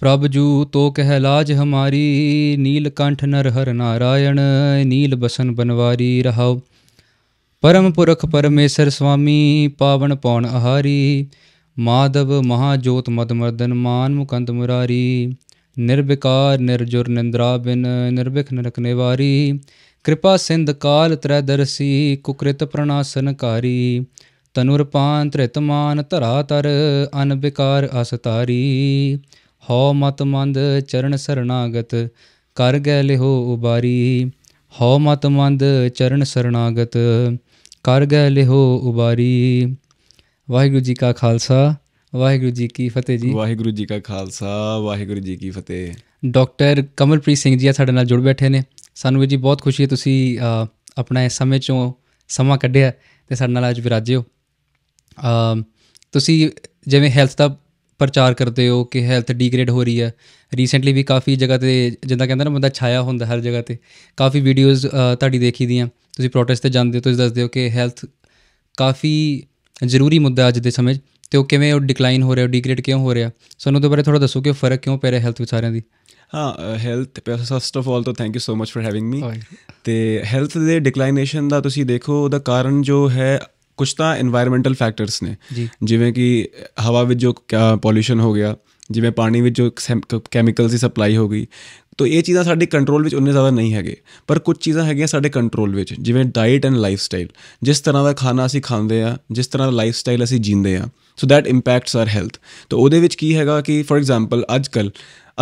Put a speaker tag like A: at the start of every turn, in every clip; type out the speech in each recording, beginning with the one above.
A: ਪ੍ਰਭ ਜੂ ਤੋ ਕਹਿ ਲਾਜ ਹਮਾਰੀ ਨੀਲ ਕੰਠ ਨਰ ਹਰ ਨਾਰਾਇਣ ਨੀਲ ਬਸਨ ਬਨਵਾਰੀ ਰਹਾਉ ਪਰਮ ਪੁਰਖ ਪਰਮੇਸ਼ਰ ਸੁਆਮੀ ਪਾਵਨ ਪੌਣ ਆਹਾਰੀ ਮਾਧਵ ਮਹਾ ਜੋਤ ਮਦ ਮਰਦਨ ਮਾਨ ਮੁਕੰਦ ਮੁਰਾਰੀ ਨਿਰਵਿਕਾਰ ਨਿਰਜੁਰ ਨਿੰਦਰਾ ਬਿਨ ਨਿਰਭਿਖ ਨਰਕ ਨਿਵਾਰੀ ਕਿਰਪਾ ਸਿੰਧ ਕਾਲ ਤ੍ਰੈ ਦਰਸੀ ਕੁਕ੍ਰਿਤ ਪ੍ਰਣਾਸਨਕਾਰੀ ਤਨੁਰਪਾਨ ਤ੍ਰਿਤਮਾਨ ਧਰਾ ਤਰ ਅਨਬਿਕਾਰ ਅਸਤਾਰੀ ਹਉ ਮਤ ਮੰਦ ਚਰਨ ਸਰਣਾਗਤ ਕਰ ਗੈ ਲਿਹੋ ਉਬਾਰੀ ਹਉ ਮਤ ਮੰਦ ਚਰਨ ਸਰਣਾਗਤ ਕਰ ਗੈ ਲਿਹੋ ਉਬਾਰੀ ਵਾਹਿਗੁਰੂ ਜੀ ਕਾ ਖਾਲਸਾ
B: ਵਾਹਿਗੁਰੂ ਜੀ ਕੀ ਫਤਿਹ ਜੀ ਵਾਹਿਗੁਰੂ ਜੀ ਕਾ ਖਾਲਸਾ ਵਾਹਿਗੁਰੂ ਜੀ ਕੀ ਫਤਿਹ
A: ਡਾਕਟਰ ਕਮਲਪ੍ਰੀਤ ਸਿੰਘ ਜੀ ਆ ਸਾਡੇ ਨਾਲ ਜੁੜ ਬੈਠੇ ਨੇ ਸਾਨੂੰ ਜੀ ਬਹੁਤ ਖੁਸ਼ੀ ਹੈ ਤੁਸੀਂ ਆਪਣਾ ਇਸ ਸਮੇਂ ਚੋਂ ਸਮਾਂ ਕੱਢਿਆ ਤੇ ਸਾਡੇ ਨਾਲ ਅੱਜ ਵਿਰਾਜੇ ਹੋ ਤੁਸੀਂ ਜਿਵੇਂ ਹੈਲਥ ਦਾ ਪ੍ਰਚਾਰ ਕਰਦੇ ਹੋ ਕਿ ਹੈਲਥ ਡੀਗ੍ਰੇਡ ਹੋ ਰਹੀ ਹੈ ਰੀਸੈਂਟਲੀ ਵੀ ਕਾਫੀ ਜਗ੍ਹਾ ਤੇ ਜਿੰਦਾ ਕਹਿੰਦਾ ਨਾ ਬੰਦਾ ਛਾਇਆ ਹੁੰਦਾ ਹਰ ਜਗ੍ਹਾ ਤੇ ਕਾਫੀ ਵੀਡੀਓਜ਼ ਤੁਹਾਡੀ ਦੇਖੀ ਦੀਆਂ ਤੁਸੀਂ ਪ੍ਰੋਟੈਸਟ ਤੇ ਜਾਂਦੇ ਹੋ ਤੁਸੀਂ ਦੱਸਦੇ ਹੋ ਕਿ ਹੈਲਥ ਕਾਫੀ ਜ਼ਰੂਰੀ ਮੁੱਦਾ ਅੱਜ ਦੇ ਸਮੇਂ ਤੇ ਉਹ ਕਿਵੇਂ ਉਹ ਡਿਕਲਾਈਨ ਹੋ ਰਿਹਾ ਡੀਗ੍ਰੇਡ ਕਿਉਂ ਹੋ ਰਿਹਾ ਸਾਨੂੰ ਉਹਦੇ ਬਾਰੇ ਥੋੜਾ ਦੱਸੋ ਕਿ ਫਰਕ ਕਿਉਂ ਪੈ ਰਿਹਾ ਹੈਲਥ ਵਿਚਾਰਿਆਂ ਦੀ
B: ਹਾਂ ਹੈਲਥ ਫਸਟ ਆਫ ਆਲ ਤੋਂ thank you so much for having me ਤੇ ਹੈਲਥ ਦੇ ਡਿਕਲਾਈਨੇਸ਼ਨ ਦਾ ਤੁਸੀਂ ਦੇਖੋ ਉਹਦਾ ਕਾਰਨ ਜੋ ਹੈ ਕੁਝ ਤਾਂ এনवायरमेंटल ਫੈਕਟਰਸ ਨੇ ਜਿਵੇਂ ਕਿ ਹਵਾ ਵਿੱਚ ਜੋ ਪੋਲੂਸ਼ਨ ਹੋ ਗਿਆ ਜਿਵੇਂ ਪਾਣੀ ਵਿੱਚ ਜੋ ਕੈਮੀਕਲਸ ਦੀ ਸਪਲਾਈ ਹੋ ਗਈ ਤੋ ਇਹ ਚੀਜ਼ਾਂ ਸਾਡੇ ਕੰਟਰੋਲ ਵਿੱਚ ਉਨੇ ਜ਼ਿਆਦਾ ਨਹੀਂ ਹੈਗੇ ਪਰ ਕੁਝ ਚੀਜ਼ਾਂ ਹੈਗੀਆਂ ਸਾਡੇ ਕੰਟਰੋਲ ਵਿੱਚ ਜਿਵੇਂ ਡਾਈਟ ਐਂਡ ਲਾਈਫ ਸਟਾਈਲ ਜਿਸ ਤਰ੍ਹਾਂ ਦਾ ਖਾਣਾ ਅਸੀਂ ਖਾਂਦੇ ਆ ਜਿਸ ਤਰ੍ਹਾਂ ਦਾ ਲਾਈਫ ਸਟਾਈਲ ਅਸੀਂ ਜੀਂਦੇ ਆ so that impacts our health ਤੋ ਉਹਦੇ ਵਿੱਚ ਕੀ ਹੈਗਾ ਕਿ ਫੋਰ ਐਗਜ਼ਾਮਪਲ ਅੱਜਕੱਲ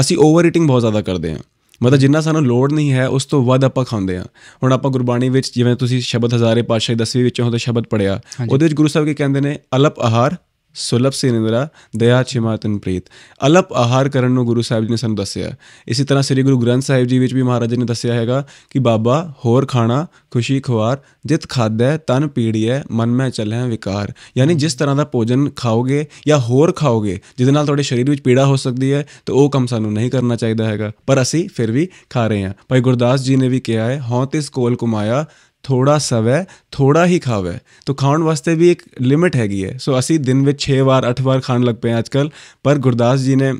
B: ਅਸੀਂ ਓਵਰ ਈਟਿੰਗ ਬਹੁਤ ਜ਼ਿਆਦਾ ਕਰਦੇ ਆ ਮਤਲਬ ਜਿੰਨਾ ਸਾਨੂੰ ਲੋੜ ਨਹੀਂ ਹੈ ਉਸ ਤੋਂ ਵੱਧ ਆਪਾਂ ਖਾਂਦੇ ਆ ਹੁਣ ਆਪਾਂ ਗੁਰਬਾਣੀ ਵਿੱਚ ਜਿਵੇਂ ਤੁਸੀਂ ਸ਼ਬਦ ਹਜ਼ਾਰੇ ਦੀ ਦਸਵੀਂ ਵਿੱਚੋਂ ਹੁੰਦਾ ਸ਼ਬਦ ਪੜਿਆ ਉਹਦੇ ਵਿੱਚ ਗੁਰੂ ਸਾਹਿਬ ਕੀ ਕਹਿੰਦੇ ਨੇ ਅਲਪ ਆਹਾਰ ਸੁਲਭ ਸੇ ਨਿੰਦਰਾ ਦਇਆ ਛਿਮਾ ਪ੍ਰੀਤ ਅਲਪ ਆਹਾਰ ਕਰਨ ਨੂੰ ਗੁਰੂ ਸਾਹਿਬ ਜੀ ਨੇ ਸਾਨੂੰ ਦੱਸਿਆ ਇਸੇ ਤਰ੍ਹਾਂ ਸ੍ਰੀ ਗੁਰੂ ਗ੍ਰੰਥ ਸਾਹਿਬ ਜੀ ਵਿੱਚ ਵੀ ਮਹਾਰਾਜ ਜੀ ਨੇ ਦੱਸਿਆ ਹੈਗਾ ਕਿ ਬਾਬਾ ਹੋਰ ਖਾਣਾ ਖੁਸ਼ੀ ਖਵਾਰ ਜਿਤ ਖਾਦੈ ਤਨ ਪੀੜੀਐ ਮਨ ਮੈਂ ਚੱਲੈ ਵਿਕਾਰ ਯਾਨੀ ਜਿਸ ਤਰ੍ਹਾਂ ਦਾ ਭੋਜਨ ਖਾਓਗੇ ਜਾਂ ਹੋਰ ਖਾਓਗੇ ਜਿਹਦੇ ਨਾਲ ਤੁਹਾਡੇ ਸਰੀਰ ਵਿੱਚ ਪੀੜਾ ਹੋ ਸਕਦੀ ਹੈ ਤਾਂ ਉਹ ਕੰਮ ਸਾਨੂੰ ਨਹੀਂ ਕਰਨਾ ਚਾਹੀਦਾ ਹੈਗਾ ਪਰ ਅਸੀਂ ਫਿਰ ਵੀ ਖਾ ਰਹੇ ਹਾਂ ਭਾਈ ਗੁਰਦਾਸ ਜੀ ਨੇ ਵੀ ਕਿਹਾ ਹੈ ਹਉ ਤਿਸ ਕੋਲ ਕੁਮਾਇਆ ਥੋੜਾ ਸਵੇ ਥੋੜਾ ਹੀ ਖਾਵੇ ਤਾਂ ਖਾਣ ਵਾਸਤੇ ਵੀ ਇੱਕ ਲਿਮਿਟ ਹੈਗੀ ਹੈ ਸੋ ਅਸੀਂ ਦਿਨ ਵਿੱਚ 6 ਵਾਰ 8 ਵਾਰ ਖਾਣ ਲੱਗ ਪਏ ਅੱਜਕੱਲ ਪਰ ਗੁਰਦਾਸ ਜੀ ਨੇ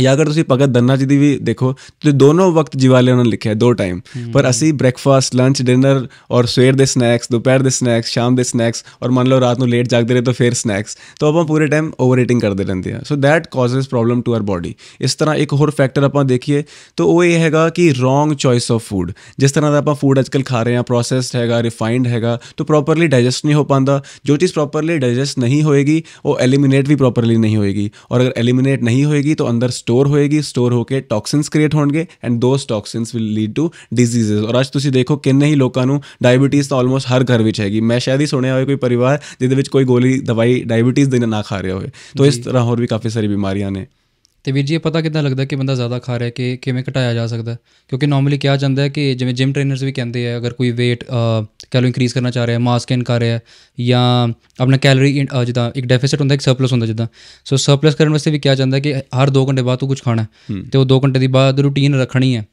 B: ਜਾਂ ਅਗਰ ਤੁਸੀਂ ਭਗਤ ਦੰਨਾ ਜੀ ਦੀ ਵੀ ਦੇਖੋ ਤੇ ਦੋਨੋਂ ਵਕਤ ਜਿਵਾਲੇ ਉਹਨਾਂ ਨੇ ਲਿਖਿਆ ਦੋ ਟਾਈਮ ਪਰ ਅਸੀਂ ਬ੍ਰੈਕਫਾਸਟ ਲੰਚ ਡਿਨਰ ਔਰ ਸਵੇਰ ਦੇ ਸਨੈਕਸ ਦੁਪਹਿਰ ਦੇ ਸਨੈਕਸ ਸ਼ਾਮ ਦੇ ਸਨੈਕਸ ਔਰ ਮੰਨ ਲਓ ਰਾਤ ਨੂੰ ਲੇਟ ਜਾਗਦੇ ਰਹੇ ਤਾਂ ਫਿਰ ਸਨੈਕਸ ਤਾਂ ਆਪਾਂ ਪੂਰੇ ਟਾਈਮ ਓਵਰ ਈਟਿੰਗ ਕਰਦੇ ਰਹਿੰਦੇ ਆ so that causes problem to our body ਇਸ ਤਰ੍ਹਾਂ ਇੱਕ ਹੋਰ ਫੈਕਟਰ ਆਪਾਂ ਦੇਖੀਏ ਤਾਂ ਉਹ ਇਹ ਹੈਗਾ ਕਿ ਰੋਂਗ ਚੋਇਸ ਆਫ ਫੂਡ ਜਿਸ ਤਰ੍ਹਾਂ ਦਾ ਆਪਾਂ ਫੂਡ ਅੱਜਕੱਲ ਖਾ ਰਹੇ ਆ ਪ੍ਰੋਸੈਸਡ ਹੈਗਾ ਰਿਫਾਈਨਡ ਹੈਗਾ ਤਾਂ ਪ੍ਰੋਪਰਲੀ ਡਾਈਜੈਸਟ ਨਹੀਂ ਹੋ ਪਾਂਦਾ ਜੋ ਚੀਜ਼ ਪ੍ਰੋਪਰਲੀ ਡਾਈਜੈਸਟ ਨਹੀਂ ਹੋਏਗੀ ਉਹ ਐਲੀਮੀਨੇਟ ਵੀ ਪ੍ਰੋਪਰਲੀ ਨਹੀਂ ਹੋਏਗੀ ਔਰ ਅਗਰ ਐਲੀਮੀਨੇਟ ਨਹੀਂ ਹੋਏਗੀ ਤਾਂ ਅੰਦਰ ਸਟੋਰ ਹੋਏਗੀ ਸਟੋਰ ਹੋ ਕੇ ਟੌਕਸਿਨਸ ਕ੍ਰੀਏਟ ਹੋਣਗੇ and those toxins will lead to diseases ਔਰ ਅੱਜ ਤੁਸੀਂ ਦੇਖੋ ਕਿੰਨੇ ਹੀ ਲੋਕਾਂ ਨੂੰ ਡਾਇਬੀਟੀਜ਼ ਤਾਂ ਆਲਮੋਸਟ ਹਰ ਘਰ ਵਿੱਚ ਹੈਗੀ ਮੈਂ ਸ਼ਾਇਦ ਹੀ ਸੁਣਿਆ ਹੋਵੇ ਕੋਈ ਪਰਿਵਾਰ ਜਿਹਦੇ ਵਿੱਚ ਕੋਈ ਗੋਲੀ ਦਵਾਈ ਡਾਇਬੀਟੀਜ਼ ਦੇ ਨਾ ਖਾ ਰਿਹਾ ਹੋਵੇ ਤਾਂ ਇਸ ਤਰ੍ਹਾਂ ਹੋਰ ਵੀ ਕਾਫੀ ਸਾਰੀ ਬਿਮਾਰੀਆਂ ਨੇ
A: ਤੇ ਵੀਰ ਜੀ ਇਹ ਪਤਾ ਕਿਦਾਂ ਲੱਗਦਾ ਕਿ ਬੰਦਾ ਜ਼ਿਆਦਾ ਖਾ ਰਿਹਾ ਕਿ ਕਿਵੇਂ ਘਟਾਇਆ ਜਾ ਸਕਦਾ ਕਿਉਂਕਿ ਨਾਰਮਲੀ ਕਿਹਾ ਜਾਂਦਾ ਹੈ ਕਿ ਜਿਵੇਂ ਜਿਮ ਟ੍ਰੇਨਰਸ ਵੀ ਕਹਿੰਦੇ ਆ ਅਗਰ ਕੋਈ weight ਕੈਲੋਰੀ ਲੋ ਇਨਕਰੀਜ਼ ਕਰਨਾ ਚਾਹ ਰਿਹਾ ਹੈ ਮਾਸ ਗੇਨ ਕਰ ਰਿਹਾ ਹੈ ਜਾਂ ਆਪਣਾ ਕੈਲੋਰੀ ਜਿੱਦਾਂ ਇੱਕ ਡੈਫਿਸਿਟ ਹੁੰਦਾ ਇੱਕ ਸਰਪਲਸ ਹੁੰਦਾ ਜਿੱਦਾਂ ਸੋ ਸਰਪਲਸ ਕਰਨ ਵਾਸਤੇ ਵੀ ਕਿਹਾ ਜਾਂਦਾ ਕਿ ਹਰ 2 ਘੰਟੇ ਬਾਅਦ ਤੂੰ ਕੁਝ ਖਾਣਾ ਤੇ ਉਹ 2 ਘੰਟੇ ਦੀ ਬਾਅਦ ਰੂਟੀਨ ਰੱਖਣੀ ਹੈ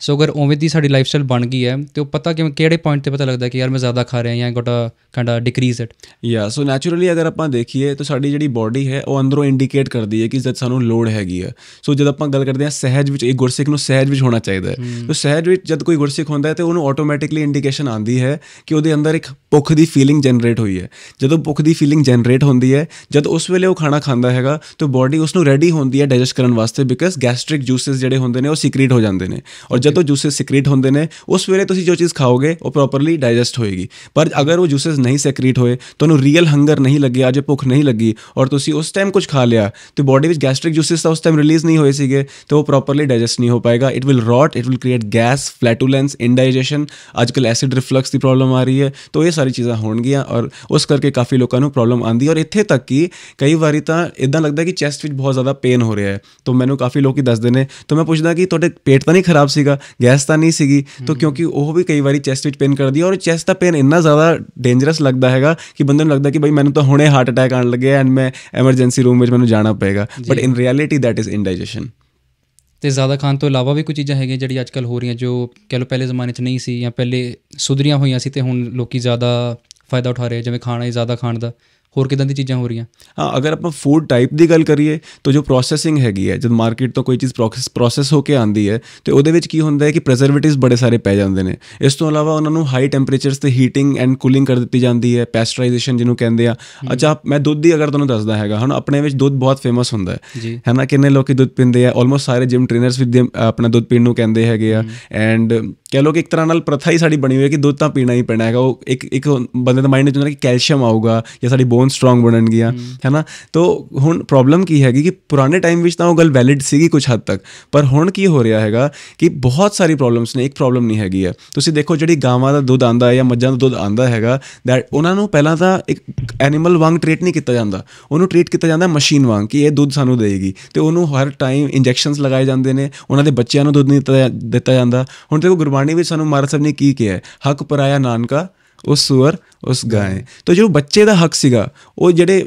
A: ਸੋ ਅਗਰ ਉਵੇਂ ਦੀ ਸਾਡੀ ਲਾਈਫ ਸਟਾਈਲ ਬਣ ਗਈ ਹੈ ਤੇ ਉਹ ਪਤਾ ਕਿਵੇਂ ਕਿਹੜੇ ਪੁਆਇੰਟ ਤੇ ਪਤਾ ਲੱਗਦਾ ਕਿ ਯਾਰ ਮੈਂ ਜ਼ਿਆਦਾ ਖਾ ਰਿਹਾ ਜਾਂ ਗੋਟਾ ਕਾਂਡਾ ਡਿਕਰੀਜ਼ ਇਟ
B: ਯਾ ਸੋ ਨੇਚਰਲੀ ਅਗਰ ਆਪਾਂ ਦੇਖੀਏ ਤਾਂ ਸਾਡੀ ਜਿਹੜੀ ਬਾਡੀ ਹੈ ਉਹ ਅੰਦਰੋਂ ਇੰਡੀਕੇਟ ਕਰਦੀ ਹੈ ਕਿ ਜਦ ਸਾਨੂੰ ਲੋੜ ਹੈਗੀ ਹੈ ਸੋ ਜਦ ਆਪਾਂ ਗੱਲ ਕਰਦੇ ਹਾਂ ਸਹਿਜ ਵਿੱਚ ਇੱਕ ਗੁਰਸਿੱਖ ਨੂੰ ਸਹਿਜ ਵਿੱਚ ਹੋਣਾ ਚਾਹੀਦਾ ਹੈ ਸੋ ਸਹਿਜ ਵਿੱਚ ਜਦ ਕੋਈ ਗੁਰਸਿੱਖ ਹੁੰਦਾ ਹੈ ਤੇ ਉਹਨੂੰ ਆਟੋਮੈਟਿਕਲੀ ਇੰਡੀਕੇਸ਼ਨ ਆਉਂਦੀ ਹੈ ਕਿ ਉਹਦੇ ਅੰਦਰ ਇੱਕ ਭੁੱਖ ਦੀ ਫੀਲਿੰਗ ਜਨਰੇਟ ਹੋਈ ਹੈ ਜਦੋਂ ਭੁੱਖ ਦੀ ਫੀਲਿੰਗ ਜਨਰੇਟ ਹੁੰਦੀ ਹੈ ਜਦ ਉਸ ਵੇਲੇ ਉਹ ਖਾਣਾ ਖਾਂਦਾ ਹੈਗਾ ਤਾਂ ਬਾਡੀ ਉਸ ਨੂੰ ਰੈਡੀ ਹੁੰਦੀ ਹੈ ਡਾਈਜੈਸਟ ਕਰਨ ਵਾਸਤੇ ਬਿਕਾਜ਼ ਗੈਸਟ੍ਰਿਕ ਜੂਸਸ ਜਿਹੜੇ ਹੁੰਦੇ ਨੇ ਉਹ ਸੀਕ੍ਰੀਟ ਹੋ ਜਾਂਦੇ ਨੇ ਔਰ ਜਦੋਂ ਜੂਸਸ ਸੀਕ੍ਰੀਟ ਹੁੰਦੇ ਨੇ ਉਸ ਵੇਲੇ ਤੁਸੀਂ ਜੋ ਚੀਜ਼ ਖਾਓਗੇ ਉਹ ਪ੍ਰੋਪਰਲੀ ਡਾਈਜੈਸਟ ਹੋਏਗੀ ਪਰ ਅਗਰ ਉਹ ਜੂਸਸ ਨਹੀਂ ਸੀਕ੍ਰੀਟ ਹੋਏ ਤੁਹਾਨੂੰ ਰੀਅਲ ਹੰਗਰ ਨਹੀਂ ਲੱਗੀ ਅੱਜ ਭੁੱਖ ਨਹੀਂ ਲੱਗੀ ਔਰ ਤੁਸੀਂ ਉਸ ਟਾਈਮ ਕੁਝ ਖਾ ਲਿਆ ਤੇ ਬਾਡੀ ਵਿੱਚ ਗੈਸਟ੍ਰਿਕ ਜੂਸਸ ਤਾਂ ਉਸ ਟਾਈਮ ਰਿਲੀਜ਼ ਨਹੀਂ ਹੋਏ ਸੀਗੇ ਤੇ ਉਹ ਪ੍ਰੋਪਰਲੀ ਡਾਈਜੈਸਟ ਨਹੀਂ ਹੋ ਪਾਏਗਾ it will rot it will create gas flatulence indigestion ਅੱਜਕੱਲ ਐਸਿਡ ਰਿਫਲਕਸ ਦੀ ਪ੍ਰੋਬਲਮ ਆ ਰਹੀ ਹੈ ਤਾਂ ਇਹ ਸਾਰੀ ਚੀਜ਼ਾਂ ਹੋਣਗੀਆਂ ਔਰ ਉਸ ਕਰਕੇ ਕਾਫੀ ਲੋਕਾਂ ਨੂੰ ਪ੍ਰੋਬਲਮ ਆਂਦੀ ਔਰ ਇੱਥੇ ਤੱਕ ਕਿ ਕਈ ਵਾਰੀ ਤਾਂ ਇਦਾਂ ਲੱਗਦਾ ਕਿ ਚੈਸਟ ਵਿੱਚ ਬਹੁਤ ਜ਼ਿਆਦਾ ਪੇਨ ਹੋ ਰਿਹਾ ਹੈ ਤਾਂ ਮੈਨੂੰ ਕਾਫੀ ਲੋਕ ਦੱਸਦੇ ਨੇ ਤਾਂ ਮੈਂ ਪੁੱਛਦਾ ਕਿ ਤੁਹਾਡੇ ਪੇਟ ਤਾਂ ਨਹੀਂ ਖਰਾਬ ਸੀਗਾ ਗੈਸ ਤਾਂ ਨਹੀਂ ਸੀਗੀ ਤਾਂ ਕਿਉਂਕਿ ਉਹ ਵੀ ਕਈ ਵਾਰੀ ਚੈਸਟ ਵਿੱਚ ਪੇਨ ਕਰਦੀ ਹੈ ਔਰ ਚੈਸਟ ਦਾ ਪੇਨ ਇੰਨਾ ਜ਼ਿਆਦਾ ਡੇਂਜਰਸ ਲੱਗਦਾ ਹੈਗਾ ਕਿ ਬੰਦੇ ਨੂੰ ਲੱਗਦਾ ਕਿ ਬਈ ਮੈਨੂੰ ਤਾਂ ਹੁਣੇ ਹਾਰਟ ਅਟੈਕ ਆਣ ਲੱਗਿਆ ਐਂਡ ਮੈਂ ਐਮਰਜੈਂਸੀ ਰੂਮ ਵਿੱਚ ਮੈਨੂੰ ਜਾਣਾ ਪਏਗਾ but in reality that is indigestion
A: ਤੇ ਜ਼ਿਆਦਾ ਖਾਣ ਤੋਂ ਇਲਾਵਾ ਵੀ ਕੋਈ ਚੀਜ਼ਾਂ ਹੈਗੀਆਂ ਜਿਹੜੀ ਅੱਜਕੱਲ ਹੋ ਰਹੀਆਂ ਜੋ ਕਹਿ ਲੋ ਪਹਿਲੇ ਜ਼ਮਾਨੇ 'ਚ ਨਹੀਂ ਸੀ ਜਾਂ ਪਹਿਲੇ ਸੁਧਰੀਆਂ ਹੋਈਆਂ ਸੀ ਤੇ ਹੁਣ ਲੋਕੀ ਜ਼ਿਆਦਾ ਫਾਇਦਾ ਉਠਾ ਰਹੇ ਜਿਵੇਂ ਖਾਣਾ ਹੀ ਜ਼ਿਆਦਾ ਖਾਣ ਦਾ ਹੋਰ ਕਿਦਾਂ ਦੀ ਚੀਜ਼ਾਂ ਹੋ ਰਹੀਆਂ
B: ਹਾਂ ਅਗਰ ਆਪਾਂ ਫੂਡ ਟਾਈਪ ਦੀ ਗੱਲ ਕਰੀਏ ਤਾਂ ਜੋ ਪ੍ਰੋਸੈਸਿੰਗ ਹੈਗੀ ਹੈ ਜਦ ਮਾਰਕੀਟ ਤੋਂ ਕੋਈ ਚੀਜ਼ ਪ੍ਰੋਸੈਸ ਪ੍ਰੋਸੈਸ ਹੋ ਕੇ ਆਂਦੀ ਹੈ ਤੇ ਉਹਦੇ ਵਿੱਚ ਕੀ ਹੁੰਦਾ ਹੈ ਕਿ ਪ੍ਰੈਜ਼ਰਵੇਟਿਵਸ ਬੜੇ ਸਾਰੇ ਪੈ ਜਾਂਦੇ ਨੇ ਇਸ ਤੋਂ ਇਲਾਵਾ ਉਹਨਾਂ ਨੂੰ ਹਾਈ ਟੈਂਪਰੇਚਰਸ ਤੇ ਹੀਟਿੰਗ ਐਂਡ ਕੂਲਿੰਗ ਕਰ ਦਿੱਤੀ ਜਾਂਦੀ ਹੈ ਪੈਸਟਰਾਈਜੇਸ਼ਨ ਜਿਹਨੂੰ ਕਹਿੰਦੇ ਆ ਅੱਛਾ ਮੈਂ ਦੁੱਧ ਦੀ ਅਗਰ ਤੁਹਾਨੂੰ ਦੱਸਦਾ ਹੈਗਾ ਹੁਣ ਆਪਣੇ ਵਿੱਚ ਦੁੱਧ ਬਹੁਤ ਫੇਮਸ ਹੁੰਦਾ ਹੈ ਹੈਨਾ ਕਿੰਨੇ ਲੋਕੀ ਦੁੱਧ ਪੀਂਦੇ ਆ ਆਲਮੋਸਟ ਸਾਰੇ ਜਿਮ ਟ੍ਰੇਨਰਸ ਵੀ ਆਪਣਾ ਦੁੱਧ ਪੀਣ ਨੂੰ ਕਹਿੰਦੇ ਹੈਗੇ ਆ ਐਂਡ ਕਹ ਲੋ ਕਿ ਇੱਕ ਤਰ੍ਹਾਂ ਨਾਲ ਪ੍ਰਥਾ ਹੀ ਸਾਡੀ ਬਣੀ ਹੋਈ ਹੈ ਕਿ ਦੁੱਧ ਤਾਂ ਪੀਣਾ ਹੀ ਪੈਣਾ ਹੈਗਾ ਉਹ ਇੱਕ ਇੱਕ ਬੰਦੇ ਦੇ ਮਾਈਂਡ ਵਿੱਚ ਹੁੰਦਾ ਕਿ ਕੈਲਸ਼ੀਅਮ ਆਊਗਾ ਜਾਂ ਸਾਡੀ ਬੋਨ ਸਟਰੋਂਗ ਬਣਨਗੀਆਂ ਹੈਨਾ ਤੋਂ ਹੁਣ ਪ੍ਰੋਬਲਮ ਕੀ ਹੈਗੀ ਕਿ ਪੁਰਾਣੇ ਟਾਈਮ ਵਿੱਚ ਤਾਂ ਉਹ ਗੱਲ ਵੈਲਿਡ ਸੀਗੀ ਕੁਝ ਹੱਦ ਤੱਕ ਪਰ ਹੁਣ ਕੀ ਹੋ ਰਿਹਾ ਹੈਗਾ ਕਿ ਬਹੁਤ ਸਾਰੀ ਪ੍ਰੋਬਲਮਸ ਨੇ ਇੱਕ ਪ੍ਰੋਬਲਮ ਨਹੀਂ ਹੈਗੀ ਹੈ ਤੁਸੀਂ ਦੇਖੋ ਜਿਹੜੀ ਗਾਵਾਂ ਦਾ ਦੁੱਧ ਆਂਦਾ ਹੈ ਜਾਂ ਮੱਝਾਂ ਦਾ ਦੁੱਧ ਆਂਦਾ ਹੈਗਾ ਦੈਟ ਉਹਨਾਂ ਨੂੰ ਪਹਿਲਾਂ ਤਾਂ ਇੱਕ ਐਨੀਮਲ ਵਾਂਗ ਟ੍ਰੀਟ ਨਹੀਂ ਕੀਤਾ ਜਾਂਦਾ ਉਹਨੂੰ ਟ੍ਰੀਟ ਕੀਤਾ ਜਾਂਦਾ ਮਸ਼ੀਨ ਵਾਂਗ ਕਿ ਇਹ ਦੁੱਧ ਸਾਨੂੰ ਦੇਗੀ ਤੇ ਉਹਨੂੰ ਹਰ ਟਾਈਮ ਇੰਜੈਕਸ਼ਨਸ ਲਗਾਏ ਜਾਂਦੇ ਨੇ ਉਹਨਾਂ ਦੇ ਬੱਚਿਆਂ ਨੂੰ ਦੁੱਧ ਨਹੀਂ ਦਿੱਤਾ ਜਾਂਦਾ ਹੁਣ ਦੇਖੋ ਗੁਰਬਾਣੀ ਵਿੱਚ ਸਾਨੂੰ ਮਹਾਰਾਜ ਸਾਹਿਬ ਨੇ ਕੀ ਕਿਹਾ ਹੈ ਹੱਕ ਪਰਾਇਆ ਨਾਨਕਾ ਉਸ ਸੂਰ ਉਸ ਗਾਂ ਤਾਂ ਜੋ ਬੱਚੇ ਦਾ ਹੱਕ ਸੀਗਾ ਉਹ ਜਿਹੜੇ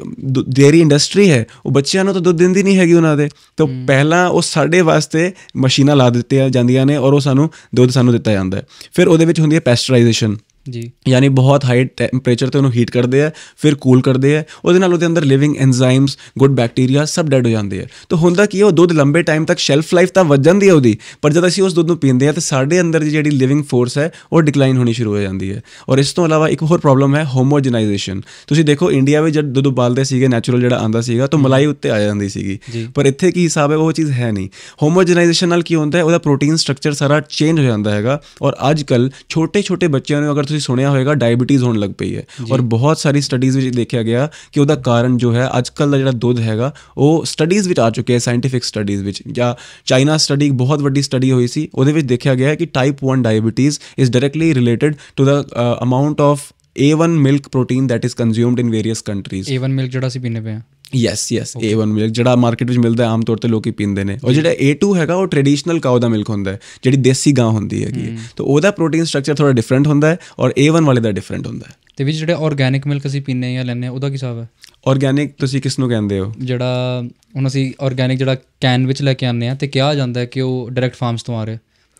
B: ਡੇਰੀ ਇੰਡਸਟਰੀ ਹੈ ਉਹ ਬੱਚਿਆਂ ਨੂੰ ਤਾਂ ਦੁੱਧ ਦਿੰਦੀ ਨਹੀਂ ਹੈਗੀ ਉਹਨਾਂ ਦੇ ਤਾਂ ਪਹਿਲਾਂ ਉਹ ਸਾਡੇ ਵਾਸਤੇ ਮਸ਼ੀਨਾਂ ਲਾ ਦਿੱਤੀਆਂ ਜਾਂਦੀਆਂ ਨੇ ਔਰ ਉਹ ਸਾਨੂੰ ਦੁੱਧ ਸਾਨੂੰ ਦਿੱਤਾ ਜਾਂਦਾ ਹੈ ਫਿਰ ਉਹਦੇ ਵਿੱਚ ਹੁੰਦੀ ਹੈ ਪੈਸਚਰਾਈਜੇਸ਼ਨ ਜੀ ਯਾਨੀ ਬਹੁਤ ਹਾਈ ਟੈਂਪਰੇਚਰ ਤੇ ਉਹਨੂੰ ਹੀਟ ਕਰਦੇ ਆ ਫਿਰ ਕੂਲ ਕਰਦੇ ਆ ਉਹਦੇ ਨਾਲ ਉਹਦੇ ਅੰਦਰ ਲਿਵਿੰਗ ਐਂਜ਼ਾਈਮਸ ਗੁੱਡ ਬੈਕਟੀਰੀਆ ਸਭ ਡੈਡ ਹੋ ਜਾਂਦੇ ਆ ਤਾਂ ਹੁੰਦਾ ਕੀ ਉਹ ਦੁੱਧ ਲੰਬੇ ਟਾਈਮ ਤੱਕ ਸ਼ੈਲਫ ਲਾਈਫ ਤਾਂ ਵੱਧ ਜਾਂਦੀ ਹੈ ਉਹਦੀ ਪਰ ਜਦ ਅਸੀਂ ਉਸ ਦੁੱਧ ਨੂੰ ਪੀਂਦੇ ਆ ਤੇ ਸਾਡੇ ਅੰਦਰ ਦੀ ਜਿਹੜੀ ਲਿਵਿੰਗ ਫੋਰਸ ਹੈ ਉਹ ਡਿਕਲਾਈਨ ਹੋਣੀ ਸ਼ੁਰੂ ਹੋ ਜਾਂਦੀ ਹੈ ਔਰ ਇਸ ਤੋਂ ਇਲਾਵਾ ਇੱਕ ਹੋਰ ਪ੍ਰੋਬਲਮ ਹੈ ਹੋਮੋਜਨਾਈਜੇਸ਼ਨ ਤੁਸੀਂ ਦੇਖੋ ਇੰਡੀਆ ਵਿੱਚ ਜਦ ਦੁੱਧ ਉਬਾਲਦੇ ਸੀਗੇ ਨੈਚੁਰਲ ਜਿਹੜਾ ਆਂਦਾ ਸੀਗਾ ਤਾਂ ਮਲਾਈ ਉੱਤੇ ਆ ਜਾਂਦੀ ਸੀਗੀ ਪਰ ਇੱਥੇ ਕੀ ਹਿਸਾਬ ਹੈ ਉਹ ਚੀਜ਼ ਹੈ ਨਹੀਂ ਹੋਮੋਜਨਾਈਜੇਸ਼ਨ ਨਾਲ ਕੀ ਹੁੰਦਾ ਹੈ ਉਹਦਾ ਪ੍ਰੋਟੀਨ ਸਟਰਕਚਰ ਸਾਰਾ ਚੇਂਜ ਹੋ ਜਾਂਦਾ ਹੈਗਾ ਔਰ ਅੱਜਕੱਲ ਛੋਟੇ ਛੋਟੇ ਬੱਚਿਆਂ ਨੂੰ ਅਗਰ ਤੁਸੀਂ ਸੁਣਿਆ ਹੋਵੇਗਾ ਡਾਇਬੀਟੀਜ਼ ਹੋਣ ਲੱਗ ਪਈ ਹੈ ਔਰ ਬਹੁਤ ਸਾਰੀ ਸਟੱਡੀਜ਼ ਵਿੱਚ ਦੇਖਿਆ ਗਿਆ ਕਿ ਉਹਦਾ ਕਾਰਨ ਜੋ ਹੈ ਅੱਜਕੱਲ ਦਾ ਜਿਹੜਾ ਦੁੱਧ ਹੈਗਾ ਉਹ ਸਟੱਡੀਜ਼ ਵਿੱਚ ਆ ਚੁੱਕਿਆ ਹੈ ਸਾਇੰਟਿਫਿਕ ਸਟੱਡੀਜ਼ ਵਿੱਚ ਜਾਂ ਚਾਈਨਾ ਸਟੱਡੀ ਬਹੁਤ ਵੱਡੀ ਸਟੱਡੀ ਹੋਈ ਸੀ ਉਹਦੇ ਵਿੱਚ ਦੇਖਿਆ ਗਿਆ ਕਿ type 1 diabetes is directly related to the amount of A1 milk protein that is consumed in various countries
A: A1 milk ਜਿਹੜਾ ਅਸੀਂ ਪੀਨੇ ਪਏ ਆ
B: ਯੈਸ ਯੈਸ A1 ਮਿਲਕ ਜਿਹੜਾ ਮਾਰਕੀਟ ਵਿੱਚ ਮਿਲਦਾ ਆਮ ਤੌਰ ਤੇ ਲੋਕੀ ਪੀਂਦੇ ਨੇ ਔਰ ਜਿਹੜਾ A2 ਹੈਗਾ ਉਹ ਟ੍ਰੈਡੀਸ਼ਨਲ ਕਾਉ ਦਾ ਮਿਲਕ ਹੁੰਦਾ ਹੈ ਜਿਹੜੀ ਦੇਸੀ ਗਾਂ ਹੁੰਦੀ ਹੈਗੀ ਤਾਂ ਉਹਦਾ ਪ੍ਰੋਟੀਨ ਸਟਰਕਚਰ ਥੋੜਾ ਡਿਫਰੈਂਟ ਹੁੰਦਾ ਹੈ ਔਰ A1 ਵਾਲੇ ਦਾ ਡਿਫਰੈਂਟ ਹੁੰਦਾ ਹੈ
A: ਤੇ ਵੀ ਜਿਹੜੇ ਆਰਗੈਨਿਕ ਮਿਲਕ ਅਸੀਂ ਪੀਨੇ ਜਾਂ ਲੈਨੇ ਉਹਦਾ ਕੀ ਹਿਸਾਬ ਹੈ
B: ਆਰਗੈਨਿਕ ਤੁਸੀਂ ਕਿਸ ਨੂੰ ਕਹਿੰਦੇ ਹੋ
A: ਜਿਹੜਾ ਹੁਣ ਅਸੀਂ ਆਰਗੈਨਿਕ ਜਿਹੜਾ ਕੈਨ ਵਿੱਚ ਲੈ ਕੇ ਆਉਂਦੇ ਆ ਤੇ ਕਿਹਾ ਜਾਂਦਾ ਹੈ ਕਿ ਉਹ ਡਾਇਰੈਕਟ ਫਾਰਮਸ ਤੋਂ ਆ ਰਿਹਾ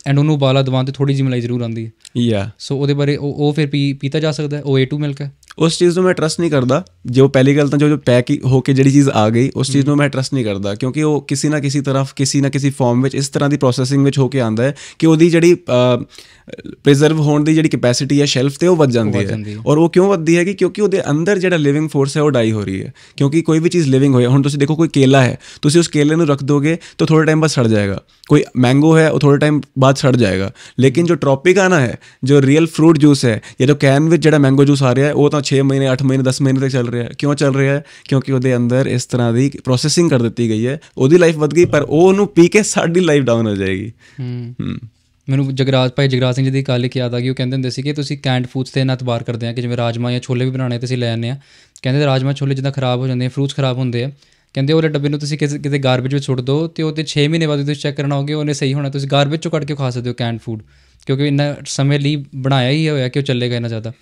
A: ਐਂਡ ਉਹਨੂੰ ਉਬਾਲਾ ਦਿਵਾਉਣ ਤੇ ਥੋੜੀ ਜਿਹੀ ਮਲਾਈ ਜ਼ਰੂਰ ਆਉਂਦੀ ਹੈ ਯਾ ਸੋ ਉਹਦੇ ਬਾਰੇ ਉਹ ਫਿਰ ਪੀਤਾ ਜਾ ਸਕਦਾ ਹੈ ਉਹ A2 ਮਿਲਕ ਹੈ
B: ਉਸ ਚੀਜ਼ ਨੂੰ ਮੈਂ ਟਰਸਟ ਨਹੀਂ ਕਰਦਾ ਜੋ ਪਹਿਲੀ ਗੱਲ ਤਾਂ ਜੋ ਜੋ ਪੈਕ ਹੋ ਕੇ ਜਿਹੜੀ ਚੀਜ਼ ਆ ਗਈ ਉਸ ਚੀਜ਼ ਨੂੰ ਮੈਂ ਟਰਸਟ ਨਹੀਂ ਕਰਦਾ ਕਿਉਂਕਿ ਉਹ ਕਿਸੇ ਨਾ ਕਿਸੇ ਤਰਫ ਕਿਸੇ ਨਾ ਕਿਸੇ ਫਾਰਮ ਵਿੱਚ ਇਸ ਤਰ੍ਹਾਂ ਦੀ ਪ੍ਰੋਸੈਸਿੰਗ ਵਿੱਚ ਹੋ ਕੇ ਆਂਦਾ ਹੈ ਕਿ ਉਹਦੀ ਜਿਹੜੀ ਪ੍ਰੀਜ਼ਰਵ ਹੋਣ ਦੀ ਜਿਹੜੀ ਕੈਪੈਸਿਟੀ ਹੈ ਸ਼ੈਲਫ ਤੇ ਉਹ ਵੱਧ ਜਾਂਦੀ ਹੈ ਔਰ ਉਹ ਕਿਉਂ ਵੱਧਦੀ ਹੈ ਕਿ ਕਿਉਂਕਿ ਉਹਦੇ ਅੰਦਰ ਜਿਹੜਾ ਲਿਵਿੰਗ ਫੋਰਸ ਹੈ ਉਹ ਡਾਈ ਹੋ ਰਹੀ ਹੈ ਕਿਉਂਕਿ ਕੋਈ ਵੀ ਚੀਜ਼ ਲਿਵਿੰਗ ਹੋਏ ਹੁਣ ਤੁਸੀਂ ਦੇਖੋ ਕੋਈ ਕੇਲਾ ਹੈ ਤੁਸੀਂ ਉਸ ਕੇਲੇ ਨੂੰ ਰੱਖ ਦੋਗੇ ਤਾਂ ਥੋੜੇ ਟਾਈਮ ਬਾਅਦ ਸੜ ਜਾਏਗਾ ਕੋਈ ਮੈਂਗੋ ਹੈ ਉਹ ਥੋੜੇ ਟਾਈਮ ਬਾਅਦ ਸੜ ਜਾਏਗਾ ਲੇਕਿਨ ਜੋ ਟ੍ਰੋਪਿਕਾਨਾ ਹੈ ਜੋ ਰੀਅਲ ਫਰੂਟ ਜੂਸ ਹੈ ਜਾਂ ਜੋ ਕੈਨ ਵਿੱਚ ਜਿਹੜਾ ਮੈਂਗੋ ਜੂਸ ਆ ਰਿਹਾ ਹੈ ਉਹ ਤਾਂ ਉਹ 6 ਮਹੀਨੇ 8 ਮਹੀਨੇ 10 ਮਹੀਨੇ ਤੱਕ ਚੱਲ ਰਿਹਾ ਹੈ ਕਿਉਂ ਚੱਲ ਰਿਹਾ ਹੈ ਕਿਉਂਕਿ ਉਹਦੇ ਅੰਦਰ ਇਸ ਤਰ੍ਹਾਂ ਦੀ ਪ੍ਰੋਸੈਸਿੰਗ ਕਰ ਦਿੱਤੀ ਗਈ ਹੈ ਉਹਦੀ ਲਾਈਫ ਵਧ ਗਈ ਪਰ ਉਹ ਉਹਨੂੰ ਪੀ ਕੇ ਸਾਡੀ ਲਾਈਫ ਡਾਊਨ ਹੋ ਜਾਏਗੀ ਹੂੰ
A: ਮੈਨੂੰ ਜਗਰਾਜ ਭਾਈ ਜਗਰਾਜ ਸਿੰਘ ਜੀ ਦੀ ਗੱਲ ਯਾਦ ਆ ਗਈ ਉਹ ਕਹਿੰਦੇ ਹੁੰਦੇ ਸੀ ਕਿ ਤੁਸੀਂ ਕੈਂਟ ਫੂਡਸ ਤੇ ਨਾ ਤਬਾਰ ਕਰਦੇ ਆ ਕਿ ਜਿਵੇਂ ਰਾਜਮਾ ਜਾਂ ਛੋਲੇ ਵੀ ਬਣਾਉਣੇ ਤੇ ਲੈ ਆਨੇ ਆ ਕਹਿੰਦੇ ਰਾਜਮਾ ਛੋਲੇ ਜਿੱਦਾਂ ਖਰਾਬ ਹੋ ਜਾਂਦੇ ਆ ਫਰੂਟਸ ਖਰਾਬ ਹੁੰਦੇ ਆ ਕਹਿੰਦੇ ਉਹਦੇ ਡੱਬੇ ਨੂੰ ਤੁਸੀਂ ਕਿਸੇ ਕਿਤੇ ਗਾਰਬੇਜ ਵਿੱਚ ਸੁੱਟ ਦਿਓ ਤੇ ਉਹਦੇ 6 ਮਹੀਨੇ ਬਾਅਦ ਤੁਸੀਂ ਚੈੱਕ ਕਰਨਾ ਹੋਗੇ ਉਹਨੇ ਸਹੀ ਹੋਣਾ ਤੁਸੀਂ ਗਾਰਬੇਜ ਚੋਂ ਕੱਢ ਕੇ ਖਾ ਸਕਦੇ ਹੋ ਕੈਂਟ ਫੂਡ ਕਿਉਂਕਿ ਇੰਨਾ ਸਮੇਂ ਲਈ ਬਣਾਇਆ ਹੀ ਹੋਇਆ ਕਿ ਉਹ ਚੱਲੇਗਾ ਇੰਨਾ ਜ਼ਿਆਦਾ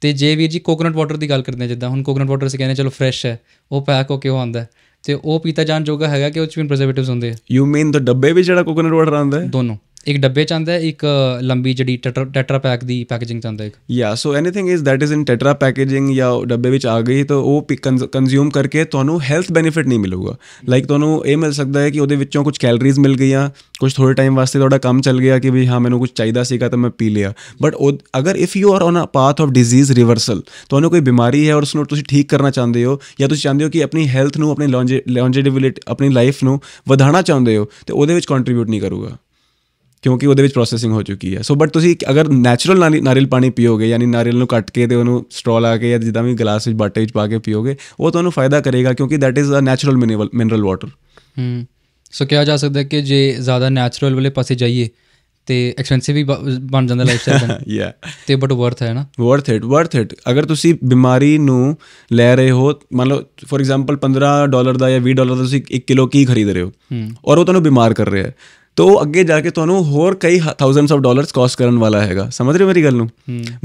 A: ਤੇ ਜੇ ਵੀਰ ਜੀ ਕੋਕੋਨਟ ਵਾਟਰ ਦੀ ਗੱਲ ਕਰਦੇ ਆ ਜਿੱਦਾਂ ਹੁਣ ਕੋਕੋਨਟ ਵਾਟਰ ਸੀ ਕਹਿੰਦੇ ਚਲੋ ਫਰੈਸ਼ ਹੈ ਉਹ ਪੈਕ ਹੋ ਕੇ ਉਹ ਆਂਦਾ ਤੇ ਉਹ ਪੀਤਾ ਜਾਣ ਜੋਗਾ ਹੈਗਾ ਕਿ ਉਹ ਚ ਵੀ
B: ਪ੍ਰੀਜ਼ਰਵੇਟਿਵਸ ਹੁੰਦੇ ਆ ਯੂ ਮੀਨ ਦ ਡੱਬੇ ਵਿੱਚ ਜਿਹੜਾ ਕੋਕੋਨਟ ਵਾਟਰ ਆਂਦਾ ਹੈ ਦੋਨੋਂ
A: ਇੱਕ ਡੱਬੇ ਚ ਆਂਦਾ ਇੱਕ ਲੰਬੀ ਜਿਹੜੀ ਟੈਟਰਾ ਪੈਕ ਦੀ ਪੈਕੇਜਿੰਗ ਚ ਆਂਦਾ ਇੱਕ
B: ਯਾ so anything is that is in tetra packaging ਯਾ ਡੱਬੇ ਵਿੱਚ ਆ ਗਈ ਤਾਂ ਉਹ ਕੰਜ਼ਿਊਮ ਕਰਕੇ ਤੁਹਾਨੂੰ ਹੈਲਥ ਬੈਨੀਫਿਟ ਨਹੀਂ ਮਿਲੂਗਾ ਲਾਈਕ ਤੁਹਾਨੂੰ ਇਹ ਮਿਲ ਸਕਦਾ ਹੈ ਕਿ ਉਹਦੇ ਵਿੱਚੋਂ ਕੁਝ ਕੈਲਰੀਜ਼ ਮਿਲ ਗਈਆਂ ਕੁਝ ਥੋੜੇ ਟਾਈਮ ਵਾਸਤੇ ਤੁਹਾਡਾ ਕੰਮ ਚੱਲ ਗਿਆ ਕਿ ਵੀ ਹਾਂ ਮੈਨੂੰ ਕੁਝ ਚਾਹੀਦਾ ਸੀਗਾ ਤਾਂ ਮੈਂ ਪੀ ਲਿਆ ਬਟ ਅਗਰ if you are on a path of disease reversal ਤੁਹਾਨੂੰ ਕੋਈ ਬਿਮਾਰੀ ਹੈ ਔਰ ਉਸ ਨੂੰ ਤੁਸੀਂ ਠੀਕ ਕਰਨਾ ਚਾਹੁੰਦੇ ਹੋ ਜਾਂ ਤੁਸੀਂ ਚਾਹੁੰਦੇ ਹੋ ਕਿ ਆਪਣੀ ਹੈਲਥ ਨੂੰ ਆਪਣੀ ਲੌਂਜੇਡਿਵਿਲਿਟੀ ਆਪਣੀ ਲਾਈਫ ਨੂੰ ਵਧਾਉਣਾ ਚਾਹੁੰਦੇ ਹੋ ਤੇ ਉਹਦੇ ਵਿੱਚ ਕੰਟਰੀਬਿਊਟ ਨਹੀਂ ਕਰੂਗਾ ਕਿਉਂਕਿ ਉਹਦੇ ਵਿੱਚ ਪ੍ਰੋਸੈਸਿੰਗ ਹੋ ਚੁੱਕੀ ਹੈ ਸੋ ਬਟ ਤੁਸੀਂ ਅਗਰ ਨੈਚੁਰਲ ਨਾਰੀਅਲ ਪਾਣੀ ਪੀਓਗੇ ਯਾਨੀ ਨਾਰੀਅਲ ਨੂੰ ਕੱਟ ਕੇ ਤੇ ਉਹਨੂੰ ਸਟ੍ਰॉ ਲਾ ਕੇ ਜਾਂ ਜਿੱਦਾਂ ਵੀ ਗਲਾਸ ਵਿੱਚ ਬਾਟੇ ਵਿੱਚ ਪਾ ਕੇ ਪੀਓਗੇ ਉਹ ਤੁਹਾਨੂੰ ਫਾਇਦਾ ਕਰੇਗਾ ਕਿਉਂਕਿ that is a natural mineral water ਹੂੰ
A: ਸੋ ਕਿਹਾ ਜਾ ਸਕਦਾ ਕਿ ਜੇ ਜ਼ਿਆਦਾ ਨੈਚੁਰਲ ਵਾਲੇ ਪਾਸੇ ਜਾਈਏ ਤੇ ਐਕਸਪੈਂਸਿਵ ਵੀ ਬਣ ਜਾਂਦਾ ਲਾਈਫ ਸਟਾਈਲ ਯਾ ਤੇ ਬਟ ਵਰਥ ਹੈ ਨਾ
B: ਵਰਥ ਇਟ ਵਰਥ ਇਟ ਅਗਰ ਤੁਸੀਂ ਬਿਮਾਰੀ ਨੂੰ ਲੈ ਰਹੇ ਹੋ ਮੰਨ ਲਓ ਫੋਰ ਐਗਜ਼ਾਮਪਲ 15 ਡਾਲਰ ਦਾ ਜਾਂ 20 ਡਾਲਰ ਦਾ ਤੁਸੀਂ 1 ਕਿਲੋ ਕੀ ਖਰੀਦ ਰਹੇ ਹੋ ਔਰ ਉਹ ਤੁਹਾਨੂੰ ਬਿਮਾਰ ਕਰ ਰਿਹਾ ਹੈ ਤੋ ਅੱਗੇ ਜਾ ਕੇ ਤੁਹਾਨੂੰ ਹੋਰ ਕਈ ਥਾਊਜ਼ੈਂਡਸ ਆਫ ਡਾਲਰਸ ਕਾਸਟ ਕਰਨ ਵਾਲਾ ਹੈਗਾ ਸਮਝ ਰਹੇ ਮੇਰੀ ਗੱਲ ਨੂੰ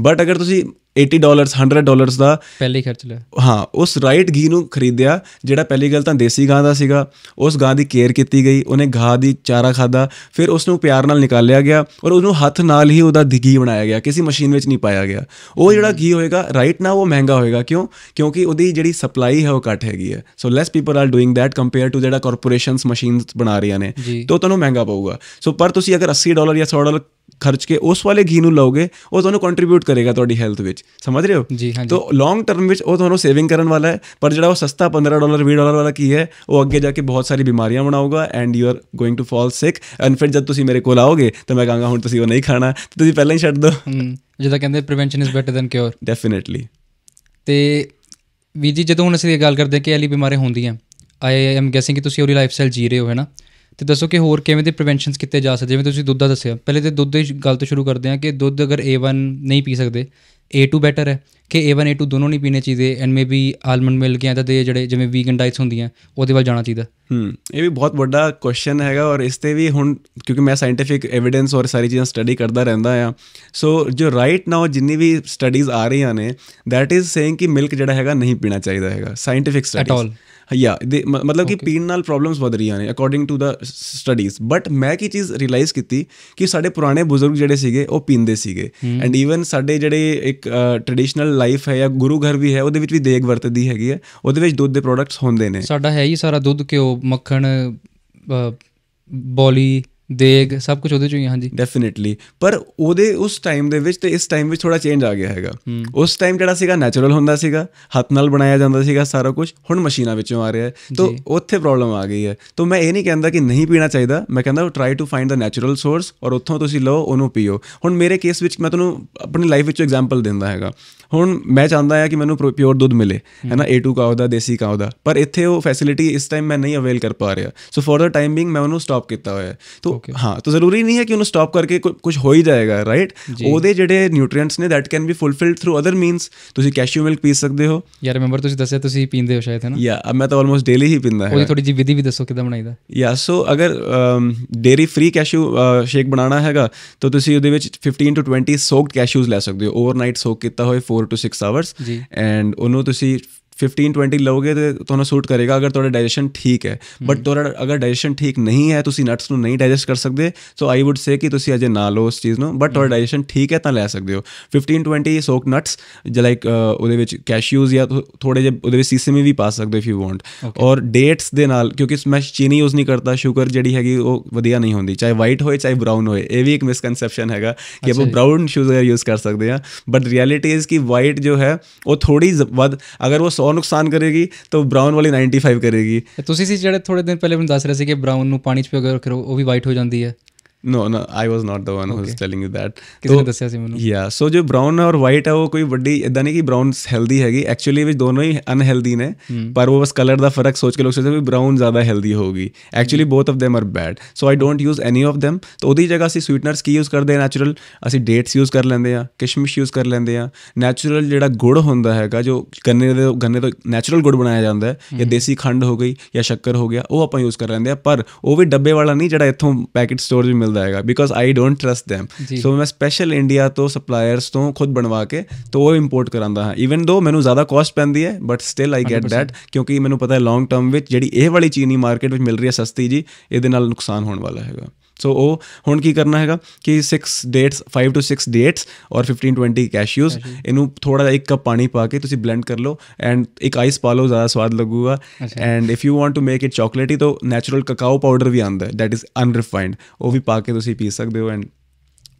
B: ਬਟ ਅਗਰ ਤੁਸੀਂ 80 ਡਾਲਰਸ 100 ਡਾਲਰਸ ਦਾ
A: ਪਹਿਲੇ ਖਰਚ ਲਿਆ
B: ਹਾਂ ਉਸ ਰਾਈਟ ਗੀ ਨੂੰ ਖਰੀਦਿਆ ਜਿਹੜਾ ਪਹਿਲੀ ਗੱਲ ਤਾਂ ਦੇਸੀ ਗਾਂ ਦਾ ਸੀਗਾ ਉਸ ਗਾਂ ਦੀ ਕੇਅਰ ਕੀਤੀ ਗਈ ਉਹਨੇ ਘਾਹ ਦੀ ਚਾਰਾ ਖਾਦਾ ਫਿਰ ਉਸ ਨੂੰ ਪਿਆਰ ਨਾਲ ਨਿਕਾਲਿਆ ਗਿਆ ਔਰ ਉਸ ਨੂੰ ਹੱਥ ਨਾਲ ਹੀ ਉਹਦਾ ਘੀ ਬਣਾਇਆ ਗਿਆ ਕਿਸੇ ਮਸ਼ੀਨ ਵਿੱਚ ਨਹੀਂ ਪਾਇਆ ਗਿਆ ਉਹ ਜਿਹੜਾ ਘੀ ਹੋਏਗਾ ਰਾਈਟ ਨਾ ਉਹ ਮਹਿੰਗਾ ਹੋਏਗਾ ਕਿਉਂ ਕਿਉਂਕਿ ਉਹਦੀ ਜਿਹੜੀ ਸਪਲਾਈ ਹੈ ਉਹ ਘੱਟ ਹੈਗੀ ਹੈ so less people are doing that compare to ਜਿਹੜਾ ਕਾਰਪੋਰੇਸ਼ਨਸ ਮਸ਼ੀਨਸ ਬਣਾ ਰਹੀਆਂ ਨੇ ਤੋ ਤੁਹਾਨੂੰ ਮਹਿੰਗਾ ਪਊਗਾ ਸੋ ਪਰ ਤੁਸੀਂ ਅਗਰ 80 ਡਾਲਰ ਜਾਂ 100 ਡਾਲਰ ਖਰਚ ਕੇ ਉਸ ਵਾਲੇ ਘੀ ਨੂੰ ਲਓਗੇ ਉਹ ਤੁਹਾਨੂੰ ਕੰਟਰੀਬਿਊਟ ਕਰੇਗਾ ਤੁਹਾਡੀ ਹੈਲਥ ਵਿੱਚ ਸਮਝ ਰਹੇ ਹੋ ਜੀ ਹਾਂ ਤਾਂ ਲੌਂਗ ਟਰਮ ਵਿੱਚ ਉਹ ਤੁਹਾਨੂੰ ਸੇਵਿੰਗ ਕਰਨ ਵਾਲਾ ਹੈ ਪਰ ਜਿਹੜਾ ਉਹ ਸਸਤਾ 15 ਡਾਲਰ 20 ਡਾਲਰ ਵਾਲਾ ਕੀ ਹੈ ਉਹ ਅੱਗੇ ਜਾ ਕੇ ਬਹੁਤ ਸਾਰੀ ਬਿਮਾਰੀਆਂ ਬਣਾਊਗਾ and you are going to fall sick and ਫਿਰ ਜਦ ਤੁਸੀਂ ਮੇਰੇ ਕੋਲ ਆਓਗੇ ਤਾਂ ਮੈਂ ਕਹਾਂਗਾ ਹੁਣ ਤੁਸੀਂ ਉਹ ਨਹੀਂ ਖਾਣਾ ਤੁਸੀਂ ਪਹਿਲਾਂ ਹੀ ਛੱਡ ਦਿਓ ਜਿਦਾ ਕਹਿੰਦੇ prevention is better than cure definitely ਤੇ
A: ਵੀ ਜੀ ਜਦੋਂ ਹੁਣ ਅਸੀਂ ਇਹ ਗੱਲ ਕਰਦੇ ਕਿ ਐਲੀ ਬਿਮਾਰੀਆਂ ਹੁੰਦੀਆਂ ਆਈ ਐਮ ਗੈਸਿੰਗ ਕਿ ਤੁਸੀਂ ਉਹਦੀ ਲਾਈਫ ਸਟਾਈਲ ਜੀ ਰਹੇ ਹੋ ਹੈਨਾ ਤੇ ਦੱਸੋ ਕਿ ਹੋਰ ਕਿਵੇਂ ਦੇ ਪ੍ਰੀਵੈਂਸ਼ਨਸ ਕੀਤੇ ਜਾ ਸਕਦੇ ਜਿਵੇਂ ਤੁਸੀਂ ਦੁੱਧ ਦਾ ਦੱਸਿਆ ਪਹਿਲੇ ਤੇ ਦੁੱਧ ਦੀ ਗੱਲ ਤੋਂ ਸ਼ੁਰੂ ਕਰਦੇ ਹਾਂ ਕਿ ਦੁੱਧ ਅਗਰ A1 ਨਹੀਂ ਪੀ ਸਕਦੇ A2 ਬੈਟਰ ਹੈ ਕਿ A1 A2 ਦੋਨੋਂ ਨਹੀਂ ਪੀਣੇ ਚਾਹੀਦੇ ਐਂਡ ਮੇਬੀ ਆਲਮੰਡ ਮਿਲਕ ਜਾਂ ਤਾਂ ਦੇ ਜਿਹੜੇ ਜਿਵੇਂ ਵੀਗਨ ਡਾਈਟਸ ਹੁੰਦੀਆਂ ਉਹਦੇ ਵੱਲ ਜਾਣਾ ਚਾਹੀਦਾ
B: ਹੂੰ ਇਹ ਵੀ ਬਹੁਤ ਵੱਡਾ ਕੁਐਸਚਨ ਹੈਗਾ ਔਰ ਇਸ ਤੇ ਵੀ ਹੁਣ ਕਿਉਂਕਿ ਮੈਂ ਸਾਇੰਟਿਫਿਕ ਐਵੀਡੈਂਸ ਔਰ ਸਾਰੀ ਚੀਜ਼ਾਂ ਸਟੱਡੀ ਕਰਦਾ ਰਹਿੰਦਾ ਆ ਸੋ ਜੋ ਰਾਈਟ ਨਾਓ ਜਿੰਨੀ ਵੀ ਸਟੱਡੀਜ਼ ਆ ਰਹੀਆਂ ਨੇ ਥੈਟ ਇਜ਼ ਸੇਇੰਗ ਕਿ ਮਿਲਕ ਜਿਹੜਾ ਹੈਗਾ ਨਹੀਂ ਪੀਣਾ ਚਾਹੀਦਾ ਹੈਗਾ ਸਾਇੰਟਿਫਿਕ ਸਟੱਡੀਜ਼ ਯਾ ਮਤਲਬ ਕਿ ਪੀਣ ਨਾਲ ਪ੍ਰੋਬਲਮਸ ਵਧ ਰਹੀਆਂ ਨੇ according to the studies but ਮੈਂ ਕੀ ਚੀਜ਼ ਰਿਅਲਾਈਜ਼ ਕੀਤੀ ਕਿ ਸਾਡੇ ਪੁਰਾਣੇ ਬਜ਼ੁਰਗ ਜਿਹੜੇ ਸੀਗੇ ਉਹ ਪੀਂਦੇ ਸੀਗੇ ਐਂਡ ਈਵਨ ਸਾਡੇ ਜਿਹੜੇ ਇੱਕ ਟ੍ਰੈਡੀਸ਼ਨਲ ਲਾਈਫ ਹੈ ਜਾਂ ਗੁਰੂ ਘਰ ਵੀ ਹੈ ਉਹਦੇ ਵਿੱਚ ਵੀ ਦੇਗ ਵਰਤਦੀ ਹੈਗੀ ਹੈ ਉਹਦੇ ਵਿੱਚ ਦੁੱਧ ਦੇ ਪ੍ਰੋਡਕਟਸ ਹੁੰਦੇ ਨੇ
A: ਸਾਡਾ ਹੈ ਹੀ ਸਾਰਾ ਦੁੱਧ ਕਿਉ ਮੱਖਣ ਬੋਲੀ ਦੇਗ ਸਭ ਕੁਝ ਉਹਦੇ ਚੋਂ ਹੀ ਹਾਂਜੀ ਡੈਫੀਨਿਟਲੀ
B: ਪਰ ਉਹਦੇ ਉਸ ਟਾਈਮ ਦੇ ਵਿੱਚ ਤੇ ਇਸ ਟਾਈਮ ਵਿੱਚ ਥੋੜਾ ਚੇਂਜ ਆ ਗਿਆ ਹੈਗਾ ਉਸ ਟਾਈਮ ਜਿਹੜਾ ਸੀਗਾ ਨੈਚੁਰਲ ਹੁੰਦਾ ਸੀਗਾ ਹੱਥ ਨਾਲ ਬਣਾਇਆ ਜਾਂਦਾ ਸੀਗਾ ਸਾਰਾ ਕੁਝ ਹੁਣ ਮਸ਼ੀਨਾਂ ਵਿੱਚੋਂ ਆ ਰਿਹਾ ਹੈ ਤਾਂ ਉੱਥੇ ਪ੍ਰੋਬਲਮ ਆ ਗਈ ਹੈ ਤਾਂ ਮੈਂ ਇਹ ਨਹੀਂ ਕਹਿੰਦਾ ਕਿ ਨਹੀਂ ਪੀਣਾ ਚਾਹੀਦਾ ਮੈਂ ਕਹਿੰਦਾ try to find the natural source ਔਰ ਉੱਥੋਂ ਤੁਸੀਂ ਲਓ ਉਹਨੂੰ ਪੀਓ ਹੁਣ ਮੇਰੇ ਕੇਸ ਵਿੱਚ ਮੈਂ ਤੁਹਾਨੂੰ ਆਪਣੀ ਲਾਈਫ ਵਿੱਚੋਂ ਐਗਜ਼ਾਮਪਲ ਦਿੰਦਾ ਹੈਗਾ ਹੁਣ ਮੈਂ ਚਾਹੁੰਦਾ ਆ ਕਿ ਮੈਨੂੰ ਪਿਓਰ ਦੁੱਧ ਮਿਲੇ ਹੈ ਨਾ A2 ਕਾਉ ਦਾ ਦੇਸੀ ਕਾਉ ਦਾ ਪਰ ਇੱਥੇ ਉਹ ਫੈਸਿਲਿਟੀ ਇਸ ਟਾਈਮ ਮੈਂ ਨਹੀਂ ਅਵੇਲ ਕਰ ਪਾ ਰਿਹਾ so for the time being ਮੈਂ ਉਹਨੂੰ ਸਟਾਪ ਕੀਤਾ ਹੋਇਆ ਹੈ ਤੋ ਹਾਂ ਤੋ ਜ਼ਰੂਰੀ ਨਹੀਂ ਹੈ ਕਿ ਉਹਨੂੰ ਸਟਾਪ ਕਰਕੇ ਕੁਝ ਹੋ ਹੀ ਜਾਏਗਾ ਰਾਈਟ ਉਹਦੇ ਜਿਹੜੇ ਨਿਊਟ੍ਰੀਐਂਟਸ ਨੇ that can be fulfilled through other means ਤੁਸੀਂ ਕੈਸ਼ਿਊ ਮਿਲਕ ਪੀ ਸਕਦੇ ਹੋ ਯਾਰ
A: ਰਿਮੈਂਬਰ ਤੁਸੀਂ ਦੱਸਿਆ ਤੁਸੀਂ ਪੀਂਦੇ ਹੋ ਸ਼ਾਇਦ ਹੈ ਨਾ
B: ਯਾ ਮੈਂ ਤਾਂ ਆਲਮੋਸਟ ਡੇਲੀ ਹੀ ਪੀਂਦਾ ਹਾਂ ਉਹਦੀ ਥੋੜੀ
A: ਜੀ ਵਿਧੀ ਵੀ ਦੱਸੋ ਕਿਦਾਂ ਬਣਾਈਦਾ
B: ਯਾ ਸੋ ਅਗਰ ਡੇਰੀ ਫ੍ਰੀ ਕੈਸ਼ਿਊ ਸ਼ੇਕ ਬਣਾਉਣਾ ਹੈਗਾ ਤੋ ਤੁਸੀਂ ਉਹਦੇ ਵਿੱਚ 15 ਟੂ 20 ਸੋਕਡ ਕੈਸ਼ੂਜ਼ ਲੈ ਸਕਦੇ ਹੋ ਓਵਰਨਾਈਟ ਸੋਕ ਕੀਤਾ ਹੋਏ 4 ਟੂ 6 ਆਵਰਸ ਐਂਡ ਉਹਨੂੰ ਤੁਸੀਂ फिफ्टीन ट्वेंटी लोगे तो तुम्हें सूट करेगा अगर थोड़ा डाइजेशन ठीक है बट थोड़ा हम्म। अगर डाइजेशन ठीक नहीं है तुम नट्स को नहीं डाइजेस्ट कर सकते सो आई वुड से कि तुम अजे ना लो उस चीज़ में बट थोड़ा डाइजेशन ठीक है तो लै सकते हो फिफ्टीन ट्वेंटी सोक नट्स ज लाइक वे कैशियूज या थोड़े जे सीसे भी पा सकते हो इफ यू वॉन्ट और डेट्स के नाल क्योंकि मैं चीनी यूज़ नहीं करता शुगर जी है वो वजिया नहीं होंगी चाहे वाइट हो चाहे ब्राउन हो भी एक मिसकनसैप्शन है कि आप ब्राउन शूज यूज़ कर सकते हैं बट रियलिटी इज़ कि वाइट जो है वो थोड़ी वह अगर वो 100 ਨੁਕਸਾਨ ਕਰੇਗੀ ਤਾਂ ਬ੍ਰਾਊਨ ਵਾਲੀ 95 ਕਰੇਗੀ ਤੁਸੀਂ ਸੀ ਜਿਹੜੇ ਥੋੜੇ ਦਿਨ ਪਹਿਲੇ ਮੈਨੂੰ ਦੱਸ ਰਹੇ ਸੀ ਕਿ ਬ੍ਰਾਊਨ ਨੂੰ ਪਾਣੀ 'ਚ ਪਿਓ ਰੱਖੋ ਉਹ ਵੀ ਵਾਈਟ ਹੋ ਜਾਂਦੀ ਹੈ no no I was not the one who is telling you that किसने दसया सी मैनू या सो जो ब्राउन और वाइट है वो कोई बड़ी इदा नहीं कि ब्राउन हेल्दी हैगी एक्चुअली विच दोनों ही अनहेल्दी ने hmm. पर वो बस कलर का फर्क सोच के लोग सोचते हैं ब्राउन ज्यादा हेल्दी होगी actually both of them are bad so I don't use any of them तो ओदी जगह असी स्वीटनर्स की यूज करते हैं नेचुरल असी डेट्स यूज कर लेंदे आ किशमिश यूज कर लेंदे आ नेचुरल जेड़ा गुड़ हुंदा हैगा जो गन्ने दे गन्ने तो नेचुरल गुड़ बनाया जाता है या hmm. देसी खंड हो गई या शक्कर हो गया वो आप यूज कर लेंदे आ पर वो भी डब्बे वाला नहीं जेड़ा इथों पैकेट स्टोर ਜੀ ਪਸੰਦ ਆਏਗਾ because I don't trust them so ਮੈਂ ਸਪੈਸ਼ਲ ਇੰਡੀਆ ਤੋਂ ਸਪਲਾਇਰਸ ਤੋਂ ਖੁਦ ਬਣਵਾ ਕੇ ਤੋਂ ਉਹ ਇੰਪੋਰਟ ਕਰਾਂਦਾ ਹਾਂ ਇਵਨ ਦੋ ਮੈਨੂੰ ਜ਼ਿਆਦਾ ਕਾਸਟ ਪੈਂਦੀ ਹੈ but still I get that ਕਿਉਂਕਿ ਮੈਨੂੰ ਪਤਾ ਹੈ ਲੌਂਗ ਟਰਮ ਵਿੱਚ ਜਿਹੜੀ ਇਹ ਵਾਲੀ ਚੀਨੀ ਮਾਰਕੀਟ ਵਿੱਚ ਮਿਲ ਰਹੀ ਹੈ ਸਸਤੀ ਜੀ ਇਹਦੇ ਨਾਲ ਨੁਕਸਾਨ ਹੋਣ ਵਾਲਾ ਹੈਗਾ ਸੋ ਉਹ ਹੁਣ ਕੀ ਕਰਨਾ ਹੈਗਾ ਕਿ 6 ਡੇਟਸ 5 ਟੂ 6 ਡੇਟਸ ਔਰ 15 20 ਕੈਸ਼ਿਊਸ ਇਹਨੂੰ ਥੋੜਾ ਜਿਹਾ ਇੱਕ ਕੱਪ ਪਾਣੀ ਪਾ ਕੇ ਤੁਸੀਂ ਬਲੈਂਡ ਕਰ ਲਓ ਐਂਡ ਇੱਕ ਆਈਸ ਪਾ ਲਓ ਜ਼ਿਆਦਾ ਸਵਾਦ ਲੱਗੂਗਾ and if you want to make it chocolatey ਤੋ ਨੈਚੁਰਲ ਕਕਾਓ ਪਾਊਡਰ ਵੀ ਆਂਦਾ ਹੈ ਦੈਟ ਇਜ਼ ਅਨਰੀਫਾਈਨਡ ਉਹ ਵੀ ਪਾ ਕੇ ਤੁਸੀਂ ਪੀ ਸਕਦੇ ਹੋ ਐਂਡ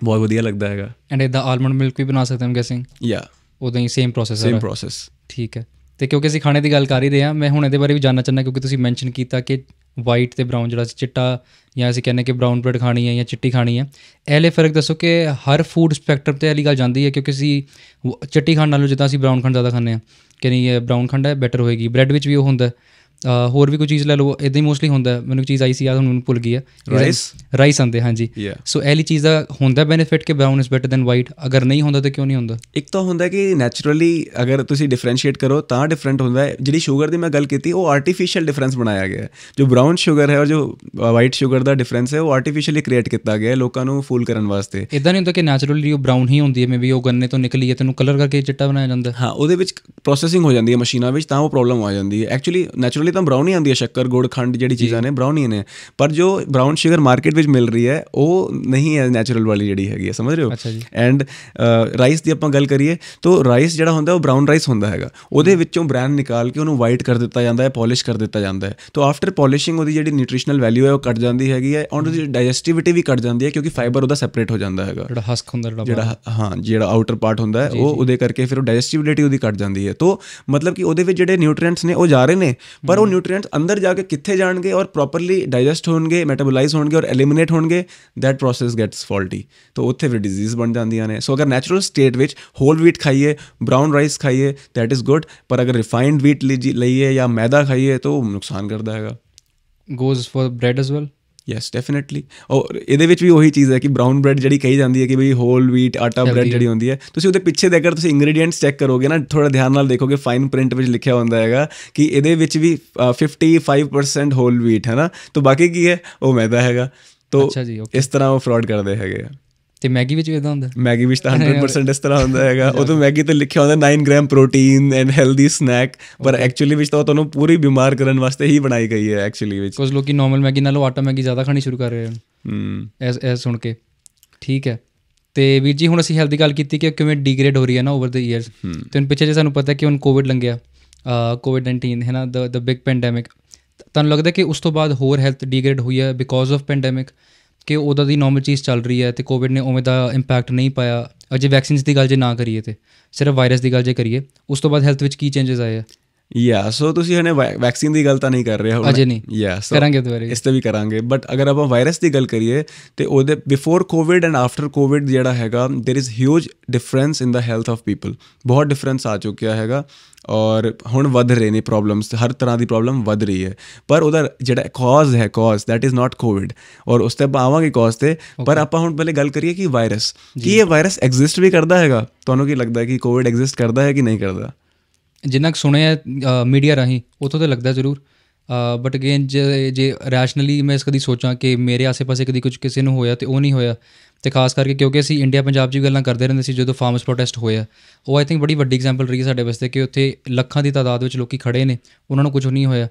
B: ਬਹੁਤ ਵਧੀਆ ਲੱਗਦਾ ਹੈਗਾ
A: ਐਂਡ ਇਦਾਂ ਆਲਮੰਡ ਮਿਲਕ ਵੀ ਬਣਾ ਸਕਦੇ ਹਾਂ ਗੈਸਿੰਗ ਯਾ ਉਦੋਂ ਹੀ ਸੇਮ ਪ੍ਰੋਸੈਸ ਹੈ ਸੇਮ ਪ੍ਰੋਸੈਸ ਠੀਕ ਹੈ ਤੇ ਕਿਉਂਕਿ ਅਸੀਂ ਖਾਣੇ ਦੀ ਗੱਲ ਕਰ ਹੀ ਰਹੇ ਹਾਂ ਮੈਂ ਹੁਣ ਇਹਦੇ ਬਾਰੇ ਵੀ ਜਾਨਣਾ ਚਾਹੁੰਦਾ ਕਿਉਂਕਿ ਤੁਸੀਂ ਮੈਂਸ਼ਨ ਕੀਤਾ ਕਿ ਵਾਈਟ ਤੇ ਬ੍ਰਾਊਨ ਜਿਹੜਾ ਚਿੱਟਾ ਜਾਂ ਅਸੀਂ ਕਹਿੰਦੇ ਕਿ ਬ੍ਰਾਊਨ ਬ੍ਰੈਡ ਖਾਣੀ ਹੈ ਜਾਂ ਚਿੱਟੀ ਖਾਣੀ ਹੈ ਇਹ ਲੈ ਫਰਕ ਦੱਸੋ ਕਿ ਹਰ ਫੂਡ ਸਪੈਕਟਰਮ ਤੇ ਇਹ ਗੱਲ ਜਾਂਦੀ ਹੈ ਕਿਉਂਕਿ ਅਸੀਂ ਚਿੱਟੀ ਖਾਣ ਨਾਲੋਂ ਜਿੱਦਾਂ ਅਸੀਂ ਬ੍ਰਾਊਨ ਖਾਣ ਜ਼ਿਆਦਾ ਖਾਂਦੇ ਆ ਕਿ ਨਹੀਂ ਇਹ ਬ੍ਰਾਊਨ ਹੈ ਬੈਟਰ ਹੋਏਗੀ ਬ੍ਰੈਡ ਵਿੱਚ ਵੀ ਉਹ ਹੁੰਦਾ ਹੋਰ ਵੀ ਕੋਈ ਚੀਜ਼ ਲੈ ਲਓ ਇਦਾਂ ਹੀ ਮੋਸਟਲੀ ਹੁੰਦਾ ਮੈਨੂੰ ਇੱਕ ਚੀਜ਼ ਆਈ ਸੀ ਯਾਦ ਹੁਣ ਮੈਨੂੰ ਭੁੱਲ ਗਈ ਹੈ ਰਾਈਸ ਰਾਈਸ ਆਂਦੇ ਹਾਂਜੀ ਸੋ ਇਹ ਲਈ ਚੀਜ਼ ਦਾ ਹੁੰਦਾ ਬੈਨੀਫਿਟ ਕਿ brown is better than white ਅਗਰ ਨਹੀਂ ਹੁੰਦਾ ਤਾਂ ਕਿਉਂ ਨਹੀਂ ਹੁੰਦਾ
B: ਇੱਕ ਤਾਂ ਹੁੰਦਾ ਕਿ ਨੇਚਰਲੀ ਅਗਰ ਤੁਸੀਂ ਡਿਫਰੈਂਸ਼ੀਏਟ ਕਰੋ ਤਾਂ ਡਿਫਰੈਂਟ ਹੁੰਦਾ ਹੈ ਜਿਹੜੀ 슈ਗਰ ਦੀ ਮੈਂ ਗੱਲ ਕੀਤੀ ਉਹ ਆਰਟੀਫੀਸ਼ੀਅਲ ਡਿਫਰੈਂਸ ਬਣਾਇਆ ਗਿਆ ਹੈ ਜੋ ਬ੍ਰਾਊਨ 슈ਗਰ ਹੈ ਔਰ ਜੋ ਵਾਈਟ 슈ਗਰ ਦਾ ਡਿਫਰੈਂਸ ਹੈ ਉਹ ਆਰਟੀਫੀਸ਼ੀਅਲੀ ਕ੍ਰੀਏਟ ਕੀਤਾ ਗਿਆ ਹੈ ਲੋਕਾਂ ਨੂੰ ਫੂਲ ਕਰਨ ਵਾਸਤੇ
A: ਇਦਾਂ ਨਹੀਂ ਹੁੰਦਾ ਕਿ ਨੇਚਰਲੀ ਉਹ
B: ਬ੍ਰਾਊਨ ਹੀ ਹੁੰਦੀ ਹੈ ਮੇਬੀ ਉਹ ਗੰਨੇ ਤੋਂ ਨਿਕਲੀ ਹੈ ਤੈਨੂੰ ਕਲਰ ਕਰਕੇ ਚਿੱਟਾ ਬਣਾਇਆ ਜਾਂਦਾ ਹਾਂ ਉਹਦੇ ਵਿੱਚ ਪ੍ਰੋਸੈਸਿੰਗ ਹੋ ਜਾਂਦੀ ਹੈ ਮਸ਼ੀਨਾਂ ਵਿੱਚ ਤਾਂ ਉਹ ਪ੍ਰੋਬਲਮ ਆ ਜਾਂਦੀ ਹੈ ਐਕਚੁਅਲੀ ਨੇਚਰਲੀ ਤਾਂ ਬ੍ਰਾਊਨ ਆਂਦੀ ਹੈ ਸ਼ੱਕਰ ਗੁੜ ਖੰਡ ਜਿਹੜੀ ਚੀਜ਼ਾਂ ਨੇ ਬਰਾਊਨੀ ਨੇ ਪਰ ਜੋ ਬ੍ਰਾਊਨ ਸ਼ੂਗਰ ਮਾਰਕੀਟ ਵਿੱਚ ਮਿਲ ਰਹੀ ਹੈ ਉਹ ਨਹੀਂ ਹੈ ਨੈਚੁਰਲ ਵਾਲੀ ਜਿਹੜੀ ਹੈਗੀ ਹੈ ਸਮਝ ਰਹੇ ਹੋ ਐਂਡ ਰਾਈਸ ਦੀ ਆਪਾਂ ਗੱਲ ਕਰੀਏ ਤਾਂ ਰਾਈਸ ਜਿਹੜਾ ਹੁੰਦਾ ਉਹ ਬ੍ਰਾਊਨ ਰਾਈਸ ਹੁੰਦਾ ਹੈਗਾ ਉਹਦੇ ਵਿੱਚੋਂ ਬ੍ਰੈਨ ਨਿਕਾਲ ਕੇ ਉਹਨੂੰ ਵਾਈਟ ਕਰ ਦਿੱਤਾ ਜਾਂਦਾ ਹੈ ਪਾਲਿਸ਼ ਕਰ ਦਿੱਤਾ ਜਾਂਦਾ ਹੈ ਤਾਂ ਆਫਟਰ ਪਾਲਿਸ਼ਿੰਗ ਉਹਦੀ ਜਿਹੜੀ ਨਿਊਟ੍ਰੀਸ਼ਨਲ ਵੈਲਿਊ ਹੈ ਉਹ ਕੱਟ ਜਾਂਦੀ ਹੈਗੀ ਹੈ ਔਰ ਉਹਦੀ ਡਾਈਜੈਸਟਿਵਿਟੀ ਵੀ ਕੱਟ ਜਾਂਦੀ ਹੈ ਕਿਉਂਕਿ ਫਾਈਬਰ ਉਹਦਾ ਸੈਪਰੇਟ ਹੋ ਜਾਂਦਾ ਹੈਗਾ ਜਿਹੜਾ ਹਸਕ ਹੁੰਦਾ ਜਿਹੜਾ ਹਾਂ ਜਿਹੜਾ ਆਊਟਰ ਪਾਰਟ ਹੁੰਦਾ ਹੈ ਉਹ ਉਹਦੇ ਕਰਕੇ ਫਿਰ ਉਹ ਡਾਈਜੈਸਟਿਵਿਟੀ ਉਹਦੀ ਕੱਟ ਜਾਂਦੀ ਹੈ ਤਾਂ ਮਤਲਬ ਕਿ ਉਹਦੇ ਵਿੱਚ ਜਿਹੜੇ ਨਿਊਟ੍ਰੀਐਂਟਸ ਨੇ ਉਹ ਜਾ ਰਹੇ ਨੇ ਪਰ ਉਹ ਨਿਊਟ੍ਰੀਐਂਟਸ ਅੰਦਰ ਜਾ ਕੇ ਕਿੱਥੇ ਜਾਣਗੇ ਔਰ ਪ੍ਰੋਪਰਲੀ ਡਾਈਜੈਸਟ ਹੋਣਗੇ ਮੈਟਾਬੋਲਾਈਜ਼ ਹੋਣਗੇ ਔਰ ਐਲੀਮੀਨੇਟ ਹੋਣਗੇ ਦੈਟ ਪ੍ਰੋਸੈਸ ਗੈਟਸ ਫਾਲਟੀ ਤੋਂ ਉੱਥੇ ਫਿਰ ਡਿਜ਼ੀਜ਼ ਬਣ ਜਾਂਦੀਆਂ ਨੇ ਸੋ ਅਗਰ ਨੈਚੁਰਲ ਸਟੇਟ ਵਿੱਚ ਹੋਲ ਵੀਟ ਖਾਈਏ ਬ੍ਰਾਊਨ ਰਾਈਸ ਖਾਈਏ ਦੈਟ ਇਜ਼ ਗੁੱਡ ਪਰ ਅਗਰ ਰਿਫਾਈਨਡ ਵੀਟ ਲਈਏ ਜਾਂ ਮੈਦਾ ਖਾਈਏ ਤਾਂ ਉਹ ਨੁਕਸਾਨ ਕਰਦਾ ਹੈਗਾ goes for bread as well yes definitely ਔਰ ਇਹਦੇ ਵਿੱਚ ਵੀ ਉਹੀ ਚੀਜ਼ ਹੈ ਕਿ ਬ੍ਰਾਊਨ ਬ੍ਰੈਡ ਜਿਹੜੀ ਕਹੀ ਜਾਂਦੀ ਹੈ ਕਿ ਬਈ ਹੋਲ ਵੀਟ ਆਟਾ ਬ੍ਰੈਡ ਜਿਹੜੀ ਹੁੰਦੀ ਹੈ ਤੁਸੀਂ ਉਹਦੇ ਪਿੱਛੇ ਦੇ ਅਗਰ ਤੁਸੀਂ ਇੰਗਰੀਡੀਐਂਟਸ ਚੈੱਕ ਕਰੋਗੇ ਨਾ ਥੋੜਾ ਧਿਆਨ ਨਾਲ ਦੇਖੋਗੇ ਫਾਈਨ ਪ੍ਰਿੰਟ ਵਿੱਚ ਲਿਖਿਆ ਹੁੰਦਾ ਹੈਗਾ ਕਿ ਇਹਦੇ ਵਿੱਚ ਵੀ 55% ਹੋਲ ਵੀਟ ਹੈ ਨਾ ਤਾਂ ਬਾਕੀ ਕੀ ਹੈ ਉਹ ਮੈਦਾ ਹੈਗਾ ਤੋ ਇਸ ਤਰ੍ਹਾਂ ਉਹ ਫਰਾਡ ਕਰਦੇ ਹੈਗੇ ਆ ਤੇ ਮੈਗੀ ਵਿੱਚ ਵੀ ਇਦਾਂ ਹੁੰਦਾ ਮੈਗੀ ਵਿੱਚ ਤਾਂ 100% ਇਸ ਤਰ੍ਹਾਂ ਹੁੰਦਾ ਹੈਗਾ ਉਹ ਤਾਂ ਮੈਗੀ ਤੇ ਲਿਖਿਆ ਹੁੰਦਾ 9 gram protein and healthy snack ਪਰ ਐਕਚੁਅਲੀ ਵਿੱਚ ਤਾਂ ਤੁਹਾਨੂੰ ਪੂਰੀ ਬਿਮਾਰ ਕਰਨ ਵਾਸਤੇ ਹੀ ਬਣਾਈ ਗਈ ਹੈ ਐਕਚੁਅਲੀ ਵਿੱਚ
A: ਕੁਝ ਲੋਕੀ ਨਾਰਮਲ ਮੈਗੀ ਨਾਲੋਂ ਆਟਾ ਮੈਗੀ ਜ਼ਿਆਦਾ ਖਾਣੀ ਸ਼ੁਰੂ ਕਰ ਰਹੇ ਹਨ ਹੂੰ ਐਸ ਐਸ ਸੁਣ ਕੇ ਠੀਕ ਹੈ ਤੇ ਵੀਰ ਜੀ ਹੁਣ ਅਸੀਂ ਹੈਲਦੀ ਗੱਲ ਕੀਤੀ ਕਿ ਕਿਵੇਂ ਡੀਗ੍ਰੇਡ ਹੋ ਰਹੀ ਹੈ ਨਾ ਓਵਰ ਦ ਇਅਰਸ ਤੇ ਹੁਣ ਪਿੱਛੇ ਜੇ ਸਾਨੂੰ ਪਤਾ ਕਿ ਹੁਣ ਕੋਵਿਡ ਆ ਕੋਵਿਡ 19 ਹੈ ਨਾ ਦ ਦ ਬਿਗ ਪੈਂਡੈਮਿਕ ਤੁਹਾਨੂੰ ਲੱਗਦਾ ਕਿ ਉਸ ਤੋਂ ਬਾਅਦ ਹੋਰ ਹੈਲਥ ਡੀਗ੍ਰੇਡ ਹੋਈ ਹੈ ਬਿਕੋਜ਼ ਆਫ ਪੈਂਡੈਮਿਕ ਕਿ ਉਹਦਾ ਦੀ ਨਾਰਮਲ ਚੀਜ਼ ਚੱਲ ਰਹੀ ਹੈ ਤੇ ਕੋਵਿਡ ਨੇ ਉਵੇਂ ਦਾ ਇੰਪੈਕਟ ਨਹੀਂ ਪਾਇਆ ਅਜੇ ਵੈਕਸੀਨਸ ਦੀ ਗੱਲ ਜੇ ਨਾ ਕਰੀਏ ਤੇ ਸਿਰਫ ਵਾਇਰਸ ਦੀ ਗੱਲ ਜੇ ਕਰੀਏ ਉਸ ਤੋਂ ਬਾਅਦ ਹੈਲਥ ਵਿੱਚ ਕੀ ਚੇਂਜਸ ਆਏ ਆ
B: ਯਾ ਸੋ ਤੁਸੀਂ ਹਨੇ ਵੈਕਸੀਨ ਦੀ ਗੱਲ ਤਾਂ ਨਹੀਂ ਕਰ ਰਹੇ ਹੋ ਅਜੇ ਨਹੀਂ ਯਾ ਸੋ ਕਰਾਂਗੇ ਦੁਬਾਰੇ ਇਸ ਤੇ ਵੀ ਕਰਾਂਗੇ ਬਟ ਅਗਰ ਆਪਾਂ ਵਾਇਰਸ ਦੀ ਗੱਲ ਕਰੀਏ ਤੇ ਉਹਦੇ before Covid and after Covid ਜਿਹੜਾ ਹੈਗਾ there is huge difference in the health of people ਬਹੁਤ ਡਿਫਰੈਂਸ ਆ ਚੁੱਕਿਆ ਹੈਗਾ ਔਰ ਹੁਣ ਵੱਧ ਰਹੇ ਨੇ ਪ੍ਰੋਬਲਮਸ ਹਰ ਤਰ੍ਹਾਂ ਦੀ ਪ੍ਰੋਬਲਮ ਵੱਧ ਰਹੀ ਹੈ ਪਰ ਉਧਰ ਜਿਹੜਾ ਕਾਜ਼ ਹੈ cause that is not Covid ਔਰ ਉਸ ਤੇ ਆਵਾਂਗੇ ਕਾਜ਼ ਤੇ ਪਰ ਆਪਾਂ ਹੁਣ ਪਹਿਲੇ ਗੱਲ ਕਰੀਏ ਕਿ ਵਾਇਰਸ ਕੀ ਇਹ ਵਾਇਰਸ ਐਗਜ਼ਿਸਟ ਵੀ ਕਰਦਾ ਹੈਗਾ ਤੁਹਾਨੂੰ ਕੀ ਲੱਗਦਾ ਹੈ ਕਿ ਕੋਵਿਡ ਐਗਜ਼ਿਸਟ ਕਰਦਾ ਹੈ ਕਿ ਨਹੀਂ ਕਰਦਾ
A: ਜਿੰਨਾ ਕੁ ਸੁਣਿਆ ਮੀਡੀਆ ਰਾਹੀਂ ਉਥੋਂ ਤੇ ਲੱਗਦਾ ਜ਼ਰੂਰ ਬਟ ਅਗੇਨ ਜੇ ਰੈਸ਼ਨਲੀ ਮੈਂ ਇਸ ਕਦੀ ਸੋਚਾਂ ਕਿ ਮੇਰੇ ਆਸੇ-ਪਾਸੇ ਕਦੀ ਕੁਝ ਕਿਸੇ ਨੂੰ ਹੋਇਆ ਤੇ ਉਹ ਨਹੀਂ ਹੋਇਆ ਤੇ ਖਾਸ ਕਰਕੇ ਕਿਉਂਕਿ ਅਸੀਂ ਇੰਡੀਆ ਪੰਜਾਬ ਦੀ ਗੱਲਾਂ ਕਰਦੇ ਰਹਿੰਦੇ ਸੀ ਜਦੋਂ ਫਾਰਮਸ ਪ੍ਰੋਟੈਸਟ ਹੋਇਆ ਉਹ ਆਈ ਥਿੰਕ ਬੜੀ ਵੱਡੀ ਐਗਜ਼ਾਮਪਲ ਰਹੀ ਸਾਡੇ ਵਾਸਤੇ ਕਿ ਉੱਥੇ ਲੱਖਾਂ ਦੀ ਤਾਦਾਦ ਵਿੱਚ ਲੋਕੀ ਖੜੇ ਨੇ ਉਹਨਾਂ ਨੂੰ ਕੁਝ ਨਹੀਂ ਹੋਇਆ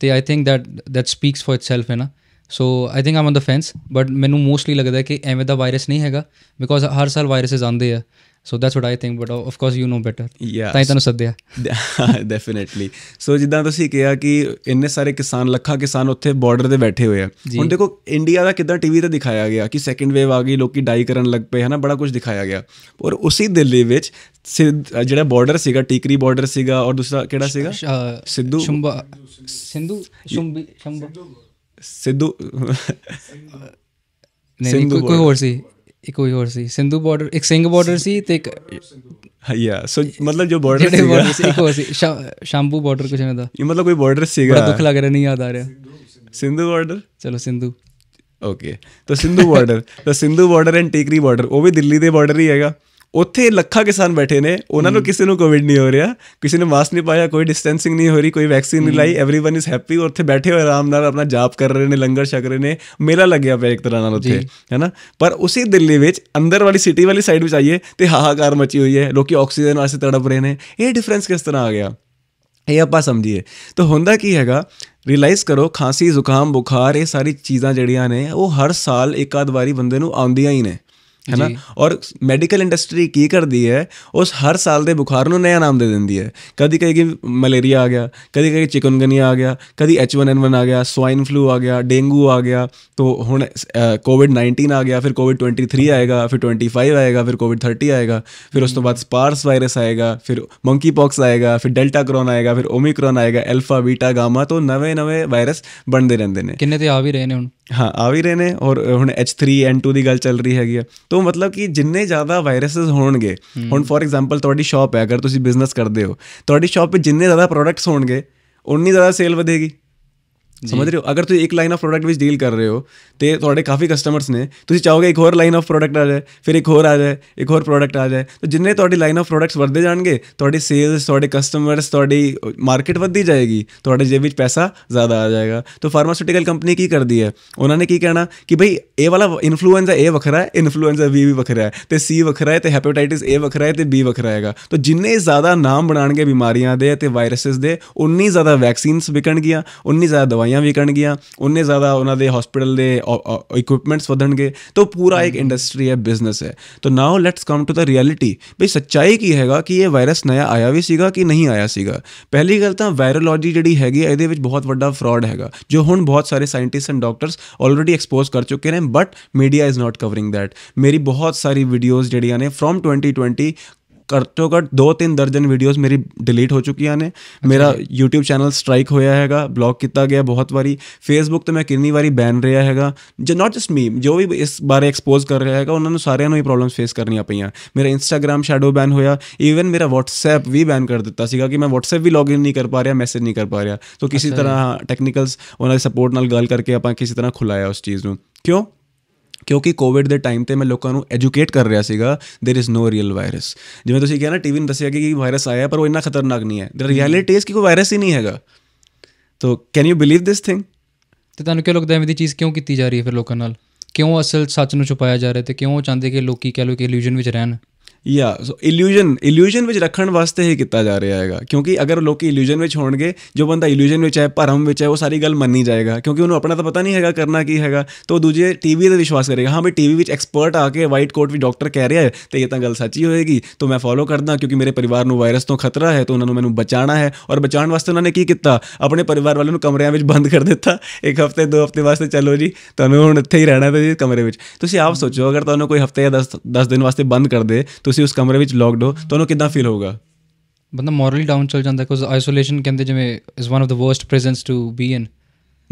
A: ਤੇ I think that that speaks for itself ਹੈ ਨਾ so I think I'm on the fence but ਮੈਨੂੰ ਮੋਸਟਲੀ ਲੱਗਦਾ ਕਿ ਐਵੇਂ ਦਾ ਵਾਇਰਸ ਨਹੀਂ ਹੈਗਾ ਬਿਕੋਜ਼ ਹਰ ਸਾਲ ਵਾਇਰਸਸ ਆਉਂਦੇ ਆ so that's what I think but of course you know better ਤਾਂ ਹੀ ਤੁਹਾਨੂੰ ਸੱਦਿਆ
B: ਡੈਫੀਨਿਟਲੀ ਸੋ ਜਿੱਦਾਂ ਤੁਸੀਂ ਕਿਹਾ ਕਿ ਇੰਨੇ ਸਾਰੇ ਕਿਸਾਨ ਲੱਖਾਂ ਕਿਸਾਨ ਉੱਥੇ ਬਾਰਡਰ ਤੇ ਬੈਠੇ ਹੋਏ ਆ ਹੁਣ ਦੇਖੋ ਇੰਡੀਆ ਦਾ ਕਿਦਾਂ ਟੀਵੀ ਤੇ ਦਿਖਾਇਆ ਗਿਆ ਕਿ ਸੈਕੰਡ ਵੇਵ ਆ ਗਈ ਲੋਕੀ ਡਾਈ ਕਰਨ ਲੱਗ ਪਏ ਹਨਾ ਬੜਾ ਕੁਝ ਦਿਖਾਇਆ ਗਿਆ ਔਰ ਉਸੇ ਦਿੱਲੀ ਵਿੱਚ ਜਿਹੜਾ ਬਾਰਡਰ ਸੀਗਾ ਟੀਕਰੀ ਬਾਰਡਰ ਸੀਗਾ ਔਰ ਦੂਸਰਾ ਕਿਹੜਾ ਸੀਗਾ ਸਿੱਧੂ
A: ਸ਼ੰਭਾ ਸਿੰਧੂ ਸ਼ੰਭੀ ਸ਼ੰਭਾ ਸਿੱਧੂ ਨਹੀਂ ਕੋਈ ਹੋਰ
B: ਸੀ ਇੱਕ ਕੋਈ ਹੋਰ ਸੀ
A: ਸਿੰਧੂ ਬਾਰਡਰ ਇੱਕ ਸਿੰਘ ਬਾਰਡਰ ਸੀ ਤੇ ਇੱਕ
B: ਯਾ ਸੋ ਮਤਲਬ ਜੋ ਬਾਰਡਰ ਸੀ ਇੱਕ
A: ਹੋਰ ਸੀ ਸ਼ੰਭੂ
B: ਬਾਰਡਰ ਕੁਝ ਨਾ ਦਾ ਇਹ ਮਤਲਬ ਕੋਈ ਬਾਰਡਰ ਸੀਗਾ ਬੜਾ ਦੁੱਖ ਲੱਗ ਰਿਹਾ ਨਹੀਂ ਯਾਦ ਆ ਰਿਹਾ ਸਿੰਧੂ ਬਾਰਡਰ ਚਲੋ ਸਿੰਧੂ ਓਕੇ ਤਾਂ ਸਿੰਧੂ ਬਾਰਡਰ ਤਾਂ Sindhu border and Tikri border ਉਹ ਵੀ ਦਿੱਲੀ ਦੇ ਬਾਰਡਰ ਹੀ ਹੈਗਾ ਉੱਥੇ ਲੱਖਾਂ ਕਿਸਾਨ ਬੈਠੇ ਨੇ ਉਹਨਾਂ ਨੂੰ ਕਿਸੇ ਨੂੰ ਕੋਵਿਡ ਨਹੀਂ ਹੋ ਰਿਹਾ ਕਿਸੇ ਨੇ ਮਾਸਕ ਨਹੀਂ ਪਾਇਆ ਕੋਈ ਡਿਸਟੈਂਸਿੰਗ ਨਹੀਂ ਹੋ ਰਹੀ ਕੋਈ ਵੈਕਸੀਨ ਨਹੀਂ ਲਾਈ एवरीवन ਇਜ਼ ਹੈਪੀ ਉੱਥੇ ਬੈਠੇ ਹੋਏ ਆਰਾਮ ਨਾਲ ਆਪਣਾ ਜਾਪ ਕਰ ਰਹੇ ਨੇ ਲੰਗਰ ਛਕ ਰਹੇ ਨੇ ਮੇਲਾ ਲੱਗਿਆ ਪਿਆ ਇੱਕ ਤਰ੍ਹਾਂ ਨਾਲ ਉੱਥੇ ਹੈਨਾ ਪਰ ਉਸੇ ਦਿੱਲੀ ਵਿੱਚ ਅੰਦਰ ਵਾਲੀ ਸਿਟੀ ਵਾਲੀ ਸਾਈਡ ਵਿੱਚ ਆਈਏ ਤੇ ਹਾਹਾਕਾਰ ਮਚੀ ਹੋਈ ਹੈ ਲੋਕੀ ਆਕਸੀਜਨ ਵਾਸਤੇ ਤੜਪ ਰਹੇ ਨੇ ਇਹ ਡਿਫਰੈਂਸ ਕਿਸ ਤਰ੍ਹਾਂ ਆ ਗਿਆ ਇਹ ਆਪਾਂ ਸਮਝੀਏ ਤਾਂ ਹੁੰਦਾ ਕੀ ਹੈਗਾ ਰਿਅਲਾਈਜ਼ ਕਰੋ ਖਾਂਸੀ ਜ਼ੁਕਾਮ ਬੁਖਾਰ ਇਹ ਸਾਰੀ ਚੀਜ਼ਾਂ ਜਿਹੜੀਆਂ ਨੇ ਉਹ ਹਰ ਸਾਲ ਇੱਕ ਆਦਵਾਰੀ ਬੰਦੇ ਨੂੰ ਆਉਂਦੀਆਂ ਹੀ ਨੇ ਹੈ ਨਾ ਔਰ ਮੈਡੀਕਲ ਇੰਡਸਟਰੀ ਕੀ ਕਰਦੀ ਹੈ ਉਸ ਹਰ ਸਾਲ ਦੇ ਬੁਖਾਰ ਨੂੰ ਨਵਾਂ ਨਾਮ ਦੇ ਦਿੰਦੀ ਹੈ ਕਦੀ ਕਹੇਗੀ ਮਲੇਰੀਆ ਆ ਗਿਆ ਕਦੀ ਕਹੇਗੀ ਚਿਕਨਗਨੀਆ ਆ ਗਿਆ ਕਦੀ H1N1 ਆ ਗਿਆ ਸਵਾਈਨ ਫਲੂ ਆ ਗਿਆ ਡੇਂਗੂ ਆ ਗਿਆ ਤੋਂ ਹੁਣ ਕੋਵਿਡ-19 ਆ ਗਿਆ ਫਿਰ ਕੋਵਿਡ-23 ਆਏਗਾ ਫਿਰ 25 ਆਏਗਾ ਫਿਰ ਕੋਵਿਡ-30 ਆਏਗਾ ਫਿਰ ਉਸ ਤੋਂ ਬਾਅਦ ਸਪਾਰਸ ਵਾਇਰਸ ਆਏਗਾ ਫਿਰ ਮੰਕੀ ਪੌਕਸ ਆਏਗਾ ਫਿਰ ਡੈਲਟਾ ਕਰੋਨ ਆਏਗਾ ਫਿਰ ਓਮਿਕਰੋਨ ਆਏਗਾ ਅਲਫਾ ਬੀਟਾ ਗਾਮਾ ਤੋਂ ਨਵੇਂ-ਨਵੇਂ ਵਾਇਰਸ ਬਣਦੇ ਰਹਿੰਦੇ ਨੇ ਕਿੰਨੇ ਤੇ ਆ ਵੀ ਰਹੇ ਨੇ ਹੁਣ ਹਾਂ ਆ ਵੀ ਰਹੇ ਨੇ ਔਰ ਹੁਣ H3N2 ਦੀ ਗੱਲ ਚੱਲ ਰਹੀ ਹੈਗੀ ਆ ਤੋਂ ਮਤਲਬ ਕਿ ਜਿੰਨੇ ਜ਼ਿਆਦਾ ਵਾਇਰਸਸ ਹੋਣਗੇ ਹੁਣ ਫੋਰ ਐਗਜ਼ਾਮਪਲ ਤੁਹਾਡੀ ਸ਼ਾਪ ਹੈ ਅਗਰ ਤੁਸੀਂ ਬਿਜ਼ਨਸ ਕਰਦੇ ਹੋ ਤੁਹਾਡੀ ਸ਼ਾਪ 'ਤੇ ਜਿੰਨੇ ਜ਼ਿਆਦਾ ਪ੍ਰੋਡਕਟਸ ਹੋਣਗੇ ਉਨੀ ਜ਼ਿਆਦਾ ਸੇਲ ਵਧੇਗੀ समझ रहे हो अगर तुम एक line of product which deal कर रहे हो तो थोड़े काफ़ी कस्टमर्स ने तुझे चाहोगे एक और लाइन ऑफ प्रोडक्ट आ जाए फिर एक और आ जाए एक और प्रोडक्ट आ जाए तो जिन्हें थोड़ी लाइन ऑफ प्रोडक्ट्स बढ़ते जाएंगे थोड़ी सेल्स थोड़े कस्टमर्स थोड़ी मार्केट बढ़ती जाएगी थोड़े जेब विच पैसा ज़्यादा आ जाएगा तो फार्मास्यूटिकल कंपनी की कर दी है उन्होंने की कहना कि भाई ए वाला इन्फ्लुएंजा ए वखरा है इन्फ्लुएंजा बी भी वखरा है तो सी वखरा है तो हैपेटाइटिस ए वखरा है तो बी वखरा है तो जिन्हें ज़्यादा नाम बनाने बीमारियां दे तो दे उन्नी ज़्यादा वैक्सीन्स बिकनगियाँ उन्नी ज़्यादा दवाई ਦਵਾਈਆਂ ਵਿਕਣਗੀਆਂ ਉਹਨੇ ਜ਼ਿਆਦਾ ਉਹਨਾਂ ਦੇ ਹਸਪੀਟਲ ਦੇ ਇਕਵਿਪਮੈਂਟਸ ਵਧਣਗੇ ਤਾਂ ਪੂਰਾ ਇੱਕ ਇੰਡਸਟਰੀ ਹੈ ਬਿਜ਼ਨਸ ਹੈ ਤਾਂ now let's come to the reality ਬਈ ਸੱਚਾਈ ਕੀ ਹੈਗਾ ਕਿ ਇਹ ਵਾਇਰਸ ਨਇਆ ਆਇਆ ਵੀ ਸੀਗਾ ਕਿ ਨਹੀਂ ਆਇਆ ਸੀਗਾ ਪਹਿਲੀ ਗੱਲ ਤਾਂ ਵਾਇਰੋਲੋਜੀ ਜਿਹੜੀ ਹੈਗੀ ਇਹਦੇ ਵਿੱਚ ਬਹੁਤ ਵੱਡਾ ਫਰਾਡ ਹੈਗਾ ਜੋ ਹੁਣ ਬਹੁਤ ਸਾਰੇ scientists and doctors already expose ਕਰ ਚੁੱਕੇ ਨੇ but media is not covering that ਮੇਰੀ ਬਹੁਤ ਸਾਰੀ ਵੀਡੀਓਜ਼ ਜਿਹੜੀਆਂ ਨੇ ਫਰਮ 2020 करते होकर दो तीन दर्जन वीडियोज़ मेरी डिलीट हो चुकी ने अच्छा। मेरा यूट्यूब चैनल स्ट्राइक होया है ब्लॉक किया गया बहुत बारी फेसबुक तो मैं कि बारी बैन रहा हैगा ज नॉट जस्ट मी जो भी इस बारे एक्सपोज कर रहा है उन्होंने सारियां ही प्रॉब्लम फेस करनिया पेरा मेरा इंस्टाग्राम शैडो बैन होया ईवन मेरा वट्सएप भी बैन कर दिता सगा कि मैं वट्सएप भी लॉग इन नहीं कर पा रहा मैसेज नहीं कर पा रहा तो किसी अच्छा। तरह टेक्निकल्स उन्होंने सपोर्ट न गल करके अपना किसी तरह खुलाया उस चीज़ को क्यों ਕਿਉਂਕਿ ਕੋਵਿਡ ਦੇ ਟਾਈਮ ਤੇ ਮੈਂ ਲੋਕਾਂ ਨੂੰ ਐਜੂਕੇਟ ਕਰ ਰਿਹਾ ਸੀਗਾ there is no real virus ਜਿਵੇਂ ਤੁਸੀਂ ਕਿਹਾ ਨਾ ਟੀਵੀ ਨੇ ਦੱਸਿਆ ਕਿ ਵਾਇਰਸ ਆਇਆ ਪਰ ਉਹ ਇੰਨਾ ਖਤਰਨਾਕ ਨਹੀਂ ਹੈ ਦਰ ਰਿਐਲਿਟੀ ਇਸ ਕਿ ਕੋਈ ਵਾਇਰਸ ਹੀ ਨਹੀਂ ਹੈਗਾ ਤੋ can you believe this thing
A: ਤੇ ਤੁਹਾਨੂੰ ਕਿਉਂ ਲੱਗਦਾ ਐਵੇਂ ਦੀ ਚੀਜ਼ ਕਿਉਂ ਕੀਤੀ ਜਾ ਰਹੀ ਹੈ ਫਿਰ ਲੋਕਾਂ ਨਾਲ ਕਿਉਂ ਅਸਲ ਸੱਚ ਨੂੰ ਛੁਪਾਇਆ ਜਾ ਰਿਹਾ ਤੇ ਕਿਉਂ ਚਾਹੁੰਦੇ ਕਿ ਲੋਕੀ ਕਹ ਲੋ ਕਿ ਇਲੂਜਨ ਵਿੱਚ ਰਹਿਣ
B: ਯਾ ਸੋ ਇਲੂਜਨ ਇਲੂਜਨ ਵਿੱਚ ਰੱਖਣ ਵਾਸਤੇ ਹੀ ਕੀਤਾ ਜਾ ਰਿਹਾ ਹੈਗਾ ਕਿਉਂਕਿ ਅਗਰ ਲੋਕੀ ਇਲੂਜਨ ਵਿੱਚ ਹੋਣਗੇ ਜੋ ਬੰਦਾ ਇਲੂਜਨ ਵਿੱਚ ਹੈ ਭਰਮ ਵਿੱਚ ਹੈ ਉਹ ਸਾਰੀ ਗੱਲ ਮੰਨੀ ਜਾਏਗਾ ਕਿਉਂਕਿ ਉਹਨੂੰ ਆਪਣਾ ਤਾਂ ਪਤਾ ਨਹੀਂ ਹੈਗਾ ਕਰਨਾ ਕੀ ਹੈਗਾ ਤਾਂ ਉਹ ਦੂਜੇ ਟੀਵੀ ਤੇ ਵਿਸ਼ਵਾਸ ਕਰੇਗਾ ਹਾਂ ਵੀ ਟੀਵੀ ਵਿੱਚ ਐਕਸਪਰਟ ਆ ਕੇ ਵਾਈਟ ਕੋਟ ਵੀ ਡਾਕਟਰ ਕਹਿ ਰਿਹਾ ਹੈ ਤੇ ਇਹ ਤਾਂ ਗੱਲ ਸੱਚੀ ਹੋਏਗੀ ਤਾਂ ਮੈਂ ਫੋਲੋ ਕਰਦਾ ਕਿਉਂਕਿ ਮੇਰੇ ਪਰਿਵਾਰ ਨੂੰ ਵਾਇਰਸ ਤੋਂ ਖਤਰਾ ਹੈ ਤਾਂ ਉਹਨਾਂ ਨੂੰ ਮੈਨੂੰ ਬਚਾਉਣਾ ਹੈ ਔਰ ਬਚਾਉਣ ਵਾਸਤੇ ਉਹਨਾਂ ਨੇ ਕੀ ਕੀਤਾ ਆਪਣੇ ਪਰਿਵਾਰ ਵਾਲਿਆਂ ਨੂੰ ਕਮਰਿਆਂ ਵਿੱਚ ਬੰਦ ਕਰ ਦਿੱਤਾ ਇੱਕ ਹਫ਼ਤੇ ਦੋ ਹਫ਼ਤੇ ਵਾਸਤੇ ਚਲੋ ਜੀ ਤੁਹਾਨੂੰ ਹੁਣ ਇੱਥੇ ਹੀ ਰਹਿਣਾ ਹੈ ਜੀ ਕਮਰੇ ਵਿੱਚ ਤੁਸੀਂ ਆਪ ਸੋਚੋ ਅਗਰ ਤੁਹਾਨੂੰ ਕੋਈ ਹਫ਼ਤੇ ਜਾਂ 10 10 ਦਿਨ ਵਾਸਤੇ ਬੰਦ ਕਰ ਦੇ ਤੁਸੀਂ ਉਸ ਕਮਰੇ ਵਿੱਚ ਲੌਕਡ ਹੋ ਤੁਹਾਨੂੰ ਕਿਦਾਂ ਫੀਲ ਹੋਊਗਾ ਬੰਦਾ
A: ਮੋਰਲੀ ਡਾਊਨ ਚਲ ਜਾਂਦਾ ਕੋਜ਼ ਆਈਸੋਲੇਸ਼ਨ ਕਹਿੰਦੇ ਜਿਵੇਂ is one of the worst presence to be in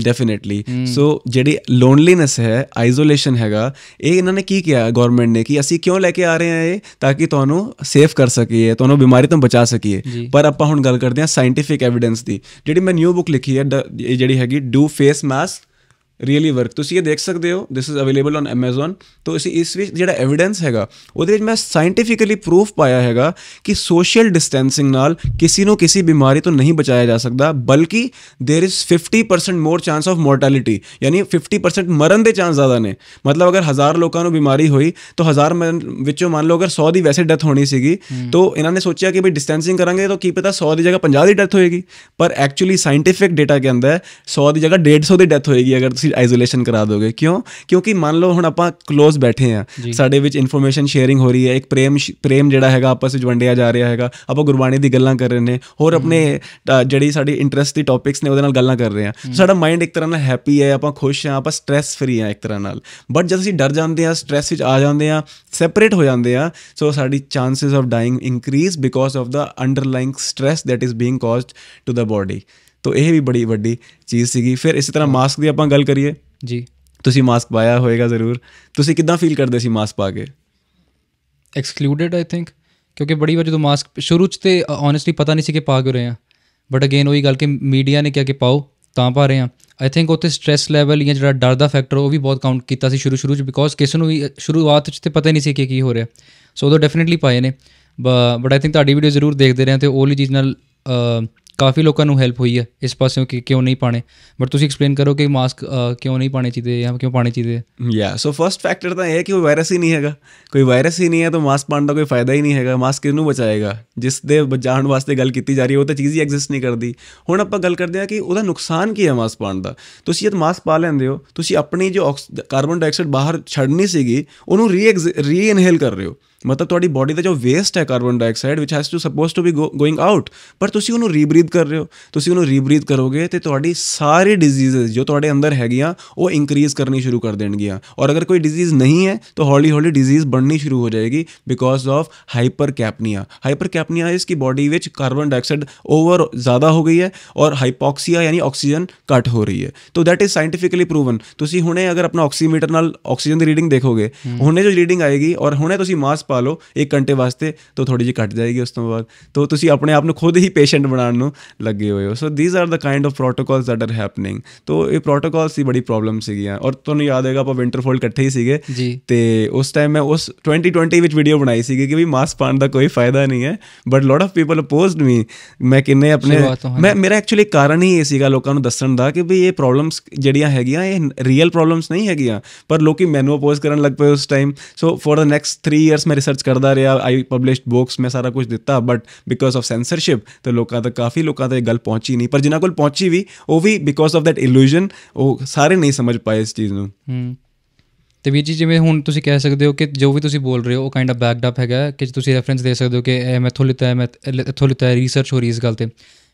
B: definitely so ਜਿਹੜੀ ਲੋਨਲੀਨੈਸ ਹੈ ਆਈਸੋਲੇਸ਼ਨ ਹੈਗਾ ਇਹ ਇਹਨਾਂ ਨੇ ਕੀ ਕਿਹਾ ਗਵਰਨਮੈਂਟ ਨੇ ਕਿ ਅਸੀਂ ਕਿਉਂ ਲੈ ਕੇ ਆ ਰਹੇ ਹਾਂ ਇਹ ਤਾਂ ਕਿ ਤੁਹਾਨੂੰ ਸੇਫ ਕਰ ਸਕੀਏ ਤੁਹਾਨੂੰ ਬਿਮਾਰੀ ਤੋਂ ਬਚਾ ਸਕੀਏ ਪਰ ਆਪਾਂ ਹੁਣ ਗੱਲ ਕਰਦੇ ਹਾਂ ਸਾਇੰਟਿਫਿਕ ਐਵੀਡੈਂਸ ਦੀ ਜਿਹੜੀ ਮੈਂ ਨਿਊ ਬੁੱਕ ਲਿਖੀ ਹੈ ਜਿਹੜੀ ਹੈਗੀ do face mask really work ਤੁਸੀਂ ਇਹ ਦੇਖ ਸਕਦੇ ਹੋ this is available on Amazon ਤੋਂ ਇਸ ਇਸ ਵਿੱਚ ਜਿਹੜਾ ਐਵੀਡੈਂਸ ਹੈਗਾ ਉਹਦੇ ਵਿੱਚ ਮੈਂ ਸਾਇੰਟੀਫਿਕਲੀ ਪ੍ਰੂਫ ਪਾਇਆ ਹੈਗਾ ਕਿ ਸੋਸ਼ਲ ਡਿਸਟੈਂਸਿੰਗ ਨਾਲ ਕਿਸੇ ਨੂੰ ਕਿਸੇ ਬਿਮਾਰੀ ਤੋਂ ਨਹੀਂ ਬਚਾਇਆ ਜਾ ਸਕਦਾ ਬਲਕਿ there is 50% more chance of mortality ਯਾਨੀ 50% ਮਰਨ ਦੇ ਚਾਂਸ ਜ਼ਿਆਦਾ ਨੇ ਮਤਲਬ ਅਗਰ 1000 ਲੋਕਾਂ ਨੂੰ ਬਿਮਾਰੀ ਹੋਈ ਤਾਂ 1000 ਵਿੱਚੋਂ ਮੰਨ ਲਓ ਅਗਰ 100 ਦੀ ਵੈਸੇ ਡੈਥ ਹੋਣੀ ਸੀਗੀ ਤਾਂ ਇਹਨਾਂ ਨੇ ਸੋਚਿਆ ਕਿ ਵੀ ਡਿਸਟੈਂਸਿੰਗ ਕਰਾਂਗੇ ਤਾਂ ਕੀ ਪਤਾ 100 ਦੀ ਜਗ੍ਹਾ 50 ਦੀ ਡੈਥ ਹੋਏਗੀ ਪਰ ਐਕਚੁਅਲੀ ਸਾਇੰਟੀਫਿਕ ਡਾਟਾ ਕਹਿੰਦਾ ਹੈ 100 ਦੀ ਜਗ੍ਹਾ 150 ਦੀ ਡੈਥ ਹੋਏਗੀ ਅਗਰ ਤੁਸੀਂ ਆਈਸੋਲੇਸ਼ਨ ਕਰਾ ਦੋਗੇ ਕਿਉਂ ਕਿਉਂਕਿ ਮੰਨ ਲਓ ਹੁਣ ਆਪਾਂ ক্লোਜ਼ ਬੈਠੇ ਆ ਸਾਡੇ ਵਿੱਚ ਇਨਫੋਰਮੇਸ਼ਨ ਸ਼ੇਅਰਿੰਗ ਹੋ ਰਹੀ ਹੈ ਇੱਕ ਪ੍ਰੇਮ ਪ੍ਰੇਮ ਜਿਹੜਾ ਹੈਗਾ ਆਪਸ ਵਿੱਚ ਵੰਡਿਆ ਜਾ ਰਿਹਾ ਹੈਗਾ ਆਪਾਂ ਗੁਰਬਾਣੀ ਦੀ ਗੱਲਾਂ ਕਰ ਰਹੇ ਨੇ ਹੋਰ ਆਪਣੇ ਜਿਹੜੀ ਸਾਡੀ ਇੰਟਰਸਟ ਦੀ ਟੌਪਿਕਸ ਨੇ ਉਹਦੇ ਨਾਲ ਗੱਲਾਂ ਕਰ ਰਹੇ ਆ ਸਾਡਾ ਮਾਈਂਡ ਇੱਕ ਤਰ੍ਹਾਂ ਨਾਲ ਹੈਪੀ ਹੈ ਆਪਾਂ ਖੁਸ਼ ਆ ਆਪਾਂ ਸਟ्रेस ਫਰੀ ਆ ਇੱਕ ਤਰ੍ਹਾਂ ਨਾਲ ਬਟ ਜਦ ਅਸੀਂ ਡਰ ਜਾਂਦੇ ਆ ਸਟ्रेस ਵਿੱਚ ਆ ਜਾਂਦੇ ਆ ਸੈਪਰੇਟ ਹੋ ਜਾਂਦੇ ਆ ਸੋ ਸਾਡੀ chances of dying increase because of the underlying stress that is being caused to the body ਤੋਂ ਇਹ ਵੀ ਬੜੀ ਵੱਡੀ ਚੀਜ਼ ਸੀਗੀ ਫਿਰ ਇਸੇ ਤਰ੍ਹਾਂ ਮਾਸਕ ਦੀ ਆਪਾਂ ਗੱਲ ਕਰੀਏ ਜੀ ਤੁਸੀਂ ਮਾਸਕ ਪਾਇਆ ਹੋਵੇਗਾ ਜ਼ਰੂਰ ਤੁਸੀਂ ਕਿਦਾਂ ਫੀਲ ਕਰਦੇ ਸੀ ਮਾਸਕ ਪਾ ਕੇ
A: ਐਕਸਕਲੂਡਡ ਆਈ ਥਿੰਕ ਕਿਉਂਕਿ ਬੜੀ ਵਾਰ ਜਦੋਂ ਮਾਸਕ ਸ਼ੁਰੂ ਚ ਤੇ ਓਨੈਸਟਲੀ ਪਤਾ ਨਹੀਂ ਸੀ ਕਿ ਪਾ ਕਿਉਂ ਰਹੇ ਆ ਬਟ ਅਗੇਨ ਉਹੀ ਗੱਲ ਕਿ ਮੀਡੀਆ ਨੇ ਕਿਹਾ ਕਿ ਪਾਓ ਤਾਂ ਪਾ ਰਹੇ ਆ ਆਈ ਥਿੰਕ ਉੱਥੇ ਸਟ्रेस ਲੈਵਲ ਜਾਂ ਜਿਹੜਾ ਡਰ ਦਾ ਫੈਕਟਰ ਉਹ ਵੀ ਬਹੁਤ ਕਾਊਂਟ ਕੀਤਾ ਸੀ ਸ਼ੁਰੂ ਸ਼ੁਰੂ ਚ ਬਿਕੋਜ਼ ਕਿਸ ਨੂੰ ਵੀ ਸ਼ੁਰੂਆਤ ਚ ਤੇ ਪਤਾ ਨਹੀਂ ਸੀ ਕਿ ਕੀ ਹੋ ਰਿਹਾ ਸੋ ਉਹ ਡੈਫੀਨਿਟਲੀ ਪਾਏ ਨੇ ਬਟ ਆਈ ਥਿੰਕ ਤੁਹਾਡੀ ਵੀਡੀਓ ਜ਼ਰੂਰ ਦੇਖਦੇ ਰਹੇ ਤੇ ਉਹ ਲਈ ਚੀਜ਼ ਨਾਲ ਕਾਫੀ ਲੋਕਾਂ ਨੂੰ ਹੈਲਪ ਹੋਈ ਹੈ ਇਸ ਪਾਸਿਓਂ ਕਿ ਕਿਉਂ ਨਹੀਂ ਪਾਣੇ ਬਟ ਤੁਸੀਂ ਐਕਸਪਲੇਨ ਕਰੋ ਕਿ ਮਾਸਕ ਕਿਉਂ ਨਹੀਂ ਪਾਣੇ ਚਾਹੀਦੇ ਜਾਂ ਕਿਉਂ ਪਾਣੇ ਚਾਹੀਦੇ
B: ਯਾ ਸੋ ਫਰਸਟ ਫੈਕਟਰ ਤਾਂ ਇਹ ਹੈ ਕਿ ਕੋਈ ਵਾਇਰਸ ਹੀ ਨਹੀਂ ਹੈਗਾ ਕੋਈ ਵਾਇਰਸ ਹੀ ਨਹੀਂ ਹੈ ਤਾਂ ਮਾਸਕ ਪਾਣ ਦਾ ਕੋਈ ਫਾਇਦਾ ਹੀ ਨਹੀਂ ਹੈਗਾ ਮਾਸਕ ਕਿਹਨੂੰ ਬਚਾਏਗਾ ਜਿਸ ਦੇ ਬਚਾਉਣ ਵਾਸਤੇ ਗੱਲ ਕੀਤੀ ਜਾ ਰਹੀ ਹੈ ਉਹ ਤਾਂ ਚੀਜ਼ ਹੀ ਐਗਜ਼ਿਸਟ ਨਹੀਂ ਕਰਦੀ ਹੁਣ ਆਪਾਂ ਗੱਲ ਕਰਦੇ ਹਾਂ ਕਿ ਉਹਦਾ ਨੁਕਸਾਨ ਕੀ ਹੈ ਮਾਸਕ ਪਾਣ ਦਾ ਤੁਸੀਂ ਇਹ ਮਾਸਕ ਪਾ ਲੈਂਦੇ ਹੋ ਤੁਸੀਂ ਆਪਣੀ ਜੋ ਕਾਰਬਨ ਡਾਈਆਕਸਾਈਡ ਬਾਹਰ ਛੱਡਣੀ ਸੀਗੀ ਉਹਨੂੰ ਰੀ ਰੀ ਇਨਹੇਲ ਕਰ ਰਹੇ ਹੋ ਮਤਲਬ ਤੁਹਾਡੀ ਬਾਡੀ ਦਾ ਜੋ ਵੇਸਟ ਹੈ carbon dioxide which has to suppose to be going out ਪਰ ਤੁਸੀਂ ਉਹਨੂੰ ਰੀਬਰੀਥ ਕਰ ਰਹੇ ਹੋ ਤੁਸੀਂ ਉਹਨੂੰ ਰੀਬਰੀਥ ਕਰੋਗੇ ਤੇ ਤੁਹਾਡੀ ਸਾਰੀ ਡਿਜ਼ੀਜ਼ਸ ਜੋ ਤੁਹਾਡੇ ਅੰਦਰ ਹੈਗੀਆਂ ਉਹ ਇਨਕਰੀਜ਼ ਕਰਨੀ ਸ਼ੁਰੂ ਕਰ ਦੇਣਗੀਆਂ ਔਰ ਅਗਰ ਕੋਈ ਡਿਜ਼ੀਜ਼ ਨਹੀਂ ਹੈ ਤਾਂ ਹੌਲੀ ਹੌਲੀ ਡਿਜ਼ੀਜ਼ ਬਣਨੀ ਸ਼ੁਰੂ ਹੋ ਜਾਏਗੀ because of hypercapnia hypercapnia ਇਸ ਕੀ ਬਾਡੀ ਵਿੱਚ ਕਾਰਬਨ ਡਾਈਆਕਸਾਈਡ ਓਵਰ ਜ਼ਿਆਦਾ ਹੋ ਗਈ ਹੈ ਔਰ ਹਾਈਪੋਕਸੀਆ ਯਾਨੀ ਆਕਸੀਜਨ ਘਟ ਹੋ ਰਹੀ ਹੈ ਤੋ ਦੈਟ ਇਜ਼ ਸਾਇੰਟਿਫਿਕਲੀ ਪ੍ਰੂਵਨ ਤੁਸੀਂ ਹੁਣੇ ਅਗਰ ਆਪਣਾ ਆਕਸੀਮੀਟਰ ਨਾਲ ਆਕਸੀਜਨ ਦੀ ਰੀਡਿੰਗ ਦੇਖੋਗੇ ਹੁਣੇ ਜੋ ਰੀਡਿੰਗ ਆਏਗੀ ਔਰ ਹੁਣੇ ਤੁਸੀਂ ਮਾਸ ਪਾ ਲਓ 1 ਘੰਟੇ ਵਾਸਤੇ ਤਾਂ ਥੋੜੀ ਜਿਹੀ ਘਟ ਜਾਏਗੀ ਉਸ ਤੋਂ ਬਾਅਦ ਤਾਂ ਤੁਸੀਂ ਆਪਣੇ ਆਪ ਨੂੰ ਖੁਦ ਹੀ ਪੇਸ਼ੈਂਟ ਬਣਾਉਣ ਨੂੰ ਲੱਗੇ ਹੋਏ ਹੋ so these are the kind of protocols that are happening ਤਾਂ ਇਹ ਪ੍ਰੋਟੋਕਾਲਸ ਦੀ ਬੜੀ ਪ੍ਰੋਬਲਮ ਸੀਗੀਆਂ ਔਰ ਤੁਹਾਨੂੰ ਯਾਦ ਹੋਏਗਾ ਆਪਾਂ ਵਿੰਟਰਫੋਲ ਇਕੱਠੇ ਹੀ ਸੀਗੇ ਤੇ ਉਸ ਟਾਈਮ ਮੈਂ ਉਸ 2020 ਵਿੱਚ ਵੀਡੀਓ ਬਣਾਈ ਸੀਗੀ ਕਿ ਵੀ ਮਾਸਕ ਪਾਣ ਦਾ ਕੋਈ ਫਾਇਦਾ ਨਹੀਂ ਹੈ but lot of people opposed me ਮੈਂ ਕਿੰਨੇ ਆਪਣੇ ਮੈਂ ਮੇਰਾ ਐਕਚੁਅਲੀ ਕਾਰਨ ਹੀ ਇਹ ਸੀਗਾ ਲੋਕਾਂ ਨੂੰ ਦੱਸਣ ਦਾ ਕਿ ਵੀ ਇਹ ਪ੍ਰੋਬਲਮਸ ਜਿਹੜੀਆਂ ਹੈਗੀਆਂ ਇਹ ਰੀਅਲ ਪ੍ਰੋਬਲਮਸ ਨਹੀਂ ਹੈਗੀਆਂ ਪਰ ਲੋਕੀ ਮੈਨੂੰ ਅਪੋਜ਼ ਕਰਨ ਲੱਗ ਪਏ ਉਸ time so for the next 3 years ਮੈਂ ਰਿਸਰਚ ਕਰਦਾ ਰਿਹਾ ਆਈ ਪਬਲਿਸ਼ਡ ਬੁక్స్ ਮੈਂ ਸਾਰਾ ਕੁਝ ਦਿੱਤਾ ਬਟ ਬਿਕੋਜ਼ ਆਫ ਸੈਂਸਰਸ਼ਿਪ ਤੇ ਲੋਕਾਂ ਤੱਕ ਕਾਫੀ ਲੋਕਾਂ ਤੱਕ ਇਹ ਗੱਲ ਪਹੁੰਚੀ ਨਹੀਂ ਪਰ ਜਿਨ੍ਹਾਂ ਕੋਲ ਪਹੁੰਚੀ ਵੀ ਉਹ ਵੀ ਬਿਕੋਜ਼ ਆਫ ਦੈਟ ਇਲੂਜਨ ਉਹ ਸਾਰੇ ਨਹੀਂ ਸਮਝ ਪਾਏ ਇਸ ਚੀਜ਼ ਨੂੰ
A: ਹੂੰ ਤੇ ਵੀ ਜੀ ਜਿਵੇਂ ਹੁਣ ਤੁਸੀਂ ਕਹਿ ਸਕਦੇ ਹੋ ਕਿ ਜੋ ਵੀ ਤੁਸੀਂ ਬੋਲ ਰਹੇ ਹੋ ਉਹ ਕਾਈਂਡ ਆਫ ਬੈਕਡ ਅਪ ਹੈਗਾ ਕਿ ਤੁਸੀਂ ਰੈਫਰੈਂਸ ਦੇ ਸਕਦੇ ਹੋ ਕਿ ਇਹ ਮੈਥੋਂ ਲਿਤਾ ਹੈ ਮੈਂ ਇੱਥੋਂ ਲਿਤਾ ਹੈ ਰਿਸਰਚ ਹੋ ਰਹੀ ਇਸ ਗੱਲ ਤੇ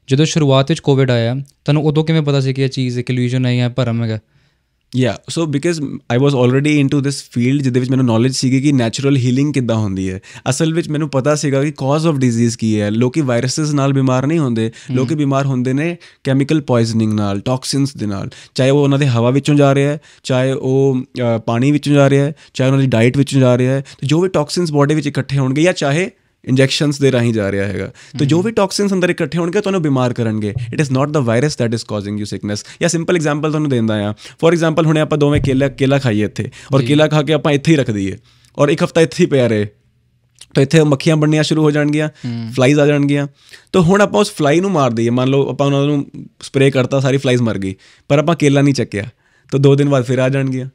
A: ਜਦੋਂ ਸ਼ੁਰੂਆਤ ਵਿੱਚ ਕੋਵਿਡ ਆਇਆ ਤੁਹਾਨੂੰ ਉਦੋਂ ਕਿਵੇਂ ਪਤਾ ਸੀ ਕਿ ਇਹ ਚੀਜ਼ ਇੱਕ ਇਲੂਜਨ ਹੈ ਜਾਂ ਭਰਮ ਹੈਗਾ
B: ਯਾ so because I was already into this field ਜਿਹਦੇ ਵਿੱਚ ਮੈਨੂੰ ਨੋਲੇਜ ਸੀਗੀ ਕਿ ਨੈਚੁਰਲ ਹੀਲਿੰਗ ਕਿੱਦਾਂ ਹੁੰਦੀ ਹੈ ਅਸਲ ਵਿੱਚ ਮੈਨੂੰ ਪਤਾ ਸੀਗਾ ਕਿ ਕਾਜ਼ ਆਫ ਡਿਜ਼ੀਜ਼ ਕੀ ਹੈ ਲੋਕੀ ਵਾਇਰਸਸ ਨਾਲ ਬਿਮਾਰ ਨਹੀਂ ਹੁੰਦੇ ਲੋਕੀ ਬਿਮਾਰ ਹੁੰਦੇ ਨੇ ਕੈਮੀਕਲ ਪੋਇਜ਼ਨਿੰਗ ਨਾਲ ਟਾਕਸਿਨਸ ਦੇ ਨਾਲ ਚਾਹੇ ਉਹ ਉਹਨਾਂ ਦੇ ਹਵਾ ਵਿੱਚੋਂ ਜਾ ਰਿਹਾ ਹੈ ਚਾਹੇ ਉਹ ਪਾਣੀ ਵਿੱਚੋਂ ਜਾ ਰਿਹਾ ਹੈ ਚਾਹੇ ਉਹਨਾਂ ਦੀ ਡਾਈਟ ਵਿੱਚੋਂ ਜਾ ਰਿਹਾ ਹੈ ਤੇ ਜੋ ਵੀ ਟਾਕਸਿਨਸ ਬਾਡੀ ਵਿੱਚ ਇਕੱਠੇ ਹੋਣਗੇ ਜਾਂ ਚਾਹੇ ਇੰਜੈਕਸ਼ਨਸ ਦੇ ਰਾਹੀਂ ਜਾ ਰਿਹਾ ਹੈਗਾ ਤੇ ਜੋ ਵੀ ਟਾਕਸਿਨਸ ਅੰਦਰ ਇਕੱਠੇ ਹੋਣਗੇ ਤੁਹਾਨੂੰ ਬਿਮਾਰ ਕਰਨਗੇ it is not the virus that is causing you sickness ਯਾ ਸਿੰਪਲ ਐਗਜ਼ਾਮਪਲ ਤੁਹਾਨੂੰ ਦਿੰਦਾ ਆ ਫੋਰ ਐਗਜ਼ਾਮਪਲ ਹੁਣੇ ਆਪਾਂ ਦੋਵੇਂ ਕੇਲਾ ਕੇਲਾ ਖਾਈਏ ਇੱਥੇ ਔਰ ਕੇਲਾ ਖਾ ਕੇ ਆਪਾਂ ਇੱਥੇ ਹੀ ਰੱਖ ਦਈਏ ਔਰ ਇੱਕ ਹਫਤਾ ਇੱਥੇ ਹੀ ਪਿਆ ਰਹੇ ਤਾਂ ਇੱਥੇ ਮੱਖੀਆਂ ਬਣਨੀਆਂ ਸ਼ੁਰੂ ਹੋ ਜਾਣਗੀਆਂ ਫਲਾਈਜ਼ ਆ ਜਾਣਗੀਆਂ ਤਾਂ ਹੁਣ ਆਪਾਂ ਉਸ ਫਲਾਈ ਨੂੰ ਮਾਰ ਦਈਏ ਮੰਨ ਲਓ ਆਪਾਂ ਉਹਨਾਂ ਨੂੰ ਸਪਰੇਅ ਕਰਤਾ ਸਾਰੀ ਫਲਾਈਜ਼ ਮਰ ਗਈ ਪਰ ਆਪਾਂ ਕੇਲਾ ਨਹੀਂ ਚੱਕਿਆ ਤਾਂ 2 ਦਿਨ ਬਾਅਦ ਫਿਰ ਆ ਜਾਣਗੀਆਂ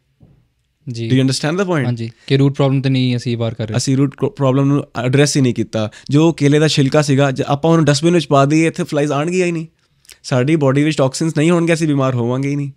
B: ਜੀ do you understand the point ਹਾਂਜੀ ਕਿ ਰੂਟ ਪ੍ਰੋਬਲਮ ਤੇ ਨਹੀਂ ਅਸੀਂ ਵਾਰ ਕਰ ਰਹੇ ਅਸੀਂ ਰੂਟ ਪ੍ਰੋਬਲਮ ਨੂੰ ਐਡਰੈਸ ਹੀ ਨਹੀਂ ਕੀਤਾ ਜੋ ਕੇਲੇ ਦਾ ਛਿਲਕਾ ਸੀਗਾ ਆਪਾਂ ਉਹਨੂੰ ਡਸਟਬਿਨ ਵਿੱਚ ਪਾ ਦਈਏ ਇੱਥੇ ਫਲਾਈਜ਼ ਆਣਗੀਆਂ ਹੀ ਨਹੀਂ ਸਾਡੀ ਬਾਡੀ ਵਿੱਚ ਟੌਕਸਿਨਸ ਨਹੀਂ ਹੋਣਗੇ ਅਸੀਂ ਬਿਮਾਰ ਹੋਵਾਂਗੇ ਹੀ ਨਹੀਂ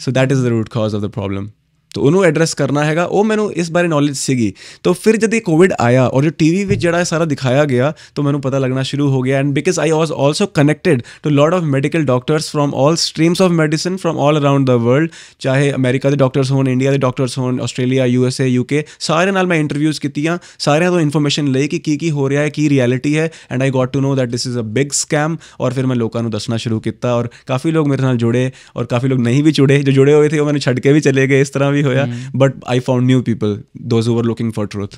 B: so that is the root cause of the problem ਤੋ ਉਹਨੂੰ ਐਡਰੈਸ ਕਰਨਾ ਹੈਗਾ ਉਹ ਮੈਨੂੰ ਇਸ ਬਾਰੇ ਨੌਲੇਜ ਸੀਗੀ ਤੋ ਫਿਰ ਜਦ ਇਹ ਕੋਵਿਡ ਆਇਆ ਔਰ ਜੋ ਟੀਵੀ ਵਿੱਚ ਜਿਹੜਾ ਸਾਰਾ ਦਿਖਾਇਆ ਗਿਆ ਤੋ ਮੈਨੂੰ ਪਤਾ ਲੱਗਣਾ ਸ਼ੁਰੂ ਹੋ ਗਿਆ and because I was also connected to lot of medical doctors from all streams of medicine from all around the world ਚਾਹੇ ਅਮਰੀਕਾ ਦੇ ਡਾਕਟਰਸ ਹੋਣ ਇੰਡੀਆ ਦੇ ਡਾਕਟਰਸ ਹੋਣ Australia U S A U K ਸਾਰਿਆਂ ਨਾਲ ਮੈਂ interviews ਕੀਤੀਆਂ ਸਾਰਿਆਂ ਤੋਂ ਇਨਫੋਰਮੇਸ਼ਨ ਲਈ ਕਿ ਕੀ ਕੀ ਹੋ ਰਿਹਾ ਹੈ ਕੀ ਰਿਐਲਿਟੀ ਹੈ and I got to know that this is a big scam ਔਰ ਫਿਰ ਮੈਂ ਲੋਕਾਂ ਨੂੰ ਦੱਸਣਾ ਸ਼ੁਰੂ ਕੀਤਾ ਔਰ ਕਾਫੀ ਲੋਕ ਮੇਰੇ ਨਾਲ ਜੁੜੇ ਔਰ ਕਾਫੀ ਲੋਕ ਨਹੀਂ ਵੀ ਜੁੜੇ ਜੋ ਜੁੜੇ ਹੋਏ ਥੇ ਉਹ ਮੈਨੂੰ ਛੱਡ ਕੇ ਵੀ ਚਲੇ ਗਏ ਇਸ ਤਰ੍ਹਾਂ ਵੀ ਹੋਇਆ but I found new people those who were looking for truth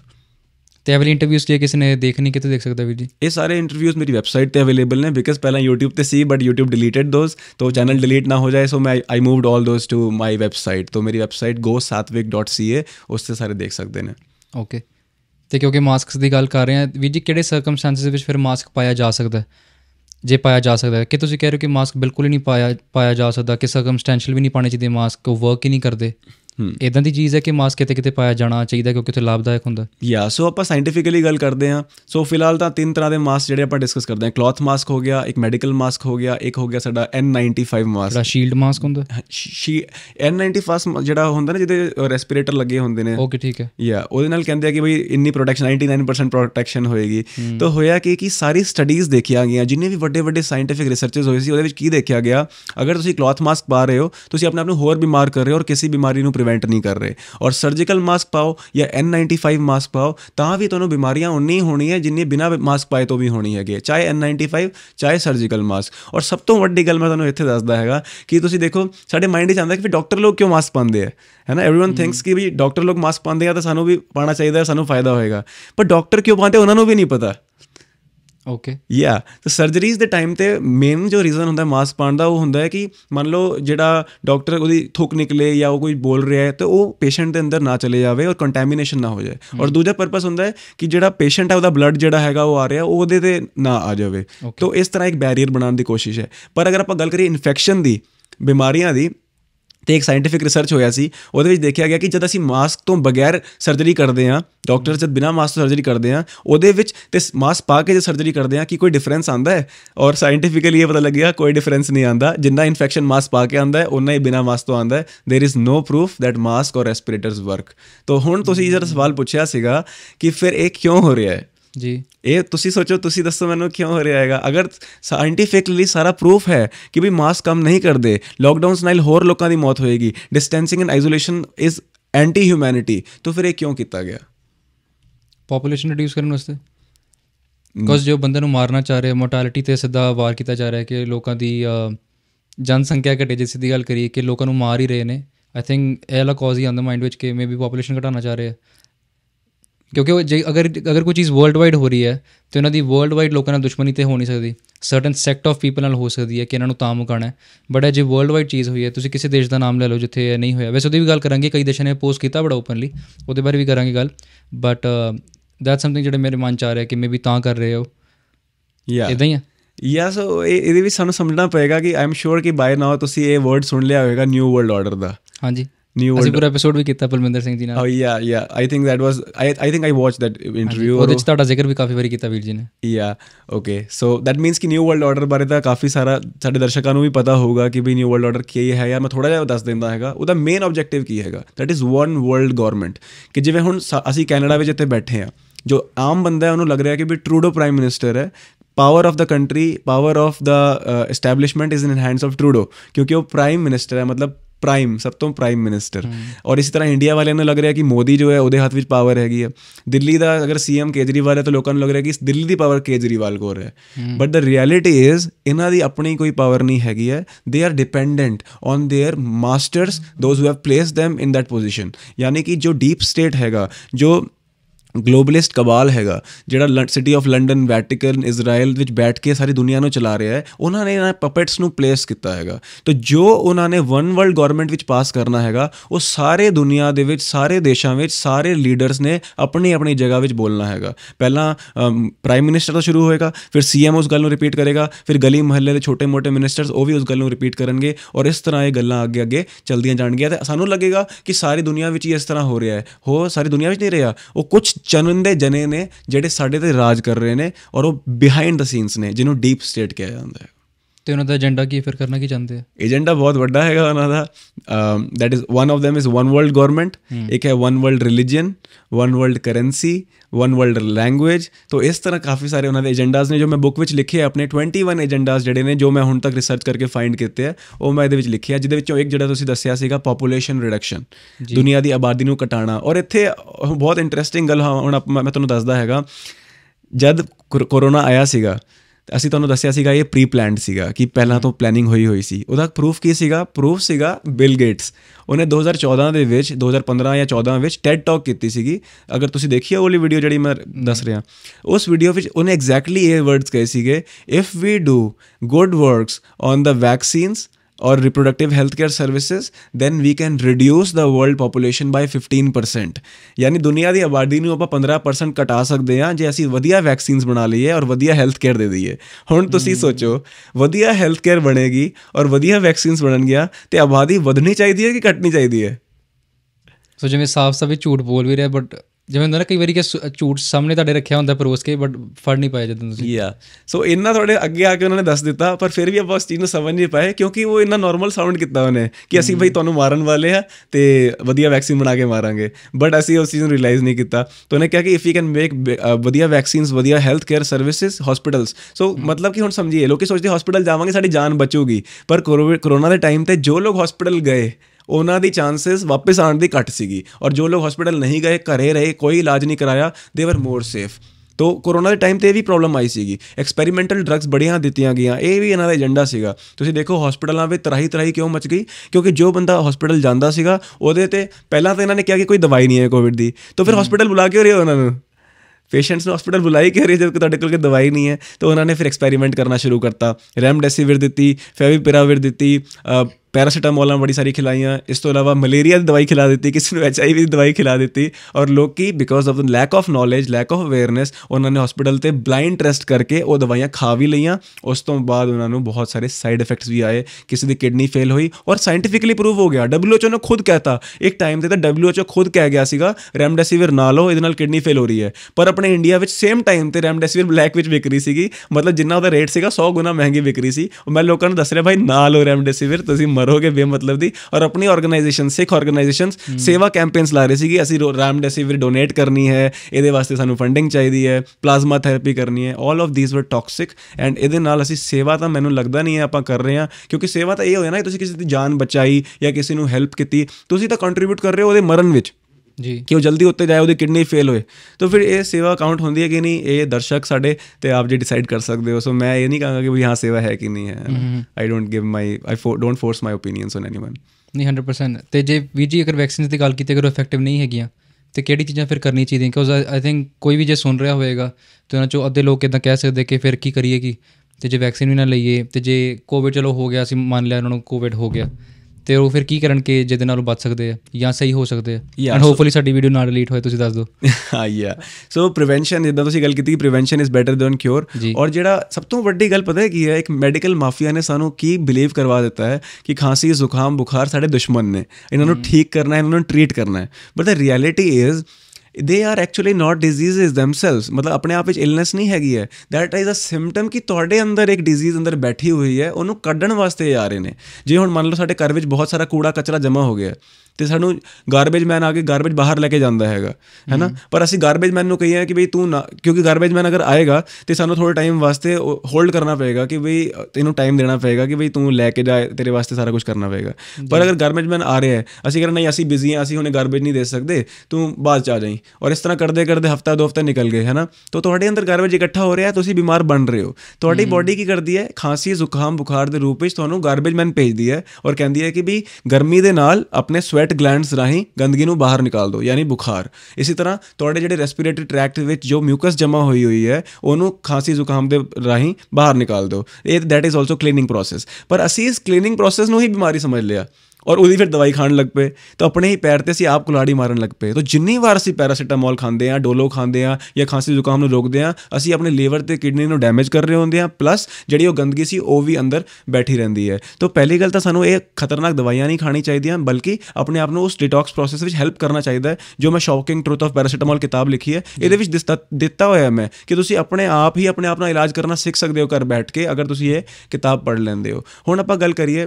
A: ਤੇ ਅਵੇਲੇਬਲ ਇੰਟਰਵਿਊਜ਼ ਜੇ ਕਿਸੇ ਨੇ ਦੇਖਣੀ ਕਿਤੇ ਦੇਖ ਸਕਦਾ ਵੀਰ ਜੀ
B: ਇਹ ਸਾਰੇ ਇੰਟਰਵਿਊਜ਼ ਮੇਰੀ ਵੈਬਸਾਈਟ ਤੇ ਅਵੇਲੇਬਲ ਨੇ ਬਿਕਾਜ਼ ਪਹਿਲਾਂ YouTube ਤੇ ਸੀ ਬਟ YouTube ਡਿਲੀਟਡ ਦੋਸ ਤੋਂ ਚੈਨਲ ਡਿਲੀਟ ਨਾ ਹੋ ਜਾਏ ਸੋ ਮੈਂ I moved all those to my website ਤੋਂ ਮੇਰੀ ਵੈਬਸਾਈਟ go7vik.ca ਉਸ ਤੇ ਸਾਰੇ ਦੇਖ ਸਕਦੇ ਨੇ
A: ਓਕੇ ਤੇ ਕਿਉਂਕਿ ਮਾਸਕਸ ਦੀ ਗੱਲ ਕਰ ਰਹੇ ਆ ਵੀਰ ਜੀ ਕਿਹੜੇ ਸਰਕਮਸਟੈਂਸਸ ਵਿੱਚ ਫਿਰ ਮਾਸਕ ਪਾਇਆ ਜਾ ਸਕਦਾ ਜੇ ਪਾਇਆ ਜਾ ਸਕਦਾ ਕਿ ਤੁਸੀਂ ਕਹਿ ਰਹੇ ਹੋ ਕਿ ਮਾਸਕ ਬਿਲਕੁਲ ਹੀ ਨਹੀਂ ਪਾਇਆ ਪਾਇਆ ਜਾ ਸਕਦਾ ਕਿ ਸਰਕਮਸਟੈਂਸ਼ੀਅਲ ਵੀ ਨਹੀਂ ਪਾਣੇ ਚਾਹੀਦੇ ਮਾਸਕ ਵਰਕ ਹੀ ਨਹੀਂ ਕਰਦੇ ਇਦਾਂ ਦੀ ਚੀਜ਼ ਹੈ ਕਿ ਮਾਸਕ ਕਿਤੇ ਕਿਤੇ ਪਾਇਆ ਜਾਣਾ ਚਾਹੀਦਾ ਕਿਉਂਕਿ ਉੱਥੇ ਲਾਭਦਾਇਕ ਹੁੰਦਾ
B: ਯਾ ਸੋ ਆਪਾਂ ਸਾਇੰਟੀਫਿਕਲੀ ਗੱਲ ਕਰਦੇ ਆ ਸੋ ਫਿਲਹਾਲ ਤਾਂ ਤਿੰਨ ਤਰ੍ਹਾਂ ਦੇ ਮਾਸਕ ਜਿਹੜੇ ਆਪਾਂ ਡਿਸਕਸ ਕਰਦੇ ਆ ਕਲੌਥ ਮਾਸਕ ਹੋ ਗਿਆ ਇੱਕ ਮੈਡੀਕਲ ਮਾਸਕ ਹੋ ਗਿਆ ਇੱਕ ਹੋ ਗਿਆ ਸਾਡਾ N95 ਮਾਸਕ ਜਿਹੜਾ ਸ਼ੀਲਡ ਮਾਸਕ ਹੁੰਦਾ ਸ਼ੀ N95 ਜਿਹੜਾ ਹੁੰਦਾ ਨਾ ਜਿਹਦੇ ਰੈਸਪੀਰੇਟਰ ਲੱਗੇ ਹੁੰਦੇ ਨੇ ਓਕੇ ਠੀਕ ਹੈ ਯਾ ਉਹਦੇ ਨਾਲ ਕਹਿੰਦੇ ਆ ਕਿ ਬਈ ਇੰਨੀ ਪ੍ਰੋਟੈਕਸ਼ਨ 99% ਪ੍ਰੋਟੈਕਸ਼ਨ ਹੋਏਗੀ ਤਾਂ ਹੋਇਆ ਕਿ ਕਿ ਸਾਰੀ ਸਟੱਡੀਜ਼ ਦੇਖੀਆਂ ਗਈਆਂ ਜਿੰਨੇ ਵੀ ਵੱਡੇ ਵੱਡੇ ਸਾਇੰਟਿਫਿਕ ਰਿਸਰਚਸ ਹੋਏ ਸੀ ਉਹਦੇ ਵਿੱਚ ਕੀ ਦੇਖਿਆ ਗਿਆ ਅਗਰ ਤੁਸੀਂ ਕਲੌਥ ਮਾਸਕ ਪਾ ਰਹੇ ਹੋ ਤੁਸੀਂ ਆਪਣੇ ਆਪ ਨੂੰ ਹੋਰ ਬਿਮਾਰ ਕਰ ਰਹੇ ਹੋ ਔਰ ਕਿਸੇ ਬਿਮਾਰੀ ਨੂੰ ਪ੍ਰੀਵੈਂਟ ਨਹੀਂ ਕਰ ਰਹੇ ਔਰ ਸਰਜੀਕਲ ਮਾਸਕ ਪਾਓ ਜਾਂ N95 ਮਾਸਕ ਪਾਓ ਤਾਂ ਵੀ ਤੁਹਾਨੂੰ ਬਿਮਾਰੀਆਂ ਉਨੀ ਹੋਣੀ ਹੈ ਜਿੰਨੀ ਬਿਨਾ ਮਾਸਕ ਪਾਏ ਤੋਂ ਵੀ ਹੋਣੀ ਹੈਗੇ ਚਾਹੇ N95 ਚਾਹੇ ਸਰਜੀਕਲ ਮਾਸਕ ਔਰ ਸਭ ਤੋਂ ਵੱਡੀ ਗੱਲ ਮੈਂ ਤੁਹਾਨੂੰ ਇੱਥੇ ਦੱਸਦਾ ਹੈਗਾ ਕਿ ਤੁਸੀਂ ਦੇਖੋ ਸਾਡੇ ਮਾਈਂਡ ਵਿੱਚ ਆਉਂਦਾ ਕਿ ਡਾਕਟਰ ਲੋਕ ਕਿਉਂ ਮਾਸਕ ਪਾਉਂਦੇ ਆ ਹੈਨਾ एवरीवन ਥਿੰਕਸ ਕਿ ਵੀ ਡਾਕਟਰ ਲੋਕ ਮਾਸਕ ਪਾਉਂਦੇ ਆ ਤਾਂ ਸਾਨੂੰ ਵੀ ਪਾਣਾ ਚਾਹੀਦਾ ਸਾਨੂੰ ਫਾਇਦਾ ਹੋਏਗਾ ਪਰ ਡਾਕਟਰ ਕਿਉਂ ਪਾਉਂਦੇ ਉਹਨਾਂ ਨੂੰ ਵੀ ਨਹੀਂ ਪਤਾ ਓਕੇ ਯਾ तो ਸਰਜਰੀਜ਼ ਦੇ ਟਾਈਮ ਤੇ ਮੇਨ ਜੋ ਰੀਜ਼ਨ ਹੁੰਦਾ ਮਾਸਕ ਪਾਣ ਦਾ ਉਹ ਹੁੰਦਾ ਹੈ ਕਿ ਮੰਨ ਲਓ ਜਿਹੜਾ ਡਾਕਟਰ ਉਹਦੀ ਥੁੱਕ ਨਿਕਲੇ ਜਾਂ ਉਹ ਕੋਈ ਬੋਲ ਰਿਹਾ ਹੈ ਤੇ ਉਹ ਪੇਸ਼ੈਂਟ ਦੇ ਅੰਦਰ ਨਾ ਚਲੇ ਜਾਵੇ ਔਰ ਕੰਟੈਮੀਨੇਸ਼ਨ ਨਾ ਹੋ ਜਾਏ ਔਰ ਦੂਜਾ ਪਰਪਸ ਹੁੰਦਾ ਹੈ ਕਿ ਜਿਹੜਾ ਪੇਸ਼ੈਂਟ ਹੈ ਉਹਦਾ ਬਲੱਡ ਜਿਹੜਾ ਹੈਗਾ ਉਹ ਆ ਰਿਹਾ ਉਹਦੇ ਤੇ ਨਾ ਆ ਜਾਵੇ ਤੋਂ ਇਸ ਤਰ੍ਹਾਂ ਇੱਕ ਬੈਰੀਅਰ ਬਣਾਉਣ ਦੀ ਕੋਸ਼ਿਸ਼ ਹੈ ਪਰ ਅਗਰ ਆਪਾਂ ਗੱਲ ਕਰੀਏ ਇਨਫੈਕਸ਼ਨ ਦੀ ਬਿਮਾਰੀਆਂ ਦੀ ਤੇ ਇੱਕ ਸਾਇੰਟਿਫਿਕ ਰਿਸਰਚ ਹੋਇਆ ਸੀ ਉਹਦੇ ਵਿੱਚ ਦੇਖਿਆ ਗਿਆ ਕਿ ਜਦ ਅਸੀਂ ਮਾਸਕ ਤੋਂ ਬਗੈਰ ਸਰਜਰੀ ਕਰਦੇ ਆ ਡਾਕਟਰ ਜਦ ਬਿਨਾ ਮਾਸਕ ਤੋਂ ਸਰਜਰੀ ਕਰਦੇ ਆ ਉਹਦੇ ਵਿੱਚ ਤੇ ਮਾਸਕ ਪਾ ਕੇ ਜੇ ਸਰਜਰੀ ਕਰਦੇ ਆ ਕਿ ਕੋਈ ਡਿਫਰੈਂਸ ਆਂਦਾ ਹੈ ਔਰ ਸਾਇੰਟਿਫਿਕਲੀ ਇਹ ਪਤਾ ਲੱਗਿਆ ਕੋਈ ਡਿਫਰੈਂਸ ਨਹੀਂ ਆਂਦਾ ਜਿੰਨਾ ਇਨਫੈਕਸ਼ਨ ਮਾਸਕ ਪਾ ਕੇ ਆਂਦਾ ਹੈ ਉਨਾ ਹੀ ਬਿਨਾ ਮਾਸਕ ਤੋਂ ਆਂਦਾ ਹੈ there is no proof that mask or respirators work ਤੋਂ ਹੁਣ ਤੁਸੀਂ ਜਿਹੜਾ ਸਵਾਲ ਪੁੱਛਿਆ ਸੀਗਾ ਕਿ ਫਿਰ ਇਹ ਕਿਉਂ ਹੋ ਰਿਹਾ ਹੈ ਜੀ ਇਹ ਤੁਸੀਂ ਸੋਚੋ ਤੁਸੀਂ ਦੱਸੋ ਮੈਨੂੰ ਕਿਉਂ ਹੋ ਰਿਹਾ ਹੈਗਾ ਅਗਰ ਸਾਇੰਟੀਫਿਕਲੀ ਸਾਰਾ ਪ੍ਰੂਫ ਹੈ ਕਿ ਵੀ ਮਾਸਕ ਕੰਮ ਨਹੀਂ ਕਰਦੇ ਲੋਕਡਾਊਨਸ ਨਾਲ ਹੋਰ ਲੋਕਾਂ ਦੀ ਮੌਤ ਹੋਏਗੀ distancing and isolation is anti humanity ਤਾਂ ਫਿਰ ਇਹ ਕਿਉਂ ਕੀਤਾ ਗਿਆ
A: ਪੋਪੂਲੇਸ਼ਨ ਰਿਡਿਊਸ ਕਰਨ ਵਾਸਤੇ ਬਿਕੋਜ਼ ਜੋ ਬੰਦੇ ਨੂੰ ਮਾਰਨਾ ਚਾਹ ਰਿਹਾ ਮੋਰਟੈਲਿਟੀ ਤੇ ਸਿੱਧਾ ਵਾਰ ਕੀਤਾ ਜਾ ਰਿਹਾ ਕਿ ਲੋਕਾਂ ਦੀ ਜਨਸੰਖਿਆ ਘਟੇ ਜਿਸ ਦੀ ਗੱਲ ਕਰੀਏ ਕਿ ਲੋਕਾਂ ਨੂੰ ਮਾਰ ਹੀ ਰਹੇ ਨੇ ਆਈ ਥਿੰਕ ਇਹ ਲਾ ਕੌਜ਼ ਹੀ ਆਨ ਦਾ ਮਾਈਂਡ ਵਿੱਚ ਕਿ ਮੇਬੀ ਪੋਪੂਲੇਸ਼ਨ ਘਟਾਉਣਾ ਚਾ ਰਹੇ ਆ ਕਿਉਂਕਿ ਜੇ ਅਗਰ ਅਗਰ ਕੋਈ ਚੀਜ਼ ਵਰਲਡ ਵਾਈਡ ਹੋ ਰਹੀ ਹੈ ਤੇ ਉਹਨਾਂ ਦੀ ਵਰਲਡ ਵਾਈਡ ਲੋਕਾਂ ਨਾਲ ਦੁਸ਼ਮਣੀ ਤੇ ਹੋ ਨਹੀਂ ਸਕਦੀ ਸਰਟਨ ਸੈਕਟ ਆਫ ਪੀਪਲ ਨਾਲ ਹੋ ਸਕਦੀ ਹੈ ਕਿ ਇਹਨਾਂ ਨੂੰ ਤਾਂ ਮੁਕਾਣਾ ਹੈ ਬਟ ਜੇ ਵਰਲਡ ਵਾਈਡ ਚੀਜ਼ ਹੋਈ ਹੈ ਤੁਸੀਂ ਕਿਸੇ ਦੇਸ਼ ਦਾ ਨਾਮ ਲੈ ਲਓ ਜਿੱਥੇ ਇਹ ਨਹੀਂ ਹੋਇਆ ਵੈਸੇ ਉਹਦੀ ਵੀ ਗੱਲ ਕਰਾਂਗੇ ਕਈ ਦੇਸ਼ਾਂ ਨੇ ਪੋਸਟ ਕੀਤਾ ਬੜਾ ਓਪਨਲੀ ਉਹਦੇ ਬਾਰੇ ਵੀ ਕਰਾਂਗੇ ਗੱਲ ਬਟ ਦੈਟ ਸਮਥਿੰਗ ਜਿਹੜਾ ਮੇਰੇ ਮਨ ਚ ਆ ਰਿਹਾ ਕਿ ਮੇਬੀ ਤਾਂ ਕਰ ਰਹੇ ਹੋ ਯਾ ਇਦਾਂ ਹੀ
B: ਹੈ ਯਾ ਸੋ ਇਹਦੇ ਵੀ ਸਾਨੂੰ ਸਮਝਣਾ ਪਏਗਾ ਕਿ ਆਮ ਸ਼ੋਰ ਕਿ ਬਾਏ ਨਾਓ ਤੁਸੀਂ ਇਹ ਵਰਡ ਸੁਣ ਲਿਆ ਹੋਵੇਗਾ ਨਿਊ ਵਰਲਡ ਆਰਡਰ ਦਾ ਹਾਂਜੀ ਨਿਊ ਅਸੀਂ ਪੂਰਾ ਐਪੀਸੋਡ
A: ਵੀ ਕੀਤਾ ਪਲਮਿੰਦਰ ਸਿੰਘ ਜੀ ਨਾਲ oh
B: yeah yeah I think that was I I think I watched that interview ਉਹਦੇ ਚ ਤੁਹਾਡਾ ਜ਼ਿਕਰ ਵੀ ਕਾਫੀ ਵਾਰੀ ਕੀਤਾ ਵੀਰ ਜੀ ਨੇ yeah okay so that means ਕਿ ਨਿਊ ਵਰਲਡ ਆਰਡਰ ਬਾਰੇ ਤਾਂ ਕਾਫੀ ਸਾਰਾ ਸਾਡੇ ਦਰਸ਼ਕਾਂ ਨੂੰ ਵੀ ਪਤਾ ਹੋਊਗਾ ਕਿ ਵੀ ਨਿਊ ਵਰਲਡ ਆਰਡਰ ਕੀ ਹੈ ਜਾਂ ਮੈਂ ਥੋੜਾ ਜਿਹਾ ਦੱਸ ਦਿੰਦਾ ਹੈਗਾ ਉਹਦਾ ਮੇਨ ਆਬਜੈਕਟਿਵ ਕੀ ਹੈਗਾ that is one world government ਕਿ ਜਿਵੇਂ ਹੁਣ ਅਸੀਂ ਕੈਨੇਡਾ ਵਿੱਚ ਇੱਥੇ ਬੈਠੇ ਆ ਜੋ ਆਮ ਬੰਦਾ ਹੈ ਉਹਨੂੰ ਲੱਗ ਰਿਹਾ ਕਿ ਵੀ ਟਰੂਡੋ ਪ੍ਰਾਈਮ ਮਿਨਿਸਟਰ ਹੈ power of the country power of the establishment is in hands of Trudeau ਕਿਉਂਕਿ ਉਹ ਪ੍ਰਾਈਮ ਮਿਨਿਸਟਰ ਹੈ ਮਤਲਬ ਪ੍ਰਾਈਮ ਸਭ ਤੋਂ ਪ੍ਰਾਈਮ ਮਿਨਿਸਟਰ ਔਰ ਇਸੇ ਤਰ੍ਹਾਂ ਇੰਡੀਆ ਵਾਲਿਆਂ ਨੂੰ ਲੱਗ ਰਿਹਾ ਕਿ ਮੋਦੀ ਜੋ ਹੈ ਉਹਦੇ ਹੱਥ ਵਿੱਚ ਪਾਵਰ ਹੈਗੀ ਹੈ ਦਿੱਲੀ ਦਾ ਅਗਰ ਸੀਐਮ ਕੇਜਰੀਵਾਲ ਹੈ ਤਾਂ ਲੋਕਾਂ ਨੂੰ ਲੱਗ ਰਿਹਾ ਕਿ ਦਿੱਲੀ ਦੀ ਪਾਵਰ ਕੇਜਰੀਵਾਲ ਕੋਲ ਹੈ ਬਟ ਦ ਰਿਐਲਿਟੀ ਇਜ਼ ਇਹਨਾਂ ਦੀ ਆਪਣੀ ਕੋਈ ਪਾਵਰ ਨਹੀਂ ਹੈਗੀ ਹੈ they are dependent on their masters those who have placed them in that position ਯਾਨੀ ਕਿ ਜੋ ਡੀਪ ਸਟੇਟ ਹੈਗਾ ਜੋ ਗਲੋਬਲਿਸਟ ਕਬਾਲ ਹੈਗਾ ਜਿਹੜਾ city of London Vatican Israel ਵਿੱਚ ਬੈਠ ਕੇ ਸਾਰੀ ਦੁਨੀਆ ਨੂੰ ਚਲਾ ਰਿਹਾ ਹੈ ਉਹਨਾਂ ਨੇ ਇਹਨਾਂ ਪਪੈਟਸ ਨੂੰ ਪਲੇਸ ਕੀਤਾ ਹੈਗਾ ਤੇ ਜੋ ਉਹਨਾਂ ਨੇ ਵਨ ਵਰਲਡ ਗਵਰਨਮੈਂਟ ਵਿੱਚ ਪਾਸ ਕਰਨਾ ਹੈਗਾ ਉਹ ਸਾਰੇ ਦੁਨੀਆ ਦੇ ਵਿੱਚ ਸਾਰੇ ਦੇਸ਼ਾਂ ਵਿੱਚ ਸਾਰੇ ਲੀਡਰਸ ਨੇ ਆਪਣੀ ਆਪਣੀ ਜਗ੍ਹਾ ਵਿੱਚ ਬੋਲਣਾ ਹੈਗਾ ਪਹਿਲਾਂ ਪ੍ਰਾਈਮ ਮਿਨਿਸਟਰ ਤੋਂ ਸ਼ੁਰੂ ਹੋਏਗਾ ਫਿਰ ਸੀਐਮ ਉਸ ਗੱਲ ਨੂੰ ਰਿਪੀਟ ਕਰੇਗਾ ਫਿਰ ਗਲੀ ਮਹੱਲੇ ਦੇ ਛੋਟੇ-ਮੋਟੇ ਮਿਨਿਸਟਰਸ ਉਹ ਵੀ ਉਸ ਗੱਲ ਨੂੰ ਰਿਪੀਟ ਕਰਨਗੇ ਔਰ ਇਸ ਤਰ੍ਹਾਂ ਇਹ ਗੱਲਾਂ ਅੱਗੇ-ਅੱਗੇ ਚਲਦੀਆਂ ਜਾਣਗੀਆਂ ਤੇ ਸਾਨੂੰ ਲੱਗੇਗਾ ਕਿ ਸਾਰੀ ਦੁਨੀਆ ਵਿੱਚ ਹੀ ਇਸ ਤਰ੍ਹਾਂ ਹੋ ਰਿਹਾ ਹੈ ਹੋ ਸਾਰੀ ਦੁਨੀਆ ਵਿੱਚ ਨਹੀਂ ਰਿਹਾ ਉਹ ਕੁਝ ਚਨਨ ਦੇ ਜਨੇ ਨੇ ਜਿਹੜੇ ਸਾਡੇ ਤੇ ਰਾਜ ਕਰ ਰਹੇ ਨੇ ਔਰ ਉਹ ਬਿਹਾਈਂਡ ਦ ਸੀਨਸ ਨੇ ਜਿਹਨੂੰ ਡੀਪ ਸਟੇਟ ਕਿਹਾ ਜਾਂਦਾ ਹੈ
A: ਤੇ ਉਹਨਾਂ ਦਾ ਏਜੰਡਾ ਕੀ ਫਿਰ ਕਰਨਾ ਕੀ ਚਾਹੁੰਦੇ ਆ
B: ਏਜੰਡਾ ਬਹੁਤ ਵੱਡਾ ਹੈਗਾ ਉਹਨਾਂ ਦਾ that is one of them is one world government ਇੱਕ ਹੈ one world religion one world currency one world language ਤੋਂ ਇਸ ਤਰ੍ਹਾਂ ਕਾਫੀ ਸਾਰੇ ਉਹਨਾਂ ਦੇ ਏਜੰਡਾਸ ਨੇ ਜੋ ਮੈਂ ਬੁੱਕ ਵਿੱਚ ਲਿਖੇ ਆ ਆਪਣੇ 21 ਏਜੰਡਾਸ ਜਿਹੜੇ ਨੇ ਜੋ ਮੈਂ ਹੁਣ ਤੱਕ ਰਿਸਰਚ ਕਰਕੇ ਫਾਈਂਡ ਕੀਤੇ ਆ ਉਹ ਮੈਂ ਇਹਦੇ ਵਿੱਚ ਲਿਖੇ ਆ ਜਿਹਦੇ ਵਿੱਚੋਂ ਇੱਕ ਜਿਹੜਾ ਤੁਸੀਂ ਦੱਸਿਆ ਸੀਗਾ ਪੋਪੂਲੇਸ਼ਨ ਰਿਡਕਸ਼ਨ ਦੁਨੀਆ ਦੀ ਆਬਾਦੀ ਨੂੰ ਘਟਾਉਣਾ ਔਰ ਇੱਥੇ ਬਹੁਤ ਇੰਟਰਸਟਿੰਗ ਗੱਲ ਹੁਣ ਮੈਂ ਤੁਹਾਨੂੰ ਦੱਸਦਾ ਹੈਗਾ ਜਦ ਕੋਰੋਨਾ ਆਇਆ ਸੀਗਾ ਅਸੀਂ ਤੁਹਾਨੂੰ ਦੱਸਿਆ ਸੀਗਾ ਇਹ ਪ੍ਰੀ ਪਲਾਨਡ ਸੀਗਾ ਕਿ ਪਹਿਲਾਂ ਤੋਂ ਪਲੈਨਿੰਗ ਹੋਈ ਹੋਈ ਸੀ ਉਹਦਾ ਪ੍ਰੂਫ ਕੀ ਸੀਗਾ ਪ੍ਰੂਫ ਸੀਗਾ ਬਿਲ ਗੇਟਸ ਉਹਨੇ 2014 ਦੇ ਵਿੱਚ 2015 ਜਾਂ 14 ਵਿੱਚ ਟੈਡ ਟਾਕ ਕੀਤੀ ਸੀਗੀ ਅਗਰ ਤੁਸੀਂ ਦੇਖਿਆ ਉਹ ਵਾਲੀ ਵੀਡੀਓ ਜਿਹੜੀ ਮੈਂ ਦੱਸ ਰਿਹਾ ਉਸ ਵੀਡੀਓ ਵਿੱਚ ਉਹਨੇ ਐਗਜ਼ੈਕਟਲੀ ਇਹ ਵਰਡਸ ਕਹੇ ਸੀਗੇ if we do good works on the vaccines or reproductive healthcare services then we can reduce the world population by 15% ਯਾਨੀ ਦੁਨੀਆ ਦੀ ਆਬਾਦੀ ਨੂੰ ਆਪਾਂ 15% ਘਟਾ ਸਕਦੇ ਹਾਂ ਜੇ ਅਸੀਂ ਵਧੀਆ ਵੈਕਸੀਨਸ ਬਣਾ ਲਈਏ ਔਰ ਵਧੀਆ ਹੈਲਥ ਕੇਅਰ ਦੇ ਦਈਏ ਹੁਣ ਤੁਸੀਂ ਸੋਚੋ ਵਧੀਆ ਹੈਲਥ ਕੇਅਰ ਬਣੇਗੀ ਔਰ ਵਧੀਆ ਵੈਕਸੀਨਸ ਬਣਨਗੀਆਂ ਤੇ ਆਬਾਦੀ ਵਧਣੀ ਚਾਹੀਦੀ ਹੈ ਕਿ ਘਟਣੀ ਚਾਹੀਦੀ ਹੈ
A: ਸੋ ਜਿਵੇਂ ਸਾਫ਼ ਸਾਫ਼ ਝੂਠ ਬੋਲ ਵੀ ਰਿਹਾ ਬਟ ਜਿਵੇਂ ਹੁੰਦਾ ਨਾ ਕਈ ਵਾਰੀ ਕਿ ਝੂਠ ਸਾਹਮਣੇ ਤੁਹਾਡੇ ਰੱਖਿਆ ਹੁੰਦਾ
B: ਪਰੋਸ ਕੇ ਬਟ ਫੜ ਨਹੀਂ ਪਾਇਆ ਜਦੋਂ ਤੁਸੀਂ ਯਾ ਸੋ ਇੰਨਾ ਤੁਹਾਡੇ ਅੱਗੇ ਆ ਕੇ ਉਹਨਾਂ ਨੇ ਦੱਸ ਦਿੱਤਾ ਪਰ ਫਿਰ ਵੀ ਆਪਾਂ ਉਸ ਚੀਜ਼ ਨੂੰ ਸਮਝ ਨਹੀਂ ਪਾਏ ਕਿਉਂਕਿ ਉਹ ਇੰਨਾ ਨਾਰਮਲ ਸਾਊਂਡ ਕੀਤਾ ਉਹਨੇ ਕਿ ਅਸੀਂ ਬਈ ਤੁਹਾਨੂੰ ਮਾਰਨ ਵਾਲੇ ਆ ਤੇ ਵਧੀਆ ਵੈਕਸੀਨ ਬਣਾ ਕੇ ਮਾਰਾਂਗੇ ਬਟ ਅਸੀਂ ਉਸ ਚੀਜ਼ ਨੂੰ ਰਿਅਲਾਈਜ਼ ਨਹੀਂ ਕੀਤਾ ਤੋਂ ਉਹਨੇ ਕਿਹਾ ਕਿ ਇਫ ਯੂ ਕੈਨ ਮੇਕ ਵਧੀਆ ਵੈਕਸੀਨਸ ਵਧੀਆ health care services hospitals so ਮਤਲਬ ਕਿ ਹੁਣ ਸਮਝੀਏ ਲੋਕੀ ਸੋਚਦੇ ਹਸਪੀਟਲ ਜਾਵਾਂਗੇ ਸਾਡੀ ਜਾਨ ਬਚੂਗੀ ਪਰ ਕੋਰੋਨਾ ਦੇ ਟਾਈਮ ਤੇ ਜੋ ਲੋਕ ਹਸਪੀਟਲ ਗਏ ਉਹਨਾਂ ਦੀ ਚਾਂਸਸ ਵਾਪਸ ਆਉਣ ਦੀ ਘੱਟ ਸੀਗੀ ਔਰ ਜੋ ਲੋਕ ਹਸਪੀਟਲ ਨਹੀਂ ਗਏ ਘਰੇ ਰਹੇ ਕੋਈ ਇਲਾਜ ਨਹੀਂ ਕਰਾਇਆ ਦੇ ਵਰ ਮੋਰ ਸੇਫ ਤੋ ਕੋਰੋਨਾ ਦੇ ਟਾਈਮ ਤੇ ਵੀ ਪ੍ਰੋਬਲਮ ਆਈ ਸੀਗੀ ਐਕਸਪੈਰੀਮੈਂਟਲ ਡਰੱਗਸ ਬੜੀਆਂ ਦਿੱਤੀਆਂ ਗਈਆਂ ਇਹ ਵੀ ਇਹਨਾਂ ਦਾ ਏਜੰਡਾ ਸੀਗਾ ਤੁਸੀਂ ਦੇਖੋ ਹਸਪੀਟਲਾਂ ਵਿੱਚ ਤਰਾਹੀ ਤਰਾਹੀ ਕਿਉਂ ਮਚ ਗਈ ਕਿਉਂਕਿ ਜੋ ਬੰਦਾ ਹਸਪੀਟਲ ਜਾਂਦਾ ਸੀਗਾ ਉਹਦੇ ਤੇ ਪਹਿਲਾਂ ਤਾਂ ਇਹਨਾਂ ਨੇ ਕਿਹਾ ਕਿ ਕੋਈ ਦਵਾਈ ਨਹੀਂ ਹੈ ਕੋਵਿਡ ਦੀ ਤਾਂ ਫਿਰ ਹਸਪੀਟਲ ਬੁਲਾ ਕੇ ਰਹੇ ਉਹਨਾਂ ਨੂੰ ਪੇਸ਼ੈਂਟਸ ਨੂੰ ਹਸਪੀਟਲ ਬੁਲਾਈ ਕੇ ਰਹੇ ਜਦ ਕੋ ਤੁਹਾਡੇ ਕੋਲ ਕੋਈ ਦਵਾਈ ਨਹੀਂ ਹੈ ਤਾਂ ਉਹਨਾਂ ਨੇ ਫਿਰ ਐਕਸਪੈਰੀਮੈਂਟ ਕਰਨਾ ਸ਼ੁਰੂ ਕਰਤਾ ਰੈਮਡੈਸੀਵਿਰ ਦਿੱਤੀ ਫੈਵੀਪਿਰਾਵਿਰ ਦਿੱਤੀ ਪੈਰਾਸੀਟਾਮੋਲ ਨਾਲ ਬੜੀ ਸਾਰੀ ਖਿਲਾਈਆਂ ਇਸ ਤੋਂ ਇਲਾਵਾ ਮਲੇਰੀਆ ਦੀ ਦਵਾਈ ਖਿਲਾ ਦਿੱਤੀ ਕਿਸੇ ਨੂੰ ਐਚਆਈਵੀ ਦੀ ਦਵਾਈ ਖਿਲਾ ਦਿੱਤੀ ਔਰ ਲੋਕੀ because of the lack of knowledge lack of awareness ਉਹਨਾਂ ਨੇ ਹਸਪੀਟਲ ਤੇ ਬਲਾਈਂਡ ਟ੍ਰਸਟ ਕਰਕੇ ਉਹ ਦਵਾਈਆਂ ਖਾ ਵੀ ਲਈਆਂ ਉਸ ਤੋਂ ਬਾਅਦ ਉਹਨਾਂ ਨੂੰ ਬਹੁਤ ਸਾਰੇ ਸਾਈਡ ਇਫੈਕਟਸ ਵੀ ਆਏ ਕਿਸੇ ਦੀ ਕਿਡਨੀ ਫੇਲ ਹੋਈ ਔਰ ਸਾਇੰਟੀਫਿਕਲੀ ਪ੍ਰੂਵ ਹੋ ਗਿਆ WHO ਨੇ ਖੁਦ ਕਹਤਾ ਇੱਕ ਟਾਈਮ ਤੇ ਤਾਂ WHO ਖੁਦ ਕਹਿ ਗਿਆ ਸੀਗਾ ਰੈਮਡੈਸਿਵਿਰ ਨਾ ਲਓ ਇਹਦੇ ਨਾਲ ਕਿਡਨੀ ਫੇਲ ਹੋ ਰਹੀ ਹੈ ਪਰ ਆਪਣੇ ਇੰਡੀਆ ਵਿੱਚ ਸੇਮ ਟਾਈਮ ਤੇ ਰੈਮਡੈਸਿਵਿਰ ਬਲੈਕ ਵਿੱਚ ਵਿਕ ਰਹੀ ਸੀਗੀ ਮਤਲਬ ਜਿੰਨਾ ਉਹਦਾ ਰੇਟ ਸੀਗਾ 100 ਗੁਣਾ ਮਹਿੰਗੀ ਵਿਕ ਰਹੀ ਸੀ ਮੈਂ ਲੋਕਾਂ ਨੂੰ ਦੱਸ ਰਿਹਾ ਭਾਈ ਨਾ ਲਓ ਰੈਮਡੈਸਿਵਿਰ ਤੁਸੀਂ ਮਰੋਗੇ ਬੇਮਤਲਬ ਦੀ ਔਰ ਆਪਣੀ ਆਰਗੇਨਾਈਜੇਸ਼ਨ ਸਿੱਖ ਆਰਗੇਨਾਈਜੇਸ਼ਨ ਸੇਵਾ ਕੈਂਪੇਨਸ ਲਾ ਰਹੇ ਸੀ ਕਿ ਅਸੀਂ ਰੈਮ ਡੈਸੀਵਰ ਡੋਨੇਟ ਕਰਨੀ ਹੈ ਇਹਦੇ ਵਾਸਤੇ ਸਾਨੂੰ ਫੰਡਿੰਗ ਚਾਹੀਦੀ ਹੈ ਪਲਾਜ਼ਮਾ ਥੈਰੇਪੀ ਕਰਨੀ ਹੈ all of these were toxic and ਇਹਦੇ ਨਾਲ ਅਸੀਂ ਸੇਵਾ ਤਾਂ ਮੈਨੂੰ ਲੱਗਦਾ ਨਹੀਂ ਹੈ ਆਪਾਂ ਕਰ ਰਹੇ ਹਾਂ ਕਿਉਂਕਿ ਸੇਵਾ ਤਾਂ ਇਹ ਹੋਇਆ ਨਾ ਕਿ ਤੁਸੀਂ ਕਿਸੇ ਦੀ ਜਾਨ ਬਚਾਈ ਜਾਂ ਕਿਸੇ ਨੂੰ ਹੈਲਪ ਕੀਤੀ ਤੁਸੀਂ ਤਾਂ ਕੰਟਰੀਬਿਊਟ ਕਰ ਰਹੇ ਹੋ ਉਹਦੇ ਮਰਨ ਵਿੱਚ ਜੀ ਕਿ ਉਹ ਜਲਦੀ ਉੱਤੇ ਜਾਏ ਉਹਦੀ ਕਿਡਨੀ ਫੇਲ ਹੋਏ ਤਾਂ ਫਿਰ ਇਹ ਸੇਵਾ ਕਾਊਂਟ ਹੁੰਦੀ ਹੈ ਕਿ ਨਹੀਂ ਇਹ ਦਰਸ਼ਕ ਸਾਡੇ ਤੇ ਆਪ ਜੀ ਡਿਸਾਈਡ ਕਰ ਸਕਦੇ ਹੋ ਸੋ ਮੈਂ ਇਹ ਨਹੀਂ ਕਹਾਂਗਾ ਕਿ ਵੀ ਹਾਂ ਸੇਵਾ ਹੈ ਕਿ ਨਹੀਂ ਹੈ I don't give my I don't force my opinions on anyone
A: ਨਹੀਂ 100% ਤੇ ਜੇ ਵੀਜੀ ਅਗਰ ਵੈਕਸੀਨਸ ਦੀ ਗੱਲ ਕੀਤੀ ਕਰੋ ਇਫੈਕਟਿਵ ਨਹੀਂ ਹੈਗੀਆਂ ਤੇ ਕਿਹੜੀ ਚੀਜ਼ਾਂ ਫਿਰ ਕਰਨੀ ਚਾਹੀਦੀਆਂ ਕਿਉਂਕਿ ਆਈ ਥਿੰਕ ਕੋਈ ਵੀ ਜੇ ਸੁਣ ਰਿਹਾ ਹੋਵੇਗਾ ਤੇ ਉਹਨਾਂ ਚੋਂ ਅੱਧੇ ਲੋਕ ਇਦਾਂ ਕਹਿ ਸਕਦੇ ਕਿ ਫਿਰ ਕੀ ਕਰੀਏ ਕੀ ਤੇ ਜੇ ਵੈਕਸੀਨ ਵੀ ਨਾ ਲਈਏ ਤੇ ਜੇ ਕੋਵਿਡ ਚਲੋ ਹੋ ਗਿਆ ਸੀ ਮੰਨ ਲਿਆ ਉਹਨਾਂ ਨੂੰ ਕੋਵਿਡ ਹੋ ਗਿਆ ਤੇ ਉਹ ਫਿਰ ਕੀ ਕਰਨ ਕਿ ਜਿਹਦੇ ਨਾਲ ਉਹ ਬਚ ਸਕਦੇ ਆ ਜਾਂ ਸਹੀ ਹੋ ਸਕਦੇ ਆ ਐਂਡ ਹੋਪਫੁਲੀ ਸਾਡੀ ਵੀਡੀਓ ਨਾਲ ਰਿਲੇਟ ਹੋਏ ਤੁਸੀਂ ਦੱਸ ਦਿਓ
B: ਆਈਆ ਸੋ ਪ੍ਰੀਵੈਂਸ਼ਨ ਜਿੱਦਾਂ ਤੁਸੀਂ ਗੱਲ ਕੀਤੀ ਕਿ prevention is better than cure ਔਰ ਜਿਹੜਾ ਸਭ ਤੋਂ ਵੱਡੀ ਗੱਲ ਪਤਾ ਹੈ ਕੀ ਹੈ ਇੱਕ ਮੈਡੀਕਲ ਮਾਫੀਆ ਨੇ ਸਾਨੂੰ ਕੀ ਬਿਲੀਵ ਕਰਵਾ ਦਿੱਤਾ ਹੈ ਕਿ ਖਾਂਸੀ ਜ਼ੁਕਾਮ ਬੁਖਾਰ ਸਾਡੇ ਦੁਸ਼ਮਣ ਨੇ ਇਹਨਾਂ ਨੂੰ ਠੀਕ ਕਰਨਾ ਹੈ ਇਹਨਾਂ ਨੂੰ ਟ੍ਰੀਟ ਕਰਨਾ ਹੈ but the reality is they are actually not diseases themselves ਮਤਲਬ ਆਪਣੇ ਆਪ ਵਿੱਚ ਇਲਨੈਸ ਨਹੀਂ ਹੈਗੀ ਹੈ ਥੈਟ ਇਜ਼ ਅ ਸਿੰਪਟਮ ਕਿ ਤੁਹਾਡੇ ਅੰਦਰ ਇੱਕ ਡਿਜ਼ੀਜ਼ ਅੰਦਰ ਬੈਠੀ ਹੋਈ ਹੈ ਉਹਨੂੰ ਕੱਢਣ ਵਾਸਤੇ ਆ ਰਹੇ ਨੇ ਜੇ ਹੁਣ ਮੰਨ ਲਓ ਸਾਡੇ ਘਰ ਵਿੱਚ ਬਹੁਤ ਸਾਰਾ ਕੂੜਾ ਕਚਰਾ ਜਮ੍ਹਾਂ ਹੋ ਗਿਆ ਤੇ ਸਾਨੂੰ ਗਾਰਬੇਜ ਮੈਨ ਆ ਕੇ ਗਾਰਬੇਜ ਬਾਹਰ ਲੈ ਕੇ ਜਾਂਦਾ ਹੈਗਾ ਹੈਨਾ ਪਰ ਅਸੀਂ ਗਾਰਬੇਜ ਮੈਨ ਨੂੰ ਕਹੀਏ ਕਿ ਬਈ ਤੂੰ ਨਾ ਕਿਉਂਕਿ ਗਾਰਬੇਜ ਮੈਨ ਅਗਰ ਆਏਗਾ ਤੇ ਸਾਨੂੰ ਥੋੜਾ ਟਾਈਮ ਵਾਸਤੇ ਹੋਲਡ ਕਰਨਾ ਪਏਗਾ ਕਿ ਬਈ ਤੈਨੂੰ ਟਾਈਮ ਦੇਣਾ ਪਏਗਾ ਕਿ ਬਈ ਤੂੰ ਲੈ ਕੇ ਜਾ ਤੇਰੇ ਵਾਸਤੇ ਸਾਰਾ ਕੁਝ ਕਰਨਾ ਪਏਗਾ ਪਰ ਅਗਰ ਗਾਰਬੇਜ ਮੈਨ ਆ ਰਿਹਾ ਹੈ ਅਸੀਂ ਕਹਿੰਦੇ ਨਹੀਂ ਅਸੀਂ ਬਿਜ਼ੀ ਹਾਂ ਅਸੀਂ ਉਹਨੇ ਗਾਰਬੇਜ ਨਹੀਂ ਦੇ ਸਕਦੇ ਤੂੰ ਬਾਅਦ ਚ ਆ ਜਾਈਂ ਔਰ ਇਸ ਤਰ੍ਹਾਂ ਕਰਦੇ ਕਰਦੇ ਹਫਤਾ ਦੋ ਹਫਤਾ ਨਿਕਲ ਗਏ ਹੈਨਾ ਤਾਂ ਤੁਹਾਡੇ ਅੰਦਰ ਗਾਰਬੇਜ ਇਕੱਠਾ ਹੋ ਰਿਹਾ ਹੈ ਤੁਸੀਂ ਬਿਮਾਰ ਬਣ ਰਹੇ ਹੋ ਤੁਹਾਡੀ ਬਾਡੀ ਕੀ ਕਰਦੀ ਹੈ ਖਾਂਸੀ ਜ਼ੁਕਾਮ ਬੁਖਾਰ ਦੇ ਰੂਪ ਵਿੱਚ ਤੁਹਾਨੂੰ ਗਾਰਬੇਜ ਮੈਨ ਭੇਜਦੀ ਹੈ ਔਰ ਕਹਿੰਦੀ ਹੈ ਕਿ ਵੀ ਗਰਮੀ ਦੇ ਨਾਲ ਆਪਣੇ ਸਵੈਟ ਗਲੈਂਡਸ ਰਾਹੀਂ ਗੰਦਗੀ ਨੂੰ ਬਾਹਰ ਨਿਕਾਲ ਦੋ ਯਾਨੀ ਬੁਖਾਰ ਇਸੇ ਤਰ੍ਹਾਂ ਤੁਹਾਡੇ ਜਿਹੜੇ ਰੈਸਪੀਰੇਟਰੀ ਟ੍ਰੈਕਟ ਵਿੱਚ ਜੋ ਮਿਊਕਸ ਜਮਾ ਹੋਈ ਹੋਈ ਹੈ ਉਹਨੂੰ ਖਾਂਸੀ ਜ਼ੁਕਾਮ ਦੇ ਰਾਹੀਂ ਬਾਹਰ ਨਿਕਾਲ ਦਿਓ ਇਹ that is also cleaning process ਪਰ ਅਸੀਂ ਇਸ ਕਲੀਨਿੰਗ ਪ੍ਰੋਸੈਸ ਨੂੰ ਹੀ ਬਿਮਾਰੀ ਸਮਝ ਲਿਆ ਔਰ ਉਹਦੀ ਫਿਰ ਦਵਾਈ ਖਾਣ ਲੱਗ ਪਏ ਤਾਂ ਆਪਣੇ ਹੀ ਪੈਰ ਤੇ ਅਸੀਂ ਆਪ ਕੁਲਾੜੀ ਮਾਰਨ ਲੱਗ ਪਏ ਤਾਂ ਜਿੰਨੀ ਵਾਰ ਅਸੀਂ ਪੈਰਾਸੀਟਾਮੋਲ ਖਾਂਦੇ ਆ ਡੋਲੋ ਖਾਂਦੇ ਆ ਜਾਂ ਖਾਂਸੀ ਜ਼ੁਕਾਮ ਨੂੰ ਰੋਕਦੇ ਆ ਅਸੀਂ ਆਪਣੇ ਲੀਵਰ ਤੇ ਕਿਡਨੀ ਨੂੰ ਡੈਮੇਜ ਕਰ ਰਹੇ ਹੁੰਦੇ ਆ ਪਲੱਸ ਜਿਹੜੀ ਉਹ ਗੰਦਗੀ ਸੀ ਉਹ ਵੀ ਅੰਦਰ ਬੈਠੀ ਰਹਿੰਦੀ ਹੈ ਤਾਂ ਪਹਿਲੀ ਗੱਲ ਤਾਂ ਸਾਨੂੰ ਇਹ ਖਤਰਨਾਕ ਦਵਾਈਆਂ ਨਹੀਂ ਖਾਣੀ ਚਾਹੀਦੀਆਂ ਬਲਕਿ ਆਪਣੇ ਆਪ ਨੂੰ ਉਸ ਡਿਟੌਕਸ ਪ੍ਰੋਸੈਸ ਵਿੱਚ ਹੈਲਪ ਕਰਨਾ ਚਾਹੀਦਾ ਹੈ ਜੋ ਮੈਂ ਸ਼ੌਕਿੰਗ ਟਰੂਥ ਆਫ ਪੈਰਾਸੀਟਾਮੋਲ ਕਿਤਾਬ ਲਿਖੀ ਹੈ ਇਹਦੇ ਵਿੱਚ ਦਿੱਤਾ ਹੋਇਆ ਮੈਂ ਕਿ ਤੁਸੀਂ ਆਪਣੇ ਆਪ ਹੀ ਆਪਣੇ ਆਪ ਨਾਲ ਇਲਾਜ ਕਰਨਾ ਸਿੱਖ ਸਕਦੇ ਹੋ ਘਰ ਬੈਠ ਕੇ ਅਗਰ ਤੁਸੀਂ ਇਹ ਕਿਤਾਬ ਪੜ੍ਹ ਲੈਂਦੇ ਹੋ ਹੁਣ ਆਪਾਂ ਗੱਲ ਕਰੀਏ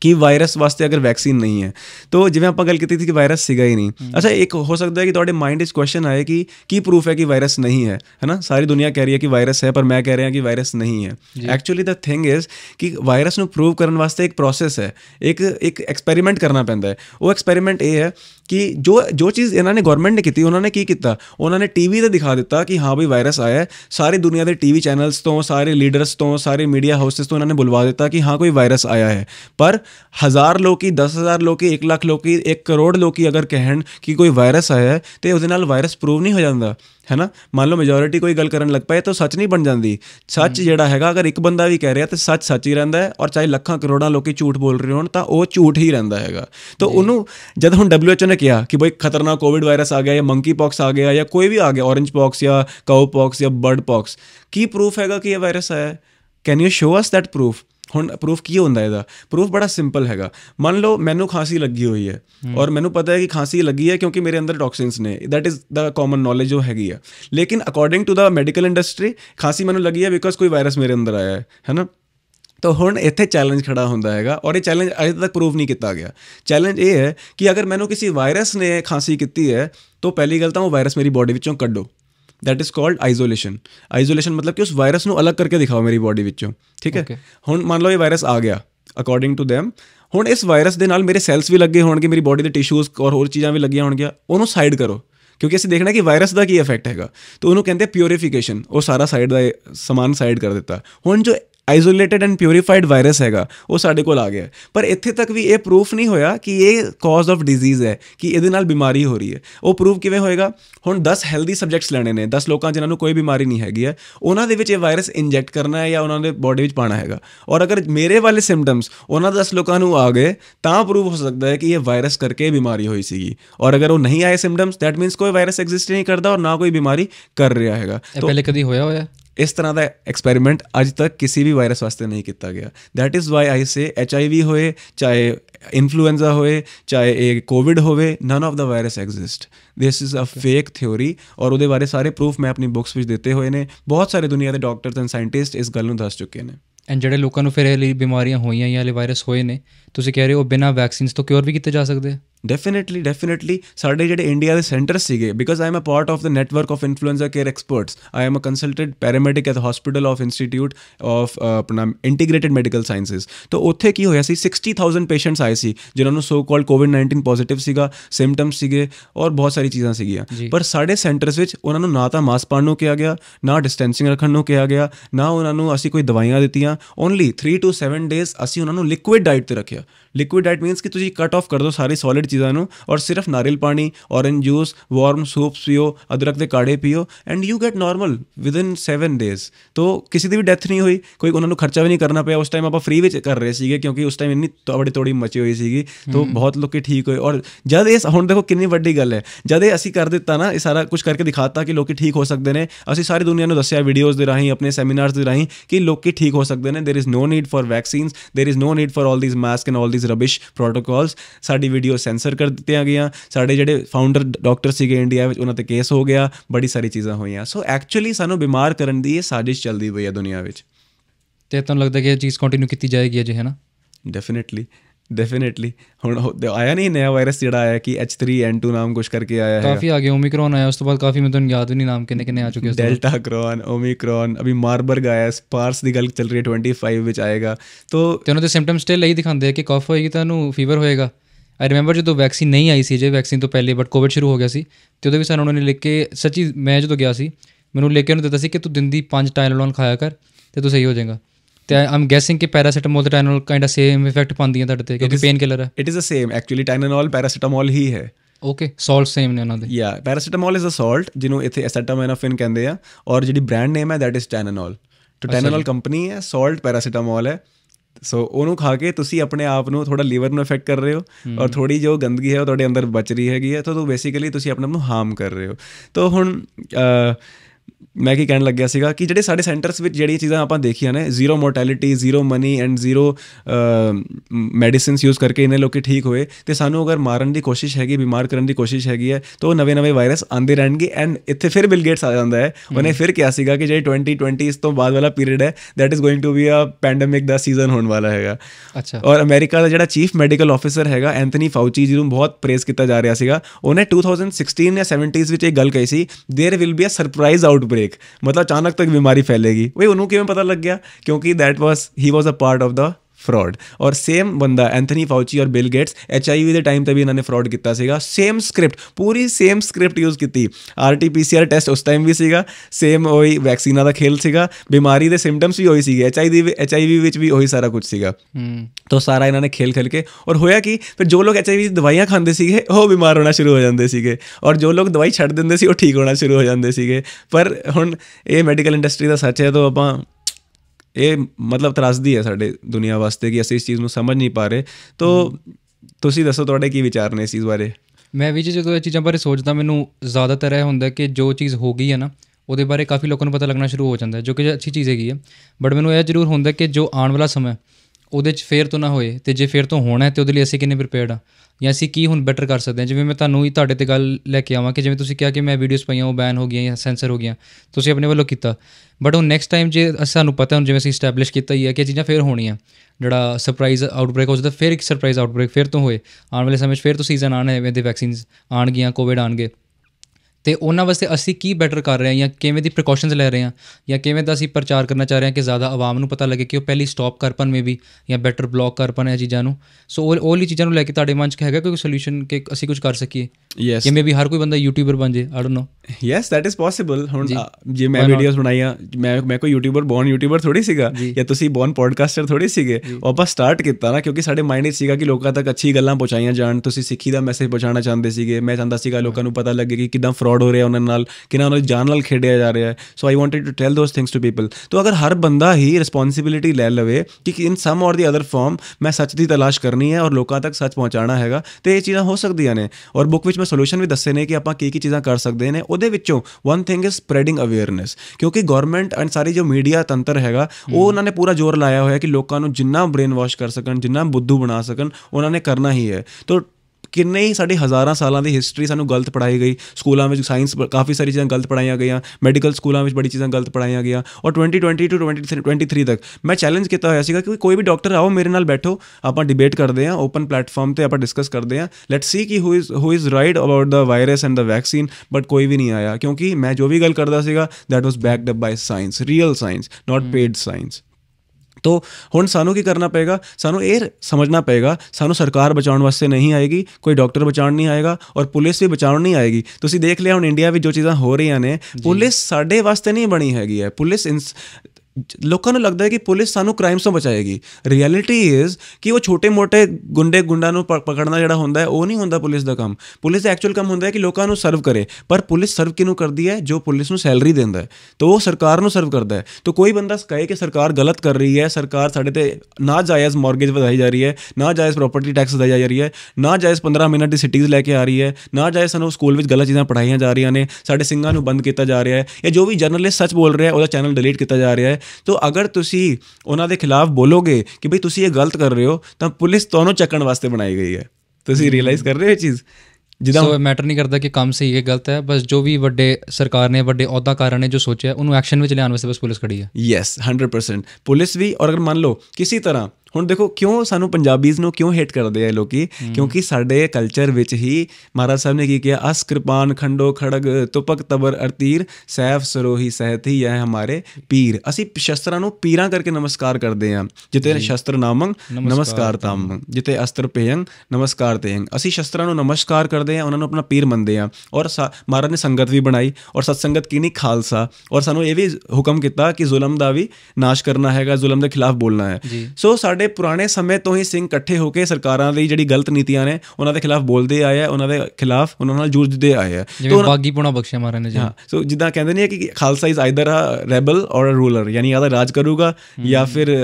B: ਕਿ ਵਾਇਰਸ ਵਾਸਤੇ ਅਗਰ ਵੈਕਸੀਨ ਨਹੀਂ ਹੈ ਤਾਂ ਜਿਵੇਂ ਆਪਾਂ ਗੱਲ ਕੀਤੀ ਸੀ ਕਿ ਵਾਇਰਸ ਸੀਗਾ ਹੀ ਨਹੀਂ ਅੱਛਾ ਇੱਕ ਹੋ ਸਕਦਾ ਹੈ ਕਿ ਤੁਹਾਡੇ ਮਾਈਂਡ 'ਚ ਕੁਐਸਚਨ ਆਏ ਕਿ ਕੀ ਪ੍ਰੂਫ ਹੈ ਕਿ ਵਾਇਰਸ ਨਹੀਂ ਹੈ ਹੈਨਾ ਸਾਰੀ ਦੁਨੀਆ ਕਹਿ ਰਹੀ ਹੈ ਕਿ ਵਾਇਰਸ ਹੈ ਪਰ ਮੈਂ ਕਹਿ ਰਿਹਾ ਕਿ ਵਾਇਰਸ ਨਹੀਂ ਹੈ ਐਕਚੁਅਲੀ ਦ ਥਿੰਗ ਇਜ਼ ਕਿ ਵਾਇਰਸ ਨੂੰ ਪ੍ਰੂਫ ਕਰਨ ਵਾਸਤੇ ਇੱਕ ਪ੍ਰੋਸੈਸ ਹੈ ਇੱਕ ਇੱਕ ਐਕਸਪੈਰੀਮੈਂਟ ਕਰਨਾ ਪੈਂਦਾ ਹੈ ਉਹ ਐਕਸਪੈਰੀਮੈਂਟ ਇਹ ਹੈ ਕਿ ਜੋ ਜੋ ਚੀਜ਼ ਇਹਨਾਂ ਨੇ ਗਵਰਨਮੈਂਟ ਨੇ ਕੀਤੀ ਉਹਨਾਂ ਨੇ ਕੀ ਕੀਤਾ ਉਹਨਾਂ ਨੇ ਟੀਵੀ ਤੇ ਦਿਖਾ ਦਿੱਤਾ ਕਿ ਹਾਂ ਵੀ ਵਾਇਰਸ ਆਇਆ ਹੈ ਸਾਰੀ ਦੁਨੀਆ ਦੇ ਟੀਵੀ ਚੈਨਲਸ ਤੋਂ ਸਾਰੇ ਲੀਡਰਸ ਤੋਂ ਸਾਰੇ ਮੀਡੀਆ ਹਾਊਸਸ ਤੋਂ ਇਹਨਾਂ ਨੇ ਬੁਲਵਾ ਦਿੱਤਾ ਕਿ ਹਾਂ ਕੋਈ ਵਾਇਰਸ ਆਇਆ ਹੈ ਪਰ ਹਜ਼ਾਰ ਲੋਕੀ 10000 ਲੋਕੀ 1 ਲੱਖ ਲੋਕੀ 1 ਕਰੋੜ ਲੋਕੀ ਅਗਰ ਕਹਿਣ ਕਿ ਕੋਈ ਵਾਇਰਸ ਆਇਆ ਹੈ ਤੇ ਉਹਦੇ ਨਾਲ ਵਾਇਰਸ ਪ੍ਰੂਵ ਨਹੀਂ ਹੋ ਜਾਂਦਾ ਹੈਨਾ ਮੰਨ ਲਓ ਮੈਜੋਰਿਟੀ ਕੋਈ ਗੱਲ ਕਰਨ ਲੱਗ ਪਏ ਤਾਂ ਸੱਚ ਨਹੀਂ ਬਣ ਜਾਂਦੀ ਸੱਚ ਜਿਹੜਾ ਹੈਗਾ ਅਗਰ ਇੱਕ ਬੰਦਾ ਵੀ ਕਹਿ ਰਿਹਾ ਤੇ ਸੱਚ ਸੱਚ ਹੀ ਰਹਿੰਦਾ ਹੈ ਔਰ ਚਾਹੇ ਲੱਖਾਂ ਕਰੋੜਾਂ ਲੋਕੀ ਝੂਠ ਬੋਲ ਰਹੇ ਹੋਣ ਤਾਂ ਉਹ ਝੂਠ ਹੀ ਰਹਿੰਦਾ ਹੈਗਾ ਤਾਂ ਉਹਨੂੰ ਜਦ ਹੁਣ WHO ਨੇ ਕਿਹਾ ਕਿ ਬਈ ਖਤਰਨਾਕ ਕੋਵਿਡ ਵਾਇਰਸ ਆ ਗਿਆ ਜਾਂ ਮੰਕੀ ਪੌਕਸ ਆ ਗਿਆ ਜਾਂ ਕੋਈ ਵੀ ਆ ਗਿਆ ਔਰੇਂਜ ਪੌਕਸ ਜਾਂ ਕਾਉ ਪੌਕਸ ਜਾਂ ਬਰਡ ਪੌਕਸ ਕੀ ਪ੍ਰੂਫ ਹੈਗਾ ਕਿ ਇਹ ਵਾਇਰਸ ਆਇਆ can you show us that proof ਹੁਣ ਪ੍ਰੂਫ ਕੀ ਹੁੰਦਾ ਇਹਦਾ ਪ੍ਰੂਫ ਬੜਾ ਸਿੰਪਲ ਹੈਗਾ ਮੰਨ ਲਓ ਮੈਨੂੰ ਖਾਂਸੀ ਲੱਗੀ ਹੋਈ ਹੈ ਔਰ ਮੈਨੂੰ ਪਤਾ ਹੈ ਕਿ ਖਾਂਸੀ ਲੱਗੀ ਹੈ ਕਿਉਂਕਿ ਮੇਰੇ ਅੰਦਰ ਟੌਕਸਿਨਸ ਨੇ that is the common knowledge ਜੋ ਹੈਗੀ ਆ ਲੇਕਿਨ according to the medical industry ਖਾਂਸੀ ਮੈਨੂੰ ਲੱਗੀ ਹੈ ਬਿਕਾਜ਼ ਕੋਈ ਵਾਇਰਸ ਮੇਰੇ ਅੰਦਰ ਆਇਆ ਹੈ ਹੈਨਾ ਤਾਂ ਹੁਣ ਇੱਥੇ ਚੈਲੰਜ ਖੜਾ ਹੁੰਦਾ ਹੈਗਾ ਔਰ ਇਹ ਚੈਲੰਜ ਅਜੇ ਤੱਕ ਪ੍ਰੂਫ ਨਹੀਂ ਕੀਤਾ ਗਿਆ ਚੈਲੰਜ ਇਹ ਹੈ ਕਿ ਅਗਰ ਮੈਨੂੰ ਕਿਸੇ ਵਾਇਰਸ ਨੇ ਖਾਂਸੀ ਕੀਤੀ ਹੈ ਤਾਂ ਪਹਿਲੀ ਗੱਲ ਤਾਂ ਉਹ ਵਾਇਰਸ ਮੇਰੀ ਬਾਡੀ ਵਿੱਚੋਂ ਕੱਢੋ that is called isolation isolation ਮਤਲਬ ਕਿ ਉਸ ਵਾਇਰਸ ਨੂੰ ਅਲੱਗ ਕਰਕੇ ਦਿਖਾਓ ਮੇਰੀ ਬਾਡੀ ਵਿੱਚੋਂ ਠੀਕ ਹੈ ਹੁਣ ਮੰਨ ਲਓ ਇਹ ਵਾਇਰਸ ਆ ਗਿਆ ਅਕੋਰਡਿੰਗ ਟੂ ਥੈਮ ਹੁਣ ਇਸ ਵਾਇਰਸ ਦੇ ਨਾਲ ਮੇਰੇ ਸੈਲਸ ਵੀ ਲੱਗੇ ਹੋਣਗੇ ਮੇਰੀ ਬਾਡੀ ਦੇ ਟਿਸ਼ੂਜ਼ ਔਰ ਹੋਰ ਚੀਜ਼ਾਂ ਵੀ ਲੱਗੀਆਂ ਹੋਣਗੀਆਂ ਉਹਨੂੰ ਸਾਈਡ ਕਰੋ ਕਿਉਂਕਿ ਅਸੀਂ ਦੇਖਣਾ ਕਿ ਵਾਇਰਸ ਦਾ ਕੀ ਇਫੈਕਟ ਹੈਗਾ ਤੋ ਉਹਨੂੰ ਕਹਿੰਦੇ ਪਿਉਰੀਫਿਕੇਸ਼ਨ ਉਹ ਸਾਰਾ ਸਾਈਡ ਦਾ ਸਮਾਨ ਸਾਈਡ ਕਰ ਦਿੱਤਾ ਹੁਣ ਜੋ ਆਈਸੋਲੇਟਡ ਐਂਡ ਪਿਉਰੀਫਾਈਡ ਵਾਇਰਸ ਹੈਗਾ ਉਹ ਸਾਡੇ ਕੋਲ ਆ ਗਿਆ ਪਰ ਇੱਥੇ ਤੱਕ ਵੀ ਇਹ ਪ੍ਰੂਫ ਨਹੀਂ ਹੋਇਆ ਕਿ ਇਹ ਕਾਜ਼ ਆਫ ਡਿਜ਼ੀਜ਼ ਹੈ ਕਿ ਇਹਦੇ ਨਾਲ ਬਿਮਾਰੀ ਹੋ ਰਹੀ ਹੈ ਉਹ ਪ੍ਰੂਫ ਕਿਵੇਂ ਹੋਏਗਾ ਹੁਣ 10 ਹੈਲਦੀ ਸਬਜੈਕਟਸ ਲੈਣੇ ਨੇ 10 ਲੋਕਾਂ ਜਿਨ੍ਹਾਂ ਨੂੰ ਕੋਈ ਬਿਮਾਰੀ ਨਹੀਂ ਹੈਗੀ ਹੈ ਉਹਨਾਂ ਦੇ ਵਿੱਚ ਇਹ ਵਾਇਰਸ ਇੰਜੈਕਟ ਕਰਨਾ ਹੈ ਜਾਂ ਉਹਨਾਂ ਦੇ ਬਾਡੀ ਵਿੱਚ ਪਾਣਾ ਹੈਗਾ ਔਰ ਅਗਰ ਮੇਰੇ ਵਾਲੇ ਸਿੰਪਟਮਸ ਉਹਨਾਂ ਦੇ 10 ਲੋਕਾਂ ਨੂੰ ਆ ਗਏ ਤਾਂ ਪ੍ਰੂਫ ਹੋ ਸਕਦਾ ਹੈ ਕਿ ਇਹ ਵਾਇਰਸ ਕਰਕੇ ਬਿਮਾਰੀ ਹੋਈ ਸੀਗੀ ਔਰ ਅਗਰ ਉਹ ਨਹੀਂ ਆਏ ਸਿੰਪਟਮਸ ਥੈਟ ਮੀਨਸ ਕੋਈ ਵਾਇਰਸ ਐਗਜ਼ਿਸਟ ਨਹੀਂ ਕਰਦਾ ਔਰ ਨਾ ਕੋਈ ਬਿਮਾਰੀ ਕਰ ਰਿਹਾ ਹੈਗਾ ਇਹ ਪਹਿਲੇ ਕਦੀ ਹੋਇਆ ਹੋਇਆ ਇਸ ਤਰ੍ਹਾਂ ਦਾ ਐਕਸਪੈਰੀਮੈਂਟ ਅੱਜ ਤੱਕ ਕਿਸੇ ਵੀ ਵਾਇਰਸ ਵਾਸਤੇ ਨਹੀਂ ਕੀਤਾ ਗਿਆ that is why I say H I V ਹੋਏ ਚਾਹੇ ਇਨਫਲੂਐਂਜ਼ਾ ਹੋਵੇ ਚਾਹੇ ਇਹ ਕੋਵਿਡ ਹੋਵੇ none of the virus exist this is a fake theory ਔਰ ਉਹਦੇ ਬਾਰੇ ਸਾਰੇ ਪ੍ਰੂਫ ਮੈਂ ਆਪਣੀ ਬੁੱਕਸ ਵਿੱਚ ਦਿੱਤੇ ਹੋਏ ਨੇ ਬਹੁਤ ਸਾਰੇ ਦੁਨੀਆ ਦੇ ਡਾਕਟਰਸ ਐਂਡ ਸਾਇੰਟਿਸਟ ਇਸ ਗੱਲ ਨੂੰ ਦੱਸ ਚੁੱਕੇ ਨੇ
A: ਐਂਡ ਜਿਹੜੇ ਲੋਕਾਂ ਨੂੰ ਫਿਰ ਇਹ ਲਈ ਬਿਮਾਰੀਆਂ ਹੋਈਆਂ ਜਾਂ ਇਹ ਵਾਇਰਸ ਹੋਏ ਨੇ ਤੁਸੀਂ ਕਹਿ ਰਹੇ ਹੋ ਬਿਨਾਂ ਵੈਕਸੀਨਸ ਤੋਂ ਕਿਉਰ ਵੀ ਕੀਤੇ ਜਾ ਸਕਦੇ
B: ਡੈਫੀਨਿਟਲੀ ਡੈਫੀਨਿਟਲੀ ਸਾਡੇ ਜਿਹੜੇ ਇੰਡੀਆ ਦੇ ਸੈਂਟਰ ਸੀਗੇ because I am a part of the network of influencer care experts I am a consultant paramedic at hospital of institute of ਆਪਣਾ ਇੰਟੀਗ੍ਰੇਟਿਡ ਮੈਡੀਕਲ ਸਾਇੰਸਿਸ ਤੋਂ ਉੱਥੇ ਕੀ ਹੋਇਆ ਸੀ 60000 ਪੇਸ਼ੈਂਟਸ ਆਏ ਸੀ ਜਿਨ੍ਹਾਂ ਨੂੰ ਸੋ ਕਾਲਡ ਕੋਵਿਡ 19 ਪੋਜ਼ਿਟਿਵ ਸੀਗਾ ਸਿੰਪਟਮਸ ਸੀਗੇ ਔਰ ਬਹੁਤ ਸਾਰੀ ਚੀਜ਼ਾਂ ਸੀਗੀਆਂ ਪਰ ਸਾਡੇ ਸੈਂਟਰਸ ਵਿੱਚ ਉਹਨਾਂ ਨੂੰ ਨਾ ਤਾਂ ਮਾਸਕ ਪਾਣ ਨੂੰ ਕਿਹਾ ਗਿਆ ਨਾ ਡਿਸਟੈਂਸਿੰਗ ਰੱਖਣ ਨੂੰ ਕਿਹਾ ਗਿਆ ਨਾ ਉਹਨਾਂ ਨੂੰ ਅਸੀਂ ਕੋਈ ਦਵਾਈਆਂ ਦਿੱਤੀਆਂ ਓਨਲੀ 3 ਟੂ 7 ਡੇਜ਼ ਅਸੀਂ ਉਹਨਾਂ ਨੂੰ ਲਿਕੁਇਡ ਡਾਈਟ ਤੇ ਰੱਖਿਆ ਲਿਕੁਇਡ ਡਾਈਟ ਮੀਨਸ ਕਿ ਤੁਸੀਂ ਕੱਟ ਆਫ ਕਰ ਦਿਓ ਸਾਰੇ ਸੋਲਿਡ ਚੀਜ਼ਾਂ ਨੂੰ ਔਰ ਸਿਰਫ ਨਾਰੀਅਲ ਪਾਣੀ ਔਰੇਂਜ ਜੂਸ ਵਾਰਮ ਸੂਪਸ ਪੀਓ ਅਦਰਕ ਦੇ ਕਾੜੇ ਪੀਓ and you get normal within 7 days ਤੋਂ ਕਿਸੇ ਦੀ ਵੀ ਡੈਥ ਨਹੀਂ ਹੋਈ ਕੋਈ ਉਹਨਾਂ ਨੂੰ ਖਰਚਾ ਵੀ ਨਹੀਂ ਕਰਨਾ ਪਿਆ ਉਸ ਟਾਈਮ ਆਪਾਂ ਫ੍ਰੀ ਵਿੱਚ ਕਰ ਰਹੇ ਸੀਗੇ ਕਿਉਂਕਿ ਉਸ ਟਾਈਮ ਇੰਨੀ ਤੋੜੀ ਤੋੜੀ ਮਚੀ ਹੋਈ ਸੀਗੀ ਤੋਂ ਬਹੁਤ ਲੋਕੀ ਠੀਕ ਹੋਏ ਔਰ ਜਦ ਇਹ ਹੁਣ ਦੇਖੋ ਕਿੰਨੀ ਵੱਡੀ ਗੱਲ ਹੈ ਜਦ ਇਹ ਅਸੀਂ ਕਰ ਦਿੱਤਾ ਨਾ ਇਹ ਸਾਰਾ ਕੁਝ ਕਰਕੇ ਦਿਖਾਤਾ ਕਿ ਲੋਕੀ ਠੀਕ ਹੋ ਸਕਦੇ ਨੇ ਅਸੀਂ ਸਾਰੀ ਦੁਨੀਆ ਨੂੰ ਦੱਸਿਆ ਵੀਡੀਓਜ਼ ਦੇ ਰਾਹੀਂ ਆਪਣੇ ਸੈਮੀਨਾਰਸ ਦੇ ਰਾਹੀਂ ਕਿ ਲੋਕੀ ਠੀਕ ਹੋ ਸਕਦੇ ਨੇ there is no need for vaccines there is no need for all these mask and all these rubbish protocols ਸਾਡੀ ਵੀਡੀਓ ਸੈਂਸਰ ਕਰ ਦਿੱਤੀਆਂ ਗਈਆਂ ਸਾਡੇ ਜਿਹੜੇ ਫਾਊਂਡਰ ਡਾਕਟਰ ਸੀਗੇ ਇੰਡੀਆ ਵਿੱਚ ਉਹਨਾਂ ਤੇ ਕੇਸ ਹੋ ਗਿਆ ਬੜੀ ਸਾਰੀ ਚੀਜ਼ਾਂ ਹੋਈਆਂ ਸੋ ਐਕਚੁਅਲੀ ਸਾਨੂੰ ਬਿਮਾਰ ਕਰਨ ਦੀ ਇਹ ਸਾਜ਼ਿਸ਼ ਚੱਲਦੀ ਪਈ ਹੈ ਦੁਨੀਆ ਵਿੱਚ ਤੇ ਤੁਹਾਨੂੰ ਲੱਗਦਾ ਕਿ ਇਹ ਚੀਜ਼ ਕੰਟੀਨਿਊ ਕੀਤੀ ਜਾਏਗੀ ਅਜੇ ਹੈ ਨਾ ਡੈਫੀਨਿਟਲੀ ਡੈਫੀਨਿਟਲੀ ਹੁਣ ਆਇਆ ਨਹੀਂ ਨਿਆ ਵਾਇਰਸ ਜਿਹੜਾ ਆਇਆ ਕਿ H3N2 ਨਾਮ ਕੁਝ ਕਰਕੇ ਆਇਆ ਹੈ ਕਾਫੀ
A: ਆਗੇ ਓਮਿਕਰੋਨ ਆਇਆ ਉਸ ਤੋਂ ਬਾਅਦ ਕਾਫੀ ਮੈਨੂੰ ਯਾਦ ਵੀ ਨਹੀਂ ਨਾਮ ਕਿੰਨੇ ਕਿੰਨੇ ਆ ਚੁੱਕੇ ਉਸ ਤੋਂ ਡੈਲਟਾ
B: ਕਰੋਨ ਓਮਿਕਰੋਨ ਅਭੀ ਮਾਰਬਰਗ ਆਇਆ ਸਪਾਰਸ ਦੀ ਗੱਲ ਚੱਲ ਰਹੀ ਹੈ 25 ਵਿੱਚ ਆਏਗਾ ਤੋ ਤੈਨੂੰ
A: ਤੇ ਉਹਨਾਂ ਸਿੰਪਟਮਸ ਸਟਿਲ ਇਹੀ ਦਿਖਾਉਂਦੇ ਆ ਕਿ ਕਫ ਹੋਏਗੀ ਤੁਹਾਨੂੰ ਫੀਵਰ ਹੋਏਗਾ ਆਈ ਰਿਮੈਂਬਰ ਜਦੋਂ ਵੈਕਸੀਨ ਨਹੀਂ ਆਈ ਸੀ ਜੇ ਵੈਕਸੀਨ ਤੋਂ ਪਹਿਲੇ ਬਟ ਕੋਵਿਡ ਸ਼ੁਰੂ ਹੋ ਗਿਆ ਸੀ ਤੇ ਉਹਦੇ ਵੀ ਸਾਨੂੰ ਉਹਨਾਂ ਨੇ ਲਿਖ ਕੇ ਸੱਚੀ ਮੈਂ ਜਦੋਂ ਗਿਆ ਸੀ ਮੈਨੂੰ ਲਿਖ ਕੇ ਉਹਨੂੰ ਦਿੱਤਾ ਸੀ ਕਿ ਤੂੰ ਦਿਨ ਦੀ 5 ਟਾਈਲਨੋਲ ਖਾਇਆ ਕਰ ਤੇ ਤੂੰ ਸਹੀ ਹੋ ਜਾਏਗਾ ਤੇ ਆਮ ਗੈਸਿੰਗ ਕਿ ਪੈਰਾਸੀਟਾਮੋਲ ਤੇ ਟਾਈਨੋਲ ਕਾਈਂਡ ਆ ਸੇਮ ਇਫੈਕਟ ਪਾਉਂਦੀਆਂ ਤੁਹਾਡੇ ਤੇ ਕਿਉਂਕਿ ਪੇਨ ਕਿਲਰ ਹੈ
B: it is a same actually Tylenol paracetamol ਹੀ ਹੈ ਓਕੇ
A: ਸਾਲਟ ਸੇਮ ਨੇ ਉਹਨਾਂ ਦੇ
B: ਯਾ ਪੈਰਾਸੀਟਾਮੋਲ ਇਜ਼ ਅ ਸਾਲਟ ਜਿਹਨੂੰ ਇੱਥੇ ਐਸਟਾਮਾਈਨੋਫਨ ਕਹਿੰਦੇ ਆ ਔਰ ਜਿਹੜੀ ਬ੍ਰਾਂਡ ਨੇਮ ਹੈ ਦੈਟ ਇਜ਼ ਟਾਈਨੋਲ ਤੋ ਟਾਈਨੋਲ ਕੰਪਨੀ ਹੈ ਸਾਲਟ ਪੈਰਾਸੀਟਾਮੋਲ ਹੈ ਸੋ ਉਹਨੂੰ ਖਾ ਕੇ ਤੁਸੀਂ ਆਪਣੇ ਆਪ ਨੂੰ ਥੋੜਾ ਲੀਵਰ ਨੂੰ ਇਫੈਕਟ ਕਰ ਰਹੇ ਹੋ ਔਰ ਥੋੜੀ ਜੋ ਗੰਦਗੀ ਹੈ ਉਹ ਤੁਹਾਡੇ ਅੰਦਰ ਬਚ ਰਹੀ ਹੈਗੀ ਹੈ ਤਾਂ ਤੋ ਬੇਸਿਕਲੀ ਤੁਸੀਂ ਆਪਣੇ ਆਪ ਨੂੰ ਹਾਰਮ ਕਰ ਰਹੇ ਹੋ ਤੋ ਹੁਣ ਮੈਂ ਕੀ ਕਹਿਣ ਲੱਗਿਆ ਸੀਗਾ ਕਿ ਜਿਹੜੇ ਸਾਡੇ ਸੈਂਟਰਸ ਵਿੱਚ ਜਿਹੜੀਆਂ ਚੀਜ਼ਾਂ ਆਪਾਂ ਦੇਖੀਆਂ ਨੇ zero mortality zero money and zero medicines use ਕਰਕੇ ਇਹਨੇ ਲੋਕੀ ਠੀਕ ਹੋਏ ਤੇ ਸਾਨੂੰ ਅਗਰ ਮਾਰਨ ਦੀ ਕੋਸ਼ਿਸ਼ ਹੈਗੀ ਬਿਮਾਰ ਕਰਨ ਦੀ ਕੋਸ਼ਿਸ਼ ਹੈਗੀ ਹੈ ਤਾਂ ਉਹ ਨਵੇਂ-ਨਵੇਂ ਵਾਇਰਸ ਆਂਦੇ ਰਹਿਣਗੇ ਐਂਡ ਇੱਥੇ ਫਿਰ ਬਿਲ ਗੇਟਸ ਆ ਜਾਂਦਾ ਹੈ ਉਹਨੇ ਫਿਰ ਕਿਹਾ ਸੀਗਾ ਕਿ ਜਿਹੜੇ 2020s ਤੋਂ ਬਾਅਦ ਵਾਲਾ ਪੀਰੀਅਡ ਹੈ that is going to be a pandemic ਦਾ ਸੀਜ਼ਨ ਹੋਣ ਵਾਲਾ ਹੈਗਾ ਅੱਛਾ ਔਰ ਅਮਰੀਕਾ ਦਾ ਜਿਹੜਾ ਚੀਫ ਮੈਡੀਕਲ ਆਫੀਸਰ ਹੈਗਾ ਐਂਥਨੀ ਫਾਊਚੀ ਜਿਹਨੂੰ ਬਹੁਤ ਪ੍ਰੇਜ਼ ਕੀਤਾ ਜਾ ਰਿਹਾ ਸੀਗਾ ਉਹਨੇ 2016 ਜਾਂ 70s ਵਿੱਚ ਇਹ ਗੱਲ ਕਹੀ ਸੀ there will be a surprise outbreak ਮਤਲਬ ਅਚਾਨਕ ਤੱਕ ਬਿਮਾਰੀ ਫੈਲੇਗੀ ਓਏ ਉਹਨੂੰ ਕਿਵੇਂ ਪਤਾ ਲੱਗ ਗਿਆ ਕਿਉਂਕਿ that was he was a part of the fraud ਔਰ ਸੇਮ ਬੰਦਾ ਐਂਥਨੀ ਫਾਉਚੀ ਔਰ ਬਿਲ ਗੇਟਸ ਐਚਆਈਵੀ ਦੇ ਟਾਈਮ ਤੇ ਵੀ ਇਹਨਾਂ ਨੇ ਫਰਾਡ ਕੀਤਾ ਸੀਗਾ ਸੇਮ ਸਕ੍ਰਿਪਟ ਪੂਰੀ ਸੇਮ ਸਕ੍ਰਿਪਟ ਯੂਜ਼ ਕੀਤੀ ਆਰਟੀਪੀਸੀਆਰ ਟੈਸਟ ਉਸ ਟਾਈਮ ਵੀ ਸੀਗਾ ਸੇਮ ਉਹੀ ਵੈਕਸੀਨਾ ਦਾ ਖੇਲ ਸੀਗਾ ਬਿਮਾਰੀ ਦੇ ਸਿੰਪਟਮਸ ਵੀ ਉਹੀ ਸੀਗੇ ਐਚਆਈਵੀ ਐਚਆਈਵੀ ਵਿੱਚ ਵੀ ਉਹੀ ਸਾਰਾ ਕੁਝ ਸੀਗਾ ਤੋ ਸਾਰਾ ਇਹਨਾਂ ਨੇ ਖੇਲ ਖੇਲ ਕੇ ਔਰ ਹੋਇਆ ਕਿ ਫਿਰ ਜੋ ਲੋਕ ਐਚਆਈਵੀ ਦਵਾਈਆਂ ਖਾਂਦੇ ਸੀਗੇ ਉਹ ਬਿਮਾਰ ਹੋਣਾ ਸ਼ੁਰੂ ਹੋ ਜਾਂਦੇ ਸੀਗੇ ਔਰ ਜੋ ਲੋਕ ਦਵਾਈ ਛੱਡ ਦਿੰਦੇ ਸੀ ਉਹ ਠੀਕ ਹੋਣਾ ਸ਼ੁਰੂ ਹੋ ਜਾਂਦੇ ਸੀਗੇ ਪਰ ਹੁਣ ਇਹ ਮੈਡੀਕਲ ਇੰਡਸਟਰੀ ਦਾ ਸੱਚ ਹੈ ਤਾਂ ਆਪਾਂ ਇਹ ਮਤਲਬ ਤਰਸਦੀ ਹੈ ਸਾਡੇ ਦੁਨੀਆ ਵਾਸਤੇ ਕਿ ਅਸੀਂ ਇਸ ਚੀਜ਼ ਨੂੰ ਸਮਝ ਨਹੀਂ ਪਾ ਰਹੇ ਤੋ ਤੁਸੀਂ ਦੱਸੋ ਤੁਹਾਡੇ ਕੀ ਵਿਚਾਰ ਨੇ ਇਸ ਚੀਜ਼ ਬਾਰੇ
A: ਮੈਂ ਵੀ ਜਦੋਂ ਇਹ ਚੀਜ਼ਾਂ ਬਾਰੇ ਸੋਚਦਾ ਮੈਨੂੰ ਜ਼ਿਆਦਾਤਰ ਇਹ ਹੁੰਦਾ ਕਿ ਜੋ ਚੀਜ਼ ਹੋ ਗਈ ਹੈ ਨਾ ਉਹਦੇ ਬਾਰੇ ਕਾਫੀ ਲੋਕਾਂ ਨੂੰ ਪਤਾ ਲੱਗਣਾ ਸ਼ੁਰੂ ਹੋ ਜਾਂਦਾ ਜੋ ਕਿ ਅੱਛੀ ਚੀਜ਼ ਹੈਗੀ ਹੈ ਬਟ ਮੈਨੂੰ ਇਹ ਜ਼ਰੂਰ ਹੁੰਦਾ ਕਿ ਜੋ ਆਉਣ ਵਾਲਾ ਸਮਾਂ ਉਹਦੇ 'ਚ ਫੇਰ ਤੋਂ ਨਾ ਹੋਏ ਤੇ ਜੇ ਫੇਰ ਤੋਂ ਹੋਣਾ ਹੈ ਤੇ ਉਹਦੇ ਲਈ ਅਸੀਂ ਕਿੰਨੇ ਪ੍ਰੀਪੇਅਰਡ ਆ ਜਾਂ ਅਸੀਂ ਕੀ ਹੁਣ ਬੈਟਰ ਕਰ ਸਕਦੇ ਹਾਂ ਜਿਵੇਂ ਮੈਂ ਤੁਹਾਨੂੰ ਹੀ ਤੁਹਾਡੇ ਤੇ ਗੱਲ ਲੈ ਕੇ ਆਵਾਂ ਕਿ ਜਿਵੇਂ ਤੁਸੀਂ ਕਿਹਾ ਕਿ ਮੈਂ ਵੀਡੀਓਸ ਪਾਈਆਂ ਉਹ ਬੈਨ ਹੋ ਗਈਆਂ ਜਾਂ ਸੈਂਸਰ ਹੋ ਗਈਆਂ ਤੁਸੀਂ ਆਪਣੇ ਵੱਲੋਂ ਕੀਤਾ ਬਟ ਹੁਣ ਨੈਕਸਟ ਟਾਈਮ ਜੇ ਸਾਨੂੰ ਪਤਾ ਹੁਣ ਜਿਵੇਂ ਅਸੀਂ ਸਟੈਬਲਿਸ਼ ਕੀਤਾ ਹੀ ਹੈ ਕਿ ਚੀਜ਼ਾਂ ਫੇਰ ਹੋਣੀਆਂ ਜਿਹੜਾ ਸਰਪ੍ਰਾਈਜ਼ ਆਊਟਬ੍ਰੇਕ ਹੋ ਜਾਂਦਾ ਫੇਰ ਇੱਕ ਸਰਪ੍ਰਾਈਜ਼ ਆਊਟਬ੍ਰੇਕ ਫੇਰ ਤੋਂ ਹੋਏ ਆਉਣ ਵਾਲੇ ਸਮੇਂ 'ਚ ਫੇਰ ਤੋਂ ਸੀਜ਼ਨ ਆਣੇ ਦੇ ਵੈਕਸੀਨਸ ਆਣਗੀਆਂ ਕੋਵਿਡ ਆਣਗੇ ਤੇ ਉਹਨਾਂ ਵਾਸਤੇ ਅਸੀਂ ਕੀ ਬੈਟਰ ਕਰ ਰਹੇ ਹਾਂ ਜਾਂ ਕਿਵੇਂ ਦੀ ਪ੍ਰੀਕਾਸ਼ਨਸ ਲੈ ਰਹੇ ਹਾਂ ਜਾਂ ਕਿਵੇਂ ਦਾ ਅਸੀਂ ਪ੍ਰਚਾਰ ਕਰਨਾ ਚਾਹ ਰਹੇ ਹਾਂ ਕਿ ਜ਼ਿਆਦਾ ਆਵਾਮ ਨੂੰ ਪਤਾ ਲੱਗੇ ਕਿ ਉਹ ਪਹਿਲੀ ਸਟਾਪ ਕਰ ਪਨ ਮੇਬੀ ਜਾਂ ਬੈਟਰ ਬਲੌਕ ਕਰ ਪਨ ਇਹ ਚੀਜ਼ਾਂ ਨੂੰ ਸੋ ਉਹ ਉਹ ਲਈ ਚੀਜ਼ਾਂ ਨੂੰ ਲੈ ਕੇ ਤੁਹਾਡੇ ਮਨ 'ਚ ਹੈਗਾ ਕੋਈ ਸੋਲੂਸ਼ਨ ਕਿ ਅਸੀਂ ਕੁਝ ਕਰ ਸਕੀਏ ਯੈਸ ਕਿ ਮੇਬੀ ਹਰ ਕੋਈ ਬੰਦਾ ਯੂਟਿਊਬਰ ਬਣ ਜੇ I don't know
B: yes that is possible ਹੁਣ ਜੇ ਮੈਂ ਵੀਡੀਓਜ਼ ਬਣਾਈਆਂ ਮੈਂ ਮੈਂ ਕੋਈ ਯੂਟਿਊਬਰ ਬੌਨ ਯੂਟਿਊਬਰ ਥੋੜੀ ਸੀਗਾ ਜਾਂ ਤੁਸੀਂ ਬੌਨ ਪੋਡਕਾਸਟਰ ਥੋੜੀ ਸੀਗੇ ਉਹ ਬਸ ਸਟਾਰਟ ਕੀਤਾ ਨਾ ਕਿਉਂਕਿ ਸਾਡੇ ਮਾਈਂਡ 'ਚ ਸੀਗਾ ਕਿ ਲੋਕਾਂ ਤੱਕ ਅੱਛੀ ਗੱਲਾਂ ਪਹੁੰਚਾਈਆਂ ਜਾਣ ਤੁਸੀਂ ਸਿੱਖੀ ਦਾ ਮੈਸੇਜ ਪਹੁੰਚਾਉਣਾ ਚਾਹੁੰਦੇ ਸੀਗੇ ਮੈਂ ਚਾਹੁੰਦਾ ਸੀਗਾ ਲੋਕਾਂ ਨੂੰ ਪਤਾ ਲੱਗੇ ਕਿ ਕਿਦਾਂ ਫਰਾਡ ਹੋ ਰਿਹਾ ਉਹਨਾਂ ਨਾਲ ਕਿਨਾਂ ਉਹਨਾਂ ਦੀ ਜਾਨ ਨਾਲ ਖੇਡਿਆ ਜਾ ਰਿਹਾ ਹੈ so I wanted to tell those things to people ਤੋ ਅਗਰ ਹਰ ਬੰਦਾ ਹੀ ਰਿਸਪੌਂਸਿਬਿਲਿਟੀ ਲੈ ਲਵੇ ਕਿ ਇਨ ਸਮ ਔਰ ਦੀ ਅਦਰ ਫਾਰਮ ਮੈਂ ਸੱਚ ਦੀ ਤਲਾਸ਼ ਕਰਨੀ ਹੈ ਔਰ ਲੋਕਾਂ ਤੱਕ ਸੱਚ ਪਹੁੰਚਾਉਣਾ ਹੈਗਾ ਤੇ ਇਹ ਚੀਜ਼ਾਂ ਹੋ ਸਕਦੀਆਂ ਨੇ ਔਰ ਬੁੱਕ ਵਿੱਚ ਮੈਂ ਸੋਲੂਸ਼ਨ ਵੀ ਦੱਸੇ ਨੇ ਕਿ ਆਪਾਂ ਕੀ ਕੀ ਚੀਜ਼ਾਂ ਕਰ ਸਕਦੇ ਨੇ ਉਹਦੇ ਵਿੱਚੋਂ one thing is spreading awareness ਕਿਉਂਕਿ ਗਵਰਨਮੈਂਟ ਐਂਡ ਸਾਰੀ ਜੋ ਮੀਡੀਆ ਤੰਤਰ ਹੈਗਾ ਉਹ ਉਹਨਾਂ ਨੇ ਪੂਰਾ ਜ਼ੋਰ ਲਾਇਆ ਹੋਇਆ ਕਿ ਲੋਕਾਂ ਨੂੰ ਜਿੰਨਾ ਬ੍ਰੇਨ ਵਾਸ਼ ਕਰ ਸਕਣ ਜਿੰਨਾ ਬੁੱਧੂ ਬਣਾ ਸਕਣ ਉਹਨਾਂ ਨੇ ਕਰਨਾ ਹੀ ਹੈ ਤੋ ਕਿੰਨੇ ਹੀ ਸਾਡੇ ਹਜ਼ਾਰਾਂ ਸਾਲਾਂ ਦੀ ਹਿਸਟਰੀ ਸਾਨੂੰ ਗਲਤ ਪੜਾਈ ਗਈ ਸਕੂਲਾਂ ਵਿੱਚ ਸਾਇੰਸ ਕਾਫੀ ਸਾਰੀ ਚੀਜ਼ਾਂ ਗਲਤ ਪੜਾਈਆਂ ਗਈਆਂ ਮੈਡੀਕਲ ਸਕੂਲਾਂ ਵਿੱਚ ਬੜੀ ਚੀਜ਼ਾਂ ਗਲਤ ਪੜਾਈਆਂ ਗਈਆਂ ਔਰ 2020 ਤੋਂ 2023 ਤੱਕ ਮੈਂ ਚੈਲੰਜ ਕੀਤਾ ਹੋਇਆ ਸੀਗਾ ਕਿ ਕੋਈ ਵੀ ਡਾਕਟਰ ਆਓ ਮੇਰੇ ਨਾਲ ਬੈਠੋ ਆਪਾਂ ਡਿਬੇਟ ਕਰਦੇ ਹਾਂ ਓਪਨ ਪਲੇਟਫਾਰਮ ਤੇ ਆਪਾਂ ਡਿਸਕਸ ਕਰਦੇ ਹਾਂ ਲੈਟਸ ਸੀ ਕਿ who is who is right about the virus and the vaccine but ਕੋਈ ਵੀ ਨਹੀਂ ਆਇਆ ਕਿਉਂਕਿ ਮੈਂ ਜੋ ਵੀ ਗੱਲ ਕਰਦਾ ਸੀਗਾ that was backed up by science real science not paid science ਤੋ ਹੁਣ ਸਾਨੂੰ ਕੀ ਕਰਨਾ ਪਏਗਾ ਸਾਨੂੰ ਇਹ ਸਮਝਣਾ ਪਏਗਾ ਸਾਨੂੰ ਸਰਕਾਰ ਬਚਾਉਣ ਵਾਸਤੇ ਨਹੀਂ ਆਏਗੀ ਕੋਈ ਡਾਕਟਰ ਬਚਾਉਣ ਨਹੀਂ ਆਏਗਾ ਔਰ ਪੁਲਿਸ ਵੀ ਬਚਾਉਣ ਨਹੀਂ ਆਏਗੀ ਤੁਸੀਂ ਦੇਖ ਲਿਆ ਹੁਣ ਇੰਡੀਆ ਵਿੱਚ ਜੋ ਚੀਜ਼ਾਂ ਹੋ ਰਹੀਆਂ ਨੇ ਪੁਲਿਸ ਸਾਡੇ ਵਾਸਤੇ ਨਹੀਂ ਬਣੀ ਹੈਗੀ ਹੈ ਪੁਲਿਸ ਲੋਕਾਂ ਨੂੰ ਲੱਗਦਾ ਹੈ ਕਿ ਪੁਲਿਸ ਸਾਨੂੰ ਕ੍ਰਾਈਮਸ ਤੋਂ ਬਚਾਏਗੀ ਰਿਐਲਿਟੀ ਇਜ਼ ਕਿ ਉਹ ਛੋਟੇ-ਮੋਟੇ ਗੁੰਡੇ ਗੁੰਡਾ ਨੂੰ ਪਕੜਨਾ ਜਿਹੜਾ ਹੁੰਦਾ ਹੈ ਉਹ ਨਹੀਂ ਹੁੰਦਾ ਪੁਲਿਸ ਦਾ ਕੰਮ ਪੁਲਿਸ ਦਾ ਐਕਚੁਅਲ ਕੰਮ ਹੁੰਦਾ ਹੈ ਕਿ ਲੋਕਾਂ ਨੂੰ ਸਰਵ ਕਰੇ ਪਰ ਪੁਲਿਸ ਸਰਵ ਕਿਨੂੰ ਕਰਦੀ ਹੈ ਜੋ ਪੁਲਿਸ ਨੂੰ ਸੈਲਰੀ ਦਿੰਦਾ ਹੈ ਤਾਂ ਉਹ ਸਰਕਾਰ ਨੂੰ ਸਰਵ ਕਰਦਾ ਹੈ ਤਾਂ ਕੋਈ ਬੰਦਾ ਕਹੇ ਕਿ ਸਰਕਾਰ ਗਲਤ ਕਰ ਰਹੀ ਹੈ ਸਰਕਾਰ ਸਾਡੇ ਤੇ ਨਾ ਜਾਇਜ਼ ਮਾਰਗੇਜ ਵਧਾਈ ਜਾ ਰਹੀ ਹੈ ਨਾ ਜਾਇਜ਼ ਪ੍ਰਾਪਰਟੀ ਟੈਕਸ ਵਧਾਈ ਜਾ ਰਹੀ ਹੈ ਨਾ ਜਾਇਜ਼ 15 ਮਿੰਟ ਦੀ ਸਿਟੀਜ਼ ਲੈ ਕੇ ਆ ਰਹੀ ਹੈ ਨਾ ਜਾਇਜ਼ ਸਾਨੂੰ ਸਕੂਲ ਵਿੱਚ ਗਲਤ ਚੀਜ਼ਾਂ ਪੜਾਈਆਂ ਜਾ ਰਹੀਆਂ ਨੇ ਸਾਡੇ ਸਿੰਘਾਂ ਨੂੰ ਬੰਦ ਕੀਤਾ ਜਾ ਰਿਹਾ ਹੈ ਜਾਂ ਜੋ ਵੀ ਜਰਨਲਿਸਟ ਸੱਚ ਬੋਲ ਰਿਹਾ ਹੈ ਉਹਦਾ ਚੈਨਲ ਡਿਲੀਟ ਕੀਤਾ ਜਾ ਰਿਹਾ ਹੈ ਤੋ ਅਗਰ ਤੁਸੀਂ ਉਹਨਾਂ ਦੇ ਖਿਲਾਫ ਬੋਲੋਗੇ ਕਿ ਭਈ ਤੁਸੀਂ ਇਹ ਗਲਤ ਕਰ ਰਹੇ ਹੋ ਤਾਂ ਪੁਲਿਸ ਤੁਹਾਨੂੰ ਚੱਕਣ ਵਾਸਤੇ ਬਣਾਈ ਗਈ ਹੈ ਤੁਸੀਂ ਰਿਅਲਾਈਜ਼ ਕਰ ਰਹੇ ਹੋ ਇਹ ਚੀਜ਼ ਜਿੱਦਾਂ ਸੋ
A: ਮੈਟਰ ਨਹੀਂ ਕਰਦਾ ਕਿ ਕੰਮ ਸਹੀ ਹੈ ਗਲਤ ਹੈ ਬਸ ਜੋ ਵੀ ਵੱਡੇ ਸਰਕਾਰ ਨੇ ਵੱਡੇ ਅਹੁਦਾਕਾਰਾਂ ਨੇ ਜੋ ਸੋਚਿਆ ਉਹਨੂੰ ਐਕਸ਼ਨ ਵਿੱਚ ਲਿਆਉਣ ਵਾਸਤੇ ਬਸ ਪੁਲਿਸ ਖੜੀ ਹੈ
B: ਯੈਸ 100% ਪੁਲਿਸ ਵੀ ਔਰ ਅਗਰ ਮੰਨ ਲਓ ਕਿਸੇ ਤਰ੍ਹਾਂ ਹੁਣ ਦੇਖੋ ਕਿਉਂ ਸਾਨੂੰ ਪੰਜਾਬੀਜ਼ ਨੂੰ ਕਿਉਂ ਹੇਟ ਕਰਦੇ ਆ ਲੋਕੀ ਕਿਉਂਕਿ ਸਾਡੇ ਕਲਚਰ ਵਿੱਚ ਹੀ ਮਹਾਰਾਜ ਸਾਹਿਬ ਨੇ ਕੀ ਕਿਹਾ ਅਸ ਕਿਰਪਾਨ ਖੰਡੋ ਖੜਗ ਤੁਪਕ ਤਬਰ ਅਰਤੀਰ ਸੈਫ ਸਰੋਹੀ ਸਹਤੀ ਇਹ ਹਮਾਰੇ ਪੀਰ ਅਸੀਂ ਸ਼ਸਤਰਾਂ ਨੂੰ ਪੀਰਾਂ ਕਰਕੇ ਨਮਸਕਾਰ ਕਰਦੇ ਆ ਜਿਤੇ ਸ਼ਸਤਰ ਨਾਮੰ ਨਮਸਕਾਰ ਤਾਮ ਜਿਤੇ ਅਸਤਰ ਪੇਯੰ ਨਮਸਕਾਰ ਤੇਯੰ ਅਸੀਂ ਸ਼ਸਤਰਾਂ ਨੂੰ ਨਮਸਕਾਰ ਕਰਦੇ ਆ ਉਹਨਾਂ ਨੂੰ ਆਪਣਾ ਪੀਰ ਮੰਨਦੇ ਆ ਔਰ ਮਹਾਰਾਜ ਨੇ ਸੰਗਤ ਵੀ ਬਣਾਈ ਔਰ ਸਤ ਸੰਗਤ ਕੀਨੀ ਖਾਲਸਾ ਔਰ ਸਾਨੂੰ ਇਹ ਵੀ ਹੁਕਮ ਕੀਤਾ ਕਿ ਜ਼ੁਲਮ ਦਾ ਵੀ ਨਾਸ਼ ਕਰਨਾ ਹੈਗਾ ਜ਼ੁਲਮ ਦੇ ਖਿਲਾਫ ਬੋਲਣਾ ਹੈ ਸੋ ਸਾਡੇ ਪੁਰਾਣੇ ਸਮੇਂ ਤੋਂ ਹੀ ਸਿੰਘ ਇਕੱਠੇ ਹੋ ਕੇ ਸਰਕਾਰਾਂ ਲਈ ਜਿਹੜੀ ਗਲਤ ਨੀਤੀਆਂ ਨੇ ਉਹਨਾਂ ਦੇ ਖਿਲਾਫ ਬੋਲਦੇ ਆਏ ਆ ਉਹਨਾਂ ਦੇ ਖਿਲਾਫ ਉਹਨਾਂ ਨਾਲ ਜੂਝਦੇ ਆਏ ਆ ਜਿਵੇਂ ਬਾਗੀ
A: ਪੁਣਾ ਬਖਸ਼ਿਆ ਮਹਾਰਾਜ ਨੇ ਜੀ
B: ਸੋ ਜਿੱਦਾਂ ਕਹਿੰਦੇ ਨੇ ਕਿ Khalsa is either a rebel or a ruler ਯਾਨੀ ਆਦਾ ਰਾਜ ਕਰੂਗਾ ਜਾਂ ਫਿਰ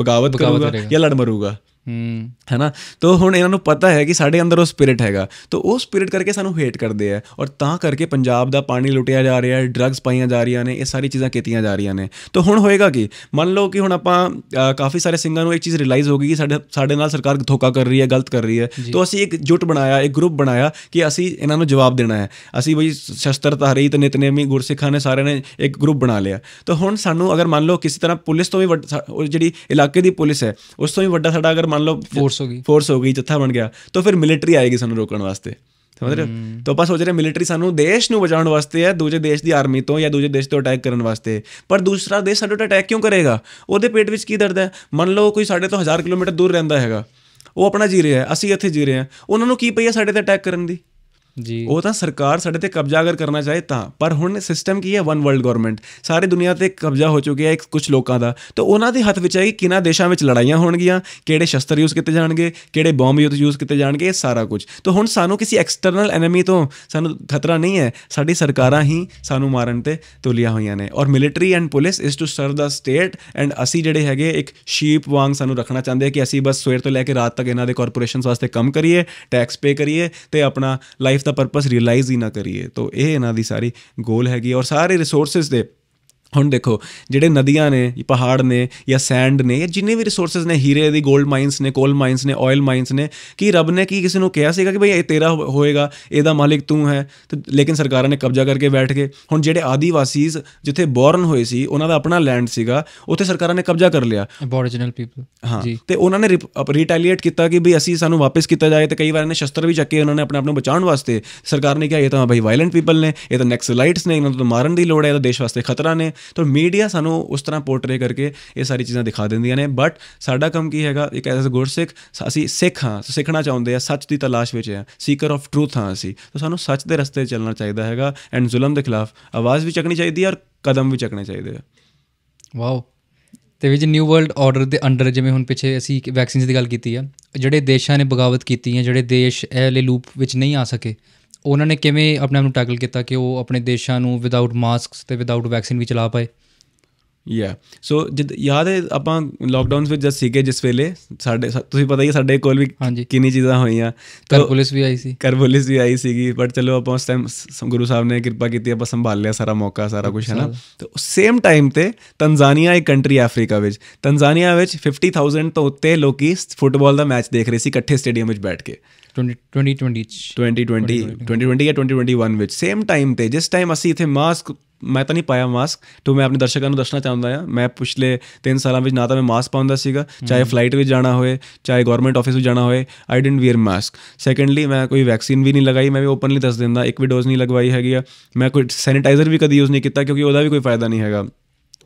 B: ਬਗਾਵਤ ਕਰੂਗਾ ਜਾਂ ਲੜ ਮਰੂਗਾ ਹੂੰ ਹੈਨਾ ਤੋ ਹੁਣ ਇਹਨਾਂ ਨੂੰ ਪਤਾ ਹੈ ਕਿ ਸਾਡੇ ਅੰਦਰ ਉਹ ਸਪਿਰਿਟ ਹੈਗਾ ਤੋ ਉਹ ਸਪਿਰਿਟ ਕਰਕੇ ਸਾਨੂੰ ਹੇਟ ਕਰਦੇ ਆ ਔਰ ਤਾਂ ਕਰਕੇ ਪੰਜਾਬ ਦਾ ਪਾਣੀ ਲੁੱਟਿਆ ਜਾ ਰਿਹਾ ਹੈ ਡਰੱਗਸ ਪਾਈਆਂ ਜਾ ਰਹੀਆਂ ਨੇ ਇਹ ਸਾਰੀ ਚੀਜ਼ਾਂ ਕੀਤੀਆਂ ਜਾ ਰਹੀਆਂ ਨੇ ਤੋ ਹੁਣ ਹੋਏਗਾ ਕੀ ਮੰਨ ਲਓ ਕਿ ਹੁਣ ਆਪਾਂ ਕਾਫੀ ਸਾਰੇ ਸਿੰਘਾਂ ਨੂੰ ਇੱਕ ਚੀਜ਼ ਰਿਅਲਾਈਜ਼ ਹੋ ਗਈ ਕਿ ਸਾਡੇ ਸਾਡੇ ਨਾਲ ਸਰਕਾਰ ਧੋਖਾ ਕਰ ਰਹੀ ਹੈ ਗਲਤ ਕਰ ਰਹੀ ਹੈ ਤੋ ਅਸੀਂ ਇੱਕ ਜੁੱਟ ਬਣਾਇਆ ਇੱਕ ਗਰੁੱਪ ਬਣਾਇਆ ਕਿ ਅਸੀਂ ਇਹਨਾਂ ਨੂੰ ਜਵਾਬ ਦੇਣਾ ਹੈ ਅਸੀਂ ਬਈ ਧਾਰੀ ਤੇ ਨਿਤਨੇਮੀ ਗੁਰਸਿੱਖਾਂ ਨੇ ਸਾਰਿਆਂ ਨੇ ਇੱਕ ਗਰੁੱਪ ਬਣਾ ਲਿਆ ਤੋ ਹੁਣ ਸਾਨੂੰ ਅਗਰ ਮੰਨ ਲਓ ਕਿਸੇ ਤਰ੍ਹਾਂ ਪੁਲਿਸ ਤੋਂ ਵੀ ਜਿਹੜੀ ਇਲਾਕੇ ਦੀ ਪੁਲਿਸ ਹੈ ਉਸ ਤੋਂ ਵੀ ਵੱਡਾ ਸਾਡਾ ਅਗਰ ਮੰਨ ਲਓ ਫੋਰਸ ਹੋ ਗਈ ਫੋਰਸ ਹੋ ਗਈ ਜੱਥਾ ਬਣ ਗਿਆ ਤਾਂ ਫਿਰ ਮਿਲਟਰੀ ਆਏਗੀ ਸਾਨੂੰ ਰੋਕਣ ਵਾਸਤੇ ਸਮਝ ਰਹੇ ਤਾਂ ਆਪਾਂ ਸੋਚ ਰਹੇ ਮਿਲਟਰੀ ਸਾਨੂੰ ਦੇਸ਼ ਨੂੰ ਬਚਾਉਣ ਵਾਸਤੇ ਹੈ ਦੂਜੇ ਦੇਸ਼ ਦੀ ਆਰਮੀ ਤੋਂ ਜਾਂ ਦੂਜੇ ਦੇਸ਼ ਤੋਂ ਅਟੈਕ ਕਰਨ ਵਾਸਤੇ ਪਰ ਦੂਸਰਾ ਦੇਸ਼ ਸਾਡੇ ਤੋਂ ਅਟੈਕ ਕਿਉਂ ਕਰੇਗਾ ਉਹਦੇ ਪੇਟ ਵਿੱਚ ਕੀ ਦਰਦ ਹੈ ਮੰਨ ਲਓ ਕੋਈ ਸਾਡੇ ਤੋਂ 1000 ਕਿਲੋਮੀਟਰ ਦੂਰ ਰਹਿੰਦਾ ਹੈਗਾ ਉਹ ਆਪਣਾ ਜੀ ਰਿਹਾ ਅਸੀਂ ਇੱਥੇ ਜੀ ਰਹੇ ਹਾਂ ਉਹਨਾਂ ਨੂੰ ਕੀ ਪਈ ਹੈ ਸਾਡੇ ਤੇ ਅਟੈਕ ਕਰਨ ਦੀ ਜੀ ਉਹ ਤਾਂ ਸਰਕਾਰ ਸਾਡੇ ਤੇ ਕਬਜ਼ਾ ਅਗਰ ਕਰਨਾ ਚਾਹੇ ਤਾਂ ਪਰ ਹੁਣ ਸਿਸਟਮ ਕੀ ਹੈ ਵਨ ਵਰਲਡ ਗਵਰਨਮੈਂਟ ਸਾਰੇ ਦੁਨੀਆ ਤੇ ਕਬਜ਼ਾ ਹੋ ਚੁੱਕਿਆ ਹੈ ਕੁਝ ਲੋਕਾਂ ਦਾ ਤਾਂ ਉਹਨਾਂ ਦੇ ਹੱਥ ਵਿੱਚ ਹੈ ਕਿ ਕਿਨਾਂ ਦੇਸ਼ਾਂ ਵਿੱਚ ਲੜਾਈਆਂ ਹੋਣਗੀਆਂ ਕਿਹੜੇ ਸ਼ਸਤਰ ਯੂਜ਼ ਕੀਤੇ ਜਾਣਗੇ ਕਿਹੜੇ ਬੰਬ ਯੂਜ਼ ਕੀਤੇ ਜਾਣਗੇ ਇਹ ਸਾਰਾ ਕੁਝ ਤਾਂ ਹੁਣ ਸਾਨੂੰ ਕਿਸੇ ਐਕਸਟਰਨਲ ਐਨਮੀ ਤੋਂ ਸਾਨੂੰ ਖਤਰਾ ਨਹੀਂ ਹੈ ਸਾਡੀ ਸਰਕਾਰਾਂ ਹੀ ਸਾਨੂੰ ਮਾਰਨ ਤੇ ਤੁਲੀਆਂ ਹੋਈਆਂ ਨੇ ਔਰ military and police is to serve the state and ਅਸੀਂ ਜਿਹੜੇ ਹੈਗੇ ਇੱਕ ਸ਼ੀਪ ਵਾਂਗ ਸਾਨੂੰ ਰੱਖਣਾ ਚਾਹੁੰਦੇ ਕਿ ਅਸੀਂ ਬਸ ਸਵੇਰ ਤੋਂ ਲੈ ਕੇ ਰਾਤ ਤੱਕ ਇਹਨਾਂ ਦੇ ਕਾਰਪੋਰੇਸ਼ਨਸ ਵਾਸਤੇ ਕੰਮ ਕਰੀਏ ਟੈਕਸ ਪੇ ਕਰੀਏ ਤੇ ਆਪਣਾ ਲਾਈਫ ਲਾਈਫ ਦਾ ਪਰਪਸ ਰਿਅਲਾਈਜ਼ ਹੀ ਨਾ ਕਰੀਏ ਤਾਂ ਇਹ ਇਹਨਾਂ ਦੀ ਸਾਰੀ ਗੋਲ ਹੈਗੀ ਔਰ ਸਾਰੇ ਰਿਸੋਰਸਸ ਦੇ ਹੁਣ ਦੇਖੋ ਜਿਹੜੇ ਨਦੀਆਂ ਨੇ ਪਹਾੜ ਨੇ ਜਾਂ ਸੈਂਡ ਨੇ ਜਾਂ ਜਿੰਨੇ ਵੀ ਰਿਸੋਰਸਸ ਨੇ ਹੀਰੇ ਦੀ 골ਡ ਮਾਈਨਸ ਨੇ ਕੋਲ ਮਾਈਨਸ ਨੇ ਆਇਲ ਮਾਈਨਸ ਨੇ ਕੀ ਰੱਬ ਨੇ ਕੀ ਕਿਸੇ ਨੂੰ ਕਿਹਾ ਸੀਗਾ ਕਿ ਭਈ ਇਹ ਤੇਰਾ ਹੋਏਗਾ ਇਹਦਾ ਮਾਲਿਕ ਤੂੰ ਹੈ ਤੇ ਲੇਕਿਨ ਸਰਕਾਰਾਂ ਨੇ ਕਬਜ਼ਾ ਕਰਕੇ ਬੈਠ ਗਏ ਹੁਣ ਜਿਹੜੇ ਆਦੀਵਾਸੀਜ਼ ਜਿੱਥੇ ਬੌਰਨ ਹੋਏ ਸੀ ਉਹਨਾਂ ਦਾ ਆਪਣਾ ਲੈਂਡ ਸੀਗਾ ਉੱਥੇ ਸਰਕਾਰਾਂ ਨੇ ਕਬਜ਼ਾ ਕਰ ਲਿਆ
A: ਅਬੋਰੀਜਨਲ ਪੀਪਲ ਹਾਂ
B: ਤੇ ਉਹਨਾਂ ਨੇ ਰੀਟੈਲੀਏਟ ਕੀਤਾ ਕਿ ਭਈ ਅਸੀਂ ਸਾਨੂੰ ਵਾਪਸ ਕੀਤਾ ਜਾਏ ਤੇ ਕਈ ਵਾਰ ਇਹਨੇ ਸ਼ਸਤਰ ਵੀ ਚੱਕੇ ਉਹਨਾਂ ਨੇ ਆਪਣੇ ਆਪ ਨੂੰ ਬਚਾਉਣ ਵਾਸਤੇ ਸਰਕਾਰ ਨੇ ਕਿਹਾ ਇਹ ਤਾਂ ਭਈ ਵਾਇਲੈਂਟ ਪੀਪਲ ਨੇ ਇਹ ਤਾਂ ਨੈਕਸਲਾਈਟਸ ਨੇ ਇਹਨਾਂ ਨੂੰ ਮਾਰਨ ਦੀ ਲੋੜ ਹੈ ਇਹ ਤਾਂ ਦੇਸ਼ ਵਾਸਤੇ ਖਤਰਾ ਨੇ ਤਾਂ ਮੀਡੀਆ ਸਾਨੂੰ ਉਸ ਤਰ੍ਹਾਂ ਪੋਰਟਰੇ ਕਰਕੇ ਇਹ ਸਾਰੀ ਚੀਜ਼ਾਂ ਦਿਖਾ ਦਿੰਦੀਆਂ ਨੇ ਬਟ ਸਾਡਾ ਕੰਮ ਕੀ ਹੈਗਾ ਇੱਕ ਐਸ ਅ ਗੁਰਸਿੱਖ ਅਸੀਂ ਸਿੱਖ ਹਾਂ ਸਿੱਖਣਾ ਚਾਹੁੰਦੇ ਆ ਸੱਚ ਦੀ ਤਲਾਸ਼ ਵਿੱਚ ਆ ਸੀਕਰ ਆਫ ਟਰੂਥ ਹਾਂ ਅਸੀਂ ਤਾਂ ਸਾਨੂੰ ਸੱਚ ਦੇ ਰਸਤੇ ਚੱਲਣਾ ਚਾਹੀਦਾ ਹੈਗਾ ਐਂਡ ਜ਼ੁਲਮ ਦੇ ਖਿਲਾਫ ਆਵਾਜ਼ ਵੀ ਚੱਕਣੀ ਚਾਹੀਦੀ ਹੈ ਔਰ ਕਦਮ ਵੀ ਚੱਕਣੇ ਚਾਹੀਦੇ ਆ ਵਾਓ ਤੇ ਵਿੱਚ ਨਿਊ ਵਰਲਡ ਆਰਡਰ ਦੇ ਅੰਡਰ ਜਿਵੇਂ ਹੁਣ ਪਿੱਛੇ ਅਸੀਂ
A: ਵੈਕਸੀਨਸ ਦੀ ਗੱਲ ਕੀਤੀ ਆ ਜਿਹੜੇ ਦੇਸ਼ਾਂ ਨੇ ਬਗਾਵਤ ਕੀਤੀ ਆ ਜਿਹੜੇ ਦੇਸ਼ ਇਹ ਲੂਪ ਵਿੱਚ ਨਹੀਂ ਆ ਸਕੇ ਉਹਨਾਂ ਨੇ ਕਿਵੇਂ ਆਪਣੇ ਆਪ ਨੂੰ ਟੈਕਲ ਕੀਤਾ ਕਿ ਉਹ ਆਪਣੇ ਦੇਸ਼ਾਂ ਨੂੰ ਵਿਦਆਊਟ ਮਾਸਕਸ ਤੇ ਵਿਦਆਊਟ ਵੈਕਸੀਨ ਵੀ ਚਲਾ ਪਾਏ
B: ਯਾ ਸੋ ਜਦ ਯਾਦ ਹੈ ਆਪਾਂ ਲਾਕਡਾਊਨਸ ਵਿੱਚ ਜਦ ਸੀਗੇ ਜਿਸ ਵੇਲੇ ਸਾਡੇ ਤੁਸੀਂ ਪਤਾ ਹੀ ਸਾਡੇ ਕੋਲ ਵੀ ਕਿੰਨੀ ਚੀਜ਼ਾਂ ਹੋਈਆਂ ਕਰ ਪੁਲਿਸ ਵੀ ਆਈ ਸੀ ਕਰ ਪੁਲਿਸ ਵੀ ਆਈ ਸੀਗੀ ਬਟ ਚਲੋ ਆਪਾਂ ਉਸ ਟਾਈਮ ਗੁਰੂ ਸਾਹਿਬ ਨੇ ਕਿਰਪਾ ਕੀਤੀ ਆਪਾਂ ਸੰਭਾਲ ਲਿਆ ਸਾਰਾ ਮੌਕਾ ਸਾਰਾ ਕੁਝ ਹੈ ਨਾ ਤੇ ਸੇਮ ਟਾਈਮ ਤੇ ਤਨਜ਼ਾਨੀਆ ਇੱਕ ਕੰਟਰੀ ਅਫਰੀਕਾ ਵਿੱਚ ਤਨਜ਼ਾਨੀਆ ਵਿੱਚ 50000 ਤੋਂ ਉੱਤੇ ਲੋਕੀ ਫੁੱਟਬਾਲ ਦਾ ਮੈਚ ਦੇਖ ਰਹੇ ਸੀ ਇਕੱਠੇ ਸਟੇਡੀਅਮ ਵਿੱਚ ਬੈਠ ਕੇ 2020 2020 2020 ਜਾਂ 2021 ਵਿੱਚ ਸੇਮ ਟਾਈਮ ਤੇ ਜਿਸ ਟਾਈਮ ਅਸੀਂ ਇਥੇ ਮਾਸਕ ਮੈਂ ਤਾਂ ਨਹੀਂ ਪਾਇਆ ਮਾਸਕ ਤੋਂ ਮੈਂ ਆਪਣੇ ਦਰਸ਼ਕਾਂ ਨੂੰ ਦੱਸਣਾ ਚਾਹੁੰਦਾ ਆ ਮੈਂ ਪਿਛਲੇ 3 ਸਾਲਾਂ ਵਿੱਚ ਨਾ ਤਾਂ ਮੈਂ ਮਾਸਕ ਪਾਉਂਦਾ ਸੀਗਾ ਚਾਹੇ ਫਲਾਈਟ ਵਿੱਚ ਜਾਣਾ ਹੋਵੇ ਚਾਹੇ ਗਵਰਨਮੈਂਟ ਆਫਿਸ ਵਿੱਚ ਜਾਣਾ ਹੋਵੇ I didn't wear mask secondly ਮੈਂ ਕੋਈ ਵੈਕਸੀਨ ਵੀ ਨਹੀਂ ਲਗਾਈ ਮੈਂ ਵੀ ਓਪਨਲੀ ਦੱਸ ਦਿੰਦਾ ਇੱਕ ਵੀ ਡੋਜ਼ ਨਹੀਂ ਲਗਵਾਈ ਹੈਗੀ ਆ ਮੈਂ ਕੋਈ ਸੈਨੀਟਾਈਜ਼ਰ ਵੀ ਕਦੀ ਯੂਜ਼ ਨਹੀਂ ਕੀਤਾ ਕਿਉਂਕਿ ਉਹਦਾ ਵੀ ਕੋਈ ਫਾਇਦਾ ਨਹੀਂ ਹੈਗਾ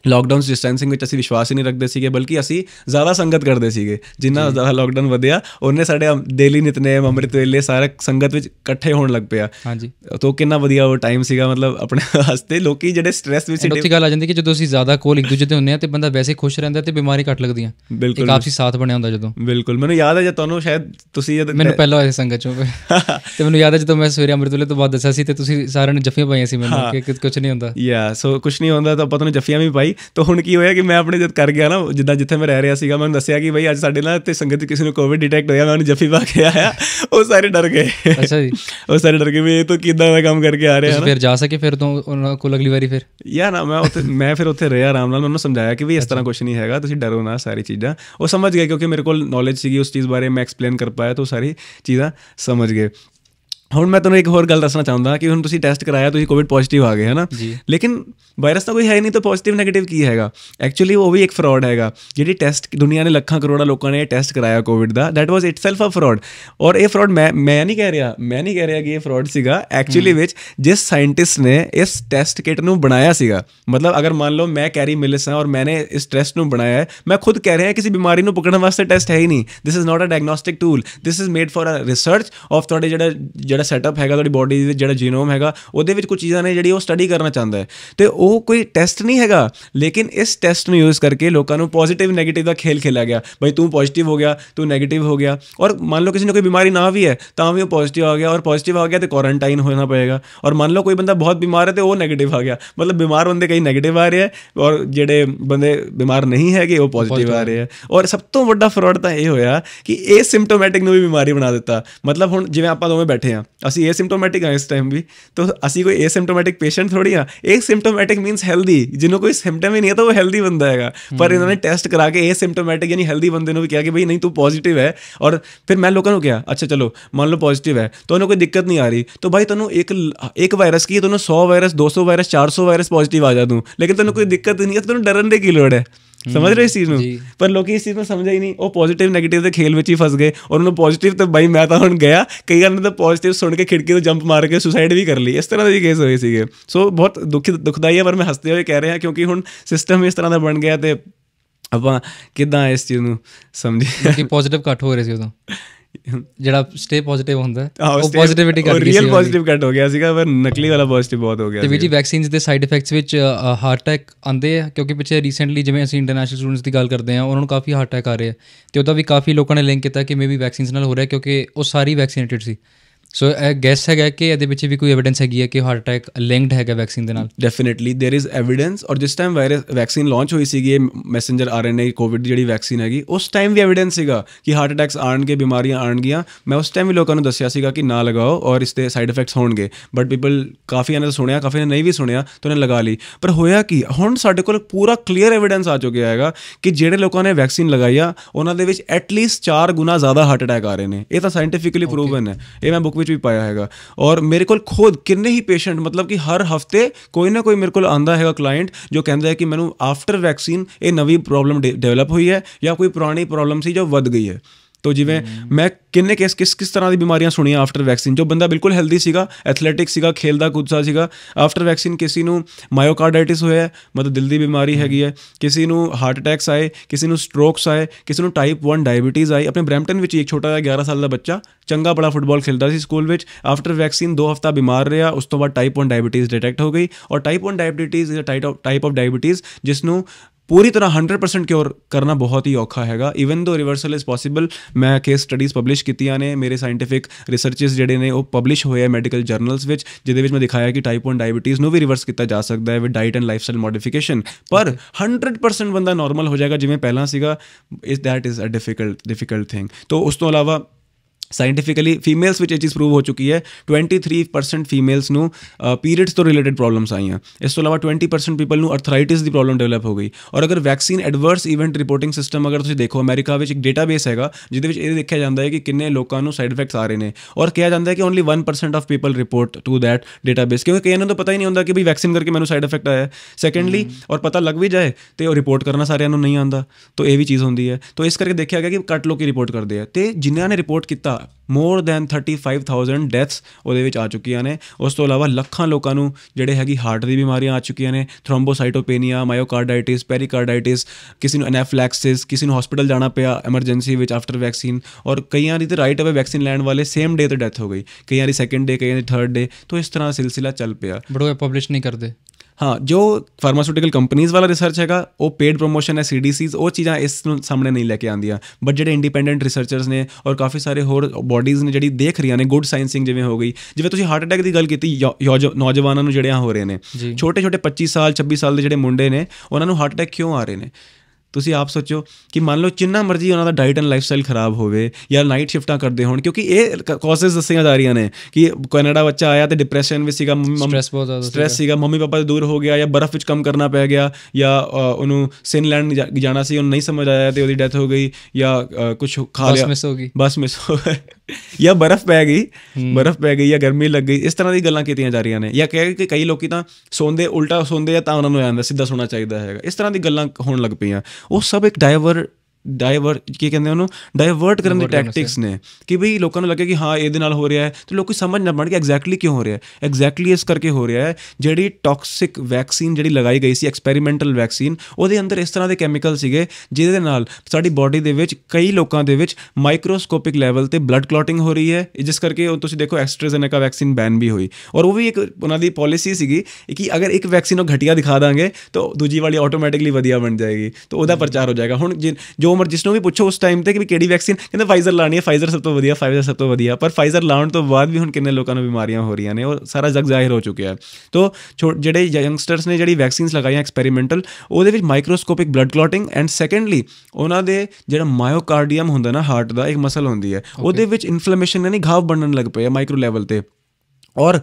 B: ਲਾਕਡਾਊਨ ਡਿਸਟੈਂਸਿੰਗ ਵਿੱਚ ਅਸੀਂ ਵਿਸ਼ਵਾਸ ਹੀ ਨਹੀਂ ਰੱਖਦੇ ਸੀਗੇ ਬਲਕਿ ਅਸੀਂ ਜ਼ਿਆਦਾ ਸੰਗਤ ਕਰਦੇ ਸੀਗੇ ਜਿੰਨਾ ਜ਼ਿਆਦਾ ਲਾਕਡਾਊਨ ਵਧਿਆ ਉਹਨੇ ਸਾਡੇ ਡੇਲੀ ਨਿਤਨੇਮ ਅੰਮ੍ਰਿਤ ਵੇਲੇ ਸਾਰਾ ਸੰਗਤ ਵਿੱਚ ਇਕੱਠੇ ਹੋਣ ਲੱਗ ਪਿਆ ਹਾਂਜੀ ਤੋਂ ਕਿੰਨਾ ਵਧੀਆ ਉਹ ਟਾਈਮ ਸੀਗਾ ਮਤਲਬ ਆਪਣੇ ਹਸਤੇ ਲੋਕੀ ਜਿਹੜੇ ਸਟ्रेस ਵਿੱਚ ਸੀ ਉੱਥੇ ਗੱਲ ਆ ਜਾਂਦੀ ਕਿ ਜਦੋਂ
A: ਅਸੀਂ ਜ਼ਿਆਦਾ ਕੋਲ ਇੱਕ ਦੂਜੇ ਦੇ ਹੁੰਦੇ ਆ ਤੇ ਬੰਦਾ ਵੈਸੇ ਖੁਸ਼ ਰਹਿੰਦਾ ਤੇ ਬਿਮਾਰੀ ਘੱਟ ਲੱਗਦੀਆਂ ਬਿਲਕੁਲ ਇੱਕ ਆਪਸੀ ਸਾਥ ਬਣਿਆ ਹੁੰਦਾ ਜਦੋਂ
B: ਬਿਲਕੁਲ ਮੈਨੂੰ ਯਾਦ ਹੈ ਜੇ ਤੁਹਾਨੂੰ ਸ਼ਾਇਦ ਤੁਸੀਂ ਜਦ ਮੈਨੂੰ ਪਹਿਲਾਂ ਆਏ ਸੰਗਤ ਚੋਂ ਤੇ ਮੈਨੂੰ ਯਾਦ ਹੈ ਜਦੋਂ ਮੈਂ ਸਵੇਰੇ ਅੰਮ੍ਰਿਤ ਵੇਲੇ ਤੋਂ ਬਾਅਦ ਦੱਸਿਆ ਸੀ ਤੇ ਤੁਸੀਂ ਸਾਰਿਆਂ ਨੇ ਜੱਫੀਆਂ ਪਾਈਆਂ ਸੀ ਮੈਨੂੰ ਕਿ ਕੁਝ ਨਹੀਂ ਹੁੰਦਾ ਯਾ ਸੋ ਕੁਝ ਨਹੀਂ ਹੁੰਦਾ ਤਾਂ ਆਪਾਂ ਤੁਹਾਨੂੰ ਜੱਫੀਆਂ ਵੀ ਪਾਈ ਬਾਈ ਤਾਂ ਹੁਣ ਕੀ ਹੋਇਆ ਕਿ ਮੈਂ ਆਪਣੇ ਜਦ ਕਰ ਗਿਆ ਨਾ ਜਿੱਦਾਂ ਜਿੱਥੇ ਮੈਂ ਰਹਿ ਰਿਹਾ ਸੀਗਾ ਮੈਨੂੰ ਦੱਸਿਆ ਕਿ ਬਾਈ ਅੱਜ ਸਾਡੇ ਨਾਲ ਇੱਥੇ ਸੰਗਤ ਕਿਸੇ ਨੂੰ ਕੋਵਿਡ ਡਿਟੈਕਟ ਹੋਇਆ ਮੈਂ ਉਹਨੂੰ ਜੱਫੀ ਪਾ ਕੇ ਆਇਆ ਉਹ ਸਾਰੇ ਡਰ ਗਏ ਅੱਛਾ ਜੀ ਉਹ ਸਾਰੇ ਡਰ ਗਏ ਵੀ ਇਹ ਤਾਂ ਕਿਦਾਂ ਦਾ ਕੰਮ ਕਰਕੇ ਆ ਰਿਹਾ ਨਾ ਫਿਰ
A: ਜਾ ਸਕੇ ਫਿਰ ਤੋਂ ਉਹਨਾਂ ਕੋਲ ਅਗਲੀ ਵਾਰੀ ਫਿਰ
B: ਯਾ ਨਾ ਮੈਂ ਉੱਥੇ ਮੈਂ ਫਿਰ ਉੱਥੇ ਰਿਹਾ ਆਰਾਮ ਨਾਲ ਉਹਨੂੰ ਸਮਝਾਇਆ ਕਿ ਵੀ ਇਸ ਤਰ੍ਹਾਂ ਕੁਝ ਨਹੀਂ ਹੈਗਾ ਤੁਸੀਂ ਡਰੋ ਨਾ ਸਾਰੀ ਚੀਜ਼ਾਂ ਉਹ ਸਮਝ ਗਏ ਕਿਉਂਕਿ ਮੇਰੇ ਕੋਲ ਨੌਲੇਜ ਸੀਗੀ ਉਸ ਚੀਜ਼ ਬਾਰੇ ਮੈਂ ਐਕਸਪਲੇਨ ਕਰ ਪਾਇਆ ਤਾਂ ਸਾਰੀ ਚੀਜ਼ਾਂ ਸਮਝ ਗਏ ਹੁਣ ਮੈਂ ਤੁਹਾਨੂੰ ਇੱਕ ਹੋਰ ਗੱਲ ਦੱਸਣਾ ਚਾਹੁੰਦਾ ਕਿ ਹੁਣ ਤੁਸੀਂ ਟੈਸਟ ਕਰਾਇਆ ਤੁਸੀਂ ਕੋਵਿਡ ਪੋਜ਼ਿਟਿਵ ਆ ਗਏ ਹੈ ਨਾ ਲੇਕਿਨ ਵਾਇਰਸ ਤਾਂ ਕੋਈ ਹੈ ਨਹੀਂ ਤਾਂ ਪੋਜ਼ਿਟਿਵ 네ਗੇਟਿਵ ਕੀ ਹੈਗਾ ਐਕਚੁਅਲੀ ਉਹ ਵੀ ਇੱਕ ਫਰਾਡ ਹੈਗਾ ਜਿਹੜੀ ਟੈਸਟ ਦੁਨੀਆ ਨੇ ਲੱਖਾਂ ਕਰੋੜਾਂ ਲੋਕਾਂ ਨੇ ਟੈਸਟ ਕਰਾਇਆ ਕੋਵਿਡ ਦਾ that was itself a fraud ਔਰ ਇਹ ਫਰਾਡ ਮੈਂ ਮੈਂ ਨਹੀਂ ਕਹਿ ਰਿਹਾ ਮੈਂ ਨਹੀਂ ਕਹਿ ਰਿਹਾ ਕਿ ਇਹ ਫਰਾਡ ਸੀਗਾ ਐਕਚੁਅਲੀ ਵਿੱਚ ਜਿਸ ਸਾਇੰਟਿਸਟ ਨੇ ਇਸ ਟੈਸਟ ਕਿਟ ਨੂੰ ਬਣਾਇਆ ਸੀਗਾ ਮਤਲਬ ਅਗਰ ਮੰਨ ਲਓ ਮੈਂ ਕੈਰੀ ਮਿਲਸ ਹਾਂ ਔਰ ਮੈਨੇ ਇਸ ਟੈਸਟ ਨੂੰ ਬਣਾਇਆ ਹੈ ਮੈਂ ਖੁਦ ਕਹਿ ਰਿਹਾ ਕਿਸੇ ਬਿਮਾਰੀ ਨੂੰ ਪਕੜਨ ਵਾਸਤੇ ਟੈਸਟ ਹੈ ਹੀ ਨਹੀਂ this is not a diagnostic tool this is made for a research of ਤੁਹਾਡੇ ਜਿਹੜਾ ਜਿਹੜਾ ਸੈਟਅਪ ਹੈਗਾ ਤੁਹਾਡੀ ਬਾਡੀ ਦੇ ਜਿਹੜਾ ਜੀਨੋਮ ਹੈਗਾ ਉਹਦੇ ਵਿੱਚ ਕੁਝ ਚੀਜ਼ਾਂ ਨੇ ਜਿਹੜੀ ਉਹ ਸਟੱਡੀ ਕਰਨਾ ਚਾਹੁੰਦਾ ਹੈ ਤੇ ਉਹ ਕੋਈ ਟੈਸਟ ਨਹੀਂ ਹੈਗਾ ਲੇਕਿਨ ਇਸ ਟੈਸਟ ਨੂੰ ਯੂਜ਼ ਕਰਕੇ ਲੋਕਾਂ ਨੂੰ ਪੋਜ਼ਿਟਿਵ ਨੈਗੇਟਿਵ ਦਾ ਖੇਲ ਖੇਲਾ ਗਿਆ ਬਈ ਤੂੰ ਪੋਜ਼ਿਟਿਵ ਹੋ ਗਿਆ ਤੂੰ ਨੈਗੇਟਿਵ ਹੋ ਗਿਆ ਔਰ ਮੰਨ ਲਓ ਕਿਸੇ ਨੂੰ ਕੋਈ ਬਿਮਾਰੀ ਨਾ ਵੀ ਹੈ ਤਾਂ ਵੀ ਉਹ ਪੋਜ਼ਿਟਿਵ ਆ ਗਿਆ ਔਰ ਪੋਜ਼ਿਟਿਵ ਆ ਗਿਆ ਤੇ ਕੁਆਰੰਟਾਈਨ ਹੋਣਾ ਪਏਗਾ ਔਰ ਮੰਨ ਲਓ ਕੋਈ ਬੰਦਾ ਬਹੁਤ ਬਿਮਾਰ ਹੈ ਤੇ ਉਹ ਨੈਗੇਟਿਵ ਆ ਗਿਆ ਮਤਲਬ ਬਿਮਾਰ ਬੰਦੇ ਕਈ ਨੈਗੇਟਿਵ ਆ ਰਹੇ ਹੈ ਔਰ ਜਿਹੜੇ ਬੰਦੇ ਬਿਮਾਰ ਨਹੀਂ ਹੈਗੇ ਉਹ ਪੋਜ਼ਿਟਿਵ ਆ ਰਹੇ ਹੈ ਔਰ ਸਭ ਤੋਂ ਵੱਡਾ ਫਰਾਡ ਤਾਂ ਇਹ ਹੋਇਆ ਕਿ ਇਹ ਸਿੰਪਟੋਮੈਟਿਕ ਨੂੰ ਵੀ ਬਿਮਾਰੀ ਬਣਾ ਦਿੱਤਾ ਮਤਲਬ ਹੁਣ ਜਿਵੇਂ ਆਪਾਂ ਦੋਵੇਂ ਬੈਠੇ ਆ ਅਸੀਂ ਐਸਿਮਟੋਮੈਟਿਕ ਆ ਇਸ ਟਾਈਮ ਵੀ तो ਅਸੀਂ ਕੋਈ ਐਸਿਮਟੋਮੈਟਿਕ ਪੇਸ਼ੈਂਟ ਥੋੜੀ ਆ ਐਸਿਮਟੋਮੈਟਿਕ ਮੀਨਸ ਹੈਲਦੀ ਜਿਹਨੂੰ ਕੋਈ ਸਿੰਪਟਮ ਹੀ ਨਹੀਂ ਹੈ ਤਾਂ ਉਹ ਹੈਲਦੀ ਬੰਦਾ ਹੈਗਾ ਪਰ ਇਹਨਾਂ ਨੇ ਟੈਸਟ ਕਰਾ ਕੇ ਐਸਿਮਟੋਮੈਟਿਕ ਯਾਨੀ ਹੈਲਦੀ ਬੰਦੇ ਨੂੰ ਵੀ ਕਿਹਾ ਕਿ ਭਈ नहीं तू पॉजिटिव है और फिर मैं लोगों को क्या अच्छा चलो मान लो पॉजिटिव है तो उन्हें कोई दिक्कत नहीं आ रही तो भाई तेन एक एक वायरस की तेन सौ वायरस दो सौ वायरस चार सौ वायरस पॉजिटिव आ जा दूँ लेकिन तेन कोई दिक्कत नहीं है तेन तो डरन की लड़ है ਸਮਝ ਰਹੇ ਇਸ ਚੀਜ਼ ਨੂੰ ਪਰ ਲੋਕੀ ਇਸ ਚੀਜ਼ ਨੂੰ ਸਮਝਿਆ ਹੀ ਨਹੀਂ ਉਹ ਪੋਜ਼ਿਟਿਵ ਨੈਗੇਟਿਵ ਦੇ ਖੇਲ ਵਿੱਚ ਹੀ ਫਸ ਗਏ ਔਰ ਨੂੰ ਪੋਜ਼ਿਟਿਵ ਤੇ ਬਾਈ ਮੈਂ ਤਾਂ ਹੁਣ ਗਿਆ ਕਈ ਵਾਰ ਤਾਂ ਪੋਜ਼ਿਟਿਵ ਸੁਣ ਕੇ ਖਿੜਕੀ ਤੋਂ ਜੰਪ ਮਾਰ ਕੇ ਸੁਸਾਈਡ ਵੀ ਕਰ ਲਈ ਇਸ ਤਰ੍ਹਾਂ ਦੇ ਕੇਸ ਹੋਏ ਸੀਗੇ ਸੋ ਬਹੁਤ ਦੁਖੀ ਦੁਖਦਾਈ ਹੈ ਪਰ ਮੈਂ ਹੱਸਦੇ ਹੋਏ ਕਹਿ ਰਿਹਾ ਕਿਉਂਕਿ ਹੁਣ ਸਿਸਟਮ ਇਸ ਤਰ੍ਹਾਂ ਦਾ ਬਣ ਗਿਆ ਤੇ ਆਪਾਂ ਕਿਦਾਂ ਇਸ ਚੀਜ਼ ਨੂੰ ਸਮਝੀਏ ਕਿ ਪੋਜ਼ਿਟਿਵ ਘੱਟ ਹੋ ਰਹੇ ਸੀ ਉਦੋਂ ਜਿਹੜਾ ਸਟੇ ਪੋਜ਼ਿਟਿਵ ਹੁੰਦਾ ਉਹ ਪੋਜ਼ਿਟਿਵਿਟੀ ਕਰ ਗਈ ਸੀ ਰੀਅਲ ਪੋਜ਼ਿਟਿਵ ਕੱਟ ਹੋ ਗਿਆ ਸੀਗਾ ਪਰ ਨਕਲੀ ਵਾਲਾ ਪੋਜ਼ਿਟਿਵ ਬਹੁਤ ਹੋ ਗਿਆ ਤੇ ਵੀ ਜੀ
A: ਵੈਕਸੀਨਸ ਦੇ ਸਾਈਡ ਇਫੈਕਟਸ ਵਿੱਚ ਹਾਰਟ ਅਟੈਕ ਆਉਂਦੇ ਆ ਕਿਉਂਕਿ ਪਿੱਛੇ ਰੀਸੈਂਟਲੀ ਜਿਵੇਂ ਅਸੀਂ ਇੰਟਰਨੈਸ਼ਨਲ ਸਟੂਡੈਂਟਸ ਦੀ ਗੱਲ ਕਰਦੇ ਆ ਉਹਨਾਂ ਨੂੰ ਕਾਫੀ ਹਾਰਟ ਅਟੈਕ ਆ ਰਿਹਾ ਤੇ ਉਹਦਾ ਵੀ ਕਾਫੀ ਲੋਕਾਂ ਨੇ ਲਿੰਕ ਕੀਤਾ ਕਿ ਮੇਬੀ ਵੈਕਸੀਨਸ ਨਾਲ ਹੋ ਰਿਹਾ ਕਿਉਂਕਿ ਉਹ ਸਾਰੀ ਵੈਕਸੀਨੇਟਿਡ ਸੀ ਸੋ ਇਹ ਗੈਸ ਹੈਗਾ ਕਿ ਇਹਦੇ ਵਿੱਚ ਵੀ ਕੋਈ ਐਵੀਡੈਂਸ ਹੈਗੀ ਹੈ ਕਿ ਹਾਰਟ ਅਟੈਕ ਲਿੰਕਡ ਹੈਗਾ ਵੈਕਸੀਨ ਦੇ ਨਾਲ
B: ਡੈਫੀਨਿਟਲੀ देयर ਇਜ਼ ਐਵੀਡੈਂਸ ਔਰ ਜਿਸ ਟਾਈਮ ਵਾਇਰਸ ਵੈਕਸੀਨ ਲਾਂਚ ਹੋਈ ਸੀਗੀ ਇਹ ਮੈਸੇਂਜਰ ਆਰਐਨਏ ਕੋਵਿਡ ਦੀ ਜਿਹੜੀ ਵੈਕਸੀਨ ਹੈਗੀ ਉਸ ਟਾਈਮ ਵੀ ਐਵੀਡੈਂਸ ਸੀਗਾ ਕਿ ਹਾਰਟ ਅਟੈਕਸ ਆਣਗੇ ਬਿਮਾਰੀਆਂ ਆਣਗੀਆਂ ਮੈਂ ਉਸ ਟਾਈਮ ਵੀ ਲੋਕਾਂ ਨੂੰ ਦੱਸਿਆ ਸੀਗਾ ਕਿ ਨਾ ਲਗਾਓ ਔਰ ਇਸ ਤੇ ਸਾਈਡ ਇਫੈਕਟਸ ਹੋਣਗੇ ਬਟ ਪੀਪਲ ਕਾਫੀ ਆਨੇ ਸੁਣਿਆ ਕਾਫੀ ਨੇ ਨਹੀਂ ਵੀ ਸੁਣਿਆ ਤਾਂ ਉਹਨੇ ਲਗਾ ਲਈ ਪਰ ਹੋਇਆ ਕੀ ਹੁਣ ਸਾਡੇ ਕੋਲ ਪੂਰਾ ਕਲੀਅਰ ਐਵੀਡੈਂਸ ਆ ਚੁੱਕਿਆ ਹੈਗਾ ਕਿ ਜਿਹੜੇ ਲੋਕਾਂ ਨੇ ਵੈਕਸੀਨ ਲਗਾਈ ਆ ਉਹਨਾਂ ਦੇ ਵਿੱਚ ਐਟਲੀਸਟ 4 ਗੁਣਾ ਜ਼ਿਆਦਾ ਹਾਰਟ ਅਟੈਕ ਆ ਰਹੇ ਨੇ ਇਹ ਤਾਂ ਸਾਇੰਟਿਫਿਕਲੀ ਪ੍ਰੂਵਨ ਹੈ ਇਹ ਮੈਂ ਬੁੱਕ ਵਿੱਚ ਵੀ ਪਾਇਆ ਹੈਗਾ ਔਰ ਮੇਰੇ ਕੋਲ ਖੁਦ ਕਿੰਨੇ ਹੀ ਪੇਸ਼ੈਂਟ ਮਤਲਬ ਕਿ ਹਰ ਹਫਤੇ ਕੋਈ ਨਾ ਕੋਈ ਮੇਰੇ ਕੋਲ ਆਂਦਾ ਹੈਗਾ ਕਲਾਇੰਟ ਜੋ ਕਹਿੰਦਾ ਹੈ ਕਿ ਮੈਨੂੰ ਆਫਟਰ ਵੈਕਸੀਨ ਇਹ ਨਵੀਂ ਪ੍ਰੋਬਲਮ ਡਿਵੈਲਪ ਹੋਈ ਹੈ ਜਾਂ ਕੋਈ ਪੁਰਾਣੀ ਪ੍ਰੋਬਲਮ ਸੀ ਜੋ ਵੱਧ ਗਈ ਹੈ ਤੋਂ ਜਿਵੇਂ ਮੈਂ ਕਿੰਨੇ ਕੇਸ ਕਿਸ ਕਿਸ ਤਰ੍ਹਾਂ ਦੀ ਬਿਮਾਰੀਆਂ ਸੁਣੀਆਂ ਆਫਟਰ ਵੈਕਸੀਨ ਜੋ ਬੰਦਾ ਬਿਲਕੁਲ ਹੈਲਦੀ ਸੀਗਾ ਐਥਲੈਟਿਕ ਸੀਗਾ ਖੇਲਦਾ ਕੁੱਦਦਾ ਸੀਗਾ ਆਫਟਰ ਵੈਕਸੀਨ ਕਿਸੇ ਨੂੰ ਮਾਇਓਕਾਰਡਾਈਟਿਸ ਹੋਇਆ ਮਤਲਬ ਦਿਲ ਦੀ ਬਿਮਾਰੀ ਹੈਗੀ ਹੈ ਕਿਸੇ ਨੂੰ ਹਾਰਟ ਅਟੈਕਸ ਆਏ ਕਿਸੇ ਨੂੰ ਸਟ੍ਰੋਕਸ ਆਏ ਕਿਸੇ ਨੂੰ ਟਾਈਪ 1 ਡਾਇਬੀਟੀਜ਼ ਆਈ ਆਪਣੇ ਬ੍ਰੈਂਪਟਨ ਵਿੱਚ ਇੱਕ ਛੋਟਾ ਜਿਹਾ 11 ਸਾਲ ਦਾ ਬੱਚਾ ਚੰਗਾ ਬੜਾ ਫੁੱਟਬਾਲ ਖੇਲਦਾ ਸੀ ਸਕੂਲ ਵਿੱਚ ਆਫਟਰ ਵੈਕਸੀਨ 2 ਹਫ਼ਤਾ ਬਿਮਾਰ ਰਿਹਾ ਉਸ ਤੋਂ ਬਾਅਦ ਟਾਈਪ 1 ਡਾਇਬੀਟੀਜ਼ ਡਿਟੈਕਟ ਹੋ ਗਈ ਔਰ type 1 diabetes is a type of diabetes ਜਿਸ ਨੂੰ ਪੂਰੀ ਤਰ੍ਹਾਂ 100% ਕਿਉਰ ਕਰਨਾ ਬਹੁਤ ਹੀ ਔਖਾ ਹੈਗਾ even though reversal is possible ਮੈਂ ਕੇਸ ਸਟੱਡੀਜ਼ ਪਬਲਿਸ਼ ਕੀਤੀਆਂ ਨੇ ਮੇਰੇ ਸਾਇੰਟਿਫਿਕ ਰਿਸਰਚਸ ਜਿਹੜੇ ਨੇ ਉਹ ਪਬਲਿਸ਼ ਹੋਏ ਆ ਮੈਡੀਕਲ ਜਰਨਲਸ ਵਿੱਚ ਜਿਹਦੇ ਵਿੱਚ ਮੈਂ ਦਿਖਾਇਆ ਕਿ ਟਾਈਪ 1 ਡਾਇਬੀਟੀਜ਼ ਨੂੰ ਵੀ ਰਿਵਰਸ ਕੀਤਾ ਜਾ ਸਕਦਾ ਹੈ with diet and lifestyle modification ਪਰ 100% ਬੰਦਾ ਨਾਰਮਲ ਹੋ ਜਾਏਗਾ ਜਿਵੇਂ ਪਹਿਲਾਂ ਸੀਗਾ ਇਸ that is a difficult difficult thing ਤੋਂ ਉਸ ਤੋਂ ਇਲਾਵਾ ਸਾਇੰਟੀਫਿਕਲੀ ਫੀਮੇਲਸ ਵਿੱਚ ਇਹ ਚੀਜ਼ ਪ੍ਰੂਵ ਹੋ ਚੁੱਕੀ ਹੈ 23% ਫੀਮੇਲਸ ਨੂੰ ਪੀਰੀਅਡਸ ਤੋਂ ਰਿਲੇਟਡ ਪ੍ਰੋਬਲਮਸ ਆਈਆਂ ਇਸ ਤੋਂ ਇਲਾਵਾ 20% ਪੀਪਲ ਨੂੰ ਆਰਥਰਾਈਟਿਸ ਦੀ ਪ੍ਰੋਬਲਮ ਡਿਵੈਲਪ ਹੋ ਗਈ ਔਰ ਅਗਰ vaccine adverse event reporting system ਅਗਰ ਤੁਸੀਂ ਦੇਖੋ ਅਮਰੀਕਾ ਵਿੱਚ ਇੱਕ ਡੇਟਾਬੇਸ ਹੈਗਾ ਜਿਹਦੇ ਵਿੱਚ ਇਹ ਦੇਖਿਆ ਜਾਂਦਾ ਹੈ ਕਿ ਕਿੰਨੇ ਲੋਕਾਂ ਨੂੰ ਸਾਈਡ ਇਫੈਕਟਸ ਆ ਰਹੇ ਨੇ ਔਰ ਕਿਹਾ ਜਾਂਦਾ ਹੈ ਕਿ only 1% of people report to that database ਕਿਉਂਕਿ ਕਈਆਂ ਨੂੰ ਤਾਂ ਪਤਾ ਹੀ ਨਹੀਂ ਹੁੰਦਾ ਕਿ ਵੀ ਵੈਕਸੀਨ ਕਰਕੇ ਮੈਨੂੰ ਸਾਈਡ ਇਫੈਕਟ ਆਇਆ ਸੈਕੰਡਲੀ ਔਰ ਪਤਾ ਲੱਗ ਵੀ ਜਾਏ ਤੇ ਉਹ ਰਿਪੋਰਟ ਕਰਨਾ ਸਾਰਿਆਂ ਨੂੰ ਨਹੀਂ ਆਉਂਦਾ ਤਾਂ ਇਹ ਵੀ ਚੀਜ਼ ਹੁੰਦੀ ਹੈ ਤਾਂ ਇਸ ਕਰਕੇ ਦੇਖਿਆ ਗਿਆ ਕਿ ਕੱਟ ਲੋਕੀ ਰਿਪੋਰਟ ਕਰਦੇ ਆ ਤੇ ਜਿਨ੍ਹਾਂ ਨੇ ਰਿਪੋਰਟ ਕੀਤਾ ਮੋਰ ਦੈਨ 35000 ਡੈਥਸ ਉਹਦੇ ਵਿੱਚ ਆ ਚੁੱਕੀਆਂ ਨੇ ਉਸ ਤੋਂ ਇਲਾਵਾ ਲੱਖਾਂ ਲੋਕਾਂ ਨੂੰ ਜਿਹੜੇ ਹੈਗੀ ਹਾਰਟ ਦੀ ਬਿਮਾਰੀਆਂ ਆ ਚੁੱਕੀਆਂ ਨੇ ਥ੍ਰੋਮਬੋਸਾਈਟੋਪੇਨੀਆ ਮਾਇਓਕਾਰਡਾਈਟਿਸ ਪੈਰੀਕਾਰਡਾਈਟਿਸ ਕਿਸੇ ਨੂੰ ਐਨਾਫਲੈਕਸਿਸ ਕਿਸੇ ਨੂੰ ਹਸਪੀਟਲ ਜਾਣਾ ਪਿਆ ਐਮਰਜੈਂਸੀ ਵਿੱਚ ਆਫਟਰ ਵੈਕਸੀਨ ਔਰ ਕਈਆਂ ਦੀ ਤੇ ਰਾਈਟ ਅਵੇ ਵੈਕਸੀਨ ਲੈਣ ਵਾਲੇ ਸੇਮ ਡੇ ਤੇ ਡੈਥ ਹੋ ਗਈ ਕਈਆਂ ਦੀ ਸੈਕੰਡ ਡੇ ਕਈਆਂ ਦੀ ਥਰਡ ਡੇ ਤੋਂ ਇਸ ਤਰ੍ਹਾਂ ਸਿਲਸਿਲਾ ਚੱਲ ਪਿਆ
A: ਬੜੋ ਪਬਲਿਸ਼ ਨਹੀਂ ਕਰਦੇ
B: ਹਾਂ ਜੋ ਫਾਰਮਾਸਿਊਟੀਕਲ ਕੰਪਨੀਆਂ ਵਾਲਾ ਰਿਸਰਚ ਹੈਗਾ ਉਹ ਪੇਡ ਪ੍ਰੋਮੋਸ਼ਨ ਹੈ ਸੀਡੀਸੀਜ਼ ਉਹ ਚੀਜ਼ਾਂ ਇਸ ਨੂੰ ਸਾਹਮਣੇ ਨਹੀਂ ਲੈ ਕੇ ਆਂਦੀਆਂ ਬਟ ਜਿਹੜੇ ਇੰਡੀਪੈਂਡੈਂਟ ਰਿਸਰਚਰਸ ਨੇ ਔਰ ਕਾਫੀ ਸਾਰੇ ਹੋਰ ਬਾਡੀਜ਼ ਨੇ ਜਿਹੜੀ ਦੇਖ ਰਹੀਆਂ ਨੇ ਗੁੱਡ ਸਾਇੰਸਿੰਗ ਜਿਵੇਂ ਹੋ ਗਈ ਜਿਵੇਂ ਤੁਸੀਂ ਹਾਰਟ ਅਟੈਕ ਦੀ ਗੱਲ ਕੀਤੀ ਨੌਜਵਾਨਾਂ ਨੂੰ ਜਿਹੜਿਆਂ ਹੋ ਰਹੇ ਨੇ ਛੋਟੇ ਛੋਟੇ 25 ਸਾਲ 26 ਸਾਲ ਦੇ ਜਿਹੜੇ ਮੁੰਡੇ ਨੇ ਉਹਨਾਂ ਨੂੰ ਹਾਰਟ ਅਟੈਕ ਕਿਉਂ ਆ ਰਹੇ ਨੇ ਤੁਸੀਂ ਆਪ ਸੋਚੋ ਕਿ ਮੰਨ ਲਓ ਜਿੰਨਾ ਮਰਜ਼ੀ ਉਹਨਾਂ ਦਾ ਡਾਈਟ ਐਂਡ ਲਾਈਫਸਟਾਈਲ ਖਰਾਬ ਹੋਵੇ ਜਾਂ ਨਾਈਟ ਸ਼ਿਫਟਾਂ ਕਰਦੇ ਹੋਣ ਕਿਉਂਕਿ ਇਹ ਕਾਜ਼ਸ ਦੱਸੀਆਂ ਜਾ ਰਹੀਆਂ ਨੇ ਕਿ ਕੈਨੇਡਾ ਬੱਚਾ ਆਇਆ ਤੇ ਡਿਪਰੈਸ਼ਨ ਵਿੱਚ ਸੀਗਾ ਸਟ੍ਰੈਸ ਬਹੁਤ ਜ਼ਿਆਦਾ ਸਟ੍ਰੈਸ ਸੀਗਾ ਮੰਮੀ ਪਾਪਾ ਤੋਂ ਦੂਰ ਹੋ ਗਿਆ ਜਾਂ ਬਰਫ਼ ਵਿੱਚ ਕੰਮ ਕਰਨਾ ਪੈ ਗਿਆ ਜਾਂ ਉਹਨੂੰ ਸਿਨਲੈਂਡ ਜਾਣਾ ਸੀ ਉਹਨੂੰ ਨਹੀਂ ਸਮਝ ਆਇਆ ਤੇ ਉਹਦੀ ਡੈਥ ਹੋ ਗਈ ਜਾਂ ਕੁਝ ਖਾ ਲਿਆ ਬਸ ਮਿਸ ਹੋ ਗਈ ਬਸ ਮਿਸ ਹੋ ਗਈ ਜਾਂ ਬਰਫ਼ ਪੈ ਗਈ ਬਰਫ਼ ਪੈ ਗਈ ਜਾਂ ਗਰਮੀ ਲੱਗ ਗਈ ਇਸ ਤਰ੍ਹਾਂ ਦੀ ਗੱਲਾਂ ਕੀਤੀਆਂ ਜਾ ਰਹੀਆਂ ਨੇ ਜਾਂ ਕਹੇ ਕਿ ਕਈ ਲੋਕੀ ਤਾਂ ਸੌਂਦੇ ਉਲਟਾ ਸੌਂਦੇ ਆ ਤਾਂ ਉਹਨਾਂ ਨੂੰ ਜਾਂਦਾ ਸਿੱਧਾ ਸੌਣਾ ਚਾਹੀਦਾ ਹੈਗਾ ਇਸ ਤਰ੍ਹਾਂ ਦੀ ਗੱਲਾਂ ਹੋਣ ਲੱਗ ਪਈਆਂ ਉਹ ਸਭ ਇੱਕ ਡਾਈਵਰ ਡਾਈਵਰ ਕੀ ਕਹਿੰਦੇ ਉਹਨੂੰ ਡਾਈਵਰਟ ਕਰਨ ਦੀ ਟੈਕਟਿਕਸ ਨੇ ਕਿ ਭਈ ਲੋਕਾਂ ਨੂੰ ਲੱਗੇ ਕਿ ਹਾਂ ਇਹਦੇ ਨਾਲ ਹੋ ਰਿਹਾ ਹੈ ਤੇ ਲੋਕੀ ਸਮਝ ਨਾ ਪੜ ਕਿ ਐਗਜ਼ੈਕਟਲੀ ਕਿਉਂ ਹੋ ਰਿਹਾ ਹੈ ਐਗਜ਼ੈਕਟਲੀ ਇਸ ਕਰਕੇ ਹੋ ਰਿਹਾ ਹੈ ਜਿਹੜੀ ਟੌਕਸਿਕ ਵੈਕਸੀਨ ਜਿਹੜੀ ਲਗਾਈ ਗਈ ਸੀ ਐਕਸਪੈਰੀਮੈਂਟਲ ਵੈਕਸੀਨ ਉਹਦੇ ਅੰਦਰ ਇਸ ਤਰ੍ਹਾਂ ਦੇ ਕੈਮੀਕਲ ਸੀਗੇ ਜਿਹਦੇ ਨਾਲ ਸਾਡੀ ਬਾਡੀ ਦੇ ਵਿੱਚ ਕਈ ਲੋਕਾਂ ਦੇ ਵਿੱਚ ਮਾਈਕਰੋਸਕੋਪਿਕ ਲੈਵਲ ਤੇ ਬਲੱਡ ਕਲੋਟਿੰਗ ਹੋ ਰਹੀ ਹੈ ਜਿਸ ਕਰਕੇ ਉਹ ਤੁਸੀਂ ਦੇਖੋ ਐਸਟ੍ਰਾਜ਼ੇਨੇਕਾ ਵੈਕਸੀਨ ਬੈਨ ਵੀ ਹੋਈ ਔਰ ਉਹ ਵੀ ਇੱਕ ਉਹਨਾਂ ਦੀ ਪਾਲਿਸੀ ਸੀਗੀ ਕਿ ਅਗਰ ਇੱਕ ਵੈਕਸੀਨ ਉਹ ਘਟੀਆ ਦਿਖਾ ਦਾਂਗੇ ਤਾਂ ਦੂਜੀ ਵਾਲੀ ਆਟੋਮੈਟਿਕਲੀ ਵਧੀਆ ਬਣ ਜਾਏਗੀ ਤਾਂ ਉਹਦਾ ਪ੍ਰਚਾਰ ਹੋ ਜਾਏਗਾ ਹੁਣ ਜੋ ਉਮਰ ਜਿਸ ਨੂੰ ਵੀ ਪੁੱਛੋ ਉਸ ਟਾਈਮ ਤੇ ਕਿ ਕਿਹੜੀ ਵੈਕਸੀਨ ਕਹਿੰਦਾ ਫਾਈਜ਼ਰ ਲਾਣੀ ਹੈ ਫਾਈਜ਼ਰ ਸਭ ਤੋਂ ਵਧੀਆ ਫਾਈਜ਼ਰ ਸਭ ਤੋਂ ਵਧੀਆ ਪਰ ਫਾਈਜ਼ਰ ਲਾਉਣ ਤੋਂ ਬਾਅਦ ਵੀ ਹੁਣ ਕਿੰਨੇ ਲੋਕਾਂ ਨੂੰ ਬਿਮਾਰੀਆਂ ਹੋ ਰਹੀਆਂ ਨੇ ਉਹ ਸਾਰਾ ਜਗ ਜ਼ਾਹਿਰ ਹੋ ਚੁੱਕਿਆ ਹੈ ਤੋਂ ਜਿਹੜੇ ਯੰਗਸਟਰਸ ਨੇ ਜਿਹੜੀ ਵੈਕਸੀਨਸ ਲਗਾਈਆਂ ਐਕਸਪੈਰੀਮੈਂਟਲ ਉਹਦੇ ਵਿੱਚ microscopic blood clotting and secondly ਉਹਨਾਂ ਦੇ ਜਿਹੜਾ ਮਾਇਓਕਾਰਡੀਅਮ ਹੁੰਦਾ ਨਾ ਹਾਰਟ ਦਾ ਇੱਕ ਮਸਲ ਹੁੰਦੀ ਹੈ ਉਹਦੇ ਵਿੱਚ ਇਨਫਲੇਮੇਸ਼ਨ ਯਾਨੀ ਘਾਵ ਬਣਨ ਲੱਗ ਪਏ ਮਾਈਕਰੋ ਲੈਵਲ ਤੇ ਔਰ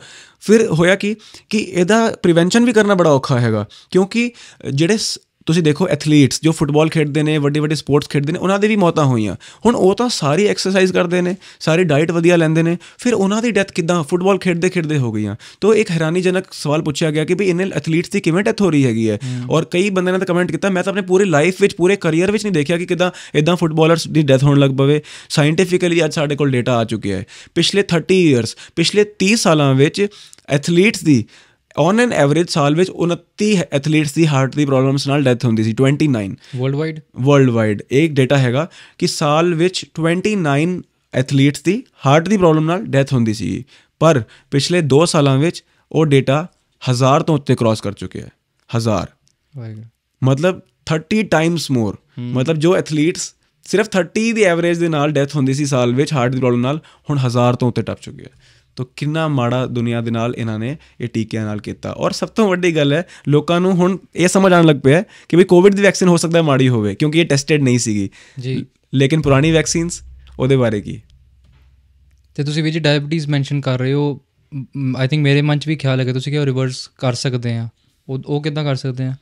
B: ਫਿਰ ਹੋਇਆ ਕਿ ਕਿ ਇਹਦਾ ਪ੍ਰੀਵੈਂਸ਼ਨ ਵੀ ਕਰਨਾ ਬੜਾ ਔਖਾ ਹੈਗਾ ਕਿਉਂਕਿ ਜਿਹੜੇ ਤੁਸੀਂ ਦੇਖੋ ਐਥਲੀਟਸ ਜੋ ਫੁੱਟਬਾਲ ਖੇਡਦੇ ਨੇ ਵੱਡੇ ਵੱਡੇ ਸਪੋਰਟਸ ਖੇਡਦੇ ਨੇ ਉਹਨਾਂ ਦੇ ਵੀ ਮੌਤਾਂ ਹੋਈਆਂ ਹੁਣ ਉਹ ਤਾਂ ਸਾਰੀ ਐਕਸਰਸਾਈਜ਼ ਕਰਦੇ ਨੇ ਸਾਰੀ ਡਾਈਟ ਵਧੀਆ ਲੈਂਦੇ ਨੇ ਫਿਰ ਉਹਨਾਂ ਦੀ ਡੈਥ ਕਿਦਾਂ ਫੁੱਟਬਾਲ ਖੇਡਦੇ ਖੇਡਦੇ ਹੋ ਗਈਆਂ ਤੋਂ ਇੱਕ ਹੈਰਾਨੀਜਨਕ ਸਵਾਲ ਪੁੱਛਿਆ ਗਿਆ ਕਿ ਵੀ ਇਹਨਾਂ ਐਥਲੀਟਸ ਦੀ ਕਿਵੇਂ ਡੈਥ ਹੋ ਰਹੀ ਹੈਗੀ ਹੈ ਔਰ ਕਈ ਬੰਦੇ ਨੇ ਤਾਂ ਕਮੈਂਟ ਕੀਤਾ ਮੈਂ ਤਾਂ ਆਪਣੇ ਪੂਰੇ ਲਾਈਫ ਵਿੱਚ ਪੂਰੇ ਕੈਰੀਅਰ ਵਿੱਚ ਨਹੀਂ ਦੇਖਿਆ ਕਿ ਕਿਦਾਂ ਇਦਾਂ ਫੁੱਟਬਾਲਰਸ ਦੀ ਡੈਥ ਹੋਣ ਲੱਗ ਪਵੇ ਸਾਇੰਟੀਫਿਕਲੀ ਅੱਜ ਸਾਡੇ ਕੋਲ ਡਾਟਾ ਆ ਚੁੱਕਿਆ ਹੈ ਪਿਛਲੇ 30 ਇਅਰਸ ਪਿਛਲੇ 30 ਸਾਲਾਂ ਵਿੱਚ ਐਥਲੀਟਸ ਦੀ ਔਨ ਐਨ ਐਵਰੇਜ ਸਾਲ ਵਿੱਚ 29 ਐਥਲੀਟਸ ਦੀ ਹਾਰਟ ਦੀ ਪ੍ਰੋਬਲਮਸ ਨਾਲ ਡੈਥ ਹੁੰਦੀ ਸੀ 29 ਵਰਲਡ ਵਾਈਡ ਵਰਲਡ ਵਾਈਡ ਇੱਕ ਡਾਟਾ ਹੈਗਾ ਕਿ ਸਾਲ ਵਿੱਚ 29 ਐਥਲੀਟਸ ਦੀ ਹਾਰਟ ਦੀ ਪ੍ਰੋਬਲਮ ਨਾਲ ਡੈਥ ਹੁੰਦੀ ਸੀ ਪਰ ਪਿਛਲੇ 2 ਸਾਲਾਂ ਵਿੱਚ ਉਹ ਡਾਟਾ ਹਜ਼ਾਰ ਤੋਂ ਉੱਤੇ ਕ੍ਰਾਸ ਕਰ ਚੁੱਕਿਆ ਹੈ ਹਜ਼ਾਰ ਮਤਲਬ 30 ਟਾਈਮਸ ਮੋਰ ਮਤਲਬ ਜੋ ਐਥਲੀਟਸ ਸਿਰਫ 30 ਦੀ ਐਵਰੇਜ ਦੇ ਨਾਲ ਡੈਥ ਹੁੰਦੀ ਸੀ ਸਾਲ ਵਿੱਚ ਹਾਰਟ ਦੀ ਪ੍ਰੋਬਲਮ ਨਾਲ ਹੁਣ ਹਜ਼ਾਰ ਤੋਂ ਉੱਤੇ ਟੱਪ ਚੁੱਕਿਆ ਹੈ ਤੋ ਕਿੰਨਾ ਮਾੜਾ ਦੁਨੀਆ ਦੇ ਨਾਲ ਇਹਨਾਂ ਨੇ ਇਹ ਟੀਕਿਆਂ ਨਾਲ ਕੀਤਾ ਔਰ ਸਭ ਤੋਂ ਵੱਡੀ ਗੱਲ ਹੈ ਲੋਕਾਂ ਨੂੰ ਹੁਣ ਇਹ ਸਮਝ ਆਣ ਲੱਗ ਪਿਆ ਕਿ ਵੀ ਕੋਵਿਡ ਦੀ ਵੈਕਸੀਨ ਹੋ ਸਕਦਾ ਹੈ ਮਾੜੀ ਹੋਵੇ ਕਿਉਂਕਿ ਇਹ ਟੈਸਟਡ ਨਹੀਂ ਸੀਗੀ ਜੀ ਲੇਕਿਨ ਪੁਰਾਣੀ ਵੈਕਸੀਨਸ ਉਹਦੇ ਬਾਰੇ ਕੀ
A: ਤੇ ਤੁਸੀਂ ਵੀ ਜੀ ਡਾਇਬੀਟੀਜ਼ ਮੈਂਸ਼ਨ ਕਰ ਰਹੇ ਹੋ ਆਈ ਥਿੰਕ ਮੇਰੇ ਮਨ 'ਚ ਵੀ ਖਿਆਲ ਹੈ ਕਿ ਤੁਸੀਂ ਕਿਹਾ ਰਿਵਰਸ ਕਰ ਸਕਦੇ ਆ ਉਹ ਉਹ ਕਿਦਾਂ ਕਰ ਸਕਦੇ ਆ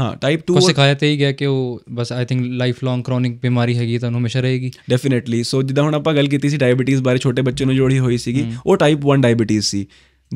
A: ਹਾਂ ਟਾਈਪ 2 ਉਹ ਸਿਖਾਇਆ ਤੇ ਹੀ ਗਿਆ ਕਿ ਉਹ ਬਸ I think life long chronic ਬਿਮਾਰੀ ਹੈਗੀ ਤਾਂ ਉਹਨੂੰ ਹਮੇਸ਼ਾ ਰਹੇਗੀ
B: ਡੈਫੀਨਿਟਲੀ ਸੋ ਜਿੱਦਾਂ ਹੁਣ ਆਪਾਂ ਗੱਲ ਕੀਤੀ ਸੀ ਡਾਇਬੀਟੀਜ਼ ਬਾਰੇ ਛੋਟੇ ਬੱਚੇ ਨੂੰ ਜੋੜੀ ਹੋਈ ਸੀਗੀ ਉਹ ਟਾਈਪ 1 ਡਾਇਬੀਟੀਜ਼ ਸੀ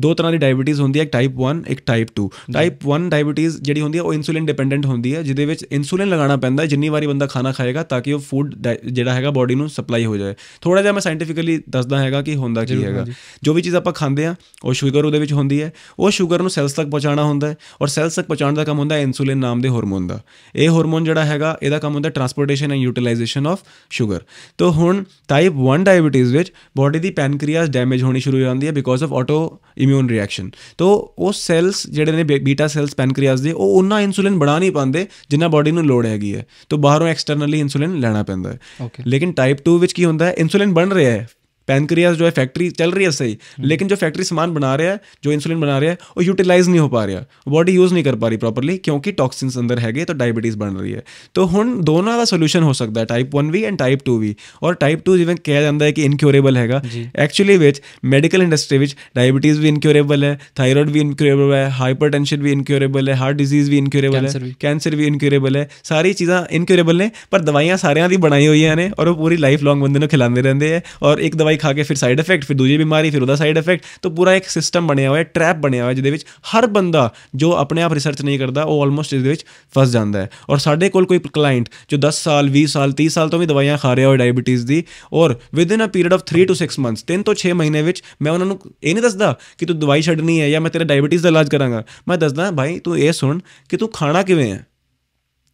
B: ਦੋ ਤਰ੍ਹਾਂ ਦੀ ਡਾਇਬੀਟੀਜ਼ ਹੁੰਦੀ ਹੈ ਇੱਕ ਟਾਈਪ 1 ਇੱਕ ਟਾਈਪ 2 ਟਾਈਪ 1 ਡਾਇਬੀਟੀਜ਼ ਜਿਹੜੀ ਹੁੰਦੀ ਹੈ ਉਹ ਇਨਸੂਲਿਨ ਡਿਪੈਂਡੈਂਟ ਹੁੰਦੀ ਹੈ ਜਿਹਦੇ ਵਿੱਚ ਇਨਸੂਲਿਨ ਲਗਾਉਣਾ ਪੈਂਦਾ ਜਿੰਨੀ ਵਾਰੀ ਬੰਦਾ ਖਾਣਾ ਖਾਏਗਾ ਤਾਂ ਕਿ ਉਹ ਫੂਡ ਜਿਹੜਾ ਹੈਗਾ ਬਾਡੀ ਨੂੰ ਸਪਲਾਈ ਹੋ ਜਾਏ ਥੋੜਾ ਜਿਹਾ ਮੈਂ ਸਾਇੰਟੀਫਿਕਲੀ ਦੱਸਦਾ ਹੈਗਾ ਕਿ ਹੁੰਦਾ ਕੀ ਹੈਗਾ ਜੋ ਵੀ ਚੀਜ਼ ਆਪਾਂ ਖਾਂਦੇ ਆ ਉਹ 슈ਗਰ ਉਹਦੇ ਵਿੱਚ ਹੁੰਦੀ ਹੈ ਉਹ 슈ਗਰ ਨੂੰ ਸੈਲਸ ਤੱਕ ਪਹੁੰਚਾਉਣਾ ਹੁੰਦਾ ਹੈ ਔਰ ਸੈਲਸ ਤੱਕ ਪਹੁੰਚਾਉਣ ਦਾ ਕੰਮ ਹੁੰਦਾ ਹੈ ਇਨਸੂਲਿਨ ਨਾਮ ਦੇ ਹਾਰਮੋਨ ਦਾ ਇਹ ਹਾਰਮੋਨ ਜਿਹੜਾ ਹੈਗਾ ਇਹਦਾ ਕੰਮ ਹੁੰਦਾ transportation and utilisation of sugar ਤੋਂ ਹੁਣ ਟਾਈਪ 1 ਡਾਇਬੀਟੀਜ਼ ਵਿੱਚ ਬਾਡੀ ਦੀ ਪੈਨਕ੍ਰੀਆਸ ਡੈਮੇਜ ਹੋਣੀ ਸ਼ੁਰੂ ਹੋ ਜਾਂਦੀ ਹੈ because of auto immune reaction ਤੋਂ ਉਹ ਸੈਲਸ ਜਿਹੜੇ ਨੇ ਬੀਟਾ ਸੈਲਸ ਪੈਨਕ੍ਰੀਆਸ ਦੇ ਉਹ ਉਹਨਾਂ ਇਨਸੂਲਿਨ ਬਣਾ ਨਹੀਂ ਪਾਉਂਦੇ ਜਿੰਨਾ ਬਾਡੀ ਨੂੰ ਲੋੜ ਹੈਗੀ ਹੈ ਤੋਂ ਬਾਹਰੋਂ ਐਕਸਟਰਨਲੀ ਇਨਸੂਲਿਨ ਲੈਣਾ ਪੈਂਦਾ ਹੈ ਲੇਕਿਨ ਟਾਈਪ 2 ਵਿੱਚ ਕੀ ਹੁੰਦਾ ਹੈ ਇਨਸੂਲਿਨ ਬਣ ਰਿਹਾ ਹੈ पैनक्रियाज जो है फैक्ट्री चल रही है सही हम्म। लेकिन जो फैक्ट्री सामान बना रहा है जो इंसुलिन बना रहा है वो यूटिलाइज नहीं हो पा रहा बॉडी यूज़ नहीं कर पा रही प्रॉपरली क्योंकि टॉक्सिन्स अंदर है तो डायबिटीज़ बन रही है तो हूँ दोनों का सोल्यूशन हो सकता है टाइप वन भी एंड टाइप टू भी और टाइप टू जिवें कहा जाता है कि इनक्योरेबल हैगा एक्चुअली विच मेडिकल इंडस्ट्री में डायबिटीज भी इनक्योरेबल है थायरॉयड भी इनक्योरेबल है हाइपर भी इनक्योरेबल है हार्ट डिजीज भी इनक्योरेबल है कैंसर भी इनक्योरेबल है सारी ਚੀਜ਼ਾਂ इनक्योरेबल ने पर ਦਵਾਈਆਂ सारे ਦੀ ਬਣਾਈ ਹੋਈਆਂ ਨੇ ਔਰ ਉਹ पूरी लाइफ लॉन्ग ਬੰਦੇ खिलाते ਖਿਲਾਉਂਦੇ ਰਹਿੰਦੇ ਆ ਔਰ ਦਵਾਈ ਖਾ ਕੇ ਫਿਰ ਸਾਈਡ ਇਫੈਕਟ ਫਿਰ ਦੂਜੀ ਬਿਮਾਰੀ ਫਿਰ ਉਹਦਾ ਸਾਈਡ ਇਫੈਕਟ ਤਾਂ ਪੂਰਾ ਇੱਕ ਸਿਸਟਮ ਬਣਿਆ ਹੋਇਆ ਟ੍ਰੈਪ ਬਣਿਆ ਹੋਇਆ ਜਿਹਦੇ ਵਿੱਚ ਹਰ ਬੰਦਾ ਜੋ ਆਪਣੇ ਆਪ ਰਿਸਰਚ ਨਹੀਂ ਕਰਦਾ ਉਹ ਆਲਮੋਸਟ ਇਸ ਦੇ ਵਿੱਚ ਫਸ ਜਾਂਦਾ ਹੈ ਔਰ ਸਾਡੇ ਕੋਲ ਕੋਈ ਕਲਾਇੰਟ ਜੋ 10 ਸਾਲ 20 ਸਾਲ 30 ਸਾਲ ਤੋਂ ਵੀ ਦਵਾਈਆਂ ਖਾ ਰਿਹਾ ਹੋਵੇ ਡਾਇਬੀਟੀਜ਼ ਦੀ ਔਰ within a period of 3 to 6 months 3 ਤੋਂ 6 ਮਹੀਨੇ ਵਿੱਚ ਮੈਂ ਉਹਨਾਂ ਨੂੰ ਇਹ ਨਹੀਂ ਦੱਸਦਾ ਕਿ ਤੂੰ ਦਵਾਈ ਛੱਡਣੀ ਹੈ ਜਾਂ ਮੈਂ ਤੇਰੇ ਡਾਇਬੀਟੀਜ਼ ਦਾ ਇਲਾਜ ਕਰਾਂਗਾ ਮੈਂ ਦੱਸਦਾ ਭਾਈ ਤੂੰ ਇਹ ਸੁਣ ਕਿ ਤੂੰ ਖਾਣਾ ਕਿਵੇਂ ਹੈ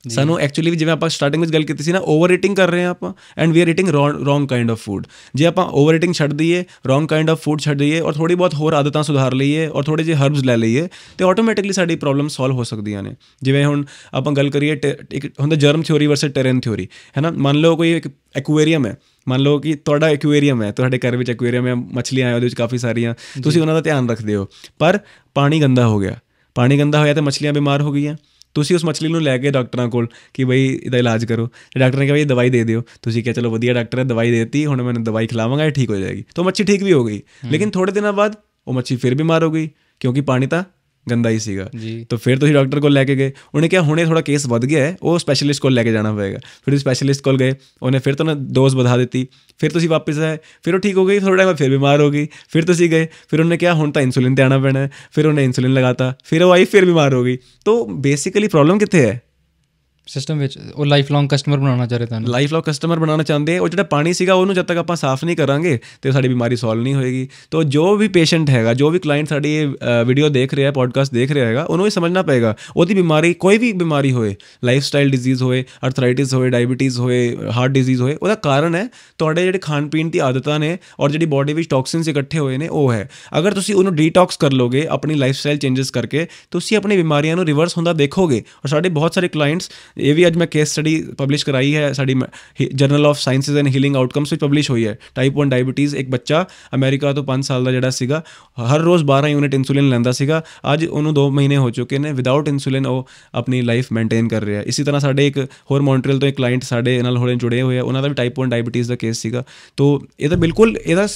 B: ਸਾਨੂੰ ਐਕਚੁਅਲੀ ਜਿਵੇਂ ਆਪਾਂ ਸਟਾਰਟਿੰਗ ਵਿੱਚ ਗੱਲ ਕੀਤੀ ਸੀ ਨਾ ਓਵਰ ਈਟਿੰਗ ਕਰ ਰਹੇ ਆ ਆਪਾਂ and we are eating wrong kind of food ਜੇ ਆਪਾਂ ਓਵਰ ਈਟਿੰਗ ਛੱਡ ਦਈਏ ਰੋਂਗ ਕਾਈਂਡ ਆਫ ਫੂਡ ਛੱਡ ਦਈਏ ਔਰ ਥੋੜੀ ਬਹੁਤ ਹੋਰ ਆਦਤਾਂ ਸੁਧਾਰ ਲਈਏ ਔਰ ਥੋੜੇ ਜਿਹੇ ਹਰਬਸ ਲੈ ਲਈਏ ਤੇ ਆਟੋਮੈਟਿਕਲੀ ਸਾਡੀ ਪ੍ਰੋਬਲਮ ਸੋਲਵ ਹੋ ਸਕਦੀਆਂ ਨੇ ਜਿਵੇਂ ਹੁਣ ਆਪਾਂ ਗੱਲ ਕਰੀਏ ਇੱਕ ਹੁੰਦਾ germ theory versus terrain theory ਹੈ ਨਾ ਮੰਨ ਲਓ ਕੋਈ ਇੱਕ ਐਕੁਏਰੀਅਮ ਹੈ ਮੰਨ ਲਓ ਕਿ ਤੁਹਾਡਾ ਐਕੁਏਰੀਅਮ ਹੈ ਤੁਹਾਡੇ ਘਰ ਵਿੱਚ ਐਕੁਏਰੀਅਮ ਹੈ ਮੱਛਲੀਆਂ ਆਏ ਉਹਦੇ ਵਿੱਚ ਕਾਫੀ ਸਾਰੀਆਂ ਤੁਸੀਂ ਉਹਨਾਂ ਦਾ ਧਿਆਨ ਰੱਖਦੇ ਹੋ ਪਰ ਪਾਣੀ ਗੰਦਾ ਹੋ ਗਿਆ ਪਾਣੀ ਗੰਦਾ ਹੋਇਆ ਤੇ ਮੱਛਲੀਆਂ ਬਿਮਾਰ ਹੋ ਗਈਆਂ ਤੁਸੀਂ ਉਸ ਮੱਛਲੀ ਨੂੰ ਲੈ ਕੇ ਡਾਕਟਰਾਂ ਕੋਲ ਕਿ ਬਈ ਇਹਦਾ ਇਲਾਜ ਕਰੋ ਡਾਕਟਰ ਨੇ ਕਿਹਾ ਬਈ ਦਵਾਈ ਦੇ ਦਿਓ ਤੁਸੀਂ ਕਿਹਾ ਚਲੋ ਵਧੀਆ ਡਾਕਟਰ ਹੈ ਦਵਾਈ ਦੇਤੀ ਹੁਣ ਮੈਨੂੰ ਦਵਾਈ ਖਿਲਾਵਾਂਗਾ ਇਹ ਠੀਕ ਹੋ ਜਾਏਗੀ ਤਾਂ ਮੱਛੀ ਠੀਕ ਵੀ ਹੋ ਗਈ ਲੇਕਿਨ ਥੋੜੇ ਦਿਨਾਂ ਬਾਅਦ ਉਹ ਮੱਛੀ ਫਿਰ ਬਿਮਾਰ ਹੋ ਗਈ ਕਿਉਂਕਿ ਪਾਣੀ ਤਾਂ गंदा ही सीगा तो फिर ਤੁਸੀਂ ਡਾਕਟਰ ਕੋਲ ਲੈ ਕੇ ਗਏ ਉਹਨੇ ਕਿਹਾ ਹੁਣੇ ਥੋੜਾ ਕੇਸ ਵੱਧ ਗਿਆ ਹੈ ਉਹ ਸਪੈਸ਼ਲਿਸਟ ਕੋਲ ਲੈ ਕੇ ਜਾਣਾ ਪਵੇਗਾ ਫਿਰ ਸਪੈਸ਼ਲਿਸਟ ਕੋਲ ਗਏ ਉਹਨੇ ਫਿਰ ਤੋਂ ਨਾ ਡੋਜ਼ ਵਧਾ ਦਿੱਤੀ ਫਿਰ ਤੁਸੀਂ ਵਾਪਸ ਆਏ ਫਿਰ ਉਹ ਠੀਕ ਹੋ ਗਈ ਥੋੜਾ ਟਾਈਮ ਫਿਰ ਬਿਮਾਰ ਹੋ ਗਈ ਫਿਰ ਤੁਸੀਂ ਗਏ ਫਿਰ ਉਹਨੇ ਕਿਹਾ ਹੁਣ ਤਾਂ ਇਨਸੂਲਿਨ ਤੇ ਆਣਾ ਪੈਣਾ ਫਿਰ ਉਹਨੇ ਇਨਸੂਲਿਨ ਲਗਾਤਾ ਫਿਰ ਉਹ ਆਈ ਫਿਰ ਬਿਮਾਰ ਹੋ ਗਈ तो बेसिकली प्रॉब्लम कितने है
A: ਸਿਸਟਮ ਵਿੱਚ ਉਹ ਲਾਈਫ ਲੌਂਗ ਕਸਟਮਰ ਬਣਾਉਣਾ ਚਾਹ ਰਹੇ ਤਾਂ
B: ਲਾਈਫ ਲੌਂਗ ਕਸਟਮਰ ਬਣਾਉਣਾ ਚਾਹੁੰਦੇ ਉਹ ਜਿਹੜਾ ਪਾਣੀ ਸੀਗਾ ਉਹਨੂੰ ਜਦ ਤੱਕ ਆਪਾਂ ਸਾਫ਼ ਨਹੀਂ ਕਰਾਂਗੇ ਤੇ ਸਾਡੀ ਬਿਮਾਰੀ ਸੋਲਵ ਨਹੀਂ ਹੋਏਗੀ ਤੋਂ ਜੋ ਵੀ ਪੇਸ਼ੈਂਟ ਹੈਗਾ ਜੋ ਵੀ ਕਲਾਇੰਟ ਸਾਡੀ ਇਹ ਵੀਡੀਓ ਦੇਖ ਰਿਹਾ ਹੈ ਪੋਡਕਾਸਟ ਦੇਖ ਰਿਹਾ ਹੈਗਾ ਉਹਨੂੰ ਇਹ ਸਮਝਣਾ ਪਏਗਾ ਉਹਦੀ ਬਿਮਾਰੀ ਕੋਈ ਵੀ ਬਿਮਾਰੀ ਹੋਏ ਲਾਈਫ ਸਟਾਈਲ ਡਿਜ਼ੀਜ਼ ਹੋਏ ਆਰਥਰਾਈਟਿਸ ਹੋਏ ਡਾਇਬੀਟੀਜ਼ ਹੋਏ ਹਾਰਟ ਡਿਜ਼ੀਜ਼ ਹੋਏ ਉਹਦਾ ਕਾਰਨ ਹੈ ਤੁਹਾਡੇ ਜਿਹੜੇ ਖਾਣ ਪੀਣ ਦੀ ਆਦਤਾਂ ਨੇ ਔਰ ਜਿਹੜੀ ਬਾਡੀ ਵਿੱਚ ਟੌਕਸਿਨਸ ਇਕੱਠੇ ਹੋਏ ਨੇ ਉਹ ਹੈ ਅਗਰ ਤੁਸੀਂ ਉਹਨੂੰ ਡੀਟੌਕਸ ਕਰ ਲੋਗੇ ਆਪਣੀ ਲਾਈਫ ਸਟਾਈਲ ਚੇਂਜਸ ਕਰਕੇ ਤੁਸੀਂ ਆਪਣੀ ਬਿਮਾਰੀਆਂ ਨੂੰ ਰਿਵਰਸ ਹੁੰਦਾ ਦੇਖੋਗੇ ਔਰ ਸਾਡੇ ਬਹੁਤ ਸਾਰੇ ਕਲਾਇੰਟਸ ਇਹ ਵੀ ਅੱਜ ਮੈਂ ਕੇਸ ਸਟੱਡੀ ਪਬਲਿਸ਼ ਕਰਾਈ ਹੈ ਸਾਡੀ journal of sciences and healing outcomes ਵਿੱਚ ਪਬਲਿਸ਼ ਹੋਈ ਹੈ ਟਾਈਪ 1 ਡਾਇਬੀਟੀਜ਼ ਇੱਕ ਬੱਚਾ ਅਮਰੀਕਾ ਤੋਂ 5 ਸਾਲ ਦਾ ਜਿਹੜਾ ਸੀਗਾ ਹਰ ਰੋਜ਼ 12 ਯੂਨਿਟ ਇਨਸੂਲਿਨ ਲੈਂਦਾ ਸੀਗਾ ਅੱਜ ਉਹਨੂੰ 2 ਮਹੀਨੇ ਹੋ ਚੁੱਕੇ ਨੇ ਵਿਦਆਊਟ ਇਨਸੂਲਿਨ ਉਹ ਆਪਣੀ ਲਾਈਫ ਮੇਨਟੇਨ ਕਰ ਰਿਹਾ ਇਸੇ ਤਰ੍ਹਾਂ ਸਾਡੇ ਇੱਕ ਹੋਰ ਮੌਂਟਰੀਅਲ ਤੋਂ ਇੱਕ ਕਲਾਇੰਟ ਸਾਡੇ ਨਾਲ ਹੋਰੇ ਜੁੜੇ ਹੋਏ ਆ ਉਹਨਾਂ ਦਾ ਵੀ ਟਾਈਪ 1 ਡਾਇਬੀਟੀਜ਼ ਦਾ ਕੇਸ ਸੀਗਾ ਤੋਂ ਇਹ ਤਾਂ ਬਿਲਕੁਲ ਇਹਦਾ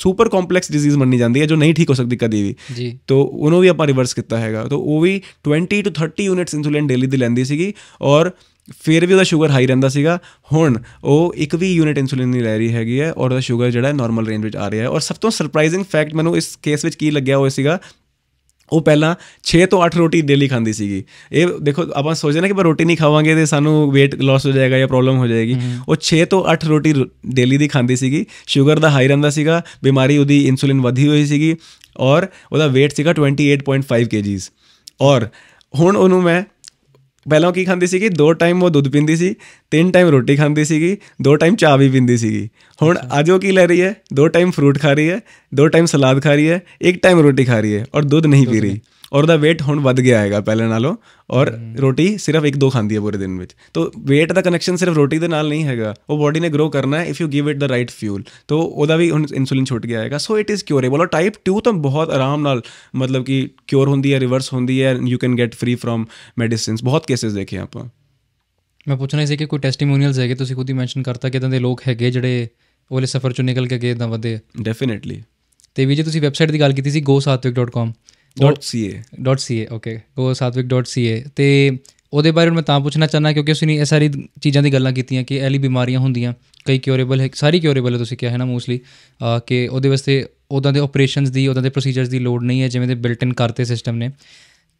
B: ਸੁਪਰ ਕੰਪਲੈਕਸ ਡਿਜ਼ੀਜ਼ ਮੰਨੀ ਜਾਂਦੀ ਹੈ ਜੋ ਨਹੀਂ ਠੀਕ ਹੋ ਸਕਦੀ ਕਦੀ ਵੀ ਜੀ ਤੋਂ ਉਹਨੂੰ ਵੀ ਆਪਾਂ ਰਿਵਰਸ ਕੀਤਾ ਹੈਗਾ ਤੋਂ ਉਹ ਵੀ 20 ਤੋਂ 30 ਯੂਨਿਟਸ ਇਨਸੂਲਿਨ ਡੇਲੀ ਦੀ ਲੈਂਦੀ ਸੀਗੀ ਔਰ ਫਿਰ ਵੀ ਉਹਦਾ ਸ਼ੂਗਰ ਹਾਈ ਰਹਿੰਦਾ ਸੀਗਾ ਹੁਣ ਉਹ ਇੱਕ ਵੀ ਯੂਨਿਟ ਇਨਸੂਲਿਨ ਨਹੀਂ ਲੈ ਰਹੀ ਹੈਗੀ ਹੈ ਔਰ ਉਹਦਾ ਸ਼ੂਗਰ ਜਿਹੜਾ ਹੈ ਨਾਰਮਲ ਰੇਂਜ ਵਿੱਚ ਆ ਰਿਹਾ ਹੈ ਔਰ ਸਭ ਤੋਂ ਸਰਪ੍ਰਾਈਜ਼ਿੰਗ ਫੈਕਟ ਮੈਨੂੰ ਇਸ ਕੇਸ ਵਿੱਚ ਕੀ ਲੱਗਿਆ ਹੋਇਆ ਸੀਗਾ ਉਹ ਪਹਿਲਾਂ 6 ਤੋਂ 8 ਰੋਟੀ ਡੇਲੀ ਖਾਂਦੀ ਸੀਗੀ ਇਹ ਦੇਖੋ ਆਪਾਂ ਸੋਚਦੇ ਨਾ ਕਿ ਪਰ ਰੋਟੀ ਨਹੀਂ ਖਾਵਾਂਗੇ ਤੇ ਸਾਨੂੰ weight loss ਹੋ ਜਾਏਗਾ ਜਾਂ ਪ੍ਰੋਬਲਮ ਹੋ ਜਾਏਗੀ ਉਹ 6 ਤੋਂ 8 ਰੋਟੀ ਡੇਲੀ ਦੀ ਖਾਂਦੀ ਸੀਗੀ 슈ਗਰ ਦਾ ਹਾਈ ਰਹਿੰਦਾ ਸੀਗਾ ਬਿਮਾਰੀ ਉਹਦੀ ਇਨਸੂਲਿਨ ਵਧੀ ਹੋਈ ਸੀਗੀ ਔਰ ਉਹਦਾ weight ਸੀਗਾ 28.5 kgs ਔਰ ਹੁਣ ਉਹਨੂੰ ਮੈਂ ਪਹਿਲਾਂ ਕੀ ਖਾਂਦੀ ਸੀਗੀ ਦੋ ਟਾਈਮ ਉਹ ਦੁੱਧ ਪੀਂਦੀ ਸੀ ਤਿੰਨ ਟਾਈਮ ਰੋਟੀ ਖਾਂਦੀ ਸੀਗੀ ਦੋ ਟਾਈਮ ਚਾਹ ਵੀ ਪੀਂਦੀ ਸੀਗੀ ਹੁਣ ਅੱਜ ਉਹ ਕੀ ਲੈ ਰਹੀ ਹੈ ਦੋ ਟਾਈਮ ਫਰੂਟ ਖਾ ਰਹੀ ਹੈ ਦੋ ਟਾਈਮ ਸਲਾਦ ਖਾ ਰਹੀ ਹੈ ਇੱਕ ਟਾਈਮ ਰੋਟੀ ਖਾ ਰਹੀ ਹੈ ਔਰ ਦੁੱਧ ਨਹੀਂ ਪੀ ਰਹੀ ਔਰ ਦਾ weight ਹੁਣ ਵੱਧ ਗਿਆ ਹੈਗਾ ਪਹਿਲੇ ਨਾਲੋਂ ਔਰ ਰੋਟੀ ਸਿਰਫ ਇੱਕ ਦੋ ਖਾਂਦੀ ਹੈ ਪੂਰੇ ਦਿਨ ਵਿੱਚ ਤਾਂ weight ਦਾ ਕਨੈਕਸ਼ਨ ਸਿਰਫ ਰੋਟੀ ਦੇ ਨਾਲ ਨਹੀਂ ਹੈਗਾ ਉਹ ਬਾਡੀ ਨੇ ਗਰੋ ਕਰਨਾ ਹੈ if you give it the right fuel ਤਾਂ ਉਹਦਾ ਵੀ ਹੁਣ ਇਨਸੂਲਿਨ ਛੁੱਟ ਗਿਆ ਹੈਗਾ ਸੋ ਇਟ ਇਜ਼ ਕਿਉਰੇਬਲ ਔਰ ਟਾਈਪ 2 ਤਾਂ ਬਹੁਤ ਆਰਾਮ ਨਾਲ ਮਤਲਬ ਕਿ ਕਿਉਰ ਹੁੰਦੀ ਹੈ ਰਿਵਰਸ ਹੁੰਦੀ ਹੈ you can get free from medicines ਬਹੁਤ ਕੇਸਸ ਦੇਖੇ ਆਪਾਂ
A: ਮੈਂ ਪੁੱਛਣਾ ਸੀ ਕਿ ਕੋਈ ਟੈਸਟੀਮੋਨੀਅਲਸ ਹੈਗੇ ਤੁਸੀਂ ਖੁਦ ਹੀ ਮੈਂਸ਼ਨ ਕਰਤਾ ਕਿ ਇਦਾਂ ਦੇ ਲੋਕ ਹੈਗੇ ਜਿਹੜੇ ਉਹਲੇ ਸਫਰ ਚੋਂ ਨਿਕਲ ਕੇ ਗਏ ਇਦਾਂ ਵਧੇ ਡੈਫੀਨਿਟਲੀ ਤੇ ਵੀ ਜੇ ਤੁਸੀਂ ਵੈਬਸਾਈਟ ਦੀ ਗੱਲ ਕੀਤੀ ਸੀ gosatvik.com .ca .ca ਓਕੇ ਉਹ ਸਾਤਵਿਕ .ca ਤੇ ਉਹਦੇ ਬਾਰੇ ਮੈਂ ਤਾਂ ਪੁੱਛਣਾ ਚਾਹਨਾ ਕਿਉਂਕਿ ਉਸ ਨੇ ਇਹ ਸਾਰੀ ਚੀਜ਼ਾਂ ਦੀ ਗੱਲਾਂ ਕੀਤੀਆਂ ਕਿ ਐਲੀ ਬਿਮਾਰੀਆਂ ਹੁੰਦੀਆਂ ਕਈ ਕਿਉਰੇਬਲ ਹੈ ਸਾਰੀ ਕਿਉਰੇਬਲ ਹੈ ਤੁਸੀਂ ਕਿਹਾ ਹੈ ਨਾ ਮੋਸਟਲੀ ਕਿ ਉਹਦੇ ਵਾਸਤੇ ਉਹਦਾਂ ਦੇ ਆਪਰੇਸ਼ਨਸ ਦੀ ਉਹਦਾਂ ਦੇ ਪ੍ਰੋਸੀਜਰਸ ਦੀ ਲੋਡ ਨਹੀਂ ਹੈ ਜਿਵੇਂ ਦੇ ਬਿਲਟ ਇਨ ਕਰਤੇ ਸਿਸਟਮ ਨੇ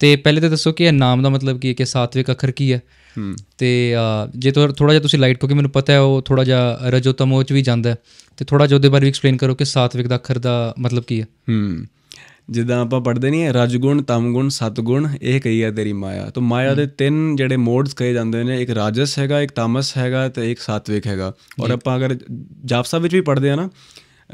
A: ਤੇ ਪਹਿਲੇ ਤਾਂ ਦੱਸੋ ਕਿ ਇਹ ਨਾਮ ਦਾ ਮਤਲਬ ਕੀ ਹੈ ਕਿ ਸਾਤਵਿਕ ਅੱਖਰ ਕੀ ਹੈ ਤੇ ਜੇ ਤੋ ਥੋੜਾ ਜਿਹਾ ਤੁਸੀਂ ਲਾਈਟ ਕੋ ਕਿ ਮੈਨੂੰ ਪਤਾ ਹੈ ਉਹ ਥੋੜਾ ਜਿਹਾ ਰਜੋਤਮੋਚ ਵੀ ਜਾਂਦਾ ਤੇ ਥੋੜਾ ਜਿਹਾ ਉਹਦੇ ਬਾਰੇ ਵੀ ਐਕਸਪਲੇਨ ਕਰੋ ਕਿ ਸਾਤਵਿਕ ਦਾ ਅੱਖਰ ਦਾ ਮਤਲਬ ਕੀ ਹੈ
B: ਹੂੰ ਜਿੱਦਾਂ ਆਪਾਂ ਪੜਦੇ ਨਹੀਂ ਗੁਣ ਤਮ ਗੁਣ ਸਤ ਗੁਣ ਇਹ ਕਹੀ ਹੈ ਤੇਰੀ ਮਾਇਆ ਤੋਂ ਮਾਇਆ ਦੇ ਤਿੰਨ ਜਿਹੜੇ ਮੋਡਸ ਕਹੇ ਜਾਂਦੇ ਨੇ ਇੱਕ ਰਾਜਸ ਹੈਗਾ ਇੱਕ ਤਮਸ ਹੈਗਾ ਤੇ ਇੱਕ ਸਾਤਵਿਕ ਹੈਗਾ ਔਰ ਆਪਾਂ ਅਗਰ ਜਾਪ ਸਾਹਿਬ ਵਿੱਚ ਵੀ ਪੜਦੇ ਆ ਨਾ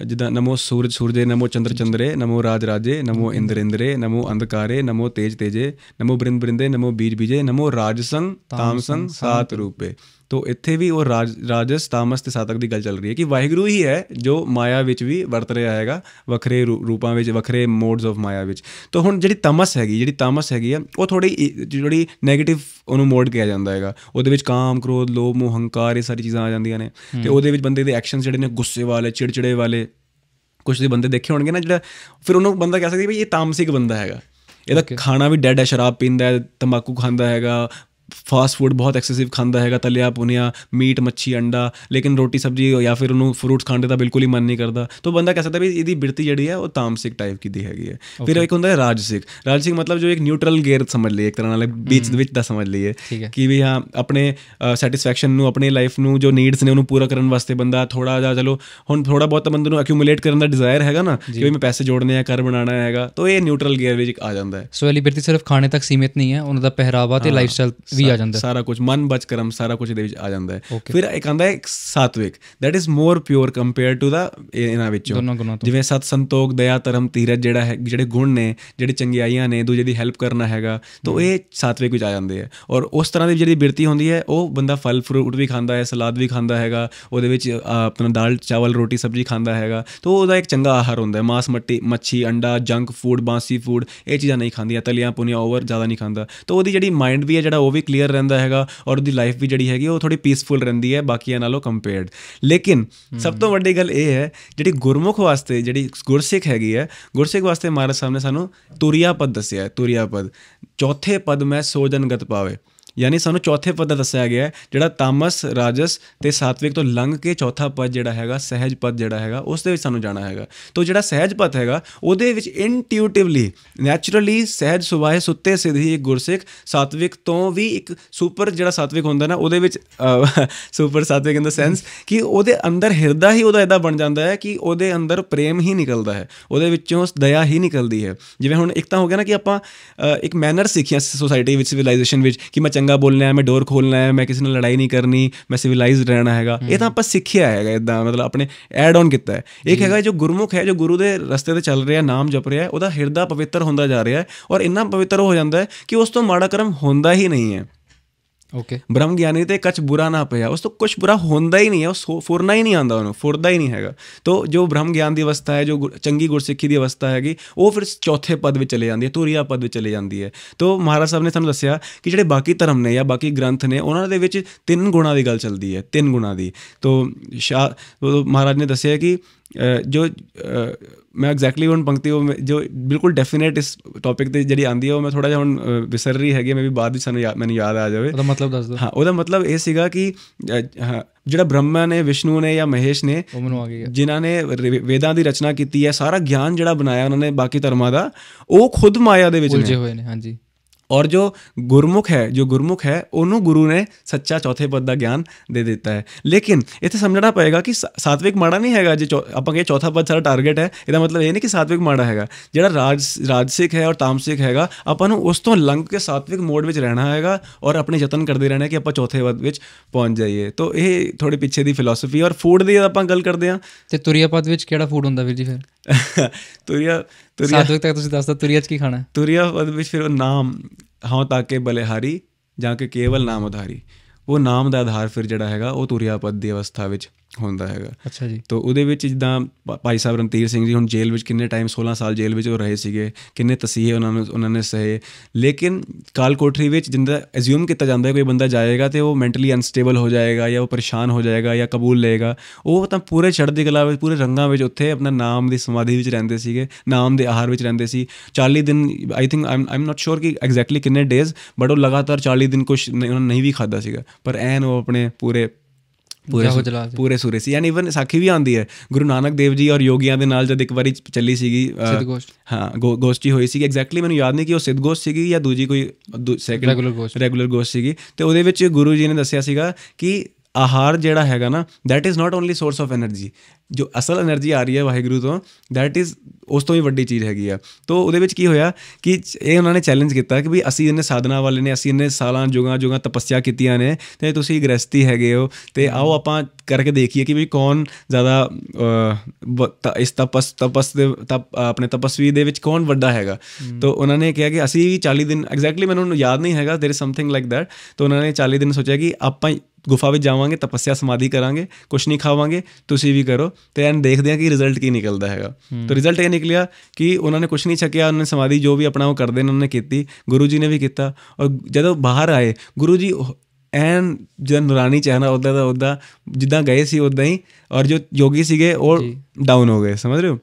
B: ਜਿੱਦਾਂ ਨਮੋ ਸੂਰਜ ਸੂਰਜੇ ਨਮੋ ਚੰਦਰ ਚੰਦਰੇ ਨਮੋ ਰਾਜ ਰਾਜੇ ਨਮੋ ਇੰਦਰ ਇੰਦਰੇ ਨਮੋ ਅੰਧਕਾਰੇ ਨਮੋ ਤੇਜ ਤੇਜੇ ਨਮੋ ਬ੍ਰਿੰਦ ਬ੍ਰਿੰਦੇ ਨਮੋ ਬੀਜ ਬੀਜੇ ਨਮੋ ਰਾਜਸੰ ਤਾਮਸੰ ਸਾਤ ਰੂਪੇ ਤੋ ਇੱਥੇ ਵੀ ਉਹ ਰਾਜਸ ਤਾਮਸ ਤੇ ਸਾਤਕ ਦੀ ਗੱਲ ਚੱਲ ਰਹੀ ਹੈ ਕਿ ਵਾਹਿਗੁਰੂ ਹੀ ਹੈ ਜੋ ਮਾਇਆ ਵਿੱਚ ਵੀ ਵਰਤ ਰਿਹਾ ਹੈਗਾ ਵੱਖਰੇ ਰੂਪਾਂ ਵਿੱਚ ਵੱਖਰੇ ਮੋਡਸ ਆਫ ਮਾਇਆ ਵਿੱਚ ਤੋ ਹੁਣ ਜਿਹੜੀ ਤਮਸ ਹੈਗੀ ਜਿਹੜੀ ਤਮਸ ਹੈਗੀ ਆ ਉਹ ਥੋੜੀ ਜਿਹੜੀ 네ਗੇਟਿਵ ਉਹਨੂੰ ਮੋਡ ਕਿਹਾ ਜਾਂਦਾ ਹੈਗਾ ਉਹਦੇ ਵਿੱਚ ਕਾਮ ਕ੍ਰੋਧ ਲੋਭ ਮੋਹ ਹੰਕਾਰ ਇਹ ਸਾਰੀ ਚੀਜ਼ਾਂ ਆ ਜਾਂਦੀਆਂ ਨੇ ਤੇ ਉਹਦੇ ਵਿੱਚ ਬੰਦੇ ਦੇ ਐਕਸ਼ਨਸ ਜਿਹੜੇ ਨੇ ਗੁੱਸੇ ਵਾਲੇ ਚਿੜਚਿੜੇ ਵਾਲੇ ਕੁਝ ਦੇ ਬੰਦੇ ਦੇਖੇ ਹੋਣਗੇ ਨਾ ਜਿਹੜਾ ਫਿਰ ਉਹਨੂੰ ਬੰਦਾ ਕਹਿ ਸਕਦਾ ਵੀ ਇਹ ਤਾਮਸਿਕ ਬੰਦਾ ਹੈਗਾ ਇਹਦਾ ਖਾਣਾ ਵੀ ਡੈਡ ਹੈ ਸ਼ਰਾਬ ਪੀਂਦਾ ਹੈ ਤੰਬਾਕੂ ਖਾਂਦਾ ਹੈਗਾ ਫਾਸਟ ਫੂਡ ਬਹੁਤ ਐਕਸੈਸਿਵ ਖਾਂਦਾ ਹੈਗਾ ਤਲਿਆ ਪੁਨਿਆ ਮੀਟ ਮੱਛੀ ਅੰਡਾ ਲੇਕਿਨ ਰੋਟੀ ਸਬਜੀ ਜਾਂ ਫਿਰ ਉਹਨੂੰ ਫਰੂਟਸ ਖਾਣ ਤਾਂ ਬਿਲਕੁਲ ਹੀ ਮਨ ਨਹੀਂ ਕਰਦਾ ਤਾਂ ਬੰਦਾ ਕਹਿ ਸਕਦਾ ਵੀ ਇਹਦੀ ਬਿਰਤੀ ਜਿਹੜੀ ਹੈ ਉਹ ਤਾਮਸਿਕ ਟਾਈਪ ਕੀ ਦੀ ਹੈਗੀ ਹੈ ਫਿਰ ਇੱਕ ਹੁੰਦਾ ਹੈ ਰਾਜਸਿਕ ਰਾਜਸਿਕ ਮਤਲਬ ਜੋ ਇੱਕ ਨਿਊਟਰਲ ਗੇਅਰ ਸਮਝ ਲਈਏ ਇੱਕ ਤਰ੍ਹਾਂ ਨਾਲ ਵਿੱਚ ਵਿੱਚ ਦਾ ਸਮਝ ਲਈਏ ਕਿ ਵੀ ਹਾਂ ਆਪਣੇ ਸੈਟੀਸਫੈਕਸ਼ਨ ਨੂੰ ਆਪਣੀ ਲਾਈਫ ਨੂੰ ਜੋ ਨੀਡਸ ਨੇ ਉਹਨੂੰ ਪੂਰਾ ਕਰਨ ਵਾਸਤੇ ਬੰਦਾ ਥੋੜਾ ਜਿਹਾ ਚਲੋ ਹੁਣ ਥੋੜਾ ਬਹੁਤ ਬੰਦੇ ਨੂੰ ਅਕਿਊਮੂਲੇਟ ਕਰਨ ਦਾ ਡਿਜ਼ਾਇਰ ਹੈਗਾ ਨਾ ਕਿ ਮੈਂ ਪੈਸੇ ਜੋੜਨੇ ਆ ਕਰ ਬਣਾਉਣਾ ਹੈਗਾ ਤਾਂ ਇਹ ਨਿਊਟਰਲ ਗੇਅਰ ਵਿੱਚ ਆ ਜਾਂਦਾ ਹੈ
A: ਸੋ ਇਹ ਲਿਬਰਟੀ ਸਿਰਫ ਖਾਣੇ ਤੱਕ ਸੀਮਿਤ ਨਹੀਂ ਹੈ ਉਹਨਾਂ ਦਾ ਪਹਿਰਾਵਾ ਤੇ ਲਾਈਫਸਟਾਈਲ ਵੀ ਆ ਜਾਂਦਾ ਸਾਰਾ
B: ਕੁਝ ਮਨ ਬਚ ਕਰਮ ਸਾਰਾ ਕੁਝ ਇਹਦੇ ਵਿੱਚ ਆ ਜਾਂਦਾ ਹੈ ਫਿਰ ਇੱਕ ਆਂਦਾ ਹੈ sattvic that is more pure compare to the ਇਹਨਾਂ ਵਿੱਚੋਂ ਜਿਵੇਂ ਸਤ ਸੰਤੋਖ ਦਇਆ ਧਰਮ ਤੀਰਤ ਜਿਹੜਾ ਹੈ ਜਿਹੜੇ ਗੁਣ ਨੇ ਜਿਹੜੇ ਚੰਗਿਆਈਆਂ ਨੇ ਦੂਜੇ ਦੀ ਹੈਲਪ ਕਰਨਾ ਹੈਗਾ ਤਾਂ ਇਹ ਸਾਤਵਿਕ ਵਿੱਚ ਆ ਜਾਂਦੇ ਹੈ ਔਰ ਉਸ ਤਰ੍ਹਾਂ ਦੀ ਜਿਹੜੀ ਬਿਰਤੀ ਹੁੰਦੀ ਹੈ ਉਹ ਬੰਦਾ ਫਲ ਫਰੂਟ ਵੀ ਖਾਂਦਾ ਹੈ ਸਲਾਦ ਵੀ ਖਾਂਦਾ ਹੈਗਾ ਉਹਦੇ ਵਿੱਚ ਆਪਣਾ ਦਾਲ ਚਾਵਲ ਰੋਟੀ ਸਬਜ਼ੀ ਖਾਂਦਾ ਹੈਗਾ ਤਾਂ ਉਹਦਾ ਇੱਕ ਚੰਗਾ ਆਹਾਰ ਹੁੰਦਾ ਹੈ ਮਾਸ ਮੱਟੀ ਮੱਛੀ ਅੰਡਾ ਜੰਕ ਫੂਡ ਬਾਸੀ ਫੂਡ ਇਹ ਚੀਜ਼ਾਂ ਨਹੀਂ ਖਾਂਦੀਆਂ ਤਲੀਆਂ ਪੁਨੀਆਂ ਓਵਰ ਜ਼ਿਆਦਾ ਨਹੀਂ ਖਾਂਦਾ ਤਾਂ ਉਹਦੀ ਜਿਹੜੀ ਮਾਈਂਡ ਵੀ ਹੈ ਜਿਹੜਾ ਉਹ ਵੀ ਕਲੀਅਰ ਰਹਿੰਦਾ ਹੈਗਾ ਔਰ ਉਹਦੀ ਲਾਈਫ ਵੀ ਜਿਹੜੀ ਹੈਗੀ ਉਹ ਥੋੜੀ ਪੀਸਫੁਲ ਰਹਿੰਦੀ ਹੈ ਬਾਕੀਆਂ ਨਾਲੋਂ ਕੰਪੇਅਰਡ ਲੇਕਿਨ ਸਭ ਤੋਂ ਵੱਡੀ ਗੱਲ ਇਹ ਹੈ ਜਿਹੜੀ ਗੁਰਮੁਖ ਵਾਸਤੇ ਜਿਹੜੀ ਗੁਰਸਿੱਖ ਹੈਗੀ ਹੈ ਗੁਰਸਿੱਖ ਵਾਸਤੇ ਮਹਾਰਾਜ ਸਾਹਿਬ ਨੇ ਸਾਨੂੰ ਤੁਰਿਆ ਪਦ ਦੱਸਿਆ ਹੈ ਤੁਰਿਆ ਪਦ ਚੌਥੇ ਪਦ ਮੈਂ ਸੋਜਨ ਗਤ ਪਾਵੇ ਯਾਨੀ ਸਾਨੂੰ ਚੌਥੇ ਪਦ ਦਾ ਦੱਸਿਆ ਗਿਆ ਹੈ ਜਿਹੜਾ ਤਾਮਸ ਰਾਜਸ ਤੇ ਸਾਤਵਿਕ ਤੋਂ ਲੰਘ ਕੇ ਚੌਥਾ ਪਦ ਜਿਹੜਾ ਹੈਗਾ ਸਹਿਜ ਪਦ ਜਿਹੜਾ ਹੈਗਾ ਉਸ ਦੇ ਵਿੱਚ ਸਾਨੂੰ ਜਾਣਾ ਹੈਗਾ ਤੋਂ ਜਿਹੜਾ ਸਹਿਜ ਪਦ ਹੈਗਾ ਉਹਦੇ ਵਿੱਚ ਇੰਟਿਊਟਿਵਲੀ ਨੇਚਰਲੀ ਸਹਿਜ ਸੁਭਾਏ ਸੁੱਤੇ ਸਿੱਧੀ ਇੱਕ ਗੁਰਸਿੱਖ ਸਾਤਵਿਕ ਤੋਂ ਵੀ ਇੱਕ ਸੁਪਰ ਜਿਹੜਾ ਸਾਤਵਿਕ ਹੁੰਦਾ ਨਾ ਉਹਦੇ ਵਿੱਚ ਸੁਪਰ ਸਾਤਵਿਕ ਇਨ ਦਾ ਸੈਂਸ ਕਿ ਉਹਦੇ ਅੰਦਰ ਹਿਰਦਾ ਹੀ ਉਹਦਾ ਇਦਾਂ ਬਣ ਜਾਂਦਾ ਹੈ ਕਿ ਉਹਦੇ ਅੰਦਰ ਪ੍ਰੇਮ ਹੀ ਨਿਕਲਦਾ ਹੈ ਉਹਦੇ ਵਿੱਚੋਂ ਦਇਆ ਹੀ ਨਿਕਲਦੀ ਹੈ ਜਿਵੇਂ ਹੁਣ ਇੱਕ ਤਾਂ ਹੋ ਗਿਆ ਨਾ ਕਿ ਆਪਾਂ ਇੱਕ ਮੈਨਰ ਸਿੱਖਿਆ ਸੋਸਾਇਟੀ ਵਿੱਚ ਸਿਵਲਾਈਜੇਸ਼ਨ ਵਿੱਚ ਕਿ ਮੈਂ ਚੰਗਾ ਬੋਲਣਾ ਹੈ ਮੈਂ ਡੋਰ ਖੋਲਣਾ ਹੈ ਮੈਂ ਕਿਸੇ ਨਾਲ ਲੜਾਈ ਨਹੀਂ ਕਰਨੀ ਮੈਂ ਸਿਵਲਾਈਜ਼ਡ ਰਹਿਣਾ ਹੈਗਾ ਇਹ ਤਾਂ ਆਪਾਂ ਸਿੱਖਿਆ ਹੈਗਾ ਇਦਾਂ ਮਤਲਬ ਆਪਣੇ ਐਡ ਆਨ ਕੀਤਾ ਹੈ ਇੱਕ ਹੈਗਾ ਜੋ ਗੁਰਮੁਖ ਹੈ ਜੋ ਗੁਰੂ ਦੇ ਰਸਤੇ ਤੇ ਚੱਲ ਰਿਹਾ ਨਾਮ ਜਪ ਰਿਹਾ ਉਹਦਾ ਹਿਰਦਾ ਪਵਿੱਤਰ ਹੁੰਦਾ ਜਾ ਰਿਹਾ ਹੈ ਔਰ ਇੰਨਾ ਪਵਿੱਤਰ ਹੋ ਜਾਂਦਾ ਹੈ ਕਿ ਉਸ ਤੋਂ ਮਾੜਾ ਕਰਮ ਹੁੰਦਾ ਹੀ ਨਹੀਂ ਹੈ ਓਕੇ ਬ੍ਰਹਮ ਗਿਆਨੀ ਤੇ ਕੱਚ ਬੁਰਾ ਨਾ ਪਿਆ ਉਸ ਤੋਂ ਕੁਝ ਬੁਰਾ ਹੁੰਦਾ ਹੀ ਨਹੀਂ ਹੈ ਉਹ ਫੁਰਨਾ ਹੀ ਨਹੀਂ ਆਂਦਾ ਉਹਨੂੰ ਫੁਰਦਾ ਹੀ ਨਹੀਂ ਹੈਗਾ ਤੋਂ ਜੋ ਬ੍ਰਹਮ ਗਿਆਨ ਦੀ ਅਵਸਥਾ ਹੈ ਜੋ ਚੰਗੀ ਗੁਰਸਿੱਖੀ ਦੀ ਅਵਸਥਾ ਹੈਗੀ ਉਹ ਫਿਰ ਚੌਥੇ ਪਦ ਵਿੱਚ ਚਲੇ ਜਾਂਦੀ ਹੈ ਤੁਰੀਆ ਪਦ ਵਿੱਚ ਚਲੇ ਜਾਂਦੀ ਹੈ ਤੋਂ ਮਹਾਰਾਜ ਸਾਹਿਬ ਨੇ ਸਾਨੂੰ ਦੱਸਿਆ ਕਿ ਜਿਹੜੇ ਬਾਕੀ ਧਰਮ ਨੇ ਜਾਂ ਬਾਕੀ ਗ੍ਰੰਥ ਨੇ ਉਹਨਾਂ ਦੇ ਵਿੱਚ ਤਿੰਨ ਗੁਣਾ ਦੀ ਗੱਲ ਚੱਲਦੀ ਹੈ ਤਿੰਨ ਗੁਣਾ ਦੀ ਤੋਂ ਮਹਾਰਾਜ ਨੇ ਦੱਸਿਆ ਕਿ ਜੋ ਮੈਂ ਐਗਜ਼ੈਕਟਲੀ ਹੁਣ ਪੰਕਤੀ ਉਹ ਜੋ ਬਿਲਕੁਲ ਡੈਫੀਨਿਟ ਇਸ ਟੌਪਿਕ ਤੇ ਜਿਹੜੀ ਆਂਦੀ ਹੈ ਉਹ ਮੈਂ ਥੋੜਾ ਜਿਹਾ ਹੁਣ ਵਿਸਰ ਰਹੀ ਹੈਗੀ ਮੈਂ ਵੀ ਬਾਅਦ ਵਿੱਚ ਸਾਨੂੰ ਮੈਨੂੰ ਯਾਦ ਆ ਜਾਵੇ ਉਹਦਾ ਮਤਲਬ ਦੱਸ ਦੋ ਹਾਂ ਉਹਦਾ ਮਤਲਬ ਇਹ ਸੀਗਾ ਕਿ ਜਿਹੜਾ ਬ੍ਰਹਮਾ ਨੇ ਵਿਸ਼ਨੂੰ ਨੇ ਜਾਂ ਮਹੇਸ਼ ਨੇ ਉਹ ਮੈਨੂੰ ਆ ਗਈ ਜਿਨ੍ਹਾਂ ਨੇ ਵੇਦਾਂ ਦੀ ਰਚਨਾ ਕੀਤੀ ਹੈ ਸਾਰਾ ਗਿਆਨ ਜਿਹੜਾ ਬਣਾਇਆ ਉਹਨਾਂ ਨੇ ਬਾਕੀ ਧਰਮਾਂ ਦਾ ਉਹ ਖੁਦ ਮਾਇਆ ਦੇ ਵਿੱਚ ਉਲਝੇ ਹੋਏ ਨੇ ਹਾਂਜੀ ਔਰ ਜੋ ਗੁਰਮੁਖ ਹੈ ਜੋ ਗੁਰਮੁਖ ਹੈ ਉਹਨੂੰ ਗੁਰੂ ਨੇ ਸੱਚਾ ਚੌਥੇ ਪਦ ਦਾ ਗਿਆਨ ਦੇ ਦਿੱਤਾ ਹੈ ਲੇਕਿਨ ਇੱਥੇ ਸਮਝਣਾ ਪਏਗਾ ਕਿ ਸਾਤਵਿਕ ਮਾੜਾ ਨਹੀਂ ਹੈਗਾ ਜੇ ਆਪਾਂ ਕਹੇ ਚੌਥਾ ਪਦ ਸਾਡਾ ਟਾਰਗੇਟ ਹੈ ਇਹਦਾ ਮਤਲਬ ਇਹ ਨਹੀਂ ਕਿ ਸਾਤਵਿਕ ਮਾੜਾ ਹੈਗਾ ਜਿਹੜਾ ਰਾਜ ਰਾਜਸਿਕ ਹੈ ਔਰ ਤਾਮਸਿਕ ਹੈਗਾ ਆਪਾਂ ਨੂੰ ਉਸ ਤੋਂ ਲੰਘ ਕੇ ਸਾਤਵਿਕ ਮੋਡ ਵਿੱਚ ਰਹਿਣਾ ਹੈਗਾ ਔਰ ਆਪਣੇ ਯਤਨ ਕਰਦੇ ਰਹਿਣਾ ਕਿ ਆਪਾਂ ਚੌਥੇ ਪਦ ਵਿੱਚ ਪਹੁੰਚ ਜਾਈਏ ਤੋਂ ਇਹ ਥੋੜੇ ਪਿੱਛੇ ਦੀ ਫਿਲਾਸਫੀ ਔਰ ਫੂਡ ਦੀ ਆਪਾਂ ਗੱਲ ਕਰਦੇ ਆ ਤੇ ਤੁਰਿਆ ਪਦ ਵਿੱਚ ਕਿਹੜਾ ਫੂਡ ਹੁੰਦਾ ਵੀਰ ਜੀ ਫਿਰ ਤੁਰਿਆ ਤੁਰੀਆ ਸਾਧੂ ਤੱਕ ਤੁਸੀਂ ਦੱਸਦਾ ਤੁਰੀਆ ਚ ਕੀ ਖਾਣਾ ਤੁਰੀਆ ਵਿੱਚ ਫਿਰ ਉਹ ਨਾਮ ਹਾਂ ਤਾਂ ਕੇ ਬਲੇਹਾਰੀ ਜਾਂ ਕਿ ਕੇਵਲ ਨਾਮ ਉਧਾਰੀ ਉਹ ਨਾਮ ਦਾ ਆਧਾਰ ਫਿਰ ਜਿਹੜਾ ਹੈਗਾ ਉਹ ਤੁਰਿਆ ਪਦ ਦੀ ਅਵਸਥਾ ਵਿੱਚ ਹੁੰਦਾ ਹੈਗਾ ਅੱਛਾ ਜੀ ਤਾਂ ਉਹਦੇ ਵਿੱਚ ਜਿੱਦਾਂ ਭਾਈ ਸਾਹਿਬ ਰਣਤੀਰ ਸਿੰਘ ਜੀ ਹੁਣ ਜੇਲ੍ਹ ਵਿੱਚ ਕਿੰਨੇ ਟਾਈਮ 16 ਸਾਲ ਜੇਲ੍ਹ ਵਿੱਚ ਉਹ ਰਹੇ ਸੀਗੇ ਕਿੰਨੇ ਤਸੀਹੇ ਉਹਨਾਂ ਨੂੰ ਉਹਨਾਂ ਨੇ ਸਹੇ ਲੇਕਿਨ ਕਾਲ ਕੋਠਰੀ ਵਿੱਚ ਜਿੰਦਾ ਅਸਿਊਮ ਕੀਤਾ ਜਾਂਦਾ ਹੈ ਕੋਈ ਬੰਦਾ ਜਾਏਗਾ ਤੇ ਉਹ ਮੈਂਟਲੀ ਅਨਸਟੇਬਲ ਹੋ ਜਾਏਗਾ ਜਾਂ ਉਹ ਪਰੇਸ਼ਾਨ ਹੋ ਜਾਏਗਾ ਜਾਂ ਕਬੂਲ ਲਏਗਾ ਉਹ ਤਾਂ ਪੂਰੇ ਛੜ ਦੇ ਕਲਾ ਵਿੱਚ ਪੂਰੇ ਰੰਗਾਂ ਵਿੱਚ ਉੱਥੇ ਆਪਣਾ ਨਾਮ ਦੀ ਸਮਾਧੀ ਵਿੱਚ ਰਹਿੰਦੇ ਸੀਗੇ ਨਾਮ ਦੇ ਆਹਾਰ ਵਿੱਚ ਰਹਿੰਦੇ ਸੀ 40 ਦਿਨ ਆਈ ਥਿੰਕ ਆਮ ਆਮ ਨਾਟ ਸ਼ੋਰ ਕਿ ਐਗਜ਼ੈਕਟਲੀ ਕਿੰਨੇ ਡੇਜ਼ ਬਟ ਉਹ ਲਗਾਤਾਰ 40 ਦਿਨ ਕੁਝ ਉਹਨਾਂ ਨਹੀਂ ਵੀ ਖਾਦਾ ਸੀਗਾ ਪਰ ਐਨ ਉਹ ਆਪਣੇ ਪੂਰੇ ਪੂਰੇ ਪੂਰੇ ਸੂਰੇ ਸੀ ਯਾਨੀ ਇਵਨ ਸਾਖੀ ਵੀ ਆਂਦੀ ਹੈ ਗੁਰੂ ਨਾਨਕ ਦੇਵ ਜੀ ਔਰ ਯੋਗੀਆਂ ਦੇ ਨਾਲ ਜਦ ਇੱਕ ਵਾਰੀ ਚੱਲੀ ਸੀਗੀ ਹਾਂ ਗੋਸ਼ਟੀ ਹੋਈ ਸੀ ਐਗਜ਼ੈਕਟਲੀ ਮੈਨੂੰ ਯਾਦ ਨਹੀਂ ਕਿ ਉਹ ਸਿੱਧ ਸੀਗੀ ਜਾਂ ਦੂਜੀ ਕੋਈ ਸੈਕੰਡ ਰੈਗੂਲਰ ਗੋਸ਼ ਸੀਗੀ ਤੇ ਉਹਦੇ ਵਿੱਚ ਗੁਰੂ ਜੀ ਨੇ ਦੱਸਿਆ ਸੀਗਾ ਕਿ ਆਹਾਰ ਜਿਹੜਾ ਹੈਗਾ ਨਾ that is not only source of energy ਜੋ ਅਸਲ એનર્ਜੀ ਆ ਰਹੀ ਹੈ ਵਾਹਿਗੁਰੂ ਤੋਂ ਥੈਟ ਇਜ਼ ਉਸ ਤੋਂ ਵੀ ਵੱਡੀ ਚੀਜ਼ ਹੈਗੀ ਆ ਤੋਂ ਉਹਦੇ ਵਿੱਚ ਕੀ ਹੋਇਆ ਕਿ ਇਹ ਉਹਨਾਂ ਨੇ ਚੈਲੰਜ ਕੀਤਾ ਕਿ ਵੀ ਅਸੀਂ ਇਹਨੇ ਸਾਧਨਾ ਵਾਲੇ ਨੇ ਅਸੀਂ ਇਹਨੇ ਸਾਲਾਂ ਜੁਗਾ ਜੁਗਾ ਤਪੱਸਿਆ ਕੀਤੀਆਂ ਨੇ ਤੇ ਤੁਸੀਂ ਗ੍ਰਸਤੀ ਹੈਗੇ ਹੋ ਤੇ ਆਓ ਆਪਾਂ ਕਰਕੇ ਦੇਖੀਏ ਕਿ ਵੀ ਕੌਣ ਜ਼ਿਆਦਾ ਇਸ ਤਪਸ ਤਪਸ ਦੇ ਆਪਣੇ ਤਪਸਵੀ ਦੇ ਵਿੱਚ ਕੌਣ ਵੱਡਾ ਹੈਗਾ ਤੋਂ ਉਹਨਾਂ ਨੇ ਕਿਹਾ ਕਿ ਅਸੀਂ ਵੀ 40 ਦਿਨ ਐਗਜ਼ੈਕਟਲੀ ਮੈਨੂੰ ਯਾਦ ਨਹੀਂ ਹੈਗਾ there is something like that ਤੋਂ ਉਹਨਾਂ ਨੇ 40 ਦਿਨ ਸੋਚਿਆ ਕਿ ਆਪਾਂ ਗੁਫਾ ਵਿੱਚ ਜਾਵਾਂਗੇ ਤਪੱਸਿਆ ਸਮਾਧੀ ਕਰਾਂਗੇ ਕੁਝ ਨਹੀਂ ਖਾਵਾਂਗੇ ਤੁਸੀਂ ਵੀ ਕਰੋ ਤੇ ਐਨ ਦੇਖਦੇ ਆ ਕਿ ਰਿਜ਼ਲਟ ਕੀ ਨਿਕਲਦਾ ਹੈਗਾ ਤਾਂ ਰਿਜ਼ਲਟ ਇਹ ਨਿਕਲਿਆ ਕਿ ਉਹਨਾਂ ਨੇ ਕੁਝ ਨਹੀਂ ਛਕਿਆ ਉਹਨਾਂ ਨੇ ਸਮਾਧੀ ਜੋ ਵੀ ਆਪਣਾ ਉਹ ਕਰਦੇ ਨੇ ਉਹਨਾਂ ਨੇ ਕੀਤੀ ਗੁਰੂ ਜੀ ਨੇ ਵੀ ਕੀਤਾ ਔਰ ਜਦੋਂ ਬਾਹਰ ਆਏ ਗੁਰੂ ਜੀ ਐਨ ਜਨ ਰਾਣੀ ਚਾਹਨਾ ਉਹਦਾ ਦਾ ਉਹਦਾ ਜਿੱਦਾਂ ਗਏ ਸੀ ਉਦਾਂ ਹੀ ਔਰ ਜੋ ਯੋਗੀ ਸੀਗੇ ਉਹ ਡਾਊਨ ਹੋ ਗਏ ਸਮਝ ਰਹੇ ਹੋ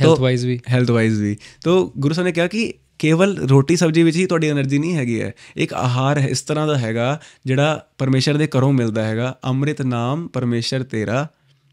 B: ਹੈਲਥ ਵਾਈਜ਼ ਵੀ ਹੈਲਥ ਵਾਈਜ਼ ਵੀ ਤਾਂ ਗੁਰੂ ਸਾਹਿਬ ਨੇ ਕਿਹਾ ਕਿ ਕੇਵਲ ਰੋਟੀ ਸਬਜ਼ੀ ਵਿੱਚ ਹੀ ਤੁਹਾਡੀ એનર્ਜੀ ਨਹੀਂ ਹੈਗੀ ਹੈ ਇੱਕ ਆਹਾਰ ਇਸ ਤਰ੍ਹਾਂ ਦਾ ਹੈਗਾ ਜਿਹੜਾ ਪਰਮੇਸ਼ਰ ਦੇ ਘਰੋਂ ਮਿਲਦਾ ਹੈਗਾ ਅੰਮ੍ਰਿਤ ਨਾਮ ਪਰਮੇਸ਼ਰ ਤੇਰਾ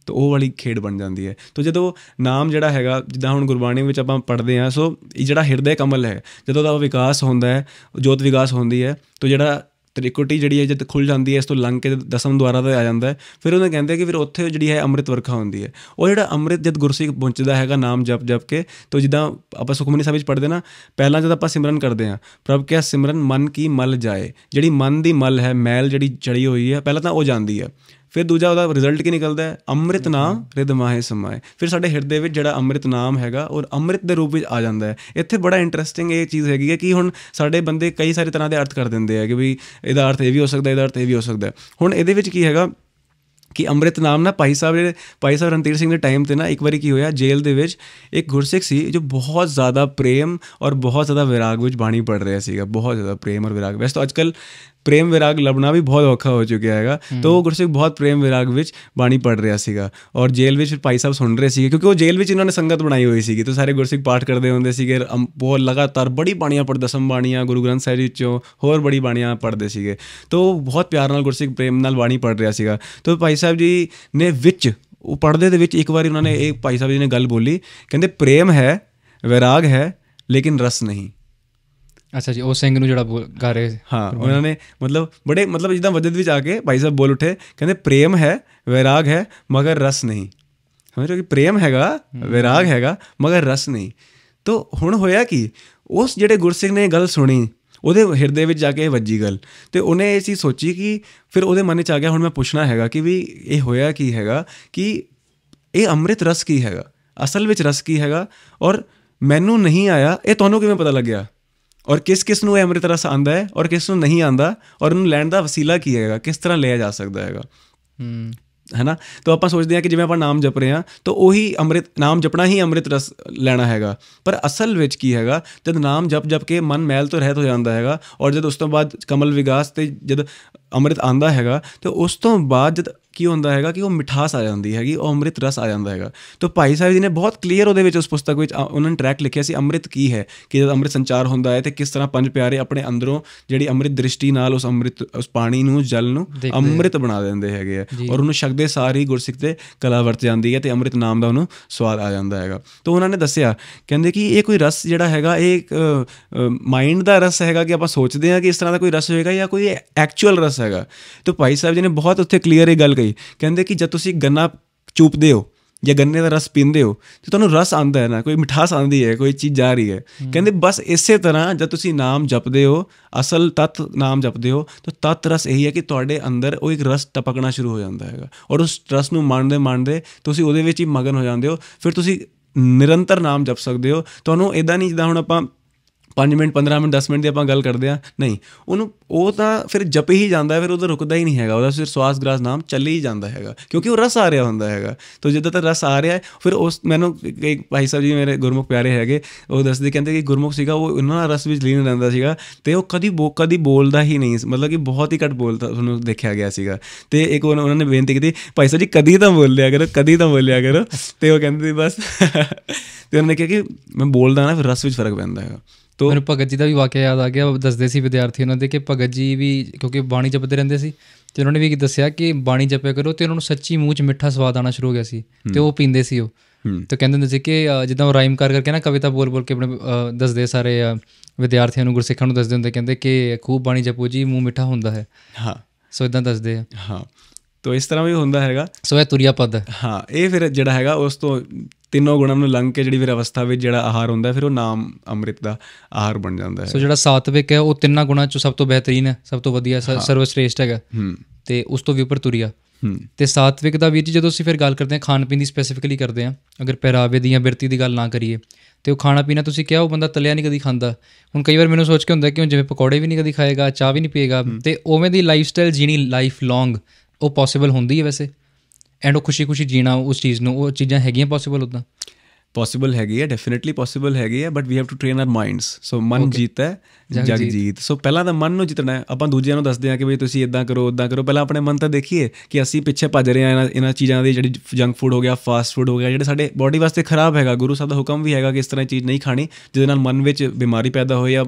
B: ਤਾਂ ਉਹ ਵਾਲੀ ਖੇਡ ਬਣ ਜਾਂਦੀ ਹੈ ਤਾਂ ਜਦੋਂ ਨਾਮ ਜਿਹੜਾ ਹੈਗਾ ਜਿੱਦਾਂ ਹੁਣ ਗੁਰਬਾਣੀ ਵਿੱਚ ਆਪਾਂ ਪੜ੍ਹਦੇ ਆ ਸੋ ਜਿਹੜਾ ਹਿਰਦੇ ਕਮਲ ਹੈ ਜਦੋਂ ਦਾ ਵਿਕਾਸ ਹੁੰਦਾ ਹੈ ਜੋਤ ਵਿਕਾਸ ਹੁੰਦੀ ਹੈ ਤਾਂ ਜਿਹੜਾ ਤ੍ਰਿਕੁਟੀ ਜਿਹੜੀ ਹੈ ਜਦ ਖੁੱਲ ਜਾਂਦੀ ਹੈ ਇਸ ਤੋਂ ਲੰਘ ਕੇ ਦਸਮ ਦੁਆਰਾ ਤੇ ਆ ਜਾਂਦਾ ਹੈ ਫਿਰ ਉਹਨੇ ਕਹਿੰਦੇ ਕਿ ਫਿਰ ਉੱਥੇ ਜਿਹੜੀ ਹੈ ਅੰਮ੍ਰਿਤ ਵਰਖਾ ਹੁੰਦੀ ਹੈ ਉਹ ਜਿਹੜਾ ਅੰਮ੍ਰਿਤ ਜਦ ਗੁਰਸਿੱਖ ਪਹੁੰਚਦਾ ਹੈਗਾ ਨਾਮ ਜਪ ਜਪ ਕੇ ਤੋ ਜਿੱਦਾਂ ਆਪਾਂ ਸੁਖਮਨੀ ਸਾਹਿਬ ਵਿੱਚ ਪੜ੍ਹਦੇ ਨਾ ਪਹਿਲਾਂ ਜਦ ਆਪਾਂ ਸਿਮਰਨ ਕਰਦੇ ਆ ਪ੍ਰਭ ਕਿਆ ਸਿਮਰਨ ਮਨ ਕੀ ਮਲ ਜਾਏ ਜਿਹੜੀ ਮਨ ਦੀ ਮਲ ਹੈ ਮੈਲ ਜਿਹੜੀ ਚੜੀ ਹੋਈ ਹੈ ਪਹਿਲਾਂ ਤਾਂ ਉਹ ਜਾਂਦੀ ਹੈ ਫਿਰ ਦੂਜਾ ਉਹਦਾ ਰਿਜ਼ਲਟ ਕੀ ਨਿਕਲਦਾ ਹੈ ਅੰਮ੍ਰਿਤ ਨਾਮ ਰਿਦਮਾਹੇ ਸਮਾਏ ਫਿਰ ਸਾਡੇ ਹਿਰਦੇ ਵਿੱਚ ਜਿਹੜਾ ਅੰਮ੍ਰਿਤ ਨਾਮ ਹੈਗਾ ਔਰ ਅੰਮ੍ਰਿਤ ਦੇ ਰੂਪ ਵਿੱਚ ਆ ਜਾਂਦਾ ਹੈ ਇੱਥੇ ਬੜਾ ਇੰਟਰਸਟਿੰਗ ਇਹ ਚੀਜ਼ ਹੈਗੀ ਹੈ ਕਿ ਹੁਣ ਸਾਡੇ ਬੰਦੇ ਕਈ ਸਾਰੇ ਤਰ੍ਹਾਂ ਦੇ ਅਰਥ ਕਰ ਦਿੰਦੇ ਆ ਕਿ ਵੀ ਇਹਦਾ ਅਰਥ ਇਹ ਵੀ ਹੋ ਸਕਦਾ ਇਹਦਾ ਅਰਥ ਇਹ ਵੀ ਹੋ ਸਕਦਾ ਹੁਣ ਇਹਦੇ ਵਿੱਚ ਕੀ ਹੈਗਾ ਕਿ ਅੰਮ੍ਰਿਤ ਨਾਮ ਨਾ ਭਾਈ ਸਾਹਿਬ ਜਿਹੜੇ ਭਾਈ ਸਾਹਿਬ ਰਣਧੀਰ ਸਿੰਘ ਦੇ ਟਾਈਮ ਤੇ ਨਾ ਇੱਕ ਵਾਰੀ ਕੀ ਹੋਇਆ ਜੇਲ੍ਹ ਦੇ ਵਿੱਚ ਇੱਕ ਗੁਰਸਿੱਖ ਸੀ ਜੋ ਬਹੁਤ ਜ਼ਿਆਦਾ ਪ੍ਰੇਮ ਔਰ ਬਹੁਤ ਜ਼ਿਆਦਾ ਵਿਰਾਗ ਵਿੱਚ ਬਾਣੀ ਪੜ ਰਿਹਾ ਸੀਗਾ ਬਹੁਤ ਜ਼ਿਆਦਾ ਪ੍ਰੇਮ ਔਰ ਵਿਰਾਗ ਵੈਸੇ ਤਾਂ ਅੱਜਕੱਲ ਪ੍ਰੇਮ ਵਿਰਾਗ ਲੱਭਣਾ ਵੀ ਬਹੁਤ ਔਖਾ ਹੋ ਚੁੱਕਿਆ ਹੈਗਾ ਤਾਂ ਉਹ ਗੁਰਸਿੱਖ ਬਹੁਤ ਪ੍ਰੇਮ ਵਿਰਾਗ ਵਿੱਚ ਬਾਣੀ ਪੜ ਰਿਹਾ ਸੀਗਾ ਔਰ ਜੇਲ੍ਹ ਵਿੱਚ ਭਾਈ ਸਾਹਿਬ ਸੁਣ ਰਹੇ ਸੀਗੇ ਕਿਉਂਕਿ ਉਹ ਜੇਲ੍ਹ ਵਿੱਚ ਇਹਨਾਂ ਨੇ ਸੰਗਤ ਬਣਾਈ ਹੋਈ ਸੀਗੀ ਤਾਂ ਸਾਰੇ ਗੁਰਸਿੱਖ ਪਾਠ ਕਰਦੇ ਹੁੰਦੇ ਸੀਗੇ ਉਹ ਲਗਾਤਾਰ ਬੜੀ ਬਾਣੀਆਂ ਪੜਦਾ ਬਾਣੀਆਂ ਗੁਰੂ ਗ੍ਰੰਥ ਸਾਹਿਬ ਵਿੱਚੋਂ ਹੋਰ ਬੜੀ ਬਾਣੀਆਂ ਪੜਦੇ ਸੀਗੇ ਤਾਂ ਉਹ ਬਹੁਤ ਪਿਆਰ ਨਾਲ ਗੁਰਸਿੱਖ ਪ੍ਰੇਮ ਨਾਲ ਬਾਣੀ ਪੜ ਰਿਹਾ ਸੀਗਾ ਤਾਂ ਭਾਈ ਸਾਹਿਬ ਜੀ ਨੇ ਵਿੱਚ ਉਹ ਪੜਦੇ ਦੇ ਵਿੱਚ ਇੱਕ ਵਾਰੀ ਉਹਨਾਂ ਨੇ ਇਹ ਭਾਈ ਸਾਹਿਬ ਜੀ ਨੇ ਗੱਲ ਬੋਲੀ ਕਹਿੰਦੇ ਪ੍ਰੇਮ ਹੈ ਵਿਰਾਗ ਹੈ ਲੇਕਿਨ ਰਸ ਨਹੀਂ ਅੱਛਾ ਜੀ ਉਹ ਸਿੰਘ ਨੂੰ ਜਿਹੜਾ ਗਾ ਰਹੇ ਹਾਂ ਉਹਨਾਂ ਨੇ ਮਤਲਬ ਬੜੇ ਮਤਲਬ ਜਿੱਦਾਂ ਵਜਦ ਵਿੱਚ ਆ ਕੇ ਭਾਈ ਸਾਹਿਬ ਬੋਲ ਉੱਠੇ ਕਹਿੰਦੇ ਪ੍ਰੇਮ ਹੈ ਵਿਰਾਗ ਹੈ ਮਗਰ ਰਸ ਨਹੀਂ ਸਮਝ ਰਹੇ ਕਿ ਪ੍ਰੇਮ ਹੈਗਾ ਵਿਰਾਗ ਹੈਗਾ ਮਗਰ ਰਸ ਨਹੀਂ ਤਾਂ ਹੁਣ ਹੋਇਆ ਕਿ ਉਸ ਜਿਹੜੇ ਗੁਰਸਿੰਘ ਨੇ ਗੱਲ ਸੁਣੀ ਉਹਦੇ ਹਿਰਦੇ ਵਿੱਚ ਜਾ ਕੇ ਵੱਜੀ ਗੱਲ ਤੇ ਉਹਨੇ ਇਹ ਸੀ ਸੋਚੀ ਕਿ ਫਿਰ ਉਹਦੇ ਮਨ ਵਿੱਚ ਆ ਗਿਆ ਹੁਣ ਮੈਂ ਪੁੱਛਣਾ ਹੈਗਾ ਕਿ ਵੀ ਇਹ ਹੋਇਆ ਕੀ ਹੈਗਾ ਕਿ ਇਹ ਅੰਮ੍ਰਿਤ ਰਸ ਕੀ ਹੈਗਾ ਅਸਲ ਵਿੱਚ ਰਸ ਕੀ ਹੈਗਾ ਔਰ ਮੈਨੂੰ ਨਹੀਂ ਆਇਆ ਇਹ ਤੁਹਾਨੂੰ ਕਿਵੇਂ ਪਤਾ ਲੱਗਿਆ ਔਰ ਕਿਸ ਕਿਸ ਨੂੰ ਇਹ ਅੰਮ੍ਰਿਤ ਰਸ ਆਂਦਾ ਹੈ ਔਰ ਕਿਸ ਨੂੰ ਨਹੀਂ ਆਂਦਾ ਔਰ ਉਹਨੂੰ ਲੈਣ ਦਾ ਵਸੀਲਾ ਕੀ ਹੈਗਾ ਕਿਸ ਤਰ੍ਹਾਂ ਲਿਆ ਜਾ ਸਕਦਾ ਹੈਗਾ ਹੈ ਹੈਨਾ ਤਾਂ ਆਪਾਂ ਸੋਚਦੇ ਹਾਂ ਕਿ ਜਿਵੇਂ ਆਪਾਂ ਨਾਮ ਜਪ ਰਹੇ ਹਾਂ ਤਾਂ ਉਹੀ ਅੰਮ੍ਰਿਤ ਨਾਮ ਜਪਣਾ ਹੀ ਅੰਮ੍ਰਿਤ ਰਸ ਲੈਣਾ ਹੈਗਾ ਪਰ ਅਸਲ ਵਿੱਚ ਕੀ ਹੈਗਾ ਜਦ ਨਾਮ ਜਪ ਜਪ ਕੇ ਮਨ ਮੈਲ ਤੋਂ ਰਹਿਤ ਹੋ ਜਾਂਦਾ ਹੈਗਾ ਔਰ ਜਦ ਉਸ ਤੋਂ ਬਾਅਦ ਕਮਲ ਵਿਗਾਸ ਤੇ ਜਦ ਅੰਮ੍ਰਿਤ ਆਂਦਾ ਹੈਗਾ ਤੇ ਉਸ ਤੋਂ ਬਾਅਦ ਜਦ ਕੀ ਹੁੰਦਾ ਹੈਗਾ ਕਿ ਉਹ ਮਿਠਾਸ ਆ ਜਾਂਦੀ ਹੈਗੀ ਉਹ ਅੰਮ੍ਰਿਤ ਰਸ ਆ ਜਾਂਦਾ ਹੈਗਾ ਤਾਂ ਭਾਈ ਸਾਹਿਬ ਜੀ ਨੇ ਬਹੁਤ ਕਲੀਅਰ ਉਹਦੇ ਵਿੱਚ ਉਸ ਪੁਸਤਕ ਵਿੱਚ ਉਹਨਾਂ ਨੇ ਟਰੈਕ ਲਿਖਿਆ ਸੀ ਅੰਮ੍ਰਿਤ ਕੀ ਹੈ ਕਿ ਜਦ ਅੰਮ੍ਰਿਤ ਸੰਚਾਰ ਹੁੰਦਾ ਹੈ ਤੇ ਕਿਸ ਤਰ੍ਹਾਂ ਪੰਜ ਪਿਆਰੇ ਆਪਣੇ ਅੰਦਰੋਂ ਜਿਹੜੀ ਅੰਮ੍ਰਿਤ ਦ੍ਰਿਸ਼ਟੀ ਨਾਲ ਉਸ ਅੰਮ੍ਰਿਤ ਉਸ ਪਾਣੀ ਨੂੰ ਜਲ ਨੂੰ ਅੰਮ੍ਰਿਤ ਬਣਾ ਦਿੰਦੇ ਹੈਗੇ ਆ ਔਰ ਉਹਨੂੰ ਦੇ ਸਾਰੀ ਗੁਰਸਿੱਖ ਤੇ ਕਲਾ ਵਰਤ ਜਾਂਦੀ ਹੈ ਤੇ ਅੰਮ੍ਰਿਤ ਨਾਮ ਦਾ ਉਹਨੂੰ ਸਵਾਦ ਆ ਜਾਂਦਾ ਹੈਗਾ ਤਾਂ ਉਹਨਾਂ ਨੇ ਦੱਸਿਆ ਕਹਿੰਦੇ ਕਿ ਇਹ ਕੋਈ ਰਸ ਜਿਹੜਾ ਹੈਗਾ ਇਹ ਇੱਕ ਮਾਈਂਡ ਦਾ ਰਸ ਹੈਗਾ ਕਿ ਆਪਾਂ ਸੋਚਦੇ ਹਾਂ ਕਿ ਇਸ ਤਰ੍ਹਾਂ ਦਾ ਕੋਈ ਰਸ ਹੋਏਗਾ ਜਾਂ ਕੋਈ ਐਕਚੁਅਲ ਰਸ ਹੈਗਾ ਤਾਂ ਭਾਈ ਸਾਹਿਬ ਜੀ ਨੇ ਬਹੁਤ ਉੱਥੇ ਕਲੀਅਰ ਇਹ ਗੱਲ ਕਹੀ ਲਈ ਕਹਿੰਦੇ ਕਿ ਜਦ ਤੁਸੀਂ ਗੰਨਾ ਚੂਪਦੇ ਹੋ ਜਾਂ ਗੰਨੇ ਦਾ ਰਸ ਪੀਂਦੇ ਹੋ ਤੇ ਤੁਹਾਨੂੰ ਰਸ ਆਉਂਦਾ ਹੈ ਨਾ ਕੋਈ ਮਿਠਾਸ ਆਉਂਦੀ ਹੈ ਕੋਈ ਚੀਜ਼ ਆ ਰਹੀ ਹੈ ਕਹਿੰਦੇ ਬਸ ਇਸੇ ਤਰ੍ਹਾਂ ਜਦ ਤੁਸੀਂ ਨਾਮ ਜਪਦੇ ਹੋ ਅਸਲ ਤਤ ਨਾਮ ਜਪਦੇ ਹੋ ਤਾਂ ਤਤ ਰਸ ਇਹੀ ਹੈ ਕਿ ਤੁਹਾਡੇ ਅੰਦਰ ਉਹ ਇੱਕ ਰਸ ਟਪਕਣਾ ਸ਼ੁਰੂ ਹੋ ਜਾਂਦਾ ਹੈਗਾ ਔਰ ਉਸ ਰਸ ਨੂੰ ਮੰਨਦੇ ਮੰਨਦੇ ਤੁਸੀਂ ਉਹਦੇ ਵਿੱਚ ਹੀ ਮਗਨ ਹੋ ਜਾਂਦੇ ਹੋ ਫਿਰ ਤੁਸੀਂ ਨਿਰੰਤਰ ਨਾਮ ਜਪ ਸਕਦੇ ਹੋ ਤੁਹਾਨੂੰ ਇਦਾਂ ਨਹੀਂ ਜਿੱਦਾਂ ਹੁਣ ਆਪਾਂ 5 ਮਿੰਟ 15 ਮਿੰਟ 10 ਮਿੰਟ ਦੀ ਆਪਾਂ ਗੱਲ ਕਰਦੇ ਆ ਨਹੀਂ ਉਹਨੂੰ ਉਹ ਤਾਂ ਫਿਰ ਜਪੇ ਹੀ ਜਾਂਦਾ ਫਿਰ ਉਹਦਾ ਰੁਕਦਾ ਹੀ ਨਹੀਂ ਹੈਗਾ ਉਹਦਾ ਸਿਰ ਸਵਾਸ ਗ੍ਰਾਸ ਨਾਮ ਚੱਲੇ ਹੀ ਜਾਂਦਾ ਹੈਗਾ ਕਿਉਂਕਿ ਉਹ ਰਸ ਆ ਰਿਹਾ ਹੁੰਦਾ ਹੈਗਾ ਤੋਂ ਜਦੋਂ ਤੱਕ ਰਸ ਆ ਰਿਹਾ ਫਿਰ ਉਸ ਮੈਨੂੰ ਇੱਕ ਭਾਈ ਸਾਹਿਬ ਜੀ ਮੇਰੇ ਗੁਰਮੁਖ ਪਿਆਰੇ ਹੈਗੇ ਉਹ ਦੱਸਦੇ ਕਹਿੰਦੇ ਕਿ ਗੁਰਮੁਖ ਸੀਗਾ ਉਹ ਇਹਨਾਂ ਰਸ ਵਿੱਚ ਲੀਨ ਰਹਿੰਦਾ ਸੀਗਾ ਤੇ ਉਹ ਕਦੀ ਬੋ ਕਦੀ ਬੋਲਦਾ ਹੀ ਨਹੀਂ ਮਤਲਬ ਕਿ ਬਹੁਤ ਹੀ ਘੱਟ ਬੋਲਦਾ ਉਹਨੂੰ ਦੇਖਿਆ ਗਿਆ ਸੀਗਾ ਤੇ ਇੱਕ ਉਹਨਾਂ ਨੇ ਬੇਨਤੀ ਕੀਤੀ ਭਾਈ ਸਾਹਿਬ ਜੀ ਕਦੀ ਤਾਂ ਬੋਲ ਲਿਆ ਕਰੋ ਕਦੀ ਤਾਂ ਬੋਲ ਲਿਆ ਕਰੋ ਤੇ ਉਹ ਕਹਿੰਦੇ ਬਸ ਤੇ ਉਹਨੇ ਕਿਹਾ ਕਿ ਮੈਂ ਬੋਲਦਾ ਨਾ ਫਿਰ ਰਸ ਵਿੱਚ ਫਰਕ ਪੈਂਦਾ ਹੈਗਾ
A: ਤੋ ਮੈਨੂੰ ਭਗਤ ਜੀ ਦਾ ਵੀ ਵਾਕਿਆ ਯਾਦ ਆ ਗਿਆ ਦੱਸਦੇ ਸੀ ਵਿਦਿਆਰਥੀ ਉਹਨਾਂ ਦੇ ਕਿ ਭਗਤ ਜੀ ਵੀ ਕਿਉਂਕਿ ਬਾਣੀ ਜਪਦੇ ਰਹਿੰਦੇ ਸੀ ਤੇ ਉਹਨਾਂ ਨੇ ਵੀ ਦੱਸਿਆ ਕਿ ਬਾਣੀ ਜਪਿਆ ਕਰੋ ਤੇ ਉਹਨਾਂ ਨੂੰ ਸੱਚੀ ਮੂੰਹ 'ਚ ਮਿੱਠਾ ਸਵਾਦ ਆਣਾ ਸ਼ੁਰੂ ਹੋ ਗਿਆ ਸੀ ਤੇ ਉਹ ਪੀਂਦੇ ਸੀ ਉਹ ਤੇ ਕਹਿੰਦੇ ਹੁੰਦੇ ਸੀ ਕਿ ਜਦੋਂ ਰਾਈਮ ਕਰ ਕਰਕੇ ਨਾ ਕਵਿਤਾ ਬੋਲ ਬੋਲ ਕੇ ਆਪਣੇ ਦੱਸਦੇ ਸਾਰੇ ਵਿਦਿਆਰਥੀਆਂ ਨੂੰ ਗੁਰਸਿੱਖਾਂ ਨੂੰ ਦੱਸਦੇ ਹੁੰਦੇ ਕਹਿੰਦੇ ਕਿ ਖੂਬ ਬਾਣੀ ਜਪੋ ਜੀ ਮੂੰਹ ਮਿੱਠਾ ਹੁੰਦਾ ਹੈ ਹਾਂ ਸੋ ਇਦਾਂ ਦੱਸਦੇ ਆ
B: ਹਾਂ ਤੋ ਇਸ ਤਰ੍ਹਾਂ ਵੀ ਹੁੰਦਾ ਹੈਗਾ
A: ਸੋ ਇਹ ਤੁਰਿਆ ਪਦ ਹਾਂ
B: ਇਹ ਫਿਰ ਜਿਹੜਾ ਹੈਗਾ ਉਸ ਤੋਂ ਤਿੰਨੋਂ ਗੁਣਾਂ ਨੂੰ ਲੰਘ ਕੇ ਜਿਹੜੀ ਫਿਰ ਅਵਸਥਾ ਵਿੱਚ ਜਿਹੜਾ ਆਹਾਰ ਹੁੰਦਾ ਫਿਰ ਉਹ ਨਾਮ ਅੰਮ੍ਰਿਤ ਦਾ ਆਹਾਰ ਬਣ ਜਾਂਦਾ ਹੈ ਸੋ ਜਿਹੜਾ
A: ਸਾਤਵਿਕ ਹੈ ਉਹ ਤਿੰਨਾਂ ਗੁਣਾਂ ਚੋਂ ਸਭ ਤੋਂ ਬਿਹਤਰੀਨ ਹੈ ਸਭ ਤੋਂ ਵਧੀਆ ਸਰਵਸ਼੍ਰੇਸ਼ਟ ਹੈਗਾ ਤੇ ਉਸ ਤੋਂ ਵੀ ਉੱਪਰ ਤੁਰਿਆ ਤੇ ਸਾਤਵਿਕ ਦਾ ਵੀ ਜਦੋਂ ਅਸੀਂ ਫਿਰ ਗੱਲ ਕਰਦੇ ਹਾਂ ਖਾਣ ਪੀਣ ਦੀ ਸਪੈਸੀਫਿਕਲੀ ਕਰਦੇ ਹਾਂ ਅਗਰ ਪਹਿਰਾਵੇ ਦੀ ਜਾਂ ਬਿਰਤੀ ਦੀ ਗੱਲ ਨਾ ਕਰੀਏ ਤੇ ਉਹ ਖਾਣਾ ਪੀਣਾ ਤੁਸੀਂ ਕਿਹਾ ਉਹ ਬੰਦਾ ਤਲਿਆ ਨਹੀਂ ਕਦੀ ਖਾਂਦਾ ਹੁਣ ਕਈ ਵਾਰ ਮੈਨੂੰ ਸੋਚ ਕੇ ਹੁੰਦਾ ਕਿ ਉਹ ਜਿਵੇਂ ਪਕੌੜੇ ਵੀ ਨਹੀਂ ਕਦੀ ਖਾਏਗਾ ਚਾਹ ਵੀ ਨਹੀਂ ਪੀਏਗਾ ਤੇ ਉਵੇਂ ਦੀ ਲਾਈਫ ਸਟਾਈਲ ਜੀਣੀ ਲਾਈਫ ਲੌਂਗ ਉਹ ਪੋਸੀਬਲ ਹੁੰਦੀ ਹੈ ਵੈਸੇ ਐਂਡ ਉਹ ਖੁਸ਼ੀ-ਖੁਸ਼ੀ ਜੀਣਾ ਉਸ ਚੀਜ਼ ਨੂੰ ਉਹ ਚੀਜ਼ਾਂ ਹੈਗੀਆਂ ਪੋਸੀਬਲ ਉਦਾਂ
B: ਪੋਸੀਬਲ ਹੈਗੀ ਹੈ ਡੈਫੀਨਿਟਲੀ ਪੋਸੀਬਲ ਹੈਗੀ ਹੈ but we have to train our minds so ਮਨ ਜੀਤ ਹੈ ਜਗ ਜੀਤ ਸੋ ਪਹਿਲਾਂ ਤਾਂ ਮਨ ਨੂੰ ਜਿੱਤਣਾ ਹੈ ਆਪਾਂ ਦੂਜਿਆਂ ਨੂੰ ਦੱਸਦੇ ਆ ਕਿ ਵੀ ਤੁਸੀਂ ਇਦਾਂ ਕਰੋ ਉਦਾਂ ਕਰੋ ਪਹਿਲਾਂ ਆਪਣੇ ਮਨ ਤਾਂ ਦੇਖੀਏ ਕਿ ਅਸੀਂ ਪਿੱਛੇ ਭੱਜ ਰਹੇ ਆ ਇਹਨਾਂ ਚੀਜ਼ਾਂ ਦੇ ਜਿਹੜੀ ਜੰਕ ਫੂਡ ਹੋ ਗਿਆ ਫਾਸਟ ਫੂਡ ਹੋ ਗਿਆ ਜਿਹੜੇ ਸਾਡੇ ਬਾਡੀ ਵਾਸਤੇ ਖਰਾਬ ਹੈਗਾ ਗੁਰੂ ਸਾਹਿਬ ਦਾ ਹੁਕਮ ਵੀ ਹੈਗਾ ਕਿ ਇਸ ਤਰ੍ਹਾਂ ਦੀ ਚੀਜ਼ ਨਹੀਂ ਖਾਣੀ ਜਿਹਦੇ ਨਾਲ ਮਨ ਵਿੱਚ ਬਿਮਾਰੀ ਪੈਦਾ ਹੋਏ ਜਾਂ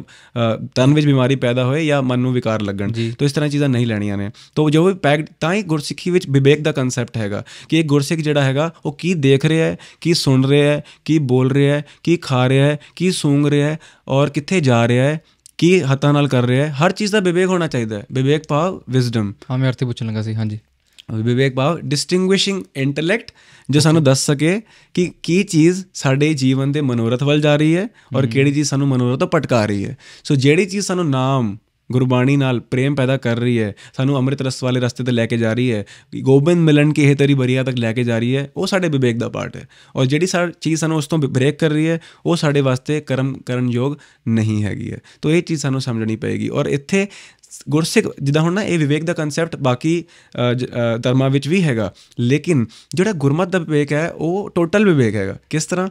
B: ਤਨ ਵਿੱਚ ਬਿਮਾਰੀ ਪੈਦਾ ਹੋਏ ਜਾਂ ਮਨ ਨੂੰ ਵਿਕਾਰ ਲੱਗਣ ਤੋਂ ਇਸ ਤਰ੍ਹਾਂ ਚੀਜ਼ਾਂ ਨਹੀਂ ਲੈਣੀਆਂ ਨੇ ਤੋਂ ਜੋ ਵੀ ਪੈਕ ਤਾਂ ਹੀ ਗੁਰਸਿੱਖੀ ਵਿੱਚ ਵਿਵੇਕ ਦਾ ਕਨਸੈਪਟ ਹੈਗਾ ਕਿ ਇਹ ਗੁਰਸਿੱਖ ਜਿਹੜਾ ਹੈਗਾ ਉਹ ਕੀ ਦੇਖ ਰਿਹਾ ਹੈ ਕੀ ਸੁਣ ਰਿਹਾ ਹੈ ਕੀ ਬੋਲ ਰਿਹਾ ਹੈ ਕੀ ਖਾ ਰਿਹਾ ਹੈ ਕੀ ਸੂੰਘ ਰਿਹਾ ਹੈ ਔਰ ਕਿੱਥੇ ਜਾ ਰਿਹਾ ਹੈ ਕੀ ਹੱਥਾਂ ਨਾਲ ਕਰ ਰਿਹਾ ਹੈ ਹਰ ਚੀਜ਼ ਦਾ ਵਿਵੇਕ ਹੋਣਾ ਚਾਹੀਦਾ ਹੈ ਵਿਵੇਕ ਭਾਵ ਵਿਜ਼ਡਮ ਹਾਂ ਮੈਂ ਅਰਥੇ ਪੁੱਛਣ ਲੱਗਾ ਸੀ ਹਾਂਜੀ ਵਿਵੇਕ ਭਾਵ ਡਿਸਟਿੰਗੁਇਸ਼ਿੰਗ ਇੰਟੈਲੈਕਟ ਜੋ ਸਾਨੂੰ ਦੱਸ ਸਕੇ ਕਿ ਕੀ ਚੀਜ਼ ਸਾਡੇ ਜੀਵਨ ਦੇ ਮਨੋਰਥ ਵੱਲ ਜਾ ਰਹੀ ਹੈ ਔਰ ਕਿਹੜੀ ਚੀਜ਼ ਸਾਨੂੰ ਮਨੋਰਥ ਤੋਂ ਪਟਕਾ ਰਹੀ ਹੈ ਸੋ ਜਿਹੜੀ ਚੀਜ਼ ਸਾਨੂੰ ਨਾਮ ਗੁਰਬਾਣੀ ਨਾਲ ਪ੍ਰੇਮ ਪੈਦਾ ਕਰ ਰਹੀ ਹੈ ਸਾਨੂੰ ਅੰਮ੍ਰਿਤ ਰਸ ਵਾਲੇ ਰਸਤੇ ਤੇ ਲੈ ਕੇ ਜਾ ਰਹੀ ਹੈ ਗੋਬਿੰਦ ਮਿਲਣ ਕੀ ਹੇਤਰੀ ਬਰੀਆ ਤੱਕ ਲੈ ਕੇ ਜਾ ਰਹੀ ਹੈ ਉਹ ਸਾਡੇ ਵਿਵੇਕ ਦਾ ਪਾਰਟ ਹੈ ਔਰ ਜਿਹੜੀ ਸਾਰ ਚੀਜ਼ ਸਾਨੂੰ ਉਸ ਤੋਂ ਬ੍ਰੇਕ ਕਰ ਰਹੀ ਹੈ ਉਹ ਸਾਡੇ ਵਾਸਤੇ ਕਰਮ ਕਰਨ ਯੋਗ ਨਹੀਂ ਹੈਗੀ ਹੈ ਤੋਂ ਇਹ ਚੀਜ਼ ਸਾਨੂੰ ਸਮਝਣੀ ਪਏਗੀ ਔਰ ਇੱਥੇ ਗੁਰਸਿੱਖ ਜਿੱਦਾਂ ਹੁਣ ਨਾ ਇਹ ਵਿਵੇਕ ਦਾ ਕਨਸੈਪਟ ਬਾਕੀ ਧਰਮਾਂ ਵਿੱਚ ਵੀ ਹੈਗਾ ਲੇਕਿਨ ਜਿਹੜਾ ਗੁਰਮਤ ਦਾ ਵਿਵੇਕ ਹੈ ਉਹ ਟੋਟਲ ਵਿਵੇਕ ਹੈਗਾ ਕਿਸ ਤਰ੍ਹਾਂ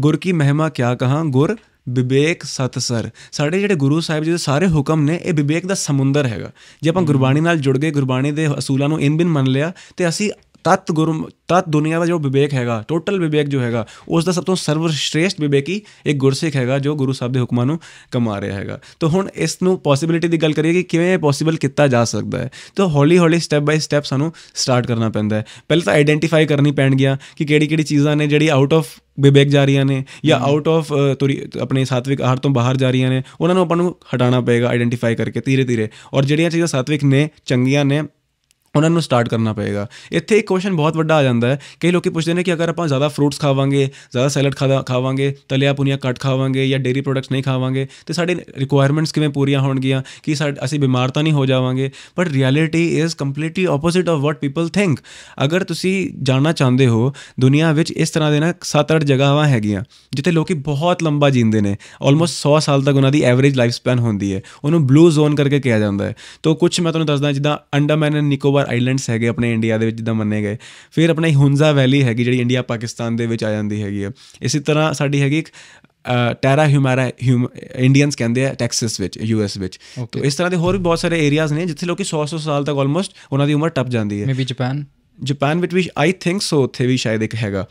B: ਗੁਰ ਕੀ ਮਹਿਮਾ ਕਿਆ ਕਹਾ ਗੁਰ ਵਿਵੇਕ ਸਤਸਰ ਸਾਡੇ ਜਿਹੜੇ ਗੁਰੂ ਸਾਹਿਬ ਜੀ ਦੇ ਸਾਰੇ ਹੁਕਮ ਨੇ ਇਹ ਵਿਵੇਕ ਦਾ ਸਮੁੰਦਰ ਹੈਗਾ ਜੇ ਆਪਾਂ ਗੁਰਬਾਣੀ ਨਾਲ ਜੁੜ ਗਏ ਗੁਰਬਾਣੀ ਦੇ ਅਸੂਲਾਂ ਨੂੰ ਇਨ ਬਿਨ ਮੰਨ ਲਿਆ ਤੇ ਅਸੀਂ ਤਤ ਗੁਰੂ ਤਤ ਦੁਨੀਆ ਦਾ ਜੋ ਵਿਵੇਕ ਹੈਗਾ ਟੋਟਲ ਵਿਵੇਕ ਜੋ ਹੈਗਾ ਉਸ ਦਾ ਸਭ ਤੋਂ ਸਰਵ ਸ਼੍ਰੇਸ਼ਟ ਵਿਵੇਕ ਹੀ ਇੱਕ ਗੁਰਸਿੱਖ ਹੈਗਾ ਜੋ ਗੁਰੂ ਸਾਹਿਬ ਦੇ ਹੁਕਮਾਂ ਨੂੰ ਕਮਾ ਰਿਹਾ ਹੈਗਾ ਤਾਂ ਹੁਣ ਇਸ ਨੂੰ ਪੋਸਿਬਿਲਿਟੀ ਦੀ ਗੱਲ ਕਰੀਏ ਕਿ ਕਿਵੇਂ ਇਹ ਪੋਸਿਬਲ ਕੀਤਾ ਜਾ ਸਕਦਾ ਹੈ ਤਾਂ ਹੌਲੀ ਹੌਲੀ ਸਟੈਪ ਬਾਈ ਸਟੈਪ ਸਾਨੂੰ ਸਟਾਰਟ ਕਰਨਾ ਪੈਂਦਾ ਹੈ ਪਹਿਲਾਂ ਤਾਂ ਆਈਡੈਂਟੀਫਾਈ ਕਰਨੀ ਪੈਣ ਗਿਆ ਕਿ ਕਿਹੜੀ ਕਿਹੜੀ ਚੀਜ਼ਾਂ ਨੇ ਜਿਹੜੀ ਆਊਟ ਆਫ ਵਿਵੇਕ ਜਾ ਰਹੀਆਂ ਨੇ ਜਾਂ ਆਊਟ ਆਫ ਆਪਣੇ ਸਾਤਵਿਕ ਆਹਾਰ ਤੋਂ ਬਾਹਰ ਜਾ ਰਹੀਆਂ ਨੇ ਉਹਨਾਂ ਨੂੰ ਆਪਾਂ ਨੂੰ ਹਟਾਉਣਾ ਪਏਗਾ ਆਈਡੈਂਟੀਫਾਈ ਕਰਕੇ ਧੀਰੇ ਧੀਰੇ ਔਰ ਜਿਹੜੀਆਂ ਚੀਜ਼ਾਂ ਸਾਤਵਿਕ ਨੇ ਚੰਗੀਆਂ ਨੇ ਉਹਨਾਂ ਨੂੰ ਸਟਾਰਟ ਕਰਨਾ ਪਏਗਾ ਇੱਥੇ ਇੱਕ ਕੁਐਸਚਨ ਬਹੁਤ ਵੱਡਾ ਆ ਜਾਂਦਾ ਹੈ ਕਈ ਲੋਕੀ ਪੁੱਛਦੇ ਨੇ ਕਿ ਅਗਰ ਆਪਾਂ ਜ਼ਿਆਦਾ ਫਰੂਟਸ ਖਾਵਾਂਗੇ ਜ਼ਿਆਦਾ ਸੈਲਡ ਖਾਵਾਂਗੇ ਤਲਿਆ ਪੁਨੀਆ ਕੱਟ ਖਾਵਾਂਗੇ ਜਾਂ ਡੇਰੀ ਪ੍ਰੋਡਕਟਸ ਨਹੀਂ ਖਾਵਾਂਗੇ ਤੇ ਸਾਡੇ ਰਿਕੁਆਇਰਮੈਂਟਸ ਕਿਵੇਂ ਪੂਰੀਆਂ ਹੋਣਗੀਆਂ ਕਿ ਅਸੀਂ ਬਿਮਾਰ ਤਾਂ ਨਹੀਂ ਹੋ ਜਾਵਾਂਗੇ but reality is completely opposite of what people think ਅਗਰ ਤੁਸੀਂ ਜਾਣਨਾ ਚਾਹੁੰਦੇ ਹੋ ਦੁਨੀਆ ਵਿੱਚ ਇਸ ਤਰ੍ਹਾਂ ਦੇ ਨਾ 7-8 ਜਗ੍ਹਾਵਾਂ ਹੈਗੀਆਂ ਜਿੱਥੇ ਲੋਕੀ ਬਹੁਤ ਲੰਬਾ ਜੀਂਦੇ ਨੇ ਆਲਮੋਸਟ 100 ਸਾਲ ਤੱਕ ਉਹਨਾਂ ਦੀ ਐਵਰੇਜ ਲਾਈਫ ਸਪੈਨ ਹੁੰਦੀ ਹੈ ਉਹਨੂੰ ਬਲੂ ਜ਼ੋਨ ਕਰਕੇ ਕਿਹਾ ਜਾਂਦਾ ਹੈ ਤੋਂ ਕੁਝ ਮੈਂ ਤੁਹਾਨੂੰ ਦੱਸਦਾ ਜਿੱਦਾਂ Andaman and Nicobar number islands ਹੈਗੇ ਆਪਣੇ ਇੰਡੀਆ ਦੇ ਵਿੱਚ ਜਿੱਦਾਂ ਮੰਨੇ ਗਏ ਫਿਰ ਆਪਣਾ ਹੁੰਜ਼ਾ ਵੈਲੀ ਹੈਗੀ ਜਿਹੜੀ ਇੰਡੀਆ ਪਾਕਿਸਤਾਨ ਦੇ ਵਿੱਚ ਆ ਜਾਂਦੀ ਹੈਗੀ ਇਸੇ ਤਰ੍ਹਾਂ ਸਾਡੀ ਹੈਗੀ ਇੱਕ ਟੈਰਾ ਹਿਊਮਾਰਾ ਇੰਡੀਅਨਸ ਕਹਿੰਦੇ ਆ ਟੈਕਸਸ ਵਿੱਚ ਯੂ ਐਸ ਵਿੱਚ ਤੋ ਇਸ ਤਰ੍ਹਾਂ ਦੇ ਹੋਰ ਵੀ ਬਹੁਤ ਸਾਰੇ ਏਰੀਆਜ਼ ਨੇ ਜਿੱਥੇ ਲੋਕੀ 100-100 ਸਾਲ ਤੱਕ ਆਲਮੋਸਟ ਉਹਨਾਂ ਦੀ ਉਮਰ ਟੱਪ ਜਾਂਦੀ ਹੈ ਮੇਬੀ ਜਪਾਨ ਜਪਾਨ ਵਿੱਚ ਵੀ ਆਈ ਥਿੰਕ ਸੋ ਉੱਥੇ ਵੀ ਸ਼ਾਇਦ ਇੱਕ ਹੈਗਾ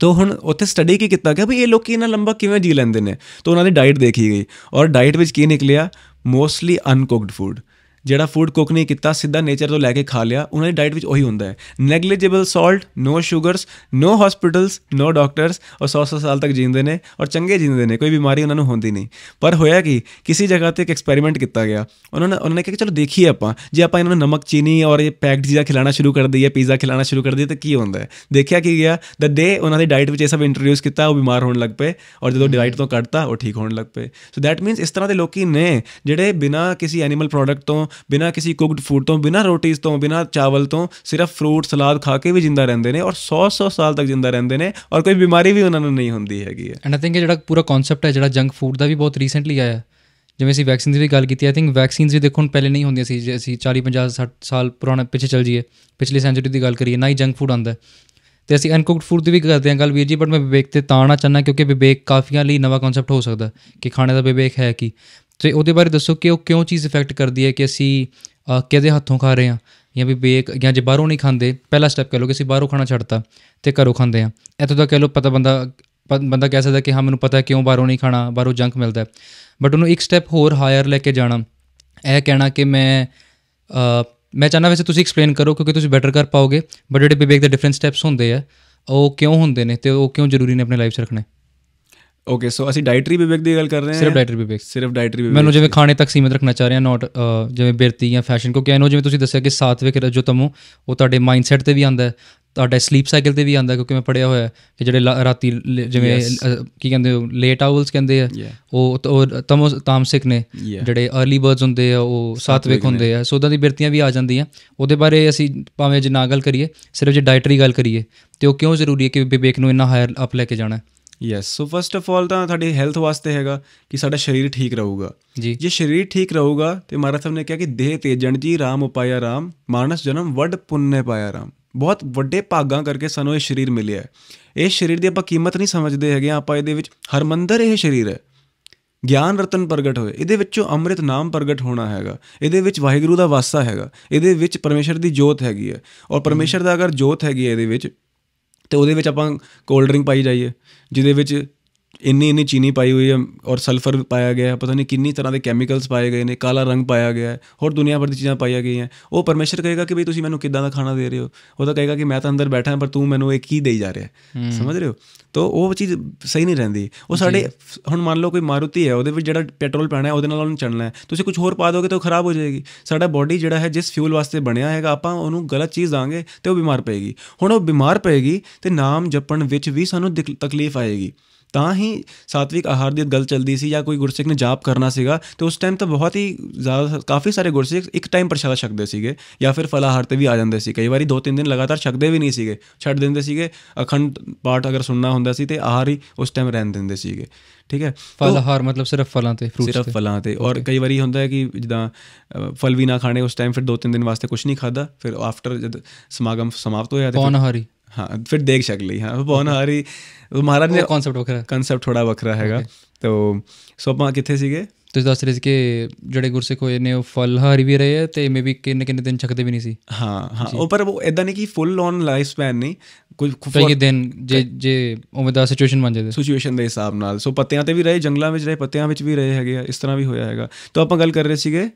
B: ਤੋ ਹੁਣ ਉੱਥੇ ਸਟੱਡੀ ਕੀ ਕੀਤਾ ਗਿਆ ਵੀ ਇਹ ਲੋਕੀ ਇਹਨਾਂ ਲੰਬਾ ਕਿਵੇਂ ਜੀ ਲੈਂਦੇ ਨੇ ਤੋ ਉਹਨਾਂ ਦੀ ਡਾਈਟ ਦੇਖੀ ਗਈ ਔਰ ਡਾਈਟ ਵਿੱਚ ਕੀ ਨਿਕਲਿਆ ਮੋਸਟਲੀ ਅਨਕੁਕਡ ਫੂਡ ਜਿਹੜਾ ਫੂਡ ਕੁੱਕ ਨਹੀਂ ਕੀਤਾ ਸਿੱਧਾ ਨੇਚਰ ਤੋਂ ਲੈ ਕੇ ਖਾ ਲਿਆ ਉਹਨਾਂ ਦੀ ਡਾਈਟ ਵਿੱਚ ਉਹੀ ਹੁੰਦਾ ਹੈ negligible salt no sugars no hospitals no doctors ਉਹ 100 ਸਾਲ ਤੱਕ ਜੀਂਦੇ ਨੇ ਔਰ ਚੰਗੇ ਜੀਂਦੇ ਨੇ ਕੋਈ ਬਿਮਾਰੀ ਉਹਨਾਂ ਨੂੰ ਹੁੰਦੀ ਨਹੀਂ ਪਰ ਹੋਇਆ ਕਿ ਕਿਸੇ ਜਗ੍ਹਾ ਤੇ ਇੱਕ ਐਕਸਪੈਰੀਮੈਂਟ ਕੀਤਾ ਗਿਆ ਉਹਨਾਂ ਨੇ ਉਹਨਾਂ ਨੇ ਕਿਹਾ ਕਿ ਚਲੋ ਦੇਖੀਏ ਆਪਾਂ ਜੇ ਆਪਾਂ ਇਹਨਾਂ ਨੂੰ ਨਮਕ ਚੀਨੀ ਔਰ ਇਹ ਪੈਕਡ ਚੀਜ਼ਾਂ ਖਿਲਾਣਾ ਸ਼ੁਰੂ ਕਰ ਦਈਏ ਪੀਜ਼ਾ ਖਿਲਾਣਾ ਸ਼ੁਰੂ ਕਰ ਦਈਏ ਤਾਂ ਕੀ ਹੁੰਦਾ ਹੈ ਦੇਖਿਆ ਕੀ ਗਿਆ ਦ ਡੇ ਉਹਨਾਂ ਦੀ ਡਾਈਟ ਵਿੱਚ ਇਹ ਸਭ ਇੰਟਰੋਡਿਊਸ ਕੀਤਾ ਉਹ ਬਿਮਾਰ ਹੋਣ ਲੱਗ ਪਏ ਔਰ ਜਦੋਂ ਡਾਈਟ ਤੋਂ ਕੱਟਤਾ ਉਹ ਠੀਕ ਹੋਣ ਲੱਗ ਪਏ ਸੋ ਦੈਟ ਮੀਨਸ ਇਸ ਤਰ੍ਹਾਂ ਦੇ ਲੋਕੀ ਨੇ ਜਿਹੜੇ ਬਿਨਾ ਕਿਸੇ ਐਨੀਮਲ ਪ੍ਰੋਡਕਟ ਤੋਂ ਬਿਨਾਂ ਕਿਸੇ ਕੁਕਡ ਫੂਡ ਤੋਂ ਬਿਨਾਂ ਰੋਟੀਜ਼ ਤੋਂ ਬਿਨਾਂ ਚਾਵਲ ਤੋਂ ਸਿਰਫ ਫਰੂਟ ਸਲਾਦ ਖਾ ਕੇ ਵੀ ਜਿੰਦਾ ਰਹਿੰਦੇ ਨੇ ਔਰ 100-100 ਸਾਲ ਤੱਕ ਜਿੰਦਾ ਰਹਿੰਦੇ ਨੇ ਔਰ ਕੋਈ ਬਿਮਾਰੀ ਵੀ ਉਹਨਾਂ ਨੂੰ ਨਹੀਂ ਹੁੰਦੀ ਹੈਗੀ ਐਂਡ ਆਈ ਥਿੰਕ ਜਿਹੜਾ
A: ਪੂਰਾ ਕਨਸੈਪਟ ਹੈ ਜਿਹੜਾ ਜੰਕ ਫੂਡ ਦਾ ਵੀ ਬਹੁਤ ਰੀਸੈਂਟਲੀ ਆਇਆ ਜਿਵੇਂ ਅਸੀਂ ਵੈਕਸੀਨ ਦੀ ਵੀ ਗੱਲ ਕੀਤੀ ਆਈ ਥਿੰਕ ਵੈਕਸੀਨਸ ਵੀ ਦੇਖੋ ਹੁਣ ਪਹਿਲੇ ਨਹੀਂ ਹੁੰਦੀਆਂ ਸੀ ਜੇ ਅਸੀਂ 40 50 60 ਸਾਲ ਪੁਰਾਣਾ ਪਿੱਛੇ ਚੱਲ ਜਾਈਏ ਪਿਛਲੀ ਸੈਂਚਰੀ ਦੀ ਗੱਲ ਕਰੀਏ ਨਾ ਹੀ ਜੰਕ ਫੂਡ ਆਂਦਾ ਤੇ ਅਸੀਂ ਅਨਕੁਕਡ ਫੂਡ ਦੀ ਵੀ ਕਰਦੇ ਹਾਂ ਗੱਲ ਵੀਰ ਜੀ ਬਟ ਮੈਂ ਵਿਵੇਕ ਤੇ ਤਾਣਾ ਚਾਹਨਾ ਕਿਉਂਕਿ ਵਿਵੇਕ ਕਾਫੀਆਂ ਲਈ ਨਵਾਂ ਕਨਸੈਪਟ ਹੋ ਸਕਦਾ ਕਿ ਖਾਣੇ ਦਾ ਵਿਵੇਕ ਹੈ ਕੀ ਤੇ ਉਹਦੇ ਬਾਰੇ ਦੱਸੋ ਕਿ ਉਹ ਕਿਉਂ ਚੀਜ਼ ਇਫੈਕਟ ਕਰਦੀ ਹੈ ਕਿ ਅਸੀਂ ਕਿਹਦੇ ਹੱਥੋਂ ਖਾ ਰਹੇ ਹਾਂ ਜਾਂ ਵੀ ਬੇਕ ਜਾਂ ਜੇ ਬਾਹਰੋਂ ਨਹੀਂ ਖਾਂਦੇ ਪਹਿਲਾ ਸਟੈਪ ਕਹ ਲਓ ਕਿ ਅਸੀਂ ਬਾਹਰੋਂ ਖਾਣਾ ਛੱਡਤਾ ਤੇ ਘਰੋਂ ਖਾਂਦੇ ਹਾਂ ਇਥੋਂ ਦਾ ਕਹ ਲਓ ਪਤਾ ਬੰਦਾ ਬੰਦਾ ਕਹਿ ਸਕਦਾ ਕਿ ਹਾਂ ਮੈਨੂੰ ਪਤਾ ਕਿਉਂ ਬਾਹਰੋਂ ਨਹੀਂ ਖਾਣਾ ਬਾਹਰੋਂ ਜੰਕ ਮਿਲਦਾ ਹੈ ਬਟ ਉਹਨੂੰ ਇੱਕ ਸਟੈਪ ਹੋਰ ਹਾਇਰ ਲੈ ਕੇ ਜਾਣਾ ਇਹ ਕਹਿਣਾ ਕਿ ਮੈਂ ਮੈਂ ਚਾਹਨਾ ਵੈਸੇ ਤੁਸੀਂ ਐਕਸਪਲੇਨ ਕਰੋ ਕਿਉਂਕਿ ਤੁਸੀਂ ਬੈਟਰ ਕਰ ਪਾਓਗੇ ਬਟ ਜਿਹੜੇ ਬੇਕ ਦੇ ਡਿਫਰੈਂਟ ਸਟੈਪਸ ਹੁੰਦੇ ਆ ਉਹ ਕਿਉਂ ਹੁੰਦੇ ਨੇ ਤੇ ਉਹ ਕਿਉਂ ਜ਼ਰੂਰੀ ਨੇ ਆਪਣੇ ਲਾਈਫ 'ਚ ਰੱਖਣੇ
B: ਓਕੇ ਸੋ ਅਸੀਂ ਡਾਈਟਰੀ ਵਿਵੇਕ ਦੀ ਗੱਲ ਕਰ ਰਹੇ ਹਾਂ ਸਿਰਫ ਡਾਈਟਰੀ ਵਿਵੇਕ ਸਿਰਫ ਡਾਈਟਰੀ ਵਿਵੇਕ ਮੈਨੂੰ ਜਿਵੇਂ
A: ਖਾਣੇ ਤੱਕ ਸੀਮਤ ਰੱਖਣਾ ਚਾਹ ਰਿਹਾ ਨਾਟ ਜਿਵੇਂ ਬਿਰਤੀ ਜਾਂ ਫੈਸ਼ਨ ਕਿਉਂਕਿ ਆਈ ਜਿਵੇਂ ਤੁਸੀਂ ਦੱਸਿਆ ਕਿ ਸਾਤਵਿਕ ਰਜੋਤਮੋ ਉਹ ਤੁਹਾਡੇ ਮਾਈਂਡਸੈਟ ਤੇ ਵੀ ਆਂਦਾ ਹੈ ਤੁਹਾਡੇ ਸਲੀਪ ਸਾਈਕਲ ਤੇ ਵੀ ਆਂਦਾ ਕਿਉਂਕਿ ਮੈਂ ਪੜਿਆ ਹੋਇਆ ਕਿ ਜਿਹੜੇ ਰਾਤੀ ਜਿਵੇਂ ਕੀ ਕਹਿੰਦੇ ਹੋ ਲੇਟ ਆਵਲਸ ਕਹਿੰਦੇ ਆ ਉਹ ਤਮੋ ਤਾਮਸਿਕ ਨੇ ਜਿਹੜੇ अर्ਲੀ ਬਰਡਸ ਹੁੰਦੇ ਆ ਉਹ ਸਾਤਵਿਕ ਹੁੰਦੇ ਆ ਸੋ ਉਹਦਾਂ ਦੀ ਬਿਰਤੀਆਂ ਵੀ ਆ ਜਾਂਦੀਆਂ ਉਹਦੇ ਬਾਰੇ ਅਸੀਂ ਭਾਵੇਂ ਜੇ ਨਾ ਗੱਲ ਕਰੀਏ ਸਿਰਫ ਜੇ ਡਾਈਟਰੀ ਗੱਲ ਕਰੀਏ ਤੇ ਉਹ ਕਿਉਂ ਜ਼ਰੂਰੀ ਹੈ ਕਿ ਵਿਵੇਕ ਨੂੰ ਇੰਨਾ ਹਾਇਰ ਅਪ ਲੈ ਕੇ ਜਾਣਾ
B: yes so first of all ਤਾਂ ਤੁਹਾਡੀ ਹੈਲਥ ਵਾਸਤੇ ਹੈਗਾ ਕਿ ਸਾਡਾ ਸਰੀਰ ਠੀਕ ਰਹੂਗਾ ਜੀ ਜੇ ਸਰੀਰ ਠੀਕ ਰਹੂਗਾ ਤੇ ਮਹਾਰਾਜ ਸਾਹਿਬ ਨੇ ਕਿਹਾ ਕਿ ਦੇਹ ਤੇਜਣ ਜੀ ਰਾਮ ਉਪਾਇਆ ਰਾਮ ਮਾਨਸ ਜਨਮ ਵੱਡ ਪੁੰਨੇ ਪਾਇਆ ਰਾਮ ਬਹੁਤ ਵੱਡੇ ਭਾਗਾਂ ਕਰਕੇ ਸਾਨੂੰ ਇਹ ਸਰੀਰ ਮਿਲਿਆ ਹੈ ਇਹ ਸਰੀਰ ਦੀ ਆਪਾਂ ਕੀਮਤ ਨਹੀਂ ਸਮਝਦੇ ਹੈਗੇ ਆਪਾਂ ਇਹਦੇ ਵਿੱਚ ਹਰਮੰਦਰ ਇਹ ਸਰੀਰ ਹੈ ਗਿਆਨ ਰਤਨ ਪ੍ਰਗਟ ਹੋਏ ਇਹਦੇ ਵਿੱਚੋਂ ਅੰਮ੍ਰਿਤ ਨਾਮ ਪ੍ਰਗਟ ਹੋਣਾ ਹੈਗਾ ਇਹਦੇ ਵਿੱਚ ਵਾਹਿਗੁਰੂ ਦਾ ਵਾਸਾ ਹੈਗਾ ਇਹਦੇ ਵਿੱਚ ਪਰਮੇਸ਼ਰ ਦੀ ਜੋਤ ਹੈਗੀ ਹੈ ਔਰ ਪਰਮੇਸ਼ਰ ਦਾ ਅਗਰ ਜੋਤ ਹੈਗੀ ਹੈ ਇਹਦੇ ਵਿੱਚ ਤੇ ਉਹਦੇ ਵਿੱਚ ਆਪਾਂ ਕੋਲਡ ਡਰਿੰਕ ਪਾਈ ਜਾਈਏ ਜਿਹਦੇ ਵਿੱਚ ਇੰਨੀ ਇੰਨੀ ਚੀਨੀ ਪਾਈ ਹੋਈ ਹੈ ਔਰ ਸਲਫਰ ਪਾਇਆ ਗਿਆ ਹੈ ਪਤਾ ਨਹੀਂ ਕਿੰਨੀ ਤਰ੍ਹਾਂ ਦੇ ਕੈਮੀਕਲਸ ਪਾਏ ਗਏ ਨੇ ਕਾਲਾ ਰੰਗ ਪਾਇਆ ਗਿਆ ਹੈ ਹੋਰ ਦੁਨੀਆ ਭਰ ਦੀ ਚੀਜ਼ਾਂ ਪਾਈਆਂ ਗਈਆਂ ਉਹ ਪਰਮੇਸ਼ਰ ਕਹੇਗਾ ਕਿ ਵੀ ਤੁਸੀਂ ਮੈਨੂੰ ਕਿੱਦਾਂ ਦਾ ਖਾਣਾ ਦੇ ਰਹੇ ਹੋ ਉਹ ਤਾਂ ਕਹੇਗਾ ਕਿ ਮੈਂ ਤਾਂ ਅੰਦਰ ਬੈਠਾ ਹਾਂ ਪਰ ਤੂੰ ਮੈਨੂੰ ਇਹ ਕੀ ਦੇਈ ਜਾ ਰਿਹਾ ਹੈ ਸਮਝ ਰਹੇ ਹੋ ਤੋ ਉਹ ਚੀਜ਼ ਸਹੀ ਨਹੀਂ ਰਹਿੰਦੀ ਉਹ ਸਾਡੇ ਹੁਣ ਮੰਨ ਲਓ ਕੋਈ ਮਾਰੂਤੀ ਹੈ ਉਹਦੇ ਵਿੱਚ ਜਿਹੜਾ ਪੈਟਰੋਲ ਪੈਣਾ ਹੈ ਉਹਦੇ ਨਾਲ ਉਹਨੂੰ ਚੜਨਾ ਹੈ ਤੁਸੀਂ ਕੁਝ ਹੋਰ ਪਾ ਦੋਗੇ ਤਾਂ ਖਰਾਬ ਹੋ ਜਾਏਗੀ ਸਾਡਾ ਬਾਡੀ ਜਿਹੜਾ ਹੈ ਜਿਸ ਫਿਊਲ ਵਾਸਤੇ ਬਣਿਆ ਹੈਗਾ ਆਪਾਂ ਉਹਨੂੰ ਗਲਤ ਚੀਜ਼ ਦਾਂਗੇ ਤੇ ਉਹ ਬਿਮਾਰ ਪਏਗੀ ਹੁਣ ਉਹ ਬਿਮਾਰ ਪਏਗੀ ਤੇ ਨਾਮ ਜਪਣ ਵਿੱਚ ਵੀ ਸਾਨੂੰ ਤਕਲੀਫ ਆਏਗੀ ਤਾਂ ਹੀ ਸਾਤਵਿਕ ਆਹਾਰ ਦੀ ਗੱਲ ਚੱਲਦੀ ਸੀ ਜਾਂ ਕੋਈ ਗੁਰਸਿੱਖ ਨੇ ਜਾਪ ਕਰਨਾ ਸੀਗਾ ਤੇ ਉਸ ਟਾਈਮ ਤਾਂ ਬਹੁਤ ਹੀ ਜ਼ਿਆਦਾ ਕਾਫੀ ਸਾਰੇ ਗੁਰਸਿੱਖ ਇੱਕ ਟਾਈਮ ਪ੍ਰਸ਼ਾਦਾ ਛਕਦੇ ਸੀਗੇ ਜਾਂ ਫਿਰ ਫਲਾਹਾਰ ਤੇ ਵੀ ਆ ਜਾਂਦੇ ਸੀ ਕਈ ਵਾਰੀ ਦੋ ਤਿੰਨ ਦਿਨ ਲਗਾਤਾਰ ਛਕਦੇ ਵੀ ਨਹੀਂ ਸੀਗੇ ਛੱਡ ਦਿੰਦੇ ਸੀਗੇ ਅਖੰਡ ਪਾਠ ਅਗਰ ਸੁਣਨਾ ਹੁੰਦਾ ਸੀ ਤੇ ਆਹਾਰ ਹੀ ਉਸ ਟਾਈਮ ਰਹਿਣ ਦਿੰਦੇ ਸੀਗੇ
A: ਠੀਕ ਹੈ ਫਲਾਹਾਰ ਮਤਲਬ ਸਿਰਫ
B: ਫਲਾਂ ਤੇ ਫਰੂਟਸ ਸਿਰਫ ਫਲਾਂ ਤੇ ਔਰ ਕਈ ਵਾਰੀ ਹੁੰਦਾ ਹੈ ਕਿ ਜਿੱਦਾਂ ਫਲ ਵੀ ਨਾ ਖਾਣੇ ਉਸ ਟਾਈਮ ਫਿਰ ਦੋ ਤਿੰਨ ਦਿਨ ਵਾਸਤੇ ਕੁਝ ਨਹੀਂ ਖਾਦਾ ਫਿਰ ਆਫਟਰ ਜਦ ਸਮਾਗਮ ਸਮਾਪਤ ਹੋਇਆ ਤੇ ਪੌਨਹਾਰੀ ਹਾਂ ਫਿਰ ਦੇਖ ਸ਼ਕ ਲਈ ਹਾਂ ਪੌਨਹਾਰੀ ਮਹਾਰਾਜ ਨੇ ਕਨਸੈਪਟ ਵੱਖਰਾ ਕਨਸੈਪਟ ਥੋੜਾ ਵੱਖਰਾ ਹੈਗਾ ਤੋ ਸੋ
A: ਆਪਾਂ ਕਿੱਥੇ ਸੀਗੇ ਤੁਸੀਂ ਦੱਸ ਰਹੇ ਸੀ ਕਿ ਜਿਹੜੇ ਗੁਰਸਿੱਖ ਹੋਏ ਨੇ ਉਹ ਫਲਹਾਰੀ ਵੀ ਰਹੇ ਆ ਤੇ ਮੇਬੀ ਕਿੰਨੇ ਕਿੰਨੇ ਦਿਨ ਛਕਦੇ ਵੀ ਨਹੀਂ ਸੀ ਹਾਂ ਹਾਂ ਉਹ
B: ਪਰ ਉਹ ਇਦਾਂ ਨਹੀਂ ਕਿ ਫੁੱਲ ਔਨ ਲਾਈਫ ਸਪੈਨ ਨਹੀਂ ਕੁਝ ਕਈ ਦਿਨ ਜੇ ਜੇ ਉਵੇਂ ਸਿਚੁਏਸ਼ਨ ਬਣ ਜਾਂਦੇ ਸਿਚੁਏਸ਼ਨ ਦੇ ਹਿਸਾਬ ਨਾਲ ਸੋ ਪੱਤਿਆਂ ਤੇ ਵੀ ਰਹੇ ਜੰਗਲਾਂ ਵਿੱਚ ਰਹੇ ਪੱਤਿਆਂ ਵਿੱਚ ਵੀ ਰਹੇ ਹੈਗੇ ਇਸ ਤਰ੍ਹਾਂ ਵੀ ਹੋਇਆ ਹੈਗਾ ਤਾਂ ਆਪਾਂ ਗੱਲ ਕਰ ਰਹੇ ਸੀਗੇ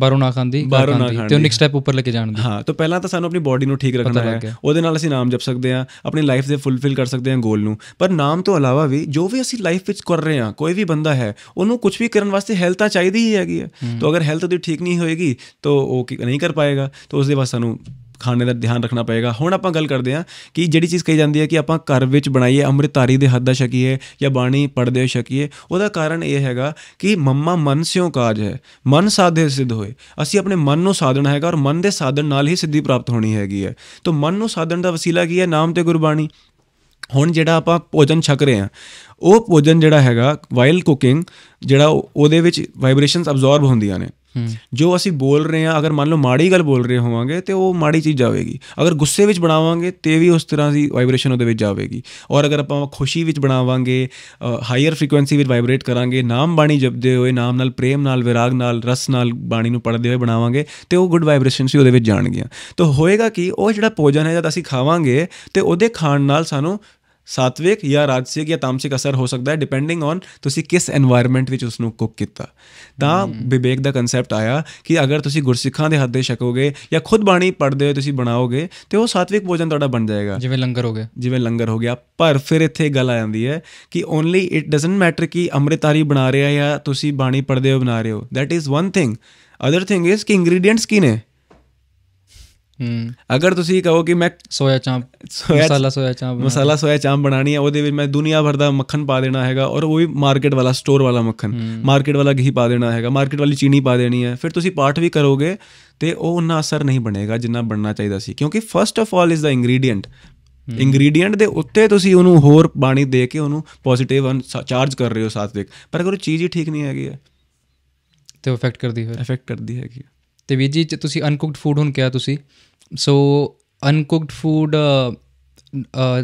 B: ਬਾਹਰੋਂ ਨਾ ਖਾਂਦੀ ਬਾਹਰੋਂ ਨਾ ਖਾਂਦੀ ਤੇ ਉਹ ਨੈਕਸਟ ਸਟੈਪ ਉੱਪਰ ਲੈ ਕੇ ਜਾਣ ਦੀ ਹਾਂ ਤਾਂ ਪਹਿਲਾਂ ਤਾਂ ਸਾਨੂੰ ਆਪਣੀ ਬਾਡੀ ਨੂੰ ਠੀਕ ਰੱਖਣਾ ਹੈ ਉਹਦੇ ਨਾਲ ਅਸੀਂ ਨਾਮ ਜਪ ਸਕਦੇ ਹਾਂ ਆਪਣੀ ਲਾਈਫ ਦੇ ਫੁੱਲਫਿਲ ਕਰ ਸਕਦੇ ਹਾਂ ਗੋਲ ਨੂੰ ਪਰ ਨਾਮ ਤੋਂ ਇਲਾਵਾ ਵੀ ਜੋ ਵੀ ਅਸੀਂ ਲਾਈਫ ਵਿੱਚ ਕਰ ਰਹੇ ਹਾਂ ਕੋਈ ਵੀ ਬੰਦਾ ਹੈ ਉਹਨੂੰ ਕੁਝ ਵੀ ਕਰਨ ਵਾਸਤੇ ਹੈਲਥ ਤਾਂ ਚਾਹੀਦੀ ਹੀ ਹੈਗੀ ਹੈ ਤਾਂ ਅਗਰ ਹੈਲਥ ਉਹਦੀ ਠੀਕ ਨਹੀਂ ਹੋਏਗੀ ਤਾਂ ਉਹ ਨਹੀਂ ਕਰ ਪਾਏਗਾ ਤਾਂ ਉਸ ਦੇ ਵਾਸਤੇ ਸਾਨੂੰ ਖਾਣੇ ਦਾ ਧਿਆਨ ਰੱਖਣਾ ਪਏਗਾ ਹੁਣ ਆਪਾਂ ਗੱਲ ਕਰਦੇ ਹਾਂ ਕਿ ਜਿਹੜੀ ਚੀਜ਼ ਕਹੀ ਜਾਂਦੀ ਹੈ ਕਿ ਆਪਾਂ ਘਰ ਵਿੱਚ ਬਣਾਈਏ ਅੰਮ੍ਰਿਤਾਰੀ ਦੇ ਹੱਥ ਦਾ ਸ਼ਕੀਏ ਜਾਂ ਬਾਣੀ ਪੜਦੇ ਹੋ ਸ਼ਕੀਏ ਉਹਦਾ ਕਾਰਨ ਇਹ ਹੈਗਾ ਕਿ ਮੰਮਾ ਮਨ ਸਿਓ ਕਾਜ ਹੈ ਮਨ ਸਾਧੇ ਸਿੱਧ ਹੋਏ ਅਸੀਂ ਆਪਣੇ ਮਨ ਨੂੰ ਸਾਧਣਾ ਹੈਗਾ ਔਰ ਮਨ ਦੇ ਸਾਧਨ ਨਾਲ ਹੀ ਸਿੱਧੀ ਪ੍ਰਾਪਤ ਹੋਣੀ ਹੈਗੀ ਹੈ ਤਾਂ ਮਨ ਨੂੰ ਸਾਧਣ ਦਾ ਵਸੀਲਾ ਕੀ ਹੈ ਨਾਮ ਤੇ ਗੁਰਬਾਣੀ ਹੁਣ ਜਿਹੜਾ ਆਪਾਂ ਭੋਜਨ ਛਕ ਰਹੇ ਆ ਉਹ ਭੋਜਨ ਜਿਹੜਾ ਹੈਗਾ ਵਾਈਲ ਕੁਕਿੰਗ ਜਿਹੜਾ ਉਹਦੇ ਵਿੱਚ ਵਾਈਬ੍ਰੇਸ਼ਨਸ ਅਬਜ਼ੌਰਬ ਹੁੰਦੀਆਂ ਨੇ ਜੋ ਅਸੀਂ ਬੋਲ ਰਹੇ ਹਾਂ ਅਗਰ ਮੰਨ ਲਓ ਮਾੜੀ ਗੱਲ ਬੋਲ ਰਹੇ ਹੋਵਾਂਗੇ ਤੇ ਉਹ ਮਾੜੀ ਚੀਜ਼ ਜਾਵੇਗੀ ਅਗਰ ਗੁੱਸੇ ਵਿੱਚ ਬਣਾਵਾਂਗੇ ਤੇ ਵੀ ਉਸ ਤਰ੍ਹਾਂ ਦੀ ਵਾਈਬ੍ਰੇਸ਼ਨ ਉਹਦੇ ਵਿੱਚ ਜਾਵੇਗੀ ਔਰ ਅਗਰ ਆਪਾਂ ਖੁਸ਼ੀ ਵਿੱਚ ਬਣਾਵਾਂਗੇ ਹਾਇਰ ਫ੍ਰੀਕੁਐਂਸੀ ਵਿੱਚ ਵਾਈਬ੍ਰੇਟ ਕਰਾਂਗੇ ਨਾਮ ਬਾਣੀ ਜਪਦੇ ਹੋਏ ਨਾਮ ਨਾਲ ਪ੍ਰੇਮ ਨਾਲ ਵਿਰਾਗ ਨਾਲ ਰਸ ਨਾਲ ਬਾਣੀ ਨੂੰ ਪੜਦੇ ਹੋਏ ਬਣਾਵਾਂਗੇ ਤੇ ਉਹ ਗੁੱਡ ਵਾਈਬ੍ਰੇਸ਼ਨ ਸੀ ਉਹਦੇ ਵਿੱਚ ਜਾਣਗੀਆਂ ਤਾਂ ਹੋਏਗਾ ਕਿ ਉਹ ਜਿਹੜਾ ਭੋਜਨ ਹੈ ਜਦ ਅਸੀਂ ਖਾਵਾਂਗੇ ਤੇ ਉਹਦੇ ਖਾਣ ਨਾਲ ਸਾਨੂੰ ਸਾਤਵਿਕ ਜਾਂ ਰਾਜਸਿਕ ਜਾਂ ਤਾਮਸਿਕ ਅਸਰ ਹੋ ਸਕਦਾ ਹੈ ਡਿਪੈਂਡਿੰਗ ਔਨ ਤੁਸੀਂ ਕਿਸ এনवायरमेंट ਵਿੱਚ ਉਸ ਨੂੰ ਕੁੱਕ ਕੀਤਾ ਤਾਂ ਵਿਵੇਕ ਦਾ ਕਨਸੈਪਟ ਆਇਆ ਕਿ ਅਗਰ ਤੁਸੀਂ ਗੁਰਸਿੱਖਾਂ ਦੇ ਹੱਥ ਦੇ ਛਕੋਗੇ ਜਾਂ ਖੁਦ ਬਾਣੀ ਪੜਦੇ ਹੋ ਤੁਸੀਂ ਬਣਾਓਗੇ ਤੇ ਉਹ ਸਾਤਵਿਕ ਭੋਜਨ ਤੁਹਾਡਾ ਬਣ ਜਾਏਗਾ ਜਿਵੇਂ ਲੰਗਰ ਹੋ ਗਿਆ ਜਿਵੇਂ ਲੰਗਰ ਹੋ ਗਿਆ ਪਰ ਫਿਰ ਇੱਥੇ ਗੱਲ ਆ ਜਾਂਦੀ ਹੈ ਕਿ ਓਨਲੀ ਇਟ ਡਸਨਟ ਮੈਟਰ ਕਿ ਅੰਮ੍ਰਿਤਾਰੀ ਬਣਾ ਰਿਹਾ ਹੈ ਜਾਂ ਤੁਸੀਂ ਬਾਣੀ ਪੜਦੇ ਹੋ ਬਣਾ ਰਹੇ ਹੋ that is one thing other thing is ਕਿ ਇੰਗਰੀਡੀਐਂਟਸ ਕੀ ਨੇ ਅਗਰ ਤੁਸੀਂ ਕਹੋ ਕਿ ਮੈਂ ਸੋਇਆ ਚਾਂਪ ਮਸਾਲਾ ਸੋਇਆ ਚਾਂਪ ਮਸਾਲਾ ਸੋਇਆ ਚਾਂਪ ਬਣਾਣੀ ਹੈ ਉਹਦੇ ਵਿੱਚ ਮੈਂ ਦੁਨੀਆ ਭਰ ਦਾ ਮੱਖਣ ਪਾ ਦੇਣਾ ਹੈਗਾ ਔਰ ਉਹ ਵੀ ਮਾਰਕੀਟ ਵਾਲਾ ਸਟੋਰ ਵਾਲਾ ਮੱਖਣ ਮਾਰਕੀਟ ਵਾਲਾ ਘੀ ਪਾ ਦੇਣਾ ਹੈਗਾ ਮਾਰਕੀਟ ਵਾਲੀ ਚੀਨੀ ਪਾ ਦੇਣੀ ਹੈ ਫਿਰ ਤੁਸੀਂ ਪਾਠ ਵੀ ਕਰੋਗੇ ਤੇ ਉਹ ਉਹਨਾਂ ਅਸਰ ਨਹੀਂ ਬਣੇਗਾ ਜਿੰਨਾ ਬਣਨਾ ਚਾਹੀਦਾ ਸੀ ਕਿਉਂਕਿ first of all is the ingredient ingredient ਦੇ ਉੱਤੇ ਤੁਸੀਂ ਉਹਨੂੰ ਹੋਰ ਪਾਣੀ ਦੇ ਕੇ ਉਹਨੂੰ ਪੋਜ਼ਿਟਿਵ ਚਾਰਜ ਕਰ ਰਹੇ ਹੋ ਸਾਥ ਦੇ ਪਰ ਅਗਰ ਉਹ ਚੀਜ਼ ਹੀ ਠੀਕ ਨਹੀਂ ਹੈਗੀ ਤੇ ਉਹ ਇਫੈਕਟ ਕਰਦੀ ਹੈ ਇਫੈਕਟ ਕਰਦੀ ਹੈਗੀ ਤੇ ਵੀਰ ਜੀ ਤੁਸੀਂ
A: ਅਨਕੁਕਡ ਫੂਡ ਹੁਣ ਕਿਹਾ ਤੁਸੀਂ ਸੋ ਅਨਕੁਕਡ ਫੂਡ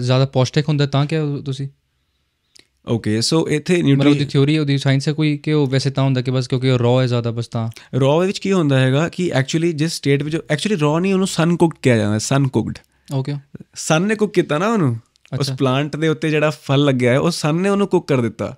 A: ਜ਼ਿਆਦਾ ਪੌਸ਼ਟਿਕ ਹੁੰਦਾ ਤਾਂ ਕਿ ਤੁਸੀਂ ਓਕੇ ਸੋ ਇਥੇ ਨਿਊਟਰੀ ਦੀ ਥਿਉਰੀ ਉਹਦੀ ਸਾਇੰਸ ਹੈ
B: ਕੋਈ ਕਿ ਉਹ ਵੈਸੇ ਤਾਂ ਹੁੰਦਾ ਕਿ ਬਸ ਕਿਉਂਕਿ ਉਹ ਰੌ ਹੈ ਜ਼ਿਆਦਾ ਬਸ ਤਾਂ ਰੌ ਵਿੱਚ ਕੀ ਹੁੰਦਾ ਹੈਗਾ ਕਿ ਐਕਚੁਅਲੀ ਜਿਸ ਸਟੇਟ ਵਿੱਚ ਐਕਚੁਅਲੀ ਰੌ ਨਹੀਂ ਉਹਨੂੰ ਸਨ ਕੁਕਡ ਕਿਹਾ ਜਾਂਦਾ ਸਨ ਕੁਕਡ ਓਕੇ ਸਨ ਨੇ ਕੁਕ ਕੀਤਾ ਨਾ ਉਹਨੂੰ ਉਸ ਪਲਾਂਟ ਦੇ ਉੱਤੇ ਜਿਹੜਾ ਫਲ ਲੱਗਿਆ ਹੈ ਉਹ ਸਨ ਨੇ ਉਹਨੂੰ ਕੁਕ ਕਰ ਦਿੱਤਾ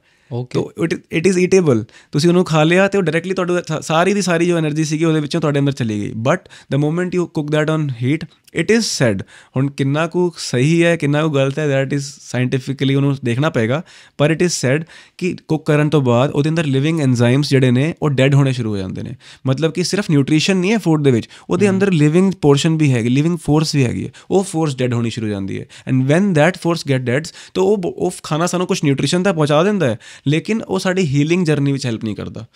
B: ਤੋ ਇਟ ਇਜ਼ ਈਟੇਬਲ ਤੁਸੀਂ ਉਹਨੂੰ ਖਾ ਲਿਆ ਤੇ ਉਹ ਡਾਇਰੈਕਟਲੀ ਤੁਹਾਡੇ ਸਾਰੀ ਦੀ ਸਾਰੀ ਜੋ એનર્ਜੀ ਸੀਗੀ ਉਹਦੇ ਵਿੱਚੋਂ ਤੁਹਾਡੇ ਅੰਦਰ ਚਲੀ ਗਈ but the moment you cook that on heat it is said ਹੁਣ ਕਿੰਨਾ ਕੁ ਸਹੀ ਹੈ ਕਿੰਨਾ ਕੁ ਗਲਤ ਹੈ ਥੈਟ ਇਜ਼ ਸਾਇੰਟਿਫਿਕਲੀ ਉਹਨੂੰ ਦੇਖਣਾ ਪਏਗਾ ਪਰ ਇਟ ਇਜ਼ ਸੈਡ ਕਿ ਕੁੱਕ ਕਰਨ ਤੋਂ ਬਾਅਦ ਉਹਦੇ ਅੰਦਰ ਲਿਵਿੰਗ ਐਂਜ਼ਾਈਮਸ ਜਿਹੜੇ ਨੇ ਉਹ ਡੈਡ ਹੋਣੇ ਸ਼ੁਰੂ ਹੋ ਜਾਂਦੇ ਨੇ ਮਤਲਬ ਕਿ ਸਿਰਫ ਨਿਊਟ੍ਰੀਸ਼ਨ ਨਹੀਂ ਹੈ ਫੂਡ ਦੇ ਵਿੱਚ ਉਹਦੇ ਅੰਦਰ ਲਿਵਿੰਗ ਪੋਰਸ਼ਨ ਵੀ ਹੈਗੀ ਲਿਵਿੰਗ ਫੋਰਸ ਵੀ ਹੈਗੀ ਉਹ ਫੋਰਸ ਡੈਡ ਹੋਣੀ ਸ਼ੁਰੂ ਹੋ ਜਾਂਦੀ ਹੈ and when that force get deads ਤਾਂ ਉਹ ਉਹ ਖਾਣਾ ਸਾਨੂੰ ਕੁਝ ਨਿਊਟ੍ਰੀਸ਼ਨ ਤਾਂ ਪਹੁੰਚਾ ਦਿੰਦਾ ਹੈ ਲੇਕਿਨ ਉਹ ਸਾਡੀ ਹੀਲਿੰਗ ਜਰਨੀ ਵਿੱਚ ਹੈਲਪ ਨਹੀਂ ਕਰਦਾ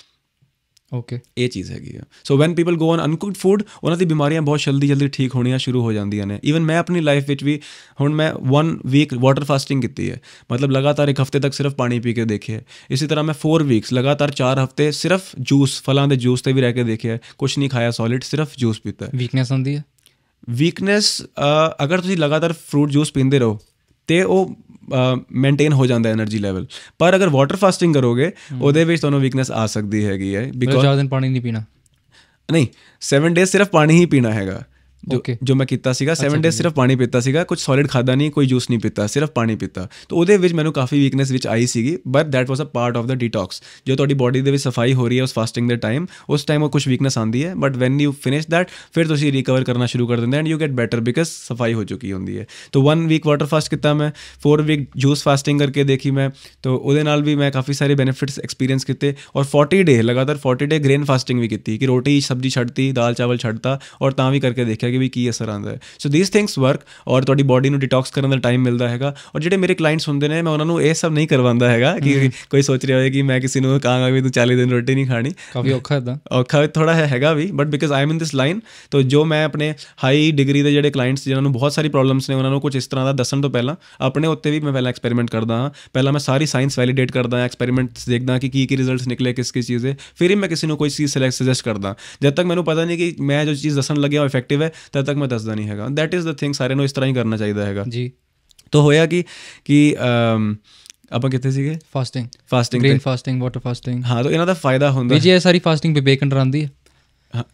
B: ਓਕੇ ਇਹ ਚੀਜ਼ ਹੈਗੀ ਆ so when people go on uncooked food ਉਹਨਾਂ ਦੀ ਬਿਮਾਰੀਆਂ ਬਹੁਤ ਜਲਦੀ ਜਲਦੀ ਠੀਕ ਹੋਣੀਆਂ ਸ਼ੁਰੂ ਹੋ ਜਾਂਦੀਆਂ ਨੇ ਇਵਨ ਮੈਂ ਆਪਣੀ ਲਾਈਫ ਵਿੱਚ ਵੀ ਹੁਣ ਮੈਂ 1 ਵੀਕ ਵਾਟਰ ਫਾਸਟਿੰਗ ਕੀਤੀ ਹੈ ਮਤਲਬ ਲਗਾਤਾਰ ਇੱਕ ਹਫਤੇ ਤੱਕ ਸਿਰਫ ਪਾਣੀ ਪੀ ਕੇ ਦੇਖਿਆ ਇਸੇ ਤਰ੍ਹਾਂ ਮੈਂ 4 ਵੀਕਸ ਲਗਾਤਾਰ 4 ਹਫਤੇ ਸਿਰਫ ਜੂਸ ਫਲਾਂ ਦੇ ਜੂਸ ਤੇ ਵੀ ਰਹਿ ਕੇ ਦੇਖਿਆ ਕੁਝ ਨਹੀਂ ਖਾਇਆ ਸੋਲਿਡ ਸਿਰਫ ਜੂਸ ਪੀਤਾ ਵੀਕਨੈਸ ਹੁੰਦੀ ਹੈ ਵੀਕਨੈਸ ਅਗਰ ਤੁਸੀਂ ਲਗਾਤਾਰ ਫਰੂਟ ਜੂਸ ਪੀਂਦੇ ਰਹੋ ਤੇ ਉਹ ਮੇਨਟੇਨ ਹੋ ਜਾਂਦਾ એનર્ਜੀ ਲੈਵਲ ਪਰ ਅਗਰ ਵਾਟਰ ਫਾਸਟਿੰਗ ਕਰੋਗੇ ਉਹਦੇ ਵਿੱਚ ਤੁਹਾਨੂੰ ਵੀਕਨੈਸ ਆ ਸਕਦੀ ਹੈਗੀ ਹੈ ਬਿਕੋਜ਼ ਜ਼ਿਆਦਾ ਦਿਨ ਪਾਣੀ ਨਹੀਂ ਪੀਣਾ ਨਹੀਂ 7 ਡੇਸ ਸਿਰਫ ਪਾਣੀ ਹੀ ਪੀਣਾ ਹੈਗਾ ਜੋ ਮੈਂ ਕੀਤਾ ਸੀਗਾ 7 ਡੇ ਸਿਰਫ ਪਾਣੀ ਪੀਤਾ ਸੀਗਾ ਕੁਝ ਸੋਲਿਡ ਖਾਦਾ ਨਹੀਂ ਕੋਈ ਜੂਸ ਨਹੀਂ ਪੀਤਾ ਸਿਰਫ ਪਾਣੀ ਪੀਤਾ ਤੇ ਉਹਦੇ ਵਿੱਚ ਮੈਨੂੰ ਕਾਫੀ ਵੀਕਨੈਸ ਵਿੱਚ ਆਈ ਸੀਗੀ but that was a part of the detox ਜੋ ਤੁਹਾਡੀ ਬਾਡੀ ਦੇ ਵਿੱਚ ਸਫਾਈ ਹੋ ਰਹੀ ਹੈ ਉਸ ਫਾਸਟਿੰਗ ਦੇ ਟਾਈਮ ਉਸ ਟਾਈਮ ਉਹ ਕੁਝ ਵੀਕਨੈਸ ਆਂਦੀ ਹੈ but when you finish that ਫਿਰ ਤੁਸੀਂ ਰਿਕਵਰ ਕਰਨਾ ਸ਼ੁਰੂ ਕਰ ਦਿੰਦੇ and you get better because ਸਫਾਈ ਹੋ ਚੁੱਕੀ ਹੁੰਦੀ ਹੈ ਤਾਂ 1 ਵੀਕ ਵਾਟਰ ਫਾਸਟ ਕੀਤਾ ਮੈਂ 4 ਵੀਕ ਜੂਸ ਫਾਸਟਿੰਗ ਕਰਕੇ ਦੇਖੀ ਮੈਂ ਤਾਂ ਉਹਦੇ ਨਾਲ ਵੀ ਮੈਂ ਕਾਫੀ ਸਾਰੇ ਬੈਨੀਫਿਟਸ ਐਕਸਪੀਰੀਅੰਸ ਕੀਤੇ ਔਰ 40 ਡੇ ਲਗਾਤਾਰ 40 ਡੇ ਗ੍ਰੇਨ ਫਾਸਟਿੰਗ ਵੀ ਕੀਤੀ ਕਿ ਰੋਟੀ ਸਬਜ਼ੀ ਛੱਡਤੀ ਦਾਲ ਚਾਵਲ ਛੱਡਤਾ ਔਰ ਤਾਂ ਵੀ ਕਰਕੇ ਦੇਖਿਆ ਕਿ ਵੀ ਕੀ ਅਸਰ ਆਂਦਾ ਹੈ ਸੋ ਥੀਸ ਥਿੰਗਸ ਵਰਕ ਔਰ ਤੁਹਾਡੀ ਬਾਡੀ ਨੂੰ ਡਿਟੌਕਸ ਕਰਨ ਦਾ ਟਾਈਮ ਮਿਲਦਾ ਹੈਗਾ ਔਰ ਜਿਹੜੇ ਮੇਰੇ ਕਲਾਇੰਟਸ ਹੁੰਦੇ ਨੇ ਮੈਂ ਉਹਨਾਂ ਨੂੰ ਇਹ ਸਭ ਨਹੀਂ ਕਰਵਾਉਂਦਾ ਹੈਗਾ ਕਿ ਕੋਈ ਸੋਚ ਰਿਹਾ ਹੋਵੇ ਕਿ ਮੈਂ ਕਿਸੇ ਨੂੰ ਕਹਾਂਗਾ ਵੀ ਤੂੰ 40 ਦਿਨ ਰੋਟੀ ਨਹੀਂ ਖਾਣੀ ਕਾਫੀ ਔਖਾ ਤਾਂ ਔਖਾ ਥੋੜਾ ਹੈ ਹੈਗਾ ਵੀ but because I am in this line ਤੋਂ ਜੋ ਮੈਂ ਆਪਣੇ ਹਾਈ ਡਿਗਰੀ ਦੇ ਜਿਹੜੇ ਕਲਾਇੰਟਸ ਜਿਨ੍ਹਾਂ ਨੂੰ ਬਹੁਤ ਸਾਰੀ ਪ੍ਰੋਬਲਮਸ ਨੇ ਉਹਨਾਂ ਨੂੰ ਕੁਝ ਇਸ ਤਰ੍ਹਾਂ ਦਾ ਦੱਸਣ ਤੋਂ ਪਹਿਲਾਂ ਆਪਣੇ ਉੱਤੇ ਵੀ ਮੈਂ ਪਹਿਲਾਂ ਐਕਸਪੈਰੀਮੈਂਟ ਕਰਦਾ ਹਾਂ ਪਹਿਲਾਂ ਮੈਂ ਸਾਰੀ ਸਾਇੰਸ ਵੈਲੀਡੇਟ ਕਰਦਾ ਹਾਂ ਐਕਸਪੈਰੀਮੈਂਟਸ ਦੇਖਦਾ ਕਿ ਕੀ ਕੀ ਰਿਜ਼ਲਟਸ ਨਿਕਲੇ ਕਿਸ ਕਿਸ ਚੀਜ਼ ਦੇ ਫਿਰ ਹੀ ਮੈਂ ਕਿਸੇ ਨੂੰ ਕੋਈ ਚੀਜ਼ ਸਿਲੈਕਟ ਸਜੈਸਟ ਕਰਦਾ ਜਦ ਤੱਕ ਮੈਨੂੰ ਪਤਾ ਨਹੀਂ ਕਿ ਮੈਂ ਜੋ ਚੀਜ਼ ਦੱਸਣ ਲੱਗਿਆ ਉਹ ਇਫੈਕਟਿਵ ਹੈ ਤਦ ਤੱਕ ਮੈਂ ਦੱਸਦਾ ਨਹੀਂ ਹੈਗਾ ਥੈਟ ਇਜ਼ ਦ ਥਿੰਗ ਸਾਰੇ ਨੂੰ ਇਸ ਤਰ੍ਹਾਂ ਹੀ ਕਰਨਾ ਚਾਹੀਦਾ ਹੈਗਾ ਜੀ ਤਾਂ ਹੋਇਆ ਕਿ ਕਿ ਆਪਾਂ ਕਿੱਥੇ ਸੀਗੇ fasting fasting green
A: fasting water fasting
B: ਹਾਂ ਤਾਂ ਇਹਨਾਂ ਦਾ ਫਾਇਦਾ ਹੁੰਦਾ ਵੀ ਜੀ ਇਹ ਸਾਰੀ ਫਾਸਟਿੰਗ ਵਿਵੇਕਨ ਰਾਂਦੀ ਹੈ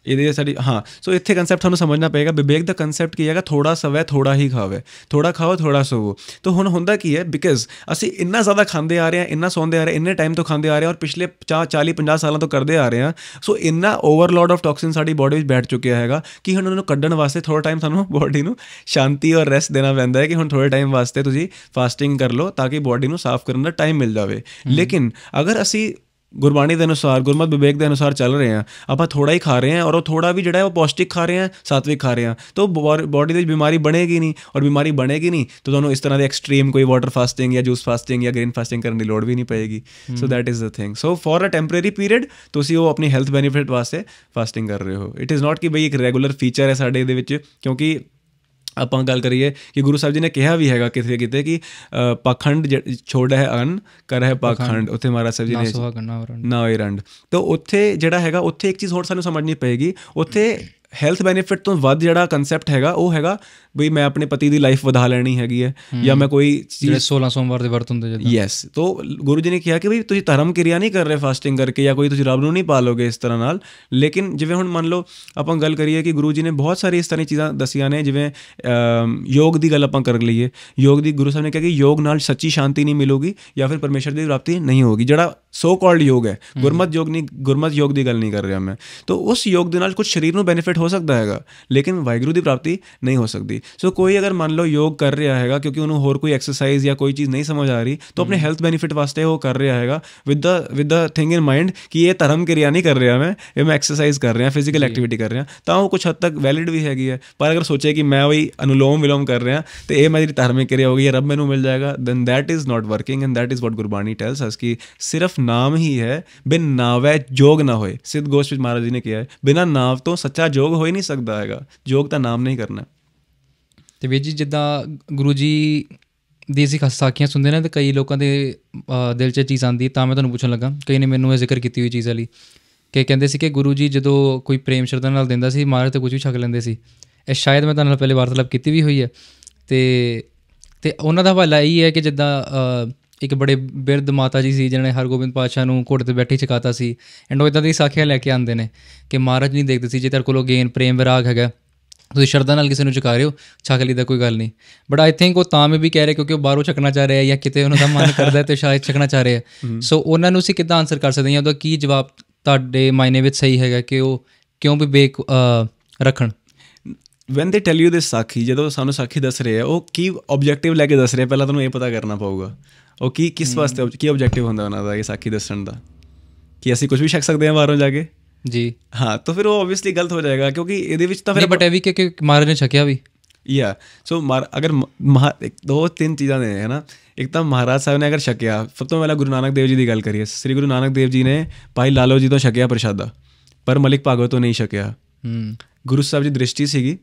B: ਇਹਦੇ ਸਾਡੀ ਹਾਂ ਸੋ ਇੱਥੇ ਕਨਸੈਪਟ ਤੁਹਾਨੂੰ ਸਮਝਣਾ ਪਏਗਾ ਵਿਵੇਕ ਦਾ ਕਨਸੈਪਟ ਕੀ ਹੈਗਾ ਥੋੜਾ ਸਵੇ ਥੋੜਾ ਹੀ ਖਾਵੇ ਥੋੜਾ ਖਾਓ ਥੋੜਾ ਸੋਵੋ ਤਾਂ ਹੁਣ ਹੁੰਦਾ ਕੀ ਹੈ ਬਿਕਾਜ਼ ਅਸੀਂ ਇੰਨਾ ਜ਼ਿਆਦਾ ਖਾਂਦੇ ਆ ਰਹੇ ਹਾਂ ਇੰਨਾ ਸੌਂਦੇ ਆ ਰਹੇ ਇੰਨੇ ਟਾਈਮ ਤੋਂ ਖਾਂਦੇ ਆ ਰਹੇ ਹਾਂ ਔਰ ਪਿਛਲੇ 40 50 ਸਾਲਾਂ ਤੋਂ ਕਰਦੇ ਆ ਰਹੇ ਹਾਂ ਸੋ ਇੰਨਾ ਓਵਰਲੋਡ ਆਫ ਟੌਕਸਿਨ ਸਾਡੀ ਬਾਡੀ ਵਿੱਚ ਬੈਠ ਚੁੱਕਿਆ ਹੈਗਾ ਕਿ ਹੁਣ ਉਹਨਾਂ ਨੂੰ ਕੱਢਣ ਵਾਸਤੇ ਥੋੜਾ ਟਾਈਮ ਸਾਨੂੰ ਬਾਡੀ ਨੂੰ ਸ਼ਾਂਤੀ ਔਰ ਰੈਸਟ ਦੇਣਾ ਪੈਂਦਾ ਹੈ ਕਿ ਹੁਣ ਥੋੜੇ ਟਾਈਮ ਵਾਸਤੇ ਤੁਸੀਂ ਫਾਸਟਿੰਗ ਕਰ ਲਓ ਤਾਂ ਕਿ ਬਾਡੀ ਨੂੰ ਸਾਫ਼ ਕਰਨ ਦਾ ਟਾਈਮ ਮਿਲ ਜਾਵੇ ਲੇਕਿਨ ਅਗਰ ਅਸੀਂ ਗੁਰਬਾਣੀ ਦੇ ਅਨੁਸਾਰ ਗੁਰਮਤ ਵਿਵੇਕ ਦੇ ਅਨੁਸਾਰ ਚੱਲ ਰਹੇ ਆ ਆਪਾਂ ਥੋੜਾ ਹੀ ਖਾ ਰਹੇ ਆ ਔਰ ਉਹ ਥੋੜਾ ਵੀ ਜਿਹੜਾ ਹੈ ਉਹ ਪੌਸ਼ਟਿਕ ਖਾ ਰਹੇ ਆ ਸਾਤਵਿਕ ਖਾ ਰਹੇ ਆ ਤਾਂ ਬਾਡੀ ਦੇ ਵਿੱਚ ਬਿਮਾਰੀ ਬਣੇਗੀ ਨਹੀਂ ਔਰ ਬਿਮਾਰੀ ਬਣੇਗੀ ਨਹੀਂ ਤਾਂ ਤੁਹਾਨੂੰ ਇਸ ਤਰ੍ਹਾਂ ਦੇ ਐਕਸਟ੍ਰੀਮ ਕੋਈ ਵਾਟਰ ਫਾਸਟਿੰਗ ਜਾਂ ਜੂਸ ਫਾਸਟਿੰਗ ਜਾਂ ਗ੍ਰੀਨ ਫਾਸਟਿੰਗ ਕਰਨ ਦੀ ਲੋੜ ਵੀ ਨਹੀਂ ਪਏਗੀ so that is a thing so for a temporary period ਤੁਸੀਂ ਉਹ ਆਪਣੀ ਹੈਲਥ ਬੈਨੀਫਿਟ ਵਾਸਤੇ ਫਾਸਟਿੰਗ ਕਰ ਰਹੇ ਹੋ ਇਟ ਇਜ਼ ਨਾਟ ਕਿ ਬਈ ਇੱਕ ਰੈਗੂਲਰ ਫੀਚਰ ਹੈ ਸਾਡੇ ਦੇ ਵਿੱਚ ਕਿਉਂਕਿ ਆਪਾਂ ਗੱਲ ਕਰੀਏ ਕਿ ਗੁਰੂ ਸਾਹਿਬ ਜੀ ਨੇ ਕਿਹਾ ਵੀ ਹੈਗਾ ਕਿਸੇ ਕਿਤੇ ਕਿ ਪਖੰਡ ਛੋੜ ਹੈ ਅਨ ਕਰ ਹੈ ਪਖੰਡ ਉੱਥੇ ਮਹਾਰਾਜ ਸਾਹਿਬ ਜੀ ਨੇ ਨਾ ਹੋਏ ਰੰਡ ਤਾਂ ਉੱਥੇ ਜਿਹੜਾ ਹੈਗਾ ਉੱਥੇ ਇੱਕ ਚੀਜ਼ ਹੋਰ ਸਾਨੂੰ ਸਮਝਣੀ ਪਏਗੀ ਉੱਥੇ ਹੈਲਥ ਬੈਨੀਫਿਟ ਤੋਂ ਵੱਧ ਜਿਹੜਾ ਕਨਸੈਪਟ ਹੈਗਾ ਉਹ ਹੈਗਾ ਵੀ ਮੈਂ ਆਪਣੇ ਪਤੀ ਦੀ ਲਾਈਫ ਵਧਾ ਲੈਣੀ ਹੈਗੀ ਹੈ ਜਾਂ ਮੈਂ ਕੋਈ ਜਿਹੜੇ
A: 16 ਸੋਮਵਾਰ ਦੇ ਵਰਤ ਹੁੰਦੇ ਜਦੋਂ ਯੈਸ
B: ਤੋਂ ਗੁਰੂ ਜੀ ਨੇ ਕਿਹਾ ਕਿ ਵੀ ਤੁਸੀਂ ਧਰਮ ਕਿਰਿਆ ਨਹੀਂ ਕਰ ਰਹੇ ਫਾਸਟਿੰਗ ਕਰਕੇ ਜਾਂ ਕੋਈ ਤੁਸੀਂ ਰੱਬ ਨੂੰ ਨਹੀਂ ਪਾਲੋਗੇ ਇਸ ਤਰ੍ਹਾਂ ਨਾਲ ਲੇਕਿਨ ਜਿਵੇਂ ਹੁਣ ਮੰਨ ਲਓ ਆਪਾਂ ਗੱਲ ਕਰੀਏ ਕਿ ਗੁਰੂ ਜੀ ਨੇ ਬਹੁਤ ਸਾਰੀ ਇਸ ਤਰ੍ਹਾਂ ਚੀਜ਼ਾਂ ਦਸੀਆਂ ਨੇ ਜਿਵੇਂ ਯੋਗ ਦੀ ਗੱਲ ਆਪਾਂ ਕਰ ਲਈਏ ਯੋਗ ਦੀ ਗੁਰੂ ਸਾਹਿਬ ਨੇ ਕਿਹਾ ਕਿ ਯੋਗ ਨਾਲ ਸੱਚੀ ਸ਼ਾਂਤੀ ਨਹੀਂ ਮਿਲੂਗੀ ਜਾਂ ਫਿਰ ਪਰਮੇਸ਼ਰ ਦੀ ਪ੍ਰਾਪਤੀ ਨਹੀਂ ਹੋਗੀ ਜਿਹੜਾ ਸੋ ਕਾਲਡ ਯੋਗ ਹੈ ਗੁਰਮਤ ਯੋਗ ਨਹੀਂ ਗੁਰਮਤ ਯੋਗ ਦੀ ਗੱਲ ਨਹੀਂ ਕਰ ਰਿਹਾ ਮੈਂ ਤਾਂ ਉਸ ਯੋਗ ਦੇ ਨਾਲ ਕੁਝ ਸਰੀਰ ਨੂੰ ਬੈਨੀਫਿਟ ਹੋ ਸਕਦਾ ਹੈਗਾ ਲੇਕਿਨ ਵਾਹਿਗੁਰੂ ਦੀ ਪ੍ਰਾਪਤੀ ਨਹੀਂ ਹੋ ਸਕਦੀ ਸੋ ਕੋਈ ਅਗਰ ਮੰਨ ਲਓ ਯੋਗ ਕਰ ਰਿਹਾ ਹੈਗਾ ਕਿਉਂਕਿ ਉਹਨੂੰ ਹੋਰ ਕੋਈ ਐਕਸਰਸਾਈਜ਼ ਜਾਂ ਕੋਈ ਚੀਜ਼ ਨਹੀਂ ਸਮਝ ਆ ਰਹੀ ਤਾਂ ਆਪਣੇ ਹੈਲਥ ਬੈਨੀਫਿਟ ਵਾਸਤੇ ਉਹ ਕਰ ਰਿਹਾ ਹੈਗਾ with the with the thing in mind ਕਿ ਇਹ ਧਰਮ ਕਿਰਿਆ ਨਹੀਂ ਕਰ ਰਿਹਾ ਮੈਂ ਇਹ ਮੈਂ ਐਕਸਰਸਾਈਜ਼ ਕਰ ਰਿਹਾ ਫਿਜ਼ੀਕਲ ਐਕਟੀਵਿਟੀ ਕਰ ਰਿਹਾ ਤਾਂ ਉਹ ਕੁਝ ਹੱਦ ਤੱਕ ਵੈਲਿਡ ਵੀ ਹੈਗੀ ਹੈ ਪਰ ਅਗਰ ਸੋਚੇ ਕਿ ਮੈਂ ਵਈ ਅਨੁਲੋਮ ਵਿਲੋਮ ਕਰ ਰਿਹਾ ਤੇ ਇਹ ਮੇਰੀ ਧਾਰਮਿਕ ਕਿਰਿਆ ਹੋ ਗਈ ਰੱਬ ਮੈਨੂੰ ਮਿਲ ਜਾਏਗਾ then that is not working and that is what Gurbani tells us ਕਿ ਸਿਰਫ ਨਾਮ ਹੀ ਹੈ ਬਿਨ ਨਾਵੇ ਜੋਗ ਨਾ ਹੋਏ ਸਿੱਧ ਗੋਸ਼ ਵਿੱਚ ਮਹਾਰਾਜ ਜੀ ਨੇ ਕਿਹਾ ਹੈ ਬਿਨਾ ਨਾਮ ਤੋਂ ਸੱਚਾ ਜੋਗ ਹੋ ਹੀ ਨਹੀਂ ਸਕਦਾ ਹੈਗਾ ਜੋਗ ਤਾਂ ਨਾਮ ਨਹੀਂ ਕਰਨਾ ਤੇ ਵੀਰ ਜੀ ਜਿੱਦਾਂ ਗੁਰੂ ਜੀ
A: ਦੀ ਅਸੀਂ ਸਾਖੀਆਂ ਸੁਣਦੇ ਨੇ ਤੇ ਕਈ ਲੋਕਾਂ ਦੇ ਦਿਲ 'ਚ ਚੀਜ਼ ਆਂਦੀ ਤਾਂ ਮੈਂ ਤੁਹਾਨੂੰ ਪੁੱਛਣ ਲੱਗਾ ਕਈ ਨੇ ਮੈਨੂੰ ਇਹ ਜ਼ਿਕਰ ਕੀਤੀ ਹੋਈ ਚੀਜ਼ ਵਾਲੀ ਕਿ ਕਹਿੰਦੇ ਸੀ ਕਿ ਗੁਰੂ ਜੀ ਜਦੋਂ ਕੋਈ ਪ੍ਰੇਮ ਸ਼ਰਧਾ ਨਾਲ ਦਿੰਦਾ ਸੀ ਮਾਰੇ ਤੇ ਕੁਝ ਵੀ ਛਕ ਲੈਂਦੇ ਸੀ ਇਹ ਸ਼ਾਇਦ ਮੈਂ ਤੁਹਾਨੂੰ ਪਹਿਲੇ ਵਾਰਤਾਲਾਪ ਕੀਤੀ ਵੀ ਹੋਈ ਹੈ ਤੇ ਤੇ ਉਹਨਾਂ ਦਾ ਹਵਾਲਾ ਇਹ ਹੈ ਕਿ ਜਿੱਦਾਂ ਇੱਕ ਬੜੇ ਬਿਰਧ ਮਾਤਾ ਜੀ ਸੀ ਜਿਨ੍ਹਾਂ ਨੇ ਹਰਗੋਬਿੰਦ ਪਾਤਸ਼ਾਹ ਨੂੰ ਘੋੜੇ ਤੇ ਬੈਠੀ ਚਕਾਤਾ ਸੀ ਐਂਡ ਉਹ ਇਦਾਂ ਦੀ ਸਾਖੀਆਂ ਲੈ ਕੇ ਆਉਂਦੇ ਨੇ ਕਿ ਮਹਾਰਾਜ ਨਹੀਂ ਦੇਖਦੇ ਸੀ ਜੇ ਤੇਰੇ ਕੋਲੋਂ ਗੇਨ ਪ੍ਰੇਮ ਵਿਰਾਗ ਹੈਗਾ ਤੁਸੀਂ ਸ਼ਰਧਾ ਨਾਲ ਕਿਸੇ ਨੂੰ ਚੁਕਾ ਰਹੇ ਹੋ ਛਕਲੀ ਦਾ ਕੋਈ ਗੱਲ ਨਹੀਂ ਬਟ ਆਈ ਥਿੰਕ ਉਹ ਤਾਂ ਵੀ ਕਹਿ ਰਹੇ ਕਿਉਂਕਿ ਉਹ ਬਾਹਰੋਂ ਛਕਣਾ ਚਾਹ ਰਿਹਾ ਜਾਂ ਕਿਤੇ ਉਹਨਾਂ ਦਾ ਮਨ ਕਰਦਾ ਤੇ ਸ਼ਾਇਦ ਛਕਣਾ ਚਾਹ ਰਿਹਾ ਸੋ ਉਹਨਾਂ ਨੂੰ ਸੀ ਕਿੱਦਾਂ ਆਨਸਰ ਕਰ ਸਕਦੇ ਆ ਉਹਦਾ ਕੀ ਜਵਾਬ ਤੁਹਾਡੇ ਮਾਇਨੇ ਵਿੱਚ ਸਹੀ ਹੈਗਾ ਕਿ ਉਹ ਕਿਉਂ ਵੀ ਬੇ ਰੱਖਣ
B: ਵੈਨ ਦੇ ਟੈਲ ਯੂ ਦਿਸ ਸਾਖੀ ਜਦੋਂ ਸਾਨੂੰ ਸਾਖੀ ਦੱਸ ਰਿਹਾ ਉਹ ਕੀ ਆਬਜੈਕਟਿਵ ਲੈ ਕੇ ਦੱਸ ਰਹੇ ਪਹਿਲਾਂ ਤੁਹਾਨੂੰ ਇਹ ਪਤਾ ਕਰਨਾ ਪਊਗਾ ਉਹ ਕੀ ਕਿਸ ਵਾਸਤੇ ਕੀ ਆਬਜੈਕਟਿਵ ਹੁੰਦਾ ਉਹਨਾਂ ਦਾ ਇਹ ਸਾਖੀ ਦੱਸਣ ਦਾ ਕਿ ਅਸੀਂ ਕੁਝ ਵੀ ਛੱਕ ਸਕਦੇ ਹਾਂ ਬਾਹਰੋਂ ਜਾ ਕੇ ਜੀ ਹਾਂ ਤਾਂ ਫਿਰ ਉਹ ਆਬਵੀਅਸਲੀ ਗਲਤ ਹੋ ਜਾਏਗਾ ਕਿਉਂਕਿ ਇਹਦੇ ਵਿੱਚ ਤਾਂ ਫਿਰ ਬਟ ਐਵੀ ਵੀ ਕਿ ਮਾਰੇ ਨੇ ਛਕਿਆ ਵੀ ਯਾ ਸੋ ਮਾਰ ਅਗਰ ਮਹਾ ਇੱਕ ਦੋ ਤਿੰਨ ਚੀਜ਼ਾਂ ਨੇ ਹੈ ਨਾ ਇੱਕ ਤਾਂ ਮਹਾਰਾਜ ਸਾਹਿਬ ਨੇ ਅਗਰ ਛਕਿਆ ਸਭ ਤੋਂ ਪਹਿਲਾਂ ਗੁਰੂ ਨਾਨਕ ਦੇਵ ਜੀ ਦੀ ਗੱਲ ਕਰੀਏ ਸ੍ਰੀ ਗੁਰੂ ਨਾਨਕ ਦੇਵ ਜੀ ਨੇ ਭਾਈ ਲਾਲੋ ਜੀ ਤੋਂ ਛਕਿਆ ਪ੍ਰਸ਼ਾਦਾ ਪਰ ਮਲਿਕ ਭਾਗਵਤ ਤੋਂ ਨਹੀਂ ਛਕਿਆ ਹੂੰ ਗੁਰੂ ਸਾਹਿਬ ਜੀ ਦ੍ਰਿਸ਼ਟੀ ਸੀਗੀ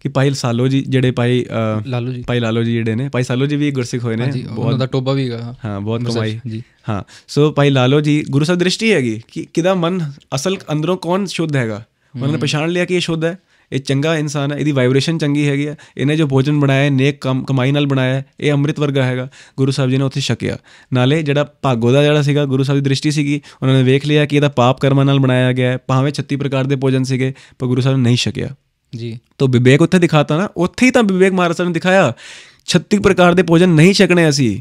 B: ਕਿ ਭਾਈ ਸਾਲੋ ਜੀ ਜਿਹੜੇ ਭਾਈ ਲਾਲੋ ਜੀ ਭਾਈ ਲਾਲੋ ਜੀ ਜਿਹੜੇ ਨੇ ਭਾਈ ਸਾਲੋ ਜੀ ਵੀ ਗੁਰਸਿੱਖ ਹੋਏ ਨੇ ਬਹੁਤ ਦਾ ਟੋਬਾ ਵੀ ਹੈਗਾ ਹਾਂ ਬਹੁਤ ਕਮਾਈ ਜੀ ਹਾਂ ਸੋ ਭਾਈ ਲਾਲੋ ਜੀ ਗੁਰੂ ਸਾਹਿਬ ਦ੍ਰਿਸ਼ਟੀ ਹੈਗੀ ਕਿ ਕਿਦਾ ਮਨ ਅਸਲ ਅੰਦਰੋਂ ਕੌਣ ਸ਼ੁੱਧ ਹੈਗਾ ਉਹਨਾਂ ਨੇ ਪਛਾਣ ਲਿਆ ਕਿ ਇਹ ਸ਼ੁੱਧ ਹੈ ਇਹ ਚੰਗਾ ਇਨਸਾਨ ਹੈ ਇਹਦੀ ਵਾਈਬ੍ਰੇਸ਼ਨ ਚੰਗੀ ਹੈਗੀ ਹੈ ਇਹਨੇ ਜੋ ਭੋਜਨ ਬਣਾਇਆ ਹੈ ਨੇਕ ਕਮਾਈ ਨਾਲ ਬਣਾਇਆ ਹੈ ਇਹ ਅੰਮ੍ਰਿਤ ਵਰਗਾ ਹੈਗਾ ਗੁਰੂ ਸਾਹਿਬ ਜੀ ਨੇ ਉੱਥੇ ਛਕਿਆ ਨਾਲੇ ਜਿਹੜਾ ਭਾਗੋ ਦਾ ਜਿਹੜਾ ਸੀਗਾ ਗੁਰੂ ਸਾਹਿਬ ਦੀ ਦ੍ਰਿਸ਼ਟੀ ਸੀਗੀ ਉਹਨਾਂ ਨੇ ਵੇਖ ਲਿਆ ਕਿ ਇਹਦਾ ਪਾਪ ਕਰਮਾਂ ਨਾਲ ਬਣਾਇਆ ਗਿਆ ਹੈ ਭਾਵੇਂ 36 ਪ੍ਰਕਾਰ ਦੇ ਭੋਜਨ ਸੀਗੇ ਪਰ ਗੁਰੂ ਸਾਹਿਬ ਨੇ ਨਹੀਂ ਛਕਿਆ ਜੀ ਤੋਂ ਵਿਵੇਕ ਉੱਥੇ ਦਿਖਾਤਾ ਨਾ ਉੱਥੇ ਹੀ ਤਾਂ ਵਿਵੇਕ ਮਹਾਰਾਜ ਸਾਹਿਬ ਨੇ ਦਿਖਾਇਆ 36 ਪ੍ਰਕਾਰ ਦੇ ਭੋਜਨ ਨਹੀਂ ਛਕਣੇ ਅਸੀਂ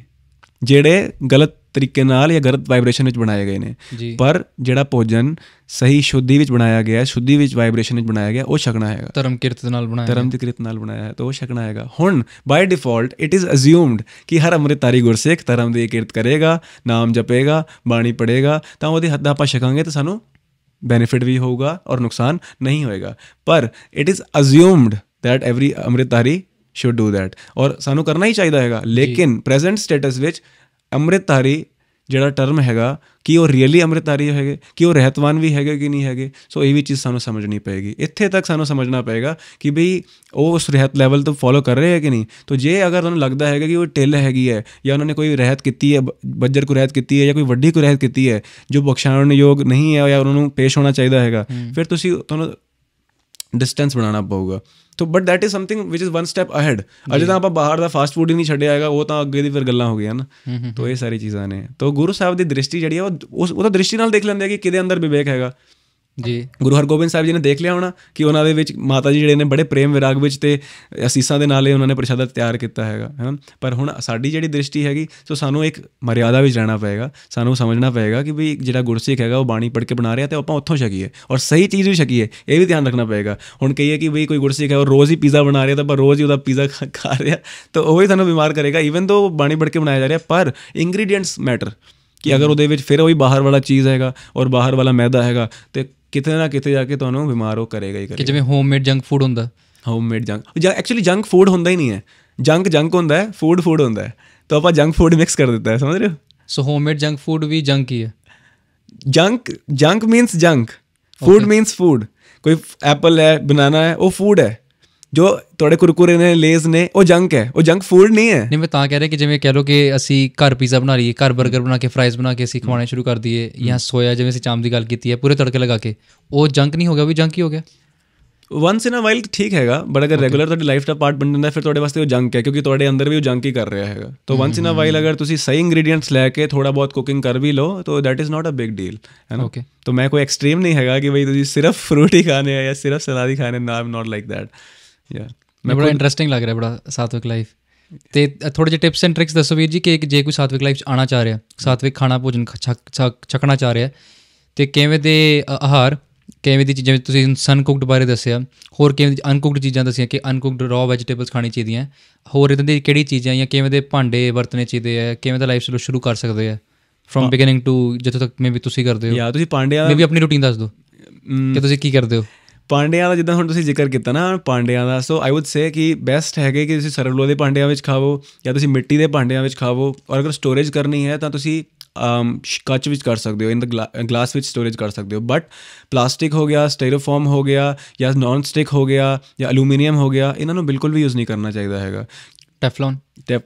B: ਜਿਹੜੇ ਗਲਤ ਤਰੀਕੇ ਨਾਲ ਜਾਂ ਗਲਤ ਵਾਈਬ੍ਰੇਸ਼ਨ ਵਿੱਚ ਬਣਾਏ ਗਏ ਨੇ ਪਰ ਜਿਹੜਾ ਭੋਜਨ ਸਹੀ ਸ਼ੁੱਧੀ ਵਿੱਚ ਬਣਾਇਆ ਗਿਆ ਹੈ ਸ਼ੁੱਧੀ ਵਿੱਚ ਵਾਈਬ੍ਰੇਸ਼ਨ ਵਿੱਚ ਬਣਾਇਆ ਗਿਆ ਉਹ ਛਕਣਾ ਹੈਗਾ ਧਰਮ ਕਿਰਤ ਨਾਲ ਬਣਾਇਆ ਧਰਮ ਦੀ ਕਿਰਤ ਨਾਲ ਬਣਾਇਆ ਹੈ ਤਾਂ ਉਹ ਛਕਣਾ ਹੈਗਾ ਹੁਣ by default it is assumed ਕਿ ਹਰ ਅੰਮ੍ਰਿਤਾਰੀ ਗੁਰਸੇਖ ਧਰਮ ਦੀ ਕਿਰਤ ਕਰੇਗਾ ਨਾਮ ਜਪੇਗਾ ਬਾਣੀ ਪੜੇਗਾ ਤਾਂ ਉਹਦੇ ਹੱਥ ਆਪਾਂ ਛਕਾਂਗੇ ਤਾਂ ਸਾਨੂੰ ਬੈਨੀਫਿਟ ਵੀ ਹੋਊਗਾ ਔਰ ਨੁਕਸਾਨ ਨਹੀਂ ਹੋਏਗਾ ਪਰ it is assumed that every amritdhari should do that ਔਰ ਸਾਨੂੰ ਕਰਨਾ ਹੀ ਚਾਹੀਦਾ ਹੈਗਾ ਲੇਕਿਨ ਪ੍ਰੈਜ਼ੈਂਟ ਸਟੇਟਸ ਵਿੱਚ ਅੰਮ੍ਰਿਤਧਾਰੀ ਜਿਹੜਾ ਟਰਮ ਹੈਗਾ ਕਿ ਉਹ ਰੀਅਲੀ ਅੰਮ੍ਰਿਤਧਾਰੀ ਹੋਏਗੇ ਕਿ ਉਹ ਰਹਿਤਵਾਨ ਵੀ ਹੈਗੇ ਕਿ ਨਹੀਂ ਹੈਗੇ ਸੋ ਇਹ ਵੀ ਚੀਜ਼ ਸਾਨੂੰ ਸਮਝਣੀ ਪਏਗੀ ਇੱਥੇ ਤੱਕ ਸਾਨੂੰ ਸਮਝਣਾ ਪਏਗਾ ਕਿ ਭਈ ਉਹ ਉਸ ਰਹਿਤ ਲੈਵਲ ਤੋਂ ਫੋਲੋ ਕਰ ਰਹੇ ਹੈ ਕਿ ਨਹੀਂ ਤੋ ਜੇ ਅਗਰ ਤੁਹਾਨੂੰ ਲੱਗਦਾ ਹੈਗਾ ਕਿ ਉਹ ਟਿਲ ਹੈਗੀ ਹੈ ਜਾਂ ਉਹਨਾਂ ਨੇ ਕੋਈ ਰਹਿਤ ਕੀਤੀ ਹੈ ਬੱਜਰ ਕੋ ਰਹਿਤ ਕੀਤੀ ਹੈ ਜਾਂ ਕੋਈ ਵੱਡੀ ਕੋ ਰਹਿਤ ਕੀਤੀ ਹੈ ਜੋ ਬਖਸ਼ਾਣ ਯੋਗ ਨਹੀਂ ਹੈ ਜਾਂ ਉਹਨਾਂ ਨੂੰ ਪੇਸ਼ ਹੋਣਾ ਚਾਹੀਦਾ ਹੈਗਾ ਫਿਰ ਤੁਸੀਂ ਤੁਹਾਨੂੰ ਡਿਸਟੈਂਸ ਬਣਾਉਣਾ ਪਊਗਾ ਤੋ but that is something which is one step ahead ਅਜੇ ਤਾਂ ਆਪਾਂ ਬਾਹਰ ਦਾ ਫਾਸਟ ਫੂਡ ਹੀ ਨਹੀਂ ਛੱਡਿਆ ਹੈਗਾ ਉਹ ਤਾਂ ਅੱਗੇ ਦੀ ਫਿਰ ਗੱਲਾਂ ਹੋ ਗਈਆਂ ਨਾ ਤੋ ਇਹ ਸਾਰੀ ਚੀਜ਼ਾਂ ਨੇ ਤੋ ਗੁਰੂ ਸਾਹਿਬ ਦੀ ਦ੍ਰਿਸ਼ਟੀ ਜਿਹੜੀ ਹੈ ਉਹ ਉਹਦਾ ਦ੍ਰਿਸ਼ਟੀ ਨਾਲ ਦੇਖ ਲੈਂਦੇ ਆ ਕਿ ਕਿਹਦੇ ਅੰਦਰ ਵਿਵੇਕ ਹੈਗਾ ਜੀ ਗੁਰੂ ਹਰਗੋਬਿੰਦ ਸਾਹਿਬ ਜੀ ਨੇ ਦੇਖ ਲਿਆ ਹੋਣਾ ਕਿ ਉਹਨਾਂ ਦੇ ਵਿੱਚ ਮਾਤਾ ਜੀ ਜਿਹੜੇ ਨੇ ਬੜੇ ਪ੍ਰੇਮ ਵਿਰਾਗ ਵਿੱਚ ਤੇ ਅਸੀਸਾਂ ਦੇ ਨਾਲੇ ਉਹਨਾਂ ਨੇ ਪ੍ਰਸ਼ਾਦਾ ਤਿਆਰ ਕੀਤਾ ਹੈਗਾ ਹੈਨਾ ਪਰ ਹੁਣ ਸਾਡੀ ਜਿਹੜੀ ਦ੍ਰਿਸ਼ਟੀ ਹੈਗੀ ਸੋ ਸਾਨੂੰ ਇੱਕ ਮਰਿਆਦਾ ਵਿੱਚ ਰਹਿਣਾ ਪਏਗਾ ਸਾਨੂੰ ਸਮਝਣਾ ਪਏਗਾ ਕਿ ਵੀ ਜਿਹੜਾ ਗੁਰਸਿੱਖ ਹੈਗਾ ਉਹ ਬਾਣੀ ਪੜ੍ਹ ਕੇ ਬਣਾ ਰਿਹਾ ਤੇ ਆਪਾਂ ਉੱਥੋਂ ਛਕੀਏ ਔਰ ਸਹੀ ਚੀਜ਼ ਵੀ ਛਕੀਏ ਇਹ ਵੀ ਧਿਆਨ ਰੱਖਣਾ ਪਏਗਾ ਹੁਣ ਕਹੀਏ ਕਿ ਵੀ ਕੋਈ ਗੁਰਸਿੱਖ ਹੈ ਉਹ ਰੋਜ਼ ਹੀ ਪੀਜ਼ਾ ਬਣਾ ਰਿਹਾ ਤਾਂ ਪਰ ਰੋਜ਼ ਹੀ ਉਹਦਾ ਪੀਜ਼ਾ ਖਾ ਰਿਹਾ ਤਾਂ ਉਹ ਹੀ ਸਾਨੂੰ ਬਿਮਾਰ ਕਰੇਗਾ ਇਵਨ ਦੋ ਬਾਣੀ ਪੜ੍ਹ ਕੇ ਬਣਾਇਆ ਜਾ ਰਿਹਾ ਪਰ ਇੰਗਰੀਡੀਐਂਟਸ ਮੈਟਰ ਕਿ ਅਗਰ ਉਹਦੇ ਵਿੱਚ ਫਿਰ ਉਹੀ ਬਾਹਰ ਵਾਲਾ ਚੀਜ਼ ਹੈਗਾ ਔਰ ਬਾਹਰ ਵਾਲਾ ਮੈਦਾ ਹੈਗਾ ਤੇ ਕਿਤੇ ਨਾ ਕਿਤੇ ਜਾ ਕੇ ਤੁਹਾਨੂੰ ਬਿਮਾਰ ਹੋ ਕਰੇਗਾ ਹੀ ਕਰੇਗਾ ਕਿ ਜਿਵੇਂ ਹੋਮਮੇਡ ਜੰਕ ਫੂਡ ਹੁੰਦਾ ਹੋਮਮੇਡ ਜੰਕ ਜਾਂ ਐਕਚੁਅਲੀ ਜੰਕ ਫੂਡ ਹੁੰਦਾ ਹੀ ਨਹੀਂ ਹੈ ਜੰਕ ਜੰਕ ਹੁੰਦਾ ਹੈ ਫੂਡ ਫੂਡ ਹੁੰਦਾ ਹੈ ਤਾਂ ਆਪਾਂ ਜੰਕ ਫੂਡ ਮਿਕਸ ਕਰ ਦਿੱਤਾ ਹੈ ਸਮਝ ਰਹੇ ਹੋ ਸੋ ਹੋਮਮੇਡ ਜੰਕ ਫੂਡ ਵੀ ਜੰਕ ਹੀ ਹੈ junk junk means junk food means food ਕੋਈ ਐਪਲ ਹੈ ਬਨਾਨਾ ਹੈ ਉਹ ਫੂਡ ਹੈ ਜੋ ਤੁਹਾਡੇ ਕੁਰਕੁਰੇ ਨੇ ਲੇਜ਼ ਨੇ ਉਹ ਜੰਕ ਹੈ ਉਹ ਜੰਕ ਫੂਡ ਨਹੀਂ ਹੈ
A: ਨਹੀਂ ਮੈਂ ਤਾਂ ਕਹਿ ਰਿਹਾ ਕਿ ਜਿਵੇਂ ਕਹਿ ਲੋ ਕਿ ਅਸੀਂ ਘਰ ਪੀਜ਼ਾ ਬਣਾ ਲਈਏ ਘਰ 버ਗਰ ਬਣਾ ਕੇ ਫਰਾਈਜ਼ ਬਣਾ ਕੇ ਅਸੀਂ ਖਵਾਉਣੇ ਸ਼ੁਰੂ ਕਰ ਦਈਏ ਜਾਂ ਸੋਇਆ ਜਿਵੇਂ
B: ਅਸੀਂ ਚਾਮ ਦੀ ਗੱਲ ਕੀਤੀ ਹੈ ਪੂਰੇ ਤੜਕੇ ਲਗਾ ਕੇ ਉਹ ਜੰਕ ਨਹੀਂ ਹੋ ਗਿਆ ਵੀ ਜੰਕ ਹੀ ਹੋ ਗਿਆ ਵਨਸ ਇਨ ਅ ਵਾਈਲ ਠੀਕ ਹੈਗਾ ਬਟ ਅਗਰ ਰੈਗੂਲਰ ਤੁਹਾਡੀ ਲਾਈਫ ਦਾ ਪਾਰਟ ਬਣ ਜਾਂਦਾ ਫਿਰ ਤੁਹਾਡੇ ਵਾਸਤੇ ਉਹ ਜੰਕ ਹੈ ਕਿਉਂਕਿ ਤੁਹਾਡੇ ਅੰਦਰ ਵੀ ਉਹ ਜੰਕ ਹੀ ਕਰ ਰਿਹਾ ਹੈਗਾ ਤਾਂ ਵਨਸ ਇਨ ਅ ਵਾਈਲ ਅਗਰ ਤੁਸੀਂ ਸਹੀ ਇੰਗਰੀਡੀਐਂਟਸ ਲੈ ਕੇ ਥੋੜਾ ਬਹੁਤ ਕੁਕਿੰਗ ਕਰ ਵੀ ਲਓ ਤਾਂ that is not a big deal ਹੈ ਨਾ ਓਕੇ ਤਾਂ ਮੈਂ ਕੋਈ ਐਕਸਟ੍ਰੀਮ ਨਹੀਂ ਹੈਗਾ ਕਿ ਭਈ ਤੁਸੀਂ ਸਿਰਫ ਫਰੂਟ ਹੀ ਖਾਣੇ ਆ ਜਾਂ ਸਿਰਫ ਸਲਾਦ ਹੀ ਖਾਣੇ ਨਾ ਆਮ ਨਾਟ ਲਾਈਕ ਦੈਟ ਯਾ ਮੈਂ ਬੜਾ ਇੰਟਰਸਟਿੰਗ ਲੱਗ ਰਿਹਾ ਬੜਾ ਸਾਤਵਿਕ ਲਾਈਫ ਤੇ ਥੋੜੇ ਜਿਹੇ ਟਿਪਸ ਐਂਡ
A: ਟ੍ਰਿਕਸ ਦੱਸੋ ਵੀਰ ਜੀ ਕਿ ਜੇ ਕੋਈ ਸਾਤਵਿਕ ਲਾਈਫ ਚ ਆਣਾ ਚਾਹ ਰਿਹਾ ਸਾਤਵਿਕ ਖਾਣਾ ਭੋਜਨ ਛਕਣਾ ਚਾਹ ਰਿਹਾ ਤੇ ਕਿਵੇਂ ਦੇ ਆਹਾਰ ਕਿਵੇਂ ਦੀ ਚੀਜ਼ਾਂ ਵਿੱਚ ਤੁਸੀਂ ਸਨ ਕੁਕਡ ਬਾਰੇ ਦੱਸਿਆ ਹੋਰ ਕਿਵੇਂ ਦੀ ਅਨਕੁਕਡ ਚੀਜ਼ਾਂ ਦੱਸਿਆ ਕਿ ਅਨਕੁਕਡ ਰੋ ਵੈਜੀਟੇਬਲਸ ਖਾਣੀ ਚਾਹੀਦੀਆਂ ਹੋਰ ਇਦਾਂ ਦੀ ਕਿਹੜੀ ਚੀਜ਼ਾਂ ਜਾਂ ਕਿਵੇਂ ਦੇ ਭਾਂਡੇ ਵਰਤਨੇ ਚਾਹੀਦੇ ਆ ਕਿਵੇਂ ਦਾ ਲਾਈਫ ਸਟਾਈਲ ਸ਼ੁਰੂ ਕਰ ਸਕਦੇ ਆ ਫਰਮ ਬਿਗਨਿੰਗ ਟੂ ਜਿੱਥੋਂ ਤੱਕ ਮੇਬੀ ਤੁਸੀਂ ਕਰਦੇ ਹੋ ਯਾ ਤੁਸੀਂ ਭਾਂਡਿਆਂ ਮੇਬੀ ਆਪਣੀ ਰੁਟੀਨ ਦੱਸ ਦਿਓ ਕਿ ਤੁਸੀਂ ਕੀ ਕਰਦੇ
B: ਹੋ ਪਾਂਡਿਆਂ ਦਾ ਜਿੱਦਾਂ ਹੁਣ ਤੁਸੀਂ ਜ਼ਿਕਰ ਕੀਤਾ ਨਾ ਪਾਂਡਿਆਂ ਦਾ ਸੋ ਆਈ ਊਡ ਸੇ ਕਿ ਬੈਸਟ ਹੈਗੇ ਕਿ ਤੁਸੀਂ ਸਰਵਲੋ ਦੇ ਪਾਂਡਿਆਂ ਵਿੱਚ ਖਾਵੋ ਜਾਂ ਤੁਸੀਂ ਮਿੱਟੀ ਦੇ ਪਾਂਡਿਆਂ ਵਿੱਚ ਖਾਵੋ ਔਰ ਅਗਰ ਸਟੋਰੇਜ ਕਰਨੀ ਹੈ ਤਾਂ ਤੁਸੀਂ ਕੱਚ ਵਿੱਚ ਕਰ ਸਕਦੇ ਹੋ ਇਨ ਦਾ ਗਲਾਸ ਵਿੱਚ ਸਟੋਰੇਜ ਕਰ ਸਕਦੇ ਹੋ ਬਟ ਪਲਾਸਟਿਕ ਹੋ ਗਿਆ ਸਟੈਰੋਫੋਮ ਹੋ ਗਿਆ ਜਾਂ ਨਾਨ ਸਟਿਕ ਹੋ ਗਿਆ ਜਾਂ ਅਲੂਮੀਨੀਅਮ ਹੋ ਗਿਆ ਇਹਨਾਂ ਨੂੰ ਬਿਲਕੁਲ ਵੀ ਯੂਜ਼ ਨਹੀਂ ਕਰਨਾ ਚਾਹੀਦਾ ਹੈਗਾ Teflon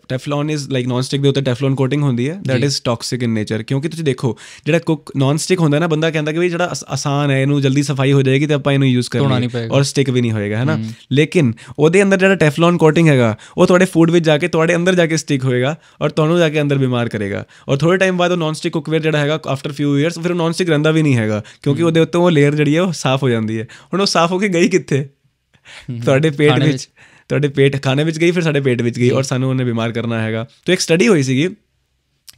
B: Teflon is like non stick ਦੇ ਉੱਤੇ ਟੈਫਲੋਨ ਕੋਟਿੰਗ ਹੁੰਦੀ ਹੈ that is toxic in nature ਕਿਉਂਕਿ ਤੁਸੀਂ ਦੇਖੋ ਜਿਹੜਾ ਕੁੱਕ ਨਾਨ ਸਟਿਕ ਹੁੰਦਾ ਨਾ ਬੰਦਾ ਕਹਿੰਦਾ ਕਿ ਵੀ ਜਿਹੜਾ ਆਸਾਨ ਹੈ ਇਹਨੂੰ ਜਲਦੀ ਸਫਾਈ ਹੋ ਜਾਏਗੀ ਤੇ ਆਪਾਂ ਇਹਨੂੰ ਯੂਜ਼ ਕਰ ਕਰਨੀ ਔਰ ਸਟਿਕ ਵੀ ਨਹੀਂ ਹੋਏਗਾ ਹੈਨਾ ਲੇਕਿਨ ਉਹਦੇ ਅੰਦਰ ਜਿਹੜਾ ਟੈਫਲੋਨ ਕੋਟਿੰਗ ਹੈਗਾ ਉਹ ਤੁਹਾਡੇ ਫੂਡ ਵਿੱਚ ਜਾ ਕੇ ਤੁਹਾਡੇ ਅੰਦਰ ਜਾ ਕੇ ਸਟਿਕ ਹੋਏਗਾ ਔਰ ਤੁਹਾਨੂੰ ਜਾ ਕੇ ਅੰਦਰ ਬਿਮਾਰ ਕਰੇਗਾ ਔਰ ਥੋੜੇ ਟਾਈਮ ਬਾਅਦ ਉਹ ਨਾਨ ਸਟਿਕ ਕੁਕਵੇਅਰ ਜਿਹੜਾ ਹੈਗਾ ਆਫਟਰ ਫਿਊ ਇਅਰਸ ਫਿਰ ਨਾਨ ਸਟਿਕ ਰਹਿੰਦਾ ਵੀ ਨਹੀਂ ਹੈਗਾ ਕਿਉਂਕਿ ਉਹਦੇ ਉੱਤੇ ਉਹ ਲੇਅਰ ਜਿਹੜੀ ਹੈ ਉਹ ਸਾਫ਼ ਹੋ ਜਾਂਦੀ ਹੈ ਹੁਣ ਉਹ ਸਾਫ਼ ਹੋ ਕੇ ਗਈ ਕਿੱਥੇ ਤੁਹਾਡੇ ਪੇਟ ਵਿੱਚ ਤੁਹਾਡੇ ਪੇਟ ਖਾਣੇ ਵਿੱਚ ਗਈ ਫਿਰ ਸਾਡੇ ਪੇਟ ਵਿੱਚ ਗਈ ਔਰ ਸਾਨੂੰ ਉਹਨੇ ਬਿਮਾਰ ਕਰਨਾ ਹੈਗਾ ਤਾਂ ਇੱਕ ਸਟੱਡੀ ਹੋਈ ਸੀਗੀ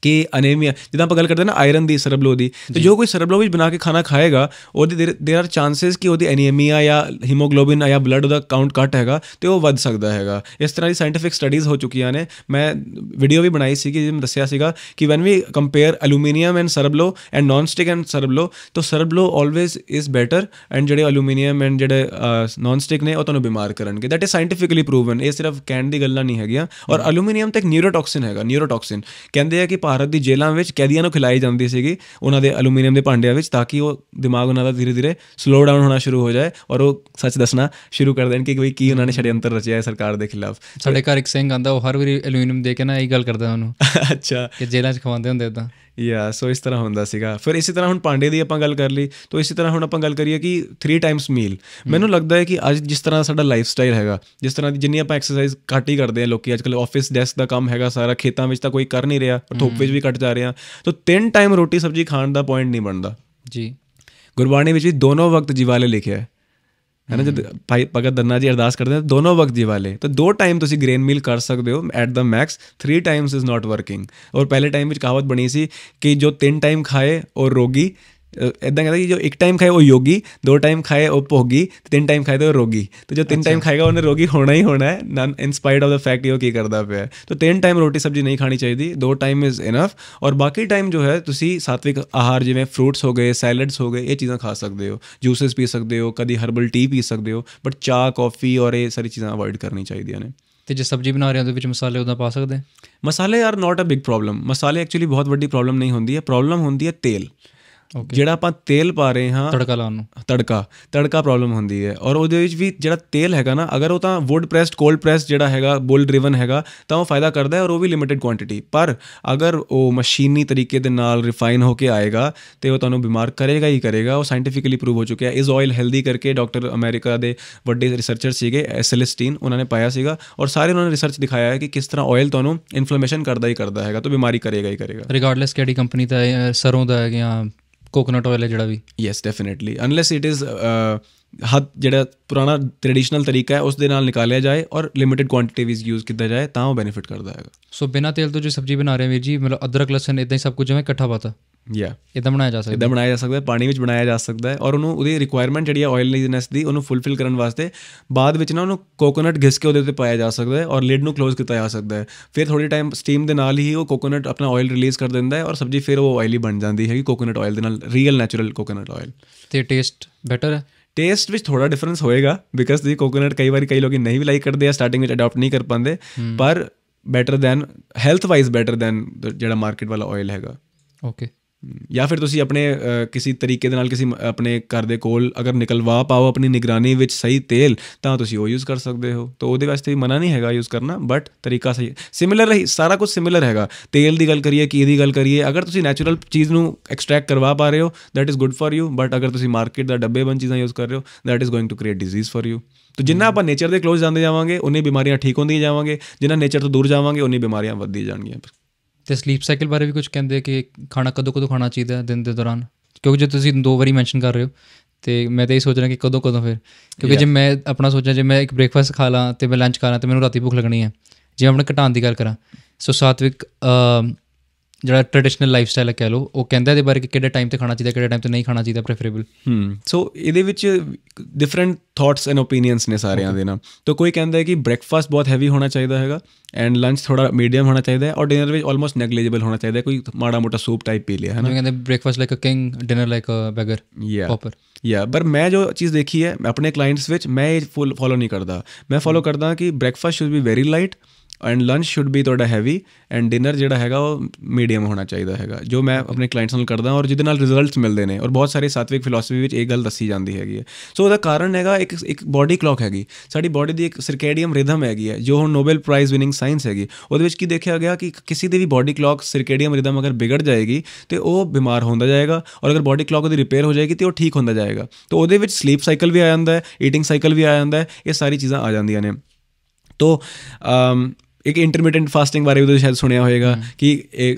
B: ਕਿ ਅਨੀਮੀਆ ਜਦੋਂ ਆਪਾਂ ਗੱਲ ਕਰਦੇ ਨਾ ਆਇਰਨ ਦੀ ਸਰਬਲੋ ਦੀ ਤੇ ਜੋ ਕੋਈ ਸਰਬਲੋ ਵਿੱਚ ਬਣਾ ਕੇ ਖਾਣਾ ਖਾਏਗਾ ਉਹਦੇ देयर आर ਚਾਂਸਸ ਕਿ ਉਹਦੀ ਐਨੀਮੀਆ ਜਾਂ ਹੀਮੋਗਲੋਬਿਨ ਜਾਂ ਬਲੱਡ ਦਾ ਕਾਊਂਟ ਘਟ ਹੈਗਾ ਤੇ ਉਹ ਵੱਧ ਸਕਦਾ ਹੈਗਾ ਇਸ ਤਰ੍ਹਾਂ ਦੀ ਸਾਇੰਟਿਫਿਕ ਸਟੱਡੀਜ਼ ਹੋ ਚੁੱਕੀਆਂ ਨੇ ਮੈਂ ਵੀਡੀਓ ਵੀ ਬਣਾਈ ਸੀ ਕਿ ਜਿਵੇਂ ਦੱਸਿਆ ਸੀਗਾ ਕਿ when we compare aluminium and sarbloh and non stick and sarbloh ਤਾਂ sarbloh always is better and ਜਿਹੜੇ ਅਲੂਮੀਨੀਅਮ ਐਂਡ ਜਿਹੜੇ ਨਾਨ ਸਟਿਕ ਨੇ ਉਹ ਤੁਹਾਨੂੰ ਬਿਮਾਰ ਕਰਨਗੇ ਥੈਟ ਇਜ਼ ਸਾਇੰਟਿਫਿਕਲੀ ਪ੍ਰੂਵਨ ਇਹ ਸਿਰਫ ਕਹਿਣ ਦੀ ਗੱਲਾਂ ਨਹੀਂ ਹੈਗੀਆਂ ਔਰ ਐਲੂਮੀਨੀਅਮ ਤੇ ਨਿਊਰੋਟਾਕਸਿਨ ਹੈਗਾ ਨਿਊਰੋਟਾਕਸਿਨ ਕਹਿੰਦੇ ਆ ਕਿ ਭਾਰਤ ਦੀ ਜੇਲ੍ਹਾਂ ਵਿੱਚ ਕੈਦੀਆਂ ਨੂੰ ਖਿਲਾਈ ਜਾਂਦੀ ਸੀਗੀ ਉਹਨਾਂ ਦੇ ਅਲੂਮੀਨੀਅਮ ਦੇ ਭਾਂਡਿਆਂ ਵਿੱਚ ਤਾਂ ਕਿ ਉਹ ਦਿਮਾਗ ਉਹਨਾਂ ਦਾ ਧੀਰੇ-ਧੀਰੇ ਸਲੋ ਡਾਊਨ ਹੋਣਾ ਸ਼ੁਰੂ ਹੋ ਜਾਏ ਔਰ ਉਹ ਸੱਚ ਦੱਸਣਾ ਸ਼ੁਰੂ ਕਰ ਦੇਣ ਕਿ ਕੋਈ ਕੀ ਉਹਨਾਂ ਨੇ ਛੜਿਅੰਤਰ ਰਚਿਆ ਹੈ ਸਰਕਾਰ ਦੇ ਖਿਲਾਫ ਸਾਡੇ ਘਰ ਇੱਕ ਸਿੰਘ ਆਂਦਾ ਉਹ ਹਰ ਵਾਰੀ ਅਲੂਮੀਨੀਅਮ ਦੇ ਕੇ ਨਾ ਇਹ ਗੱਲ ਕਰਦਾ ਉਹਨੂੰ ਅੱਛਾ ਕਿ ਜੇਲ੍ਹਾਂ 'ਚ ਖਵਾਉਂਦੇ ਹੁੰਦੇ ਉਦਾਂ ਯਾ ਸੋ ਇਸ ਤਰ੍ਹਾਂ ਹੁੰਦਾ ਸੀਗਾ ਫਿਰ ਇਸੇ ਤਰ੍ਹਾਂ ਹੁਣ ਪਾਂਡੇ ਦੀ ਆਪਾਂ ਗੱਲ ਕਰ ਲਈ ਤਾਂ ਇਸੇ ਤਰ੍ਹਾਂ ਹੁਣ ਆਪਾਂ ਗੱਲ ਕਰੀਏ ਕਿ 3 ਟਾਈਮਸ ਮੀਲ ਮੈਨੂੰ ਲੱਗਦਾ ਹੈ ਕਿ ਅੱਜ ਜਿਸ ਤਰ੍ਹਾਂ ਸਾਡਾ ਲਾਈਫ ਸਟਾਈਲ ਹੈਗਾ ਜਿਸ ਤਰ੍ਹਾਂ ਦੀ ਜਿੰਨੀ ਆਪਾਂ ਐਕਸਰਸਾਈਜ਼ ਘੱਟ ਹੀ ਕਰਦੇ ਆ ਲੋਕੀ ਅੱਜ ਕੱਲ ਆਫਿਸ ਡੈਸਕ ਦਾ ਕੰਮ ਹੈਗਾ ਸਾਰਾ ਖੇਤਾਂ ਵਿੱਚ ਤਾਂ ਕੋਈ ਕਰ ਨਹੀਂ ਰਿਹਾ ਧੁੱਪ ਵਿੱਚ ਵੀ ਕੱਟ ਜਾ ਰਹੇ ਆ ਤਾਂ ਤਿੰਨ ਟਾਈਮ ਰੋਟੀ ਸਬਜ਼ੀ ਖਾਣ ਦਾ ਪੁਆਇੰਟ ਨਹੀਂ ਬਣਦਾ ਜੀ ਗੁਰਬਾਣੀ ਵਿੱਚ ਵੀ ਦੋਨੋਂ ਵਕਤ ਜੀਵਾਲੇ ਲਿਖਿਆ ਹੈ ਹੈ ਜਦ ਭਾਈ ਭਗਤ ਦੰਨਾ ਜੀ ਅਰਦਾਸ ਕਰਦੇ ਨੇ ਦੋਨੋਂ ਵਕਤ ਦੀ ਵਾਲੇ ਤਾਂ ਦੋ ਟਾਈਮ ਤੁਸੀਂ ਗ੍ਰੇਨ ਮੀਲ ਕਰ ਸਕਦੇ ਹੋ at the max 3 times is not working ਔਰ ਪਹਿਲੇ ਟਾਈਮ ਵਿੱਚ ਕਹਾਵਤ ਬਣੀ ਸੀ ਕਿ ਜੋ ਤਿੰਨ ਟਾਈਮ ਖਾਏ ਔਰ ਰੋਗੀ ਇਦਾਂ ਕਹਿੰਦਾ ਕਿ ਜੋ ਇੱਕ ਟਾਈਮ ਖਾਏ ਉਹ ਯੋਗੀ ਦੋ ਟਾਈਮ ਖਾਏ ਉਹ ਭੋਗੀ ਤਿੰਨ ਟਾਈਮ ਖਾਏ ਤਾਂ ਰੋਗੀ ਤੇ ਜੋ ਤਿੰਨ ਟਾਈਮ ਖਾਏਗਾ ਉਹਨੇ ਰੋਗੀ ਹੋਣਾ ਹੀ ਹੋਣਾ ਹੈ none inspired of the fact ਇਹ ਕੀ ਕਰਦਾ ਪਿਆ ਹੈ ਤਾਂ ਤਿੰਨ ਟਾਈਮ ਰੋਟੀ ਸਬਜ਼ੀ ਨਹੀਂ ਖਾਣੀ ਚਾਹੀਦੀ ਦੋ ਟਾਈਮ ਇਜ਼ ਇਨਫ ਔਰ ਬਾਕੀ ਟਾਈਮ ਜੋ ਹੈ ਤੁਸੀਂ ਸਾਤਵਿਕ ਆਹਾਰ ਜਿਵੇਂ ਫਰੂਟਸ ਹੋ ਗਏ ਸੈਲਡਸ ਹੋ ਗਏ ਇਹ ਚੀਜ਼ਾਂ ਖਾ ਸਕਦੇ ਹੋ ਜੂਸਸ ਪੀ ਸਕਦੇ ਹੋ ਕਦੀ ਹਰਬਲ ਟੀ ਪੀ ਸਕਦੇ ਹੋ ਬਟ ਚਾਹ ਕਾਫੀ ਔਰ ਇਹ ਸਾਰੀ ਚੀਜ਼ਾਂ ਅਵੋਇਡ ਕਰਨੀ ਚਾਹੀਦੀਆਂ ਨੇ ਤੇ ਜੇ ਸਬਜ਼ੀ ਬਣਾ ਰਹੇ ਹੋ ਉਹਦੇ ਵਿੱਚ ਮਸਾਲੇ ਉਹਦਾ ਪਾ ਸਕਦੇ ਮਸਾਲੇ are not a big problem ਮਸਾਲੇ ਐਕਚੁਅਲੀ ਬਹੁਤ ਵੱਡੀ ਪ੍ਰੋਬਲਮ ਨਹੀਂ ਹੁੰਦੀ ਹੈ ਪ੍ਰੋਬਲਮ ਹੁੰਦੀ ਹੈ ਤੇਲ ਜਿਹੜਾ ਆਪਾਂ ਤੇਲ ਪਾ ਰਹੇ ਹਾਂ ਤੜਕਾ ਲਾਉਣ ਨੂੰ ਤੜਕਾ ਤੜਕਾ ਪ੍ਰੋਬਲਮ ਹੁੰਦੀ ਹੈ ਔਰ ਉਹਦੇ ਵਿੱਚ ਵੀ ਜਿਹੜਾ ਤੇਲ ਹੈਗਾ ਨਾ ਅਗਰ ਉਹ ਤਾਂ ਵੁੱਡ ਪ੍ਰੈਸਡ ਕੋਲਡ ਪ੍ਰੈਸ ਜਿਹੜਾ ਹੈਗਾ ਬੁਲ ਡਰਾਈਵਨ ਹੈਗਾ ਤਾਂ ਉਹ ਫਾਇਦਾ ਕਰਦਾ ਹੈ ਔਰ ਉਹ ਵੀ ਲਿਮਿਟਿਡ ਕੁਆਂਟੀਟੀ ਪਰ ਅਗਰ ਉਹ ਮਸ਼ੀਨੀ ਤਰੀਕੇ ਦੇ ਨਾਲ ਰਿਫਾਈਨ ਹੋ ਕੇ ਆਏਗਾ ਤੇ ਉਹ ਤੁਹਾਨੂੰ ਬਿਮਾਰ ਕਰੇਗਾ ਹੀ ਕਰੇਗਾ ਉਹ ਸਾਇੰਟੀਫਿਕਲੀ ਪ੍ਰੂਵ ਹੋ ਚੁੱਕਿਆ ਇਸ ਆਇਲ ਹੈਲਦੀ ਕਰਕੇ ਡਾਕਟਰ ਅਮਰੀਕਾ ਦੇ ਵੱਡੇ ਰਿਸਰਚਰ ਸੀਗੇ ਐਸਲਸਟੀਨ ਉਹਨਾਂ ਨੇ ਪਾਇਆ ਸੀਗਾ ਔਰ ਸਾਰੇ ਉਹਨਾਂ ਨੇ ਰਿਸਰਚ ਦਿਖਾਇਆ ਹੈ ਕਿ ਕਿਸ ਤਰ੍ਹਾਂ ਆਇਲ ਤੁਹਾਨੂੰ ਇਨਫਲੇਮੇਸ਼ਨ ਕਰਦਾ ਹੀ ਕਰਦਾ ਹੈਗਾ ਤਾਂ ਬਿਮਾਰੀ ਕਰੇਗਾ ਹੀ ਕਰੇਗਾ
A: ਰਿਗਾਰਡਲੈਸ ਕਿਹੜੀ ਕੰਪਨੀ ਦਾ ਸਰੋਂ ਦਾ ਹੈ ਜਾਂ coconut oil
B: ਹੈ ਜਿਹੜਾ ਵੀ yes definitely unless it is uh, ਹੱਦ ਜਿਹੜਾ ਪੁਰਾਣਾ ਟ੍ਰੈਡੀਸ਼ਨਲ ਤਰੀਕਾ ਹੈ ਉਸ ਦੇ ਨਾਲ ਨਿਕਾਲਿਆ ਜਾਏ ਔਰ ਲਿਮਿਟਿਡ ਕੁਆਂਟੀਟੀਜ਼ ਯੂਜ਼ ਕੀਤਾ ਜਾਏ ਤਾਂ ਉਹ ਬੈਨੀਫਿਟ ਕਰਦਾ ਹੈਗਾ ਸੋ ਬਿਨਾ ਤੇਲ
A: ਤੋਂ ਜੋ ਸਬਜ਼ੀ ਬਣਾ ਰਹੇ ਵੀਰ ਜੀ ਮਤਲਬ ਅਦਰਕ ਲਸਣ ਇਦਾਂ ਹੀ ਸਭ ਕੁਝ ਜਿਵੇਂ ਇਕੱਠਾ ਪਾਤਾ ਯਾ ਇਦਾਂ ਬਣਾਇਆ ਜਾ ਸਕਦਾ ਇਦਾਂ ਬਣਾਇਆ
B: ਜਾ ਸਕਦਾ ਪਾਣੀ ਵਿੱਚ ਬਣਾਇਆ ਜਾ ਸਕਦਾ ਹੈ ਔਰ ਉਹਨੂੰ ਉਹਦੀ ਰਿਕੁਆਇਰਮੈਂਟ ਜਿਹੜੀ ਹੈ ਆਇਲਨੈਸ ਦੀ ਉਹਨੂੰ ਫੁੱਲਫਿਲ ਕਰਨ ਵਾਸਤੇ ਬਾਅਦ ਵਿੱਚ ਨਾ ਉਹਨੂੰ ਕੋਕੋਨਟ ਘਿਸ ਕੇ ਉਹਦੇ ਉੱਤੇ ਪਾਇਆ ਜਾ ਸਕਦਾ ਹੈ ਔਰ ਲਿਡ ਨੂੰ ਕਲੋਜ਼ ਕੀਤਾ ਜਾ ਸਕਦਾ ਹੈ ਫਿਰ ਥੋੜੀ ਟਾਈਮ ਸਟੀਮ ਦੇ ਨਾਲ ਹੀ ਉਹ ਕੋਕੋਨਟ ਆਪਣਾ ਆਇਲ ਰਿਲੀਜ਼ ਕਰ ਦਿੰਦਾ ਹੈ ਔਰ ਸਬਜ਼ੀ ਫਿਰ ਉਹ ਆਇਲੀ ਬਣ ਜਾਂਦੀ ਹੈਗੀ ਕੋਕੋਨਟ ਆਇਲ ਦੇ ਨਾਲ ਰੀਅਲ ਨੇਚਰਲ ਕੋਕੋਨਟ ਆਇਲ ਤੇ ਟੇਸਟ ਬੈਟਰ ਹੈ ਟੇਸਟ ਵਿੱਚ ਥੋੜਾ ਡਿਫਰੈਂਸ ਹੋਏਗਾ ਬਿਕਾਜ਼ ਦੀ ਕੋਕੋਨਟ ਕਈ ਵਾਰੀ ਕਈ ਲੋਕੀ ਨਹੀਂ ਵੀ ਲਾਈਕ ਕਰਦੇ ਆ ਸਟਾਰਟਿੰਗ ਵਿੱਚ ਅਡਾਪਟ ਨਹੀਂ ਕਰ ਪਾਉਂਦੇ ਪਰ better than health wise better than ਜਿਹੜਾ ਮਾਰਕੀਟ ਵਾਲਾ ਆਇਲ ਹੈਗਾ ਓਕੇ ਜਾਂ ਫਿਰ ਤੁਸੀਂ ਆਪਣੇ ਕਿਸੇ ਤਰੀਕੇ ਦੇ ਨਾਲ ਕਿਸੇ ਆਪਣੇ ਘਰ ਦੇ ਕੋਲ ਅਗਰ ਨਿਕਲਵਾ ਪਾਓ ਆਪਣੀ ਨਿਗਰਾਨੀ ਵਿੱਚ ਸਹੀ ਤੇਲ ਤਾਂ ਤੁਸੀਂ ਉਹ ਯੂਜ਼ ਕਰ ਸਕਦੇ ਹੋ ਤਾਂ ਉਹਦੇ ਵਾਸਤੇ ਵੀ ਮਨਾ ਨਹੀਂ ਹੈਗਾ ਯੂਜ਼ ਕਰਨਾ ਬਟ ਤਰੀਕਾ ਸਹੀ ਸਿਮਿਲਰ ਹੈ ਸਾਰਾ ਕੁਝ ਸਿਮਿਲਰ ਹੈਗਾ ਤੇਲ ਦੀ ਗੱਲ ਕਰੀਏ ਕੀ ਦੀ ਗੱਲ ਕਰੀਏ ਅਗਰ ਤੁਸੀਂ ਨੈਚੁਰਲ ਚੀਜ਼ ਨੂੰ ਐਕਸਟ੍ਰੈਕਟ ਕਰਵਾ ਪਾ ਰਹੇ ਹੋ that is good for you but ਅਗਰ ਤੁਸੀਂ ਮਾਰਕੀਟ ਦਾ ਡੱਬੇ ਬਣ ਚੀਜ਼ਾਂ ਯੂਜ਼ ਕਰ ਰਹੇ ਹੋ that is going to create disease for you ਤੋ ਜਿੰਨਾ ਆਪਾਂ ਨੇਚਰ ਦੇ ਕਲੋਜ਼ ਜਾਂਦੇ ਜਾਵਾਂਗੇ ਉਨੇ ਬਿਮਾਰੀਆਂ ਠੀਕ ਹੁੰਦੀਆਂ ਜਾਵਾਂਗੇ ਜਿੰਨਾ ਨੇਚਰ ਤੋਂ ਦੂਰ ਜਾਵਾਂਗੇ ਉਨੀ ਬਿਮਾਰੀਆਂ ਵੱਧਦੀਆਂ ਜਾਣਗੀਆਂ
A: ਤੇ ਸਲੀਪ ਸਾਈਕਲ ਬਾਰੇ ਵੀ ਕੁਝ ਕਹਿੰਦੇ ਕਿ ਖਾਣਾ ਕਦੋਂ ਕਦੋਂ ਖਾਣਾ ਚਾਹੀਦਾ ਦਿਨ ਦੇ ਦੌਰਾਨ ਕਿਉਂਕਿ ਜੇ ਤੁਸੀਂ ਦੋ ਵਾਰੀ ਮੈਂਸ਼ਨ ਕਰ ਰਹੇ ਹੋ ਤੇ ਮੈਂ ਤਾਂ ਇਹ ਸੋਚ ਰਿਹਾ ਕਿ ਕਦੋਂ ਕਦੋਂ ਫਿਰ ਕਿਉਂਕਿ ਜੇ ਮੈਂ ਆਪਣਾ ਸੋਚਾਂ ਜੇ ਮੈਂ ਇੱਕ ਬ੍ਰੇਕਫਾਸਟ ਖਾ ਲਾਂ ਤੇ ਮੈਂ ਲੰਚ ਕਰਾਂ ਤੇ ਮੈਨੂੰ ਰਾਤੀ ਭੁੱਖ ਲੱਗਣੀ ਹੈ ਜੇ ਮੈਂ ਆਪਣੇ ਘਟਾਉਣ ਦੀ ਗੱਲ ਕਰਾਂ ਸੋ ਸਾਤਵਿਕ ਜਿਹੜਾ ਟ੍ਰੈਡੀਸ਼ਨਲ ਲਾਈਫ ਸਟਾਈਲ ਕਹ ਲੋ ਉਹ ਕਹਿੰਦਾ ਇਹਦੇ ਬਾਰੇ ਕਿ ਕਿਹੜੇ ਟਾਈਮ ਤੇ ਖਾਣਾ ਚਾਹੀਦਾ ਕਿਹੜੇ ਟਾਈਮ ਤੇ ਨਹੀਂ
B: ਖਾਣਾ ਚਾਹੀਦਾ ਪ੍ਰੇਫਰੇਬਲ ਹਮ ਸੋ ਇਹਦੇ ਵਿੱਚ ਡਿਫਰੈਂਟ ਥਾਟਸ ਐਂਡ ਓਪੀਨੀਅਨਸ ਨੇ ਸਾਰਿਆਂ ਦੇ ਨਾ ਤਾਂ ਕੋਈ ਕਹਿੰਦਾ ਹੈ ਕਿ ਬ੍ਰੈਕਫਾਸਟ ਬਹੁਤ ਹੈਵੀ ਹੋਣਾ ਚਾਹੀਦਾ ਹੈਗਾ ਐਂਡ ਲੰਚ ਥੋੜਾ ਮੀਡੀਅਮ ਹੋਣਾ ਚਾਹੀਦਾ ਹੈ ਔਰ ਡਿਨਰ ਵਿੱਚ ਆਲਮੋਸਟ ਨੈਗਲੀਜੀਬਲ ਹੋਣਾ ਚਾਹੀਦਾ ਕੋਈ ਮਾੜਾ ਮੋਟਾ ਸੂਪ ਟਾਈਪ ਪੀ ਲਿਆ ਹੈ ਨਾ ਕਹਿੰਦੇ breakfast like a king dinner like a beggar proper ਯਾ ਪਰ ਮੈਂ ਜੋ ਚੀਜ਼ ਦੇਖੀ ਹੈ ਆਪਣੇ ਕਲਾਇੰਟਸ ਵਿੱਚ ਮੈਂ ਇਹ ਫੁੱਲ ਫੋਲੋ ਨਹੀਂ ਕਰਦਾ ਮੈਂ ਫੋਲੋ ਕਰਦਾ ਕਿ breakfast should be very light and lunch should be ਤੁਹਾਡਾ ਹੈਵੀ ਐਂਡ ਡਿਨਰ ਜਿਹੜਾ ਹੈਗਾ ਉਹ ਮੀਡੀਅਮ ਹੋਣਾ ਚਾਹੀਦਾ ਹੈਗਾ ਜੋ ਮੈਂ ਆਪਣੇ ਕਲਾਇੰਟਸ ਨਾਲ ਕਰਦਾ ਔਰ ਜਿਹਦੇ ਨਾਲ ਰਿਜ਼ਲਟਸ ਮਿਲਦੇ ਨੇ ਔਰ ਬਹੁਤ ਸਾਰੇ ਸਾਤਵਿਕ ਫਿਲਾਸਫੀ ਵਿੱਚ ਇਹ ਗੱਲ ਦੱਸੀ ਜਾਂਦੀ ਹੈਗੀ ਹੈ ਸੋ ਉਹਦਾ ਕਾਰਨ ਹੈਗਾ ਇੱਕ ਇੱਕ ਬਾਡੀ ਕਲੌਕ ਹੈਗੀ ਸਾਡੀ ਬਾਡੀ ਦੀ ਇੱਕ ਸਰਕੇਡੀਅਮ ਰਿਦਮ ਹੈਗੀ ਹੈ ਜੋ ਹੁਣ ਨੋਬਲ ਪ੍ਰਾਈਜ਼ ਵਿਨਿੰਗ ਸਾਇੰਸ ਹੈਗੀ ਉਹਦੇ ਵਿੱਚ ਕੀ ਦੇਖਿਆ ਗਿਆ ਕਿ ਕਿਸੇ ਦੀ ਵੀ ਬਾਡੀ ਕਲੌਕ ਸਰਕੇਡੀਅਮ ਰਿਦਮ ਅਗਰ ਵਿਗੜ ਜਾਏਗੀ ਤੇ ਉਹ ਬਿਮਾਰ ਹੁੰਦਾ ਜਾਏਗਾ ਔਰ ਅਗਰ ਬਾਡੀ ਕਲੌਕ ਉਹਦੀ ਰਿਪੇਅਰ ਹੋ ਜਾਏਗੀ ਤੇ ਉਹ ਠੀਕ ਹੁੰਦਾ ਜਾਏਗਾ ਤੋ ਉਹਦੇ ਵਿੱਚ ਸਲੀਪ ਸਾਈਕਲ ਵੀ ਆ ਜਾਂਦਾ ਹੈ ਈਟਿੰਗ ਸਾਈਕਲ ਵੀ ਆ ਜਾਂਦਾ ਹੈ ਇਹ ਸਾਰੀ ਚੀਜ਼ਾਂ ਆ ਜਾਂਦੀਆਂ ਨੇ ਤੋ ਇੱਕ ਇੰਟਰਮੀਟੈਂਟ ਫਾਸਟਿੰਗ ਬਾਰੇ ਵੀ ਤੁਸੀਂ ਸ਼ਾਇਦ ਸੁਣਿਆ ਹੋਵੇਗਾ ਕਿ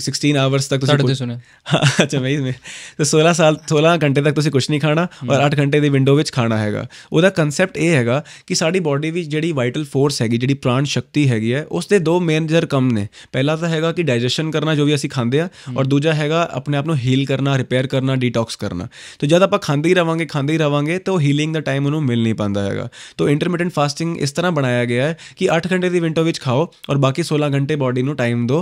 B: 16 ਆਵਰਸ ਤੱਕ ਤੁਸੀਂ ਸਾਡੇ ਸੁਣਿਆ ਅੱਛਾ ਮੈਂ ਇਸ ਤੇ 16 ਸਾਲ 16 ਘੰਟੇ ਤੱਕ ਤੁਸੀਂ ਕੁਝ ਨਹੀਂ ਖਾਣਾ ਔਰ 8 ਘੰਟੇ ਦੀ ਵਿੰਡੋ ਵਿੱਚ ਖਾਣਾ ਹੈਗਾ ਉਹਦਾ ਕਨਸੈਪਟ ਇਹ ਹੈਗਾ ਕਿ ਸਾਡੀ ਬਾਡੀ ਵਿੱਚ ਜਿਹੜੀ ਵਾਈਟਲ ਫੋਰਸ ਹੈਗੀ ਜਿਹੜੀ ਪ੍ਰਾਣ ਸ਼ਕਤੀ ਹੈਗੀ ਹੈ ਉਸ ਦੇ ਦੋ ਮੇਨ ਜਰ ਕੰਮ ਨੇ ਪਹਿਲਾ ਤਾਂ ਹੈਗਾ ਕਿ ਡਾਈਜੈਸ਼ਨ ਕਰਨਾ ਜੋ ਵੀ ਅਸੀਂ ਖਾਂਦੇ ਆ ਔਰ ਦੂਜਾ ਹੈਗਾ ਆਪਣੇ ਆਪ ਨੂੰ ਹੀਲ ਕਰਨਾ ਰਿਪੇਅਰ ਕਰਨਾ ਡੀਟੌਕਸ ਕਰਨਾ ਤੇ ਜਦ ਆਪਾਂ ਖਾਂਦੇ ਹੀ ਰਵਾਂਗੇ ਖਾਂਦੇ ਹੀ ਰਵਾਂਗੇ ਤਾਂ ਉਹ ਹੀਲਿੰਗ ਦਾ ਟਾਈਮ ਉਹਨੂੰ ਮਿਲ ਨਹੀਂ ਪੰਦਾ ਹੈਗਾ ਤਾਂ ਇੰਟਰਮੀਟੈਂਟ ਫਾਸਟਿੰਗ ਇਸ ਤਰ੍ਹਾਂ ਬਣਾਇਆ ਗਿਆ ਹੈ ਕਿ 8 ਘੰਟੇ ਦੀ ਵਿੰਡੋ ਵਿੱਚ ਖਾਓ ਔਰ ਬਾਕੀ 16 ਘੰਟੇ ਬਾਡੀ ਨੂੰ ਟਾਈਮ ਦਿਓ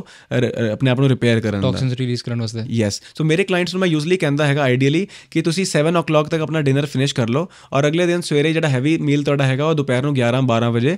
B: ਆਪਣੇ ਆਪ ਨੂੰ ਰਿਪੇਅਰ ਕਰਨ ਦਾ ਟੌਕਸਿਨਸ ਰਿਲੀਜ਼ ਕਰਨ ਵਾਸਤੇ ਯੈਸ ਸੋ ਮੇਰੇ ਕਲਾਇੰਟਸ ਨੂੰ ਮੈਂ ਯੂਜ਼ਲੀ ਕਹਿੰਦਾ ਹੈਗਾ ਆਈਡੀਅਲੀ ਕਿ ਤੁਸੀਂ 7:00 ਤੱਕ ਆਪਣਾ ਡਿਨਰ ਫਿਨਿਸ਼ ਕਰ ਲਓ ਔਰ ਅਗਲੇ ਦਿਨ ਸਵੇਰੇ ਜਿਹੜਾ ਹੈਵੀ ਮੀਲ ਤੁਹਾਡਾ ਹੈਗਾ ਉਹ ਦੁਪਹਿਰ ਨੂੰ 11 12 ਵਜੇ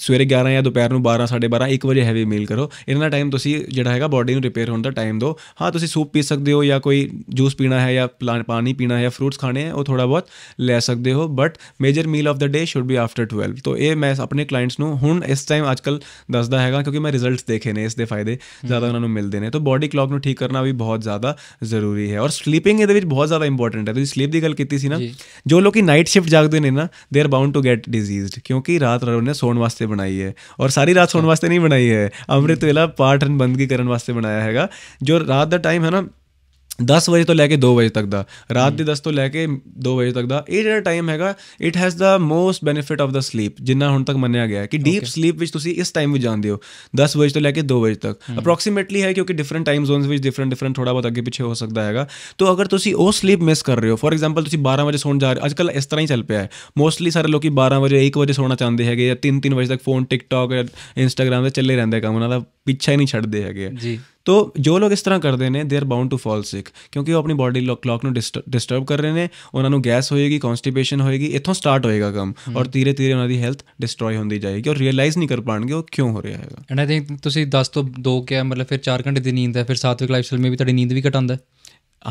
B: ਸਵੇਰੇ 11 ਜਾਂ ਦੁਪਹਿਰ ਨੂੰ 12 12:30 1 ਵਜੇ ਹੈਵੀ ਮੀਲ ਕਰੋ ਇਹਨਾਂ ਟਾਈਮ ਤੁਸੀਂ ਜਿਹੜਾ ਹੈਗਾ ਬਾਡੀ ਨੂੰ ਰਿਪੇਅਰ ਹੋਣ ਦਾ ਟਾਈਮ ਦਿਓ ਹਾਂ ਤੁਸੀਂ ਸੂਪ ਪੀ ਸਕਦੇ ਹੋ ਜਾਂ ਕੋਈ ਜੂਸ ਪੀਣਾ ਹੈ ਜਾਂ ਪਾਣੀ ਪੀਣਾ ਹੈ ਜਾਂ ਫਰੂਟਸ ਖਾਣੇ ਹੈ ਉਹ ਥੋੜਾ ਬਹੁਤ ਲੈ ਸਕਦੇ ਹੋ but major meal of the day should be after 12 ਤੋਂ ਇਹ ਮੈਂ ਆਪਣੇ ਕਲਾਇੰਟਸ ਨੂੰ ਹੁਣ ਇਸ ਟਾਈਮ ਅੱਜਕੱਲ ਦੱਸਦਾ ਹੈਗਾ ਕਿਉਂਕਿ ਮੈਂ ਰਿਜ਼ਲਟਸ ਦੇਖੇ ਨੇ ਇਸ ਦੇ ਫਾਇਦੇ ਜ਼ਿਆਦਾ ਉਹਨਾਂ ਨੂੰ ਮਿਲਦੇ ਨੇ ਤਾਂ ਬਾਡੀ ਕਲੌਕ ਨੂੰ ਠੀਕ ਕਰਨਾ ਵੀ ਬਹੁਤ ਜ਼ਿਆਦਾ ਜ਼ਰੂਰੀ ਹੈ ਔਰ ਸਲੀਪਿੰਗ ਇਹਦੇ ਵਿੱਚ ਬਹੁਤ ਜ਼ਿਆਦਾ ਇੰਪੋਰਟੈਂਟ ਹੈ ਤੁਸੀਂ ਸਲੀਪ ਦੀ ਗੱਲ ਕੀਤੀ ਸੀ ਨਾ ਜੋ ਲੋਕੀ ਨਾਈਟ ਸ਼ਿਫਟ ਜਾਗਦੇ ਨੇ ਨਾ they are bound to get diseased ਕਿਉਂਕਿ ਰਾਤ ਉਹਨੇ ਸੌਣ ਵਾਸਤੇ ਬਣਾਈ ਹੈ ਔਰ ਸਾਰੀ ਰਾਤ ਸੌਣ ਵਾਸਤੇ ਨਹੀਂ ਬਣਾਈ ਹੈ ਅੰਮ੍ਰਿਤ ਵੇਲਾ ਪਾਠਨ ਬੰਦਗੀ ਕਰਨ ਵਾਸਤੇ ਬਣਾਇਆ ਹੈਗਾ ਜੋ ਰਾਤ ਦਾ ਟਾਈਮ ਹੈ ਨਾ 10 ਵਜੇ ਤੋਂ ਲੈ ਕੇ 2 ਵਜੇ ਤੱਕ ਦਾ ਰਾਤ ਦੇ 10 ਤੋਂ ਲੈ ਕੇ 2 ਵਜੇ ਤੱਕ ਦਾ ਇਹ ਜਿਹੜਾ ਟਾਈਮ ਹੈਗਾ it has the most benefit of the sleep ਜਿੰਨਾ ਹੁਣ ਤੱਕ ਮੰਨਿਆ ਗਿਆ ਹੈ ਕਿ ਡੀਪ ਸਲੀਪ ਵਿੱਚ ਤੁਸੀਂ ਇਸ ਟਾਈਮ ਵਿੱਚ ਜਾਂਦੇ ਹੋ 10 ਵਜੇ ਤੋਂ ਲੈ ਕੇ 2 ਵਜੇ ਤੱਕ ਅਪਰੋਕਸੀਮੇਟਲੀ ਹੈ ਕਿਉਂਕਿ ਡਿਫਰੈਂਟ ਟਾਈਮ ਜ਼ੋਨਸ ਵਿੱਚ ਡਿਫਰੈਂਟ ਡਿਫਰੈਂਟ ਥੋੜਾ ਬਹੁਤ ਅੱਗੇ ਪਿੱਛੇ ਹੋ ਸਕਦਾ ਹੈਗਾ ਤਾਂ ਅਗਰ ਤੁਸੀਂ ਉਹ ਸਲੀਪ ਮਿਸ ਕਰ ਰਹੇ ਹੋ ਫੋਰ ਐਗਜ਼ਾਮਪਲ ਤੁਸੀਂ 12 ਵਜੇ ਸੌਣ ਜਾ ਰਹੇ ਅੱਜ ਕੱਲ ਇਸ ਤਰ੍ਹਾਂ ਹੀ ਚੱਲ ਪਿਆ ਹੈ ਮੋਸਟਲੀ ਸਾਰੇ ਲੋਕੀ 12 ਵਜੇ 1 ਵਜੇ ਸੌਣਾ ਚਾਹੁੰਦੇ ਹੈਗੇ ਜਾਂ 3-3 ਵਜੇ ਤੱਕ ਫੋਨ ਟਿਕਟੌਕ ਇੰਸਟਾਗ੍ਰam ਤੇ ਚੱਲੇ ਰਹਿੰਦੇ ਕੰਮ ਉਹਨਾਂ ਦਾ ਪਿੱਛਾ ਹੀ ਨਹੀਂ ਛੱਡਦੇ ਹੈਗੇ ਜੀ ਤੋ ਜੋ ਲੋਕ ਇਸ ਤਰ੍ਹਾਂ ਕਰਦੇ ਨੇ they are bound to fall sick ਕਿਉਂਕਿ ਉਹ ਆਪਣੀ ਬਾਡੀ ਕਲੌਕ ਨੂੰ ਡਿਸਟਰਬ ਕਰ ਰਹੇ ਨੇ ਉਹਨਾਂ ਨੂੰ ਗੈਸ ਹੋਏਗੀ ਕਨਸਟੀਪੇਸ਼ਨ ਹੋਏਗੀ ਇਥੋਂ ਸਟਾਰਟ ਹੋਏਗਾ ਕੰਮ ਔਰ ਧੀਰੇ ਧੀਰੇ ਉਹਨਾਂ ਦੀ ਹੈਲਥ ਡਿਸਟਰੋਏ ਹੁੰਦੀ ਜਾਏਗੀ ਔਰ ਰੀਅਲਾਈਜ਼ ਨਹੀਂ ਕਰ ਪਾਣਗੇ ਉਹ ਕਿਉਂ ਹੋ ਰਿਹਾ ਹੈਗਾ
A: ਐਂਡ ਆਈ ਥਿੰਕ ਤੁਸੀਂ 10 ਤੋਂ 2 ਕਿਹਾ ਮਤਲਬ ਫਿਰ 4 ਘੰਟੇ ਦੀ ਨੀਂਦ ਹੈ ਫਿਰ ਸਾਤਵਿਕ ਲਾਈਫਸਟਾਈਲ ਮੇ ਵੀ ਤੁਹਾਡੀ ਨੀਂਦ ਵੀ ਘਟਾਉਂਦਾ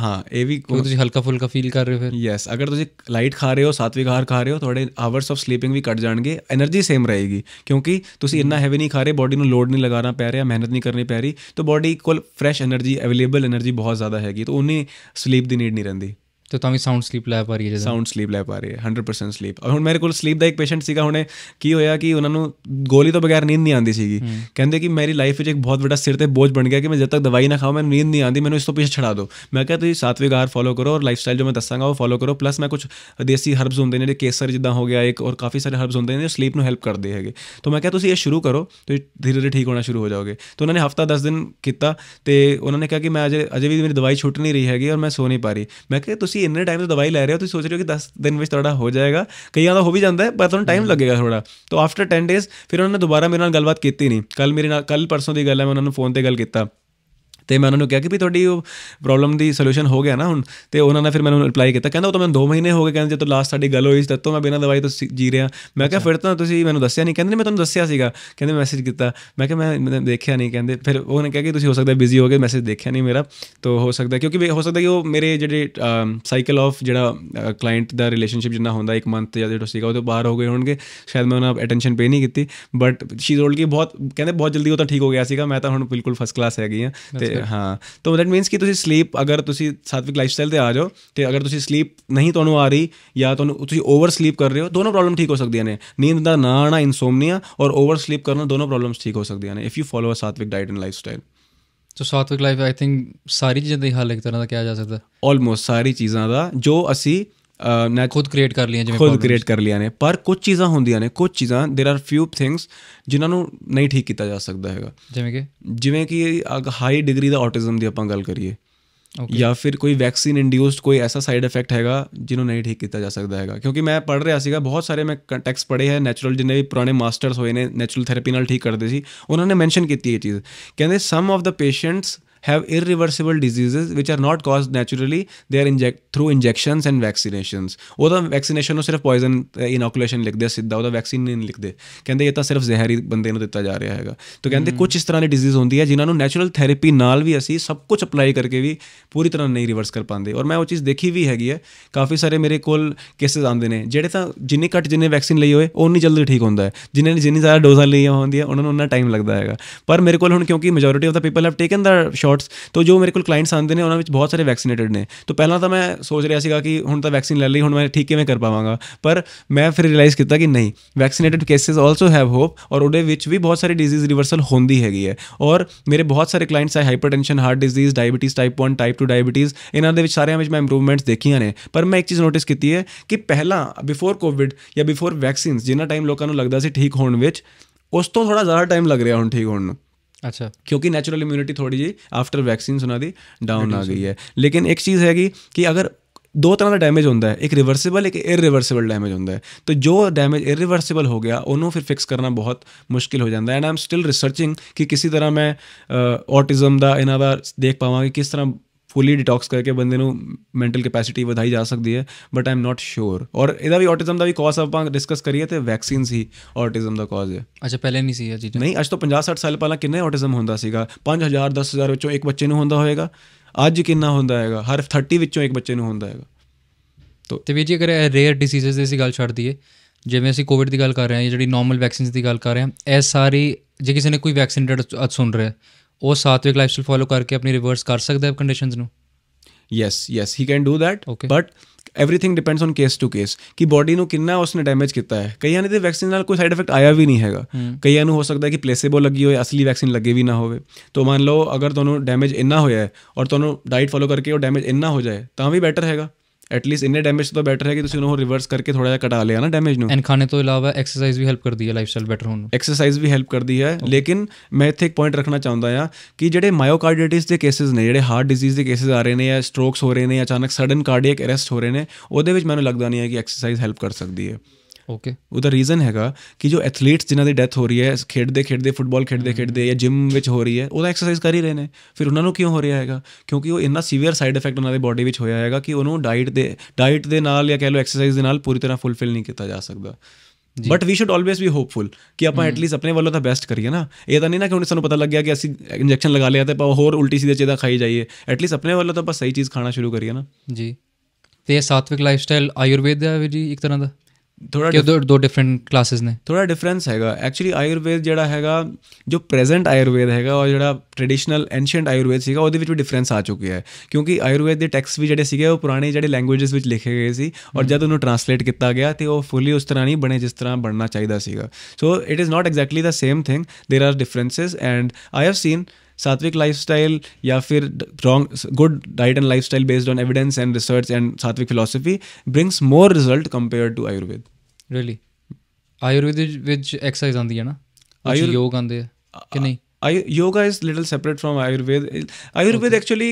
A: ਹਾਂ ਇਹ ਵੀ ਤੁਸੀਂ ਹਲਕਾ ਫੁਲਕਾ
B: ਫੀਲ ਕਰ ਰਹੇ ਹੋ ਫਿਰ ਯੈਸ ਅਗਰ ਤੁਸੀਂ ਲਾਈਟ ਖਾ ਰਹੇ ਹੋ ਸਾਤਵੀਂ ਆਹਾਰ ਖਾ ਰਹੇ ਹੋ ਤੁਹਾਡੇ ਆਵਰਸ ਆਫ ਸਲੀਪਿੰਗ ਵੀ ਕੱਟ ਜਾਣਗੇ એનર્ਜੀ ਸੇਮ ਰਹੇਗੀ ਕਿਉਂਕਿ ਤੁਸੀਂ ਇੰਨਾ ਹੈਵੀ ਨਹੀਂ ਖਾ ਰਹੇ ਬਾਡੀ ਨੂੰ ਲੋਡ ਨਹੀਂ ਲਗਾਣਾ ਪੈ ਰਿਹਾ ਮਿਹਨਤ ਨਹੀਂ ਕਰਨੀ ਪੈ ਰਹੀ ਤਾਂ ਬਾਡੀ ਕੋਲ ਫਰੈਸ਼ એનર્ਜੀ ਅਵੇਲੇਬਲ એનર્ਜੀ ਬਹੁਤ ਜ਼ਿਆਦਾ ਹੈਗੀ ਤਾਂ ਉਹਨੇ ਸਲੀਪ ਦੀ ਨੀਡ ਨਹੀਂ ਰਹਿੰਦੀ ਤੇ ਤਾਂ ਵੀ ਸਾਊਂਡ ਸਲੀਪ ਲੈ ਪਾ ਰਹੀ ਹੈ ਜਦੋਂ ਸਾਊਂਡ ਸਲੀਪ ਲੈ ਪਾ ਰਹੀ ਹੈ 100% ਸਲੀਪ ਹੁਣ ਮੇਰੇ ਕੋਲ ਸਲੀਪ ਦਾ ਇੱਕ ਪੇਸ਼ੈਂਟ ਸੀਗਾ ਹੁਣੇ ਕੀ ਹੋਇਆ ਕਿ ਉਹਨਾਂ ਨੂੰ ਗੋਲੀ ਤੋਂ ਬਗੈਰ ਨੀਂਦ ਨਹੀਂ ਆਉਂਦੀ ਸੀਗੀ ਕਹਿੰਦੇ ਕਿ ਮੇਰੀ ਲਾਈਫ ਵਿੱਚ ਇੱਕ ਬਹੁਤ ਵੱਡਾ ਸਿਰ ਤੇ ਬੋਝ ਬਣ ਗਿਆ ਕਿ ਮੈਂ ਜਦ ਤੱਕ ਦਵਾਈ ਨਾ ਖਾਵਾਂ ਮੈਨੂੰ ਨੀਂਦ ਨਹੀਂ ਆਉਂਦੀ ਮੈਨੂੰ ਇਸ ਤੋਂ ਪਿੱਛੇ ਛੜਾ ਦਿਓ ਮੈਂ ਕਿਹਾ ਤੁਸੀਂ ਸਾਤਵੇਂ ਗਾਰ ਫੋਲੋ ਕਰੋ ਔਰ ਲਾਈਫ ਸਟਾਈਲ ਜੋ ਮੈਂ ਦੱਸਾਂਗਾ ਉਹ ਫੋਲੋ ਕਰੋ ਪਲੱਸ ਮੈਂ ਕੁਝ ਦੇਸੀ ਹਰਬਸ ਹੁੰਦੇ ਨੇ ਜਿਹੜੇ ਕੇਸਰ ਜਿੱਦਾਂ ਹੋ ਗਿਆ ਇੱਕ ਔਰ ਕਾਫੀ ਸਾਰੇ ਹਰਬਸ ਹੁੰਦੇ ਨੇ ਸਲੀਪ ਨੂੰ ਹੈਲਪ ਕਰਦੇ ਹੈਗੇ ਤਾਂ ਮੈਂ ਕਿਹਾ ਤੁਸੀਂ ਇਹ ਸ਼ੁਰੂ ਕਰੋ ਤੇ ਧੀਰੇ ਧੀਰੇ ਠੀਕ ਹੋਣਾ ਸ਼ੁਰੂ ਹੋ ਜਾਓਗੇ ਤਾਂ ਉਹਨਾਂ ਨੇ ਹਫਤਾ 10 ਦਿਨ ਕੀਤਾ ਤੇ ਉਹਨਾਂ ਨੇ ਕਿਹਾ ਕਿ ਮੈਂ ਅਜੇ ਅਜੇ ਵੀ ਮੇਰੀ ਦਵਾਈ ਛੁੱਟ ਨਹੀਂ ਰਹੀ ਹੈਗੀ ਔਰ ਮੈਂ ਸੋ ਨਹੀਂ ਪਾ ਰਹੀ ਮੈਂ ਕਿਹਾ ਤੁਸੀਂ ਇੰਨੇ ਟਾਈਮ ਤੋਂ ਦਵਾਈ ਲੈ ਰਹੇ ਹੋ ਤੁਸੀਂ ਸੋਚ ਰਹੇ ਹੋ ਕਿ 10 ਦਿਨ ਵਿੱਚ ਤੁਹਾਡਾ ਹੋ ਜਾਏਗਾ ਕਈਆਂ ਦਾ ਹੋ ਵੀ ਜਾਂਦਾ ਹੈ ਪਰ ਤੁਹਾਨੂੰ ਟਾਈਮ ਲੱਗੇਗਾ ਥੋੜਾ ਤਾਂ ਆਫਟਰ 10 ਡੇਸ ਫਿਰ ਉਹਨਾਂ ਨੇ ਦੁਬਾਰਾ ਮੇਰੇ ਨਾਲ ਗੱਲਬਾਤ ਕੀਤੀ ਨਹੀਂ ਕੱਲ ਮੇਰੇ ਨਾਲ ਕੱਲ ਪਰਸੋਂ ਦੀ ਗੱਲ ਹੈ ਮੈਂ ਉਹਨਾਂ ਨੂੰ ਫੋਨ ਤੇ ਗੱਲ ਕੀਤਾ ਤੇ ਮੈਂ ਉਹਨਾਂ ਨੂੰ ਕਿਹਾ ਕਿ ਵੀ ਤੁਹਾਡੀ ਉਹ ਪ੍ਰੋਬਲਮ ਦੀ ਸੋਲੂਸ਼ਨ ਹੋ ਗਿਆ ਨਾ ਹੁਣ ਤੇ ਉਹਨਾਂ ਨੇ ਫਿਰ ਮੈਨੂੰ ਰਿਪਲਾਈ ਕੀਤਾ ਕਹਿੰਦਾ ਉਹ ਤਾਂ ਮੈਨੂੰ 2 ਮਹੀਨੇ ਹੋ ਗਏ ਕਹਿੰਦੇ ਜਦੋਂ ਲਾਸਟ ਸਾਡੀ ਗੱਲ ਹੋਈ ਸੀ ਤੋਂ ਮੈਂ ਬਿਨਾਂ ਦਵਾਈ ਤੋਂ ਜੀ ਰਿਹਾ ਮੈਂ ਕਿਹਾ ਫਿਰ ਤਾਂ ਤੁਸੀਂ ਮੈਨੂੰ ਦੱਸਿਆ ਨਹੀਂ ਕਹਿੰਦੇ ਮੈਂ ਤੁਹਾਨੂੰ ਦੱਸਿਆ ਸੀਗਾ ਕਹਿੰਦੇ ਮੈਸੇਜ ਕੀਤਾ ਮੈਂ ਕਿਹਾ ਮੈਂ ਦੇਖਿਆ ਨਹੀਂ ਕਹਿੰਦੇ ਫਿਰ ਉਹਨੇ ਕਿਹਾ ਕਿ ਤੁਸੀਂ ਹੋ ਸਕਦਾ ਬਿਜ਼ੀ ਹੋ ਗਏ ਮੈਸੇਜ ਦੇਖਿਆ ਨਹੀਂ ਮੇਰਾ ਤੋ ਹੋ ਸਕਦਾ ਕਿਉਂਕਿ ਹੋ ਸਕਦਾ ਕਿ ਉਹ ਮੇਰੇ ਜਿਹੜੇ ਸਾਈਕਲ ਆਫ ਜਿਹੜਾ ਕਲਾਇੰਟ ਦਾ ਰਿਲੇਸ਼ਨਸ਼ਿਪ ਜਿੰਨਾ ਹੁੰਦਾ ਇੱਕ ਮੰਥ ਜਾਂ ਜਿਹੜਾ ਸੀਗਾ ਉਹ ਤੋਂ ਬਾਹਰ ਹੋ ਗਏ ਹੋਣਗੇ ਸ਼ਾਇਦ ਮੈਂ ਉਹਨਾਂ ਅਟੈਂਸ਼ਨ ਪੇ ਨਹੀਂ ਕੀਤੀ ਬਟ ਸ਼ੀ ਰੋਲ ਕੀ ਬਹੁਤ ਕਹਿੰਦੇ ਬਹੁਤ ਜਲਦੀ ਉਹ ਤਾਂ ਠੀਕ ਹੋ ਗਿਆ ਸੀਗਾ ਮੈਂ ਤਾਂ ਹੁਣ ਬਿਲਕੁਲ ਫਸਟ ਕਲਾਸ ਗਈ ਆ ਤੇ ਤੇ ਹਾਂ ਤਾਂ ਦੈਟ ਮੀਨਸ ਕਿ ਤੁਸੀਂ ਸਲੀਪ ਅਗਰ ਤੁਸੀਂ ਸਾਤਵਿਕ ਲਾਈਫਸਟਾਈਲ ਤੇ ਆ ਜਾਓ ਤੇ ਅਗਰ ਤੁਸੀਂ ਸਲੀਪ ਨਹੀਂ ਤੁਹਾਨੂੰ ਆ ਰਹੀ ਜਾਂ ਤੁਹਾਨੂੰ ਤੁਸੀਂ ਓਵਰ ਸਲੀਪ ਕਰ ਰਹੇ ਹੋ ਦੋਨੋਂ ਪ੍ਰੋਬਲਮ ਠੀਕ ਹੋ ਸਕਦੀਆਂ ਨੇ ਨੀਂਦ ਦਾ ਨਾ ਆਣਾ ਇਨਸੋਮਨੀਆ ਔਰ ਓਵਰ ਸਲੀਪ ਕਰਨਾ ਦੋਨੋਂ ਪ੍ਰੋਬਲਮਸ ਠੀਕ ਹੋ ਸਕਦੀਆਂ ਨੇ if you follow a sattvic diet and lifestyle
A: so sattvic life I think ਸਾਰੀ ਚੀਜ਼ਾਂ ਦੇ ਹੱਲ ਇੱਕ ਤਰ੍ਹਾਂ ਦਾ ਕਿਹਾ ਜਾ ਸਕਦਾ
B: ਆਲਮੋਸਟ ਸਾਰੀ ਚੀਜ਼ਾਂ ਦਾ ਜੋ ਅਸੀਂ ਨਾ ਖੁਦ ਕ੍ਰੀਏਟ ਕਰ ਲਿਆ ਜਿਵੇਂ ਖੁਦ ਕ੍ਰੀਏਟ ਕਰ ਲਿਆ ਨੇ ਪਰ ਕੁਝ ਚੀਜ਼ਾਂ ਹੁੰਦੀਆਂ ਨੇ ਕੁਝ ਚੀਜ਼ਾਂ देयर आर ਫਿਊ ਥਿੰਗਸ ਜਿਨ੍ਹਾਂ ਨੂੰ ਨਹੀਂ ਠੀਕ ਕੀਤਾ ਜਾ ਸਕਦਾ ਹੈਗਾ ਜਿਵੇਂ ਕਿ ਜਿਵੇਂ ਕਿ ਹਾਈ ਡਿਗਰੀ ਦਾ ਆਟਿਜ਼ਮ ਦੀ ਆਪਾਂ ਗੱਲ ਕਰੀਏ ਓਕੇ ਜਾਂ ਫਿਰ ਕੋਈ ਵੈਕਸੀਨ ਇੰਡਿਊਸਡ ਕੋਈ ਐਸਾ ਸਾਈਡ ਇਫੈਕਟ ਹੈਗਾ ਜਿਹਨੂੰ ਨਹੀਂ ਠੀਕ ਕੀਤਾ ਜਾ ਸਕਦਾ ਹੈਗਾ ਕਿਉਂਕਿ ਮੈਂ ਪੜ ਰਿਹਾ ਸੀਗਾ ਬਹੁਤ ਸਾਰੇ ਮੈਂ ਕੰਟੈਕਸ ਪੜੇ ਹੈ ਨੈਚੁਰਲ ਜਿੰਨੇ ਵੀ ਪੁਰਾਣੇ ਮਾਸਟਰਸ ਹੋਏ ਨੇ ਨੈਚੁਰਲ ਥੈਰੇਪੀ ਨਾਲ ਠੀਕ ਕਰਦੇ ਸੀ ਉਹਨਾਂ ਨੇ ਮੈਂਸ਼ਨ ਕੀਤੀ ਇਹ ਚੀਜ਼ ਕਹਿੰਦੇ some of the patients have irreversible diseases which are not caused naturally they are inject through injections and vaccinations ਉਹਦਾ ਵੈਕਸੀਨੇਸ਼ਨ ਨੂੰ ਸਿਰਫ ਪੋਇਜ਼ਨ ਇਨੋਕੂਲੇਸ਼ਨ ਲਿਖਦੇ ਸਿੱਧਾ ਉਹਦਾ ਵੈਕਸੀਨ ਨਹੀਂ ਲਿਖਦੇ ਕਹਿੰਦੇ ਇਹ ਤਾਂ ਸਿਰਫ ਜ਼ਹਿਰੀ ਬੰਦੇ ਨੂੰ ਦਿੱਤਾ ਜਾ ਰਿਹਾ ਹੈਗਾ ਤਾਂ ਕਹਿੰਦੇ ਕੁਝ ਇਸ ਤਰ੍ਹਾਂ ਦੀ ਡਿਜ਼ੀਜ਼ ਹੁੰਦੀ ਹੈ ਜਿਨ੍ਹਾਂ ਨੂੰ ਨੈਚੁਰਲ ਥੈਰੇਪੀ ਨਾਲ ਵੀ ਅਸੀਂ ਸਭ ਕੁਝ ਅਪਲਾਈ ਕਰਕੇ ਵੀ ਪੂਰੀ ਤਰ੍ਹਾਂ ਨਹੀਂ ਰਿਵਰਸ ਕਰ ਪਾਉਂਦੇ ਔਰ ਮੈਂ ਉਹ ਚੀਜ਼ ਦੇਖੀ ਵੀ ਹੈਗੀ ਹੈ ਕਾਫੀ ਸਾਰੇ ਮੇਰੇ ਕੋਲ ਕੇਸਸ ਆਉਂਦੇ ਨੇ ਜਿਹੜੇ ਤਾਂ ਜਿੰਨੇ ਘੱਟ ਜਿੰਨੇ ਵੈਕਸੀਨ ਲਈ ਹੋਏ ਉਨੀ ਜਲਦੀ ਠੀਕ ਹੁੰਦਾ ਹੈ ਜਿਨ੍ਹਾਂ ਨੇ ਜਿੰਨੀ ਜ਼ਿਆਦਾ ਡੋਜ਼ਾਂ ਲਈਆਂ ਹੁੰਦੀਆਂ ਉਹਨਾਂ ਨੂੰ ਉਹਨਾਂ ਟਾਈਮ ਲੱਗਦਾ ਹੈਗਾ ਪਰ ਮੇਰੇ ਕੋਲ ਹੁਣ ਕਿਉਂਕਿ majority of the people have taken the short shots ਤੋਂ ਜੋ ਮੇਰੇ ਕੋਲ ਕਲਾਇੰਟਸ ਆਉਂਦੇ ਨੇ ਉਹਨਾਂ ਵਿੱਚ ਬਹੁਤ ਸਾਰੇ ਵੈਕਸੀਨੇਟਡ ਨੇ ਤੋਂ ਪਹਿਲਾਂ ਤਾਂ ਮੈਂ ਸੋਚ ਰਿਹਾ ਸੀਗਾ ਕਿ ਹੁਣ ਤਾਂ ਵੈਕਸੀਨ ਲੈ ਲਈ ਹੁਣ ਮੈਂ ਠੀਕ ਕਿਵੇਂ ਕਰ ਪਾਵਾਂਗਾ ਪਰ ਮੈਂ ਫਿਰ ਰਿਅਲਾਈਜ਼ ਕੀਤਾ ਕਿ ਨਹੀਂ vaccinated cases also have hope ਔਰ ਉਹਦੇ ਵਿੱਚ ਵੀ ਬਹੁਤ ਸਾਰੇ ਡਿਜ਼ੀਜ਼ ਰਿਵਰਸਲ ਹੁੰਦੀ ਹੈਗੀ ਹੈ ਔਰ ਮੇਰੇ ਬਹੁਤ ਸਾਰੇ ਕਲਾਇੰਟਸ ਆ hypertension heart disease diabetes type 1 type 2 diabetes ਇਹਨਾਂ ਦੇ ਵਿੱਚ ਸਾਰਿਆਂ ਵਿੱਚ ਮੈਂ ਇੰਪਰੂਵਮੈਂਟਸ ਦੇਖੀਆਂ ਨੇ ਪਰ ਮੈਂ ਇੱਕ ਚੀਜ਼ ਨੋਟਿਸ ਕੀਤੀ ਹੈ ਕਿ ਪਹਿਲਾਂ ਬਿਫੋਰ ਕੋਵਿਡ ਜਾਂ ਬਿਫੋਰ ਵੈਕਸੀਨਸ ਜਿੰਨਾ ਟਾਈਮ ਲੋਕਾਂ ਨੂੰ ਲੱਗਦਾ ਸੀ ਠੀਕ ਹੋਣ ਵਿੱਚ ਉਸ ਤੋਂ ਥੋੜਾ ਜ਼ਿਆਦਾ ਟਾਈਮ ਲੱਗ ਰਿਹਾ ਹੁਣ ਠੀਕ ਹੋਣ ਨੂੰ अच्छा क्योंकि नेचुरल इम्यूनिटी थोड़ी जी आफ्टर वैक्सीन सुना दी डाउन आ गई है लेकिन एक चीज़ हैगी कि अगर दो तरह का डैमेज होता है एक रिवर्सिबल एक इरिवर्सिबल डैमेज होता है तो जो डैमेज इरिवर्सिबल हो गया उन्होंने फिर फिक्स करना बहुत मुश्किल हो जाता है and I am still researching कि किसी तरह मैं ऑटिज़म का इन्हों का देख पावा कि किस तरह ਫੁੱਲੀ ਡਿਟੌਕਸ ਕਰਕੇ ਬੰਦੇ ਨੂੰ ਮੈਂਟਲ ਕੈਪੈਸਿਟੀ ਵਧਾਈ ਜਾ ਸਕਦੀ ਹੈ ਬਟ ਆਮ ਨਾਟ ਸ਼ੋਰ ਔਰ ਇਹਦਾ ਵੀ ਆਟਿਜ਼ਮ ਦਾ ਵੀ ਕੌਸ ਆਪਾਂ ਡਿਸਕਸ ਕਰੀਏ ਤੇ ਵੈਕਸੀਨ ਸੀ ਆਟਿਜ਼ਮ ਦਾ ਕੌਸ ਹੈ
A: ਅੱਛਾ ਪਹਿਲੇ ਨਹੀਂ ਸੀ ਇਹ
B: ਚੀਜ਼ ਨਹੀਂ ਅੱਜ ਤੋਂ 50 60 ਸਾਲ ਪਹਿਲਾਂ ਕਿੰਨੇ ਆਟਿਜ਼ਮ ਹੁੰਦਾ ਸੀਗਾ 5000 10000 ਵਿੱਚੋਂ ਇੱਕ ਬੱਚੇ ਨੂੰ ਹੁੰਦਾ ਹੋਵੇਗਾ ਅੱਜ ਕਿੰਨਾ ਹੁੰਦਾ ਹੈਗਾ ਹਰ 30 ਵਿੱਚੋਂ ਇੱਕ ਬੱਚੇ ਨੂੰ ਹੁੰਦਾ ਹੈਗਾ ਤੋ ਤੇ ਵੀ ਜੀ ਅਗਰ ਰੇਅਰ ਡਿਸੀਜ਼ਸ ਦੀ ਅਸੀਂ ਗੱਲ ਛੱਡ ਦਈਏ ਜਿਵੇਂ ਅਸੀਂ ਕੋਵਿਡ ਦੀ ਗੱਲ ਕਰ ਰਹੇ ਹਾਂ
A: ਜਿਹੜੀ ਨਾਰਮਲ ਵੈਕਸੀਨਸ ਦੀ ਗੱਲ ਕਰ ਰਹੇ ਹਾਂ ਇਹ ਸਾਰੀ ਜੇ ਕਿਸੇ ਨੇ ਕੋਈ ਵੈਕਸੀਨੇਟਡ ਸੁਣ ਰਿਹਾ ਉਹ ਸਾਤਵਿਕ ਲਾਈਫਸਟਾਈਲ ਫੋਲੋ ਕਰਕੇ ਆਪਣੀ ਰਿਵਰਸ ਕਰ ਸਕਦਾ ਹੈ ਕੰਡੀਸ਼ਨਸ ਨੂੰ
B: yes yes he can do that but everything depends on case to case ਕਿ ਬਾਡੀ ਨੂੰ ਕਿੰਨਾ ਉਸਨੇ ਡੈਮੇਜ ਕੀਤਾ ਹੈ ਕਈਆਂ ਨੇ ਤੇ ਵੈਕਸੀਨ ਨਾਲ ਕੋਈ ਸਾਈਡ ਇਫੈਕਟ ਆਇਆ ਵੀ ਨਹੀਂ ਹੈਗਾ ਕਈਆਂ ਨੂੰ ਹੋ ਸਕਦਾ ਹੈ ਕਿ ਪਲੇਸੇਬੋ ਲੱਗੀ ਹੋਵੇ ਅਸਲੀ ਵੈਕਸੀਨ ਲੱਗੇ ਵੀ ਨਾ ਹੋਵੇ ਤੋਂ ਮੰਨ ਲਓ ਅਗਰ ਤੁਹਾਨੂੰ ਡੈਮੇਜ ਇੰਨਾ ਹੋਇਆ ਹੈ ਔਰ ਤੁਹਾਨੂੰ ਡਾਈਟ ਫੋਲੋ ਕਰਕੇ ਉਹ ਡੈਮੇਜ ਇੰਨਾ ਹੋ ਜਾਏ ਤਾਂ ਵੀ ਬੈਟਰ ਹੈਗਾ ਐਟਲੀਸਟ ਇੰਨੇ ਡੈਮੇਜ ਤੋਂ ਬੈਟਰ ਹੈ ਕਿ ਤੁਸੀਂ ਉਹਨੂੰ ਰਿਵਰਸ ਕਰਕੇ ਥੋੜਾ ਜਿਹਾ ਘਟਾ ਲਿਆ ਨਾ ਡੈਮੇਜ ਨੂੰ ਐਂਡ
A: ਖਾਣੇ ਤੋਂ ਇਲਾਵਾ ਐਕਸਰਸਾਈਜ਼ ਵੀ ਹੈਲਪ
B: ਕਰਦੀ ਹੈ ਲਾਈਫਸਟਾਈਲ ਬੈਟਰ ਹੋਣ ਨੂੰ ਐਕਸਰਸਾਈਜ਼ ਵੀ ਹੈਲਪ ਕਰਦੀ ਹੈ ਲੇਕਿਨ ਮੈਂ ਇੱਥੇ ਇੱਕ ਪੁਆਇੰਟ ਰੱਖਣਾ ਚਾਹੁੰਦਾ ਆ ਕਿ ਜਿਹੜੇ ਮਾਇਓਕਾਰਡਾਈਟਿਸ ਦੇ ਕੇਸਿਸ ਨੇ ਜਿਹੜੇ ਹਾਰਟ ਡਿਜ਼ੀਜ਼ ਦੇ ਕੇਸਿਸ ਆ ਰਹੇ ਨੇ ਜਾਂ ਸਟ੍ਰੋਕਸ ਹੋ ਰਹੇ ਨੇ ਜਾਂ ਅਚਾਨਕ ਸਡਨ ਕਾਰਡੀਅਕ ਅਰੈਸਟ ਹੋ ਰਹੇ ਨੇ ਉਹਦੇ ਵਿੱਚ ਮੈਨੂੰ ਲੱਗਦਾ ਨਹੀਂ ਹੈ ਕਿ ਐਕਸਰਸਾਈਜ਼ ਹੈਲਪ ਕਰ ਸਕਦੀ ਹੈ ਓਕੇ ਉਹਦਾ ਰੀਜ਼ਨ ਹੈਗਾ ਕਿ ਜੋ ਐਥਲੀਟਸ ਜਿਨ੍ਹਾਂ ਦੀ ਡੈਥ ਹੋ ਰਹੀ ਹੈ ਖੇਡਦੇ ਖੇਡਦੇ ਫੁੱਟਬਾਲ ਖੇਡਦੇ ਖੇਡਦੇ ਜਾਂ ਜਿਮ ਵਿੱਚ ਹੋ ਰਹੀ ਹੈ ਉਹਦਾ ਐਕਸਰਸਾਈਜ਼ ਕਰ ਹੀ ਰਹੇ ਨੇ ਫਿਰ ਉਹਨਾਂ ਨੂੰ ਕਿਉਂ ਹੋ ਰਿਹਾ ਹੈਗਾ ਕਿਉਂਕਿ ਉਹ ਇੰਨਾ ਸੀਵੀਅਰ ਸਾਈਡ ਇਫੈਕਟ ਉਹਨਾਂ ਦੇ ਬਾਡੀ ਵਿੱਚ ਹੋਇਆ ਹੈਗਾ ਕਿ ਉਹਨੂੰ ਡਾਈਟ ਦੇ ਡਾਈਟ ਦੇ ਨਾਲ ਜਾਂ ਕਹ ਲਓ ਐਕਸਰਸਾਈਜ਼ ਦੇ ਨਾਲ ਪੂਰੀ ਤਰ੍ਹਾਂ ਫੁੱਲਫਿਲ ਨਹੀਂ ਕੀਤਾ ਜਾ ਸਕਦਾ but we should always be hopeful ਕਿ ਆਪਾਂ ਐਟਲੀਸਟ ਆਪਣੇ ਵੱਲੋਂ ਤਾਂ ਬੈਸਟ ਕਰੀਏ ਨਾ ਇਹ ਤਾਂ ਨਹੀਂ ਨਾ ਕਿ ਹੁਣ ਸਾਨੂੰ ਪਤਾ ਲੱਗ ਗਿਆ ਕਿ ਅਸੀਂ ਇੰਜੈਕਸ਼ਨ ਲਗਾ ਲਿਆ ਤੇ ਆਪਾਂ ਹੋਰ ਉਲਟੀ ਸਿੱਧੇ ਚੀਜ਼ਾਂ ਖਾਈ ਜਾਈਏ ਐਟਲੀਸਟ ਆਪਣੇ ਵੱਲੋਂ ਤਾਂ ਆਪਾਂ ਸਹੀ ਚੀਜ਼ ਖਾਣਾ ਸ਼ੁਰੂ ਕਰੀਏ ਨਾ ਜੀ
A: ਤੇ ਇਹ ਸਾਤਵਿਕ ਲਾਈਫਸਟਾਈਲ ਆਯੁਰਵੇਦ
B: ਦਾ ਵੀ ਜੀ ਇੱਕ ਤਰ੍ਹਾਂ
A: ਦਾ ਥੋੜਾ ਕਿ ਦੋ ਦੋ ਡਿਫਰੈਂਟ ਕਲਾਸਿਸ ਨੇ
B: ਥੋੜਾ ਡਿਫਰੈਂਸ ਹੈਗਾ ਐਕਚੁਅਲੀ ਆਯੁਰਵੇਦ ਜਿਹੜਾ ਹੈਗਾ ਜੋ ਪ੍ਰੈਜ਼ੈਂਟ ਆਯੁਰਵੇਦ ਹੈਗਾ ਔਰ ਜਿਹੜਾ ਟ੍ਰੈਡੀਸ਼ਨਲ ਐਂਸ਼ੀਐਂਟ ਆਯੁਰਵੇਦ ਸੀਗਾ ਉਹਦੇ ਵਿੱਚ ਵੀ ਡਿਫਰੈਂਸ ਆ ਚੁੱਕਿਆ ਹੈ ਕਿਉਂਕਿ ਆਯੁਰਵੇਦ ਦੇ ਟੈਕਸਟ ਵੀ ਜਿਹੜੇ ਸੀਗੇ ਉਹ ਪੁਰਾਣੇ ਜਿਹੜੇ ਲੈਂਗੁਏਜਸ ਵਿੱਚ ਲਿਖੇ ਗਏ ਸੀ ਔਰ ਜਦ ਉਹਨੂੰ ਟ੍ਰਾਂਸਲੇਟ ਕੀਤਾ ਗਿਆ ਤੇ ਉਹ ਫੁੱਲੀ ਉਸ ਤਰ੍ਹਾਂ ਨਹੀਂ ਬਣੇ ਜਿਸ ਤਰ੍ਹਾਂ ਬਣਨਾ ਚਾਹੀਦਾ ਸੀਗਾ so it is not exactly the same thing there are differences and I have seen Satwik lifestyle ਜਾਂ ਫਿਰ wrong good diet and lifestyle based on evidence and research and Satwik philosophy brings more result compared to Ayurveda really Ayurveda ਵਿੱਚ exercise ਆਉਂਦੀ ਹੈ ਨਾ ਆਯੁਰ ਯੋਗ ਆਉਂਦੇ ਆ ਕਿ ਨਹੀਂ yoga is little separate from Ayurveda Ayurveda actually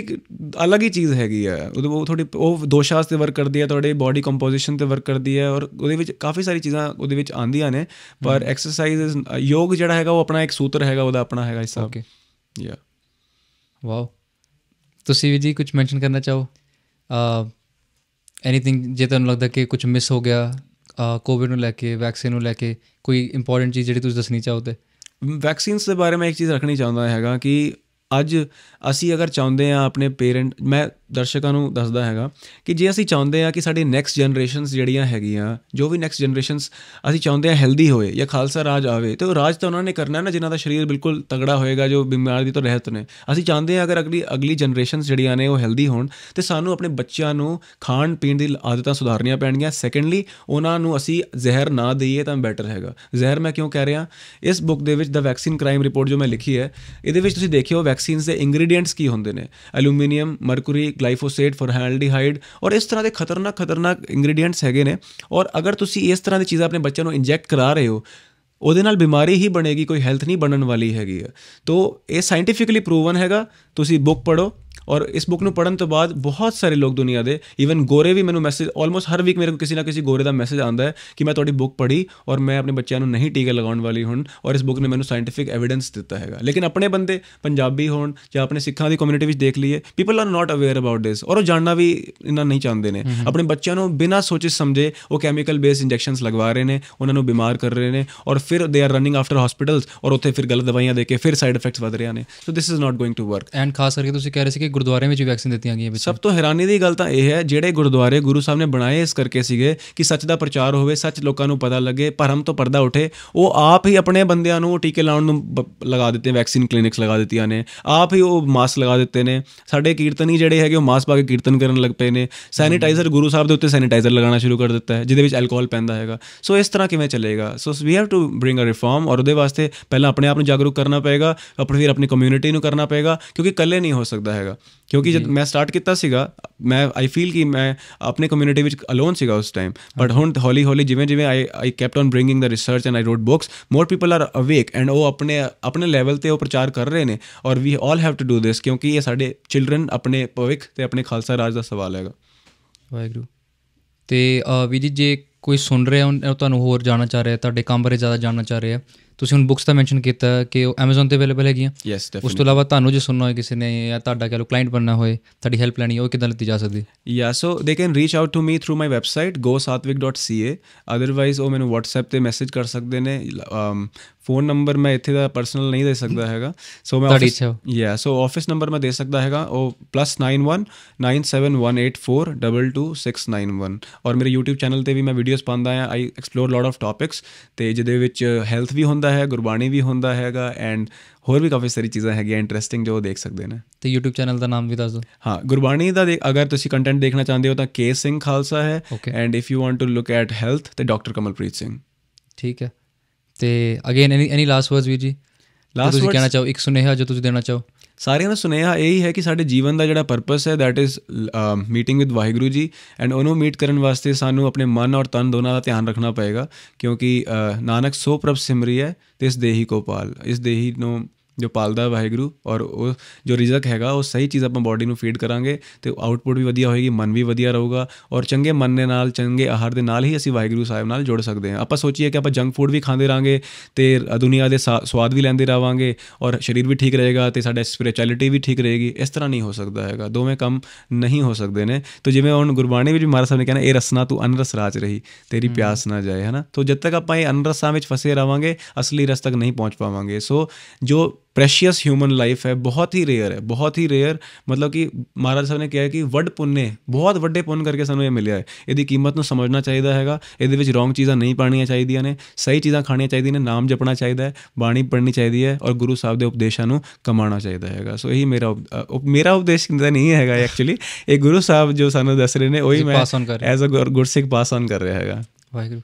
B: ਅਲੱਗ ਹੀ ਚੀਜ਼ ਹੈਗੀ ਆ ਉਹ ਥੋੜੀ ਉਹ ਦੋਸ਼ਾਸ ਤੇ ਵਰਕ ਕਰਦੀ ਹੈ ਤੁਹਾਡੇ ਬਾਡੀ ਕੰਪੋਜੀਸ਼ਨ ਤੇ ਵਰਕ ਕਰਦੀ ਹੈ ਔਰ ਉਹਦੇ ਵਿੱਚ ਕਾਫੀ ਸਾਰੀ ਚੀਜ਼ਾਂ ਉਹਦੇ ਵਿੱਚ ਆਂਦੀਆਂ ਨੇ ਪਰ ਐਕਸਰਸਾਈਜ਼ ਯੋਗ ਜਿਹੜਾ ਹੈਗਾ ਉਹ ਆਪਣਾ ਇੱਕ ਸੂਤਰ ਹੈਗਾ ਉਹਦਾ ਆਪਣਾ ਹੈਗਾ ਇਸ ਹਿਸਾਬ ਯਾ ਵਾਓ ਤੁਸੀਂ ਵੀ ਜੀ ਕੁਝ ਮੈਂਸ਼ਨ ਕਰਨਾ ਚਾਹੋ ਅ
A: ਐਨੀਥਿੰਗ ਜੇ ਤੁਹਾਨੂੰ ਲੱਗਦਾ ਕਿ ਕੁਝ ਮਿਸ ਹੋ ਗਿਆ ਕੋਵਿਡ ਨੂੰ ਲੈ ਕੇ ਵੈਕਸੀਨ ਨੂੰ ਲੈ ਕੇ ਕੋਈ
B: ਇੰਪੋਰਟੈਂਟ ਚੀਜ਼ ਜਿਹੜੀ ਤੁਸੀਂ ਦੱਸਣੀ ਚਾਹੋ ਤੇ ਵੈਕਸੀਨਸ ਦੇ ਬਾਰੇ ਮੈਂ ਇੱਕ ਚੀਜ਼ ਰੱਖਣੀ ਚਾਹੁੰਦਾ ਹੈਗਾ ਕਿ ਅੱਜ ਅਸੀਂ ਅਗਰ ਚਾਹੁੰਦੇ ਆ ਆਪਣੇ ਪੇਰੈਂਟ ਮੈਂ ਦਰਸ਼ਕਾਂ ਨੂੰ ਦੱਸਦਾ ਹੈਗਾ ਕਿ ਜੇ ਅਸੀਂ ਚਾਹੁੰਦੇ ਆ ਕਿ ਸਾਡੇ ਨੈਕਸਟ ਜਨਰੇਸ਼ਨਸ ਜਿਹੜੀਆਂ ਹੈਗੀਆਂ ਜੋ ਵੀ ਨੈਕਸਟ ਜਨਰੇਸ਼ਨਸ ਅਸੀਂ ਚਾਹੁੰਦੇ ਆ ਹੈਲਦੀ ਹੋਏ ਜਾਂ ਖਾਲਸਾ ਰਾਜ ਆਵੇ ਤੇ ਉਹ ਰਾਜ ਤਾਂ ਉਹਨਾਂ ਨੇ ਕਰਨਾ ਨਾ ਜਿਨ੍ਹਾਂ ਦਾ ਸਰੀਰ ਬਿਲਕੁਲ ਤਗੜਾ ਹੋਏਗਾ ਜੋ ਬਿਮਾਰੀ ਤੋਂ ਰਹਿਤ ਨੇ ਅਸੀਂ ਚਾਹੁੰਦੇ ਆ ਅਗਰ ਅਗਲੀ ਅਗਲੀ ਜਨਰੇਸ਼ਨਸ ਜਿਹੜੀਆਂ ਨੇ ਉਹ ਹੈਲਦੀ ਹੋਣ ਤੇ ਸਾਨੂੰ ਆਪਣੇ ਬੱਚਿਆਂ ਨੂੰ ਖਾਣ ਪੀਣ ਦੀ ਆਦਤਾਂ ਸੁਧਾਰਨੀਆਂ ਪੈਣਗੀਆਂ ਸੈਕੰਡਲੀ ਉਹਨਾਂ ਨੂੰ ਅਸੀਂ ਜ਼ਹਿਰ ਨਾ ਦਈਏ ਤਾਂ ਬੈਟਰ ਹੈਗਾ ਜ਼ਹਿਰ ਮੈਂ ਕਿਉਂ ਕਹਿ ਰਿਹਾ ਇਸ ਬੁੱਕ ਦੇ ਵਿੱਚ ਦਾ ਵੈਕਸੀਨ ਕ੍ਰਾਈਮ ਰਿਪੋਰਟ ਜੋ ਮੈਂ ਲਿਖੀ ਹੈ ਇਹਦੇ ਵਿੱਚ ਤੁਸੀਂ ਦੇਖਿਓ ਵੈਕਸੀਨਸ ਦੇ ਇੰਗਰੀਡੀਐਂਟਸ ਕੀ ਹੁੰਦੇ ਨੇ ਐਲੂਮੀਨੀਅਮ ਮਰਕਰੀ ਗਲਾਈਫੋਸੇਟ ਫੋਰਹਾਲਡੀਹਾਈਡ ਔਰ ਇਸ ਤਰ੍ਹਾਂ ਦੇ ਖਤਰਨਾਕ ਖਤਰਨਾਕ ਇੰਗਰੀਡੀਐਂਟਸ ਹੈਗੇ ਨੇ ਔਰ ਅਗਰ ਤੁਸੀਂ ਇਸ ਤਰ੍ਹਾਂ ਦੀ ਚੀਜ਼ ਆਪਣੇ ਬੱਚਿਆਂ ਨੂੰ ਇੰਜੈਕਟ ਕਰਾ ਰਹੇ ਹੋ ਉਹਦੇ ਨਾਲ ਬਿਮਾਰੀ ਹੀ ਬਣੇਗੀ ਕੋਈ ਹੈਲਥ ਨਹੀਂ ਬਣਨ ਵਾਲੀ ਹੈਗੀ ਆ ਤੋਂ ਇਹ ਸਾਇੰਟੀਫਿਕਲੀ ਪ੍ਰੂਵਨ ਹੈਗਾ ਤੁਸੀਂ ਬੁੱਕ ਪੜੋ ਔਰ ਇਸ ਬੁੱਕ ਨੂੰ ਪੜਨ ਤੋਂ ਬਾਅਦ ਬਹੁਤ ਸਾਰੇ ਲੋਕ ਦੁਨੀਆ ਦੇ ਇਵਨ ਗੋਰੇ ਵੀ ਮੈਨੂੰ ਮੈਸੇਜ ਆਲਮੋਸਟ ਹਰ ਵੀਕ ਮੇਰੇ ਕੋਲ ਕਿਸੇ ਨਾ ਕਿਸੇ ਗੋਰੇ ਦਾ ਮੈਸੇਜ ਆਉਂਦਾ ਹੈ ਕਿ ਮੈਂ ਤੁਹਾਡੀ ਬੁੱਕ ਪੜ੍ਹੀ ਔਰ ਮੈਂ ਆਪਣੇ ਬੱਚਿਆਂ ਨੂੰ ਨਹੀਂ ਟੀਕੇ ਲਗਾਉਣ ਵਾਲੀ ਹੁਣ ਔਰ ਇਸ ਬੁੱਕ ਨੇ ਮੈਨੂੰ ਸਾਇੰਟਿਫਿਕ ਐਵਿਡੈਂਸ ਦਿੱਤਾ ਹੈਗਾ ਲੇਕਿਨ ਆਪਣੇ ਬੰਦੇ ਪੰਜਾਬੀ ਹੋਣ ਜਾਂ ਆਪਣੇ ਸਿੱਖਾਂ ਦੀ ਕਮਿਊਨਿਟੀ ਵਿੱਚ ਦੇਖ ਲਈਏ people are not aware about this ਔਰ ਉਹ ਜਾਣਨਾ ਵੀ ਇਹਨਾਂ ਨਹੀਂ ਚਾਹੁੰਦੇ ਨੇ ਆਪਣੇ ਬੱਚਿਆਂ ਨੂੰ ਬਿਨਾਂ ਸੋਚੇ ਸਮਝੇ ਉਹ ਕੈਮੀਕਲ ਬੇਸ ਇੰਜੈਕਸ਼ਨਸ ਲਗਵਾ ਰਹੇ ਨੇ ਉਹਨਾਂ ਨੂੰ ਬਿਮਾਰ ਕਰ ਰਹੇ ਨੇ ਔਰ ਫਿਰ they are running after hospitals ਔਰ ਉੱਥੇ ਫਿਰ ਗਲਤ ਦਵਾਈਆਂ ਦੇ ਕੇ ਫਿਰ ਸਾਈਡ ਇਫੈਕਟਸ ਵਧ ਰਹੇ ਨੇ so this is not going to work and ਖਾਸ ਕਰਕੇ ਤੁਸੀਂ ਕਹਿ ਰਹੇ ਸੀ ਕਿ ਗੁਰਦੁਆਰੇ ਵਿੱਚ ਵੀ ਵੈਕਸੀਨ ਦਿੱਤੀਆਂ ਗਈਆਂ ਵਿੱਚ ਸਭ ਤੋਂ ਹੈਰਾਨੀ ਦੀ ਗੱਲ ਤਾਂ ਇਹ ਹੈ ਜਿਹੜੇ ਗੁਰਦੁਆਰੇ ਗੁਰੂ ਸਾਹਿਬ ਨੇ ਬਣਾਏ ਇਸ ਕਰਕੇ ਸੀਗੇ ਕਿ ਸੱਚ ਦਾ ਪ੍ਰਚਾਰ ਹੋਵੇ ਸੱਚ ਲੋਕਾਂ ਨੂੰ ਪਤਾ ਲੱਗੇ ਭਰਮ ਤੋਂ ਪਰਦਾ ਉਠੇ ਉਹ ਆਪ ਹੀ ਆਪਣੇ ਬੰਦਿਆਂ ਨੂੰ ਟੀਕੇ ਲਾਉਣ ਨੂੰ ਲਗਾ ਦਿੱਤੇ ਵੈਕਸੀਨ ਕਲੀਨਿਕਸ ਲਗਾ ਦਿੱਤੀਆਂ ਨੇ ਆਪ ਹੀ ਉਹ ਮਾਸਕ ਲਗਾ ਦਿੱਤੇ ਨੇ ਸਾਡੇ ਕੀਰਤਨੀ ਜਿਹੜੇ ਹੈਗੇ ਉਹ ਮਾਸਕ ਪਾ ਕੇ ਕੀਰਤਨ ਕਰਨ ਲੱਗ ਪਏ ਨੇ ਸੈਨੀਟਾਈਜ਼ਰ ਗੁਰੂ ਸਾਹਿਬ ਦੇ ਉੱਤੇ ਸੈਨੀਟਾਈਜ਼ਰ ਲਗਾਉਣਾ ਸ਼ੁਰੂ ਕਰ ਦਿੱਤਾ ਹੈ ਜਿਹਦੇ ਵਿੱਚ ਐਲਕੋਹਲ ਪੈਂਦਾ ਹੈਗਾ ਸੋ ਇਸ ਤਰ੍ਹਾਂ ਕਿਵੇਂ ਚੱਲੇਗਾ so we have to bring a reform ਔਰ ਉਹਦੇ ਵਾਸਤੇ ਪਹਿਲਾਂ ਆਪਣੇ ਆਪ ਨੂੰ ਜਾਗਰੂਕ ਕਰਨਾ ਪਏਗਾ ਫਿਰ ਆਪਣੀ ਕਮਿਊਨਿਟੀ ਨੂੰ ਕਰਨਾ ਪਏਗਾ ਕਿਉਂਕਿ ਇਕੱਲੇ ਨਹੀਂ ਹੋ ਸਕਦਾ ਹੈਗਾ ਕਿਉਂਕਿ ਜਦ ਮੈਂ ਸਟਾਰਟ ਕੀਤਾ ਸੀਗਾ ਮੈਂ ਆਈ ਫੀਲ ਕਿ ਮੈਂ ਆਪਣੇ ਕਮਿਊਨਿਟੀ ਵਿੱਚ ਅਲੋਨ ਸੀਗਾ ਉਸ ਟਾਈਮ ਬਟ ਹੁਣ ਹੌਲੀ ਹੌਲੀ ਜਿਵੇਂ ਜਿਵੇਂ I I kept on bringing the research and I wrote books more people are awake and ਉਹ ਆਪਣੇ ਆਪਣੇ ਲੈਵਲ ਤੇ ਉਹ ਪ੍ਰਚਾਰ ਕਰ ਰਹੇ ਨੇ ਔਰ we all have to do this ਕਿਉਂਕਿ ਇਹ ਸਾਡੇ ਚਿਲड्रन ਆਪਣੇ ਭਵਿੱਖ ਤੇ ਆਪਣੇ ਖਾਲਸਾ ਰਾਜ ਦਾ ਸਵਾਲ ਹੈਗਾ ਵਾਹਿਗੁਰੂ ਤੇ ਵੀ ਜੀ ਜੇ
A: ਕੋਈ ਸੁਣ ਰਿਹਾ ਤੁਹਾਨੂੰ ਹੋਰ ਜਾਣਨਾ ਚਾਹ ਰਿਹਾ ਤੁਹਾਡੇ ਕੰਮ ਬਾਰੇ ਜ਼ਿਆਦਾ ਜਾਣਨਾ ਚਾਹ ਰਿਹਾ ਤੁਸੀਂ ਹੁਣ ਬੁక్స్ ਦਾ ਮੈਂਸ਼ਨ ਕੀਤਾ ਕਿ ਉਹ Amazon ਤੇ ਅਵੇਲੇਬਲ ਹੈਗੀਆਂ ਯੈਸ ਡੈਫੀਨਿਟਲੀ ਉਸ ਤੋਂ ਇਲਾਵਾ ਤੁਹਾਨੂੰ ਜੇ ਸੁਣਨਾ ਹੋਏ ਕਿਸੇ ਨੇ ਜਾਂ ਤੁਹਾਡਾ ਕਹ ਕਲਾਇੰਟ ਬਣਨਾ ਹੋਏ ਤੁਹਾਡੀ ਹੈਲਪ ਲੈਣੀ ਹੋਏ ਕਿਦਾਂ ਲਿੱਤੀ ਜਾ ਸਕਦੀ
B: ਯਾ so they can reach out to me through my website gosatwik.ca otherwise ਉਹ ਮੈਨੂੰ WhatsApp ਤੇ ਮੈਸੇਜ ਕਰ ਸਕਦੇ ਨੇ ਫੋਨ um, ਨੰਬਰ ਮੈਂ ਇੱਥੇ ਦਾ ਪਰਸਨਲ ਨਹੀਂ ਦੇ ਸਕਦਾ ਹੈਗਾ ਸੋ ਮੈਂ ਤੁਹਾਡੀ ਯਾ ਸੋ ਆਫਿਸ ਨੰਬਰ ਮੈਂ ਦੇ ਸਕਦਾ ਹੈਗਾ ਉਹ +919718422691 ਔਰ ਮੇਰੇ YouTube ਚੈਨਲ ਤੇ ਵੀ ਮੈਂ ਵੀਡੀਓਜ਼ ਪਾਉਂਦਾ ਆ I explore lot of topics ਤੇ ਜਿਹਦੇ ਵਿੱਚ ਹੈਲਥ ਵੀ ਹੁੰਦਾ ਹੁੰਦਾ ਹੈ ਗੁਰਬਾਣੀ ਵੀ ਹੁੰਦਾ ਹੈਗਾ ਐਂਡ ਹੋਰ ਵੀ ਕਾਫੀ ਸਾਰੀ ਚੀਜ਼ਾਂ ਹੈਗੀਆਂ ਇੰਟਰਸਟਿੰਗ ਜੋ ਦੇਖ ਸਕਦੇ ਨੇ ਤੇ YouTube ਚੈਨਲ ਦਾ ਨਾਮ ਵੀ ਦੱਸ ਦਿਓ ਹਾਂ ਗੁਰਬਾਣੀ ਦਾ ਅਗਰ ਤੁਸੀਂ ਕੰਟੈਂਟ ਦੇਖਣਾ ਚਾਹੁੰਦੇ ਹੋ ਤਾਂ ਕੇ ਸਿੰਘ ਖਾਲਸਾ ਹੈ and if you want to look at health ਤੇ ਡਾਕਟਰ ਕਮਲਪ੍ਰੀਤ ਸਿੰਘ
A: ਠੀਕ ਹੈ ਤੇ again any any last words ਵੀਰ ਜੀ ਲਾਸਟ ਵਰਡਸ ਕਹਿਣਾ ਚਾਹੋ ਇੱਕ ਸੁਨੇਹਾ ਜੋ ਤੁਸੀਂ ਦੇਣਾ ਚਾਹੋ
B: ਸਾਰਿਆਂ ਦਾ ਸੁਨੇਹਾ ਇਹ ਹੀ ਹੈ ਕਿ ਸਾਡੇ ਜੀਵਨ ਦਾ ਜਿਹੜਾ ਪਰਪਸ ਹੈ that is meeting with Waheguru ji and ਉਹਨੂੰ ਮੀਟ ਕਰਨ ਵਾਸਤੇ ਸਾਨੂੰ ਆਪਣੇ ਮਨ ਔਰ ਤਨ ਦੋਨਾਂ ਦਾ ਧਿਆਨ ਰੱਖਣਾ ਪਏਗਾ ਕਿਉਂਕਿ ਨਾਨਕ ਸੋ ਪ੍ਰਭ ਸਿਮਰੀ ਹੈ ਤੇ ਇਸ ਦੇਹੀ ਕੋ ਪਾਲ ਇਸ ਦੇਹੀ ਨੂੰ ਜੋ ਪਾਲਦਾ ਵਾਹਿਗੁਰੂ ਔਰ ਉਹ ਜੋ ਰਿਜ਼ਕ ਹੈਗਾ ਉਹ ਸਹੀ ਚੀਜ਼ ਆਪਾਂ ਬਾਡੀ ਨੂੰ ਫੀਡ ਕਰਾਂਗੇ ਤੇ ਆਊਟਪੁੱਟ ਵੀ ਵਧੀਆ ਹੋਏਗੀ ਮਨ ਵੀ ਵਧੀਆ ਰਹੂਗਾ ਔਰ ਚੰਗੇ ਮਨ ਦੇ ਨਾਲ ਚੰਗੇ ਆਹਾਰ ਦੇ ਨਾਲ ਹੀ ਅਸੀਂ ਵਾਹਿਗੁਰੂ ਸਾਹਿਬ ਨਾਲ ਜੁੜ ਸਕਦੇ ਹਾਂ ਆਪਾਂ ਸੋਚੀਏ ਕਿ ਆਪਾਂ ਜੰਕ ਫੂਡ ਵੀ ਖਾਂਦੇ ਰਾਂਗੇ ਤੇ ਦੁਨੀਆ ਦੇ ਸਵਾਦ ਵੀ ਲੈਂਦੇ ਰਾਵਾਂਗੇ ਔਰ ਸਰੀਰ ਵੀ ਠੀਕ ਰਹੇਗਾ ਤੇ ਸਾਡਾ ਸਪਿਰਚੁਅਲਿਟੀ ਵੀ ਠੀਕ ਰਹੇਗੀ ਇਸ ਤਰ੍ਹਾਂ ਨਹੀਂ ਹੋ ਸਕਦਾ ਹੈਗਾ ਦੋਵੇਂ ਕੰਮ ਨਹੀਂ ਹੋ ਸਕਦੇ ਨੇ ਤੋਂ ਜਿਵੇਂ ਹੁਣ ਗੁਰਬਾਣੀ ਵਿੱਚ ਮਹਾਰਾਜ ਸਾਹਿਬ ਨੇ ਕਿਹਾ ਇਹ ਰਸਨਾ ਤੂੰ ਅਨਰਸ ਰਾਜ ਰਹੀ ਤੇਰੀ ਪਿਆਸ ਨਾ ਜਾਏ ਹਨਾ ਤੋ ਜਦ ਤੱਕ ਆਪਾਂ ਇਹ ਅਨਰਸਾਂ ਵਿੱਚ ਫਸੇ ਰਾਵਾਂਗੇ ਅਸਲੀ ਰਸ ਤੱਕ ਨਹੀਂ ਪਹੁੰਚ ਪਾਵਾਂਗੇ ਸੋ ਜੋ ਪ੍ਰੈਸ਼ੀਅਸ ਹਿਊਮਨ ਲਾਈਫ ਹੈ ਬਹੁਤ ਹੀ ਰੇਅਰ ਹੈ ਬਹੁਤ ਹੀ ਰੇਅਰ ਮਤਲਬ ਕਿ ਮਹਾਰਾਜ ਸਾਹਿਬ ਨੇ ਕਿਹਾ ਕਿ ਵੱਡ ਪੁੰਨੇ ਬਹੁਤ ਵੱਡੇ ਪੁੰਨ ਕਰਕੇ ਸਾਨੂੰ ਇਹ ਮਿਲਿਆ ਹੈ ਇਹਦੀ ਕੀਮਤ ਨੂੰ ਸਮਝਣਾ ਚਾਹੀਦਾ ਹੈਗਾ ਇਹਦੇ ਵਿੱਚ ਰੋਂਗ ਚੀਜ਼ਾਂ ਨਹੀਂ ਪਾਣੀਆਂ ਚਾਹੀਦੀਆਂ ਨੇ ਸਹੀ ਚੀਜ਼ਾਂ ਖਾਣੀਆਂ ਚਾਹੀਦੀਆਂ ਨੇ ਨਾਮ ਜਪਣਾ ਚਾਹੀਦਾ ਹੈ ਬਾਣੀ ਪੜ੍ਹਨੀ ਚਾਹੀਦੀ ਹੈ ਔਰ ਗੁਰੂ ਸਾਹਿਬ ਦੇ ਉਪਦੇਸ਼ਾਂ ਨੂੰ ਕਮਾਉਣਾ ਚਾਹੀਦਾ ਹੈਗਾ ਸੋ ਇਹੀ ਮੇਰਾ ਮੇਰਾ ਉਪਦੇਸ਼ ਕਿੰਦਾ ਨਹੀਂ ਹੈਗਾ ਐਕਚੁਅਲੀ ਇਹ ਗੁਰੂ ਸਾਹਿਬ ਜੋ ਸਾਨੂੰ ਦੱਸ ਰਹੇ ਨੇ ਉਹੀ ਮੈਂ ਐਜ਼ ਅ ਗੁਰਸਿੱਖ ਪਾਸ ਔਨ ਕਰ ਰਿਹਾ ਹੈਗਾ ਵਾਹਿਗੁਰੂ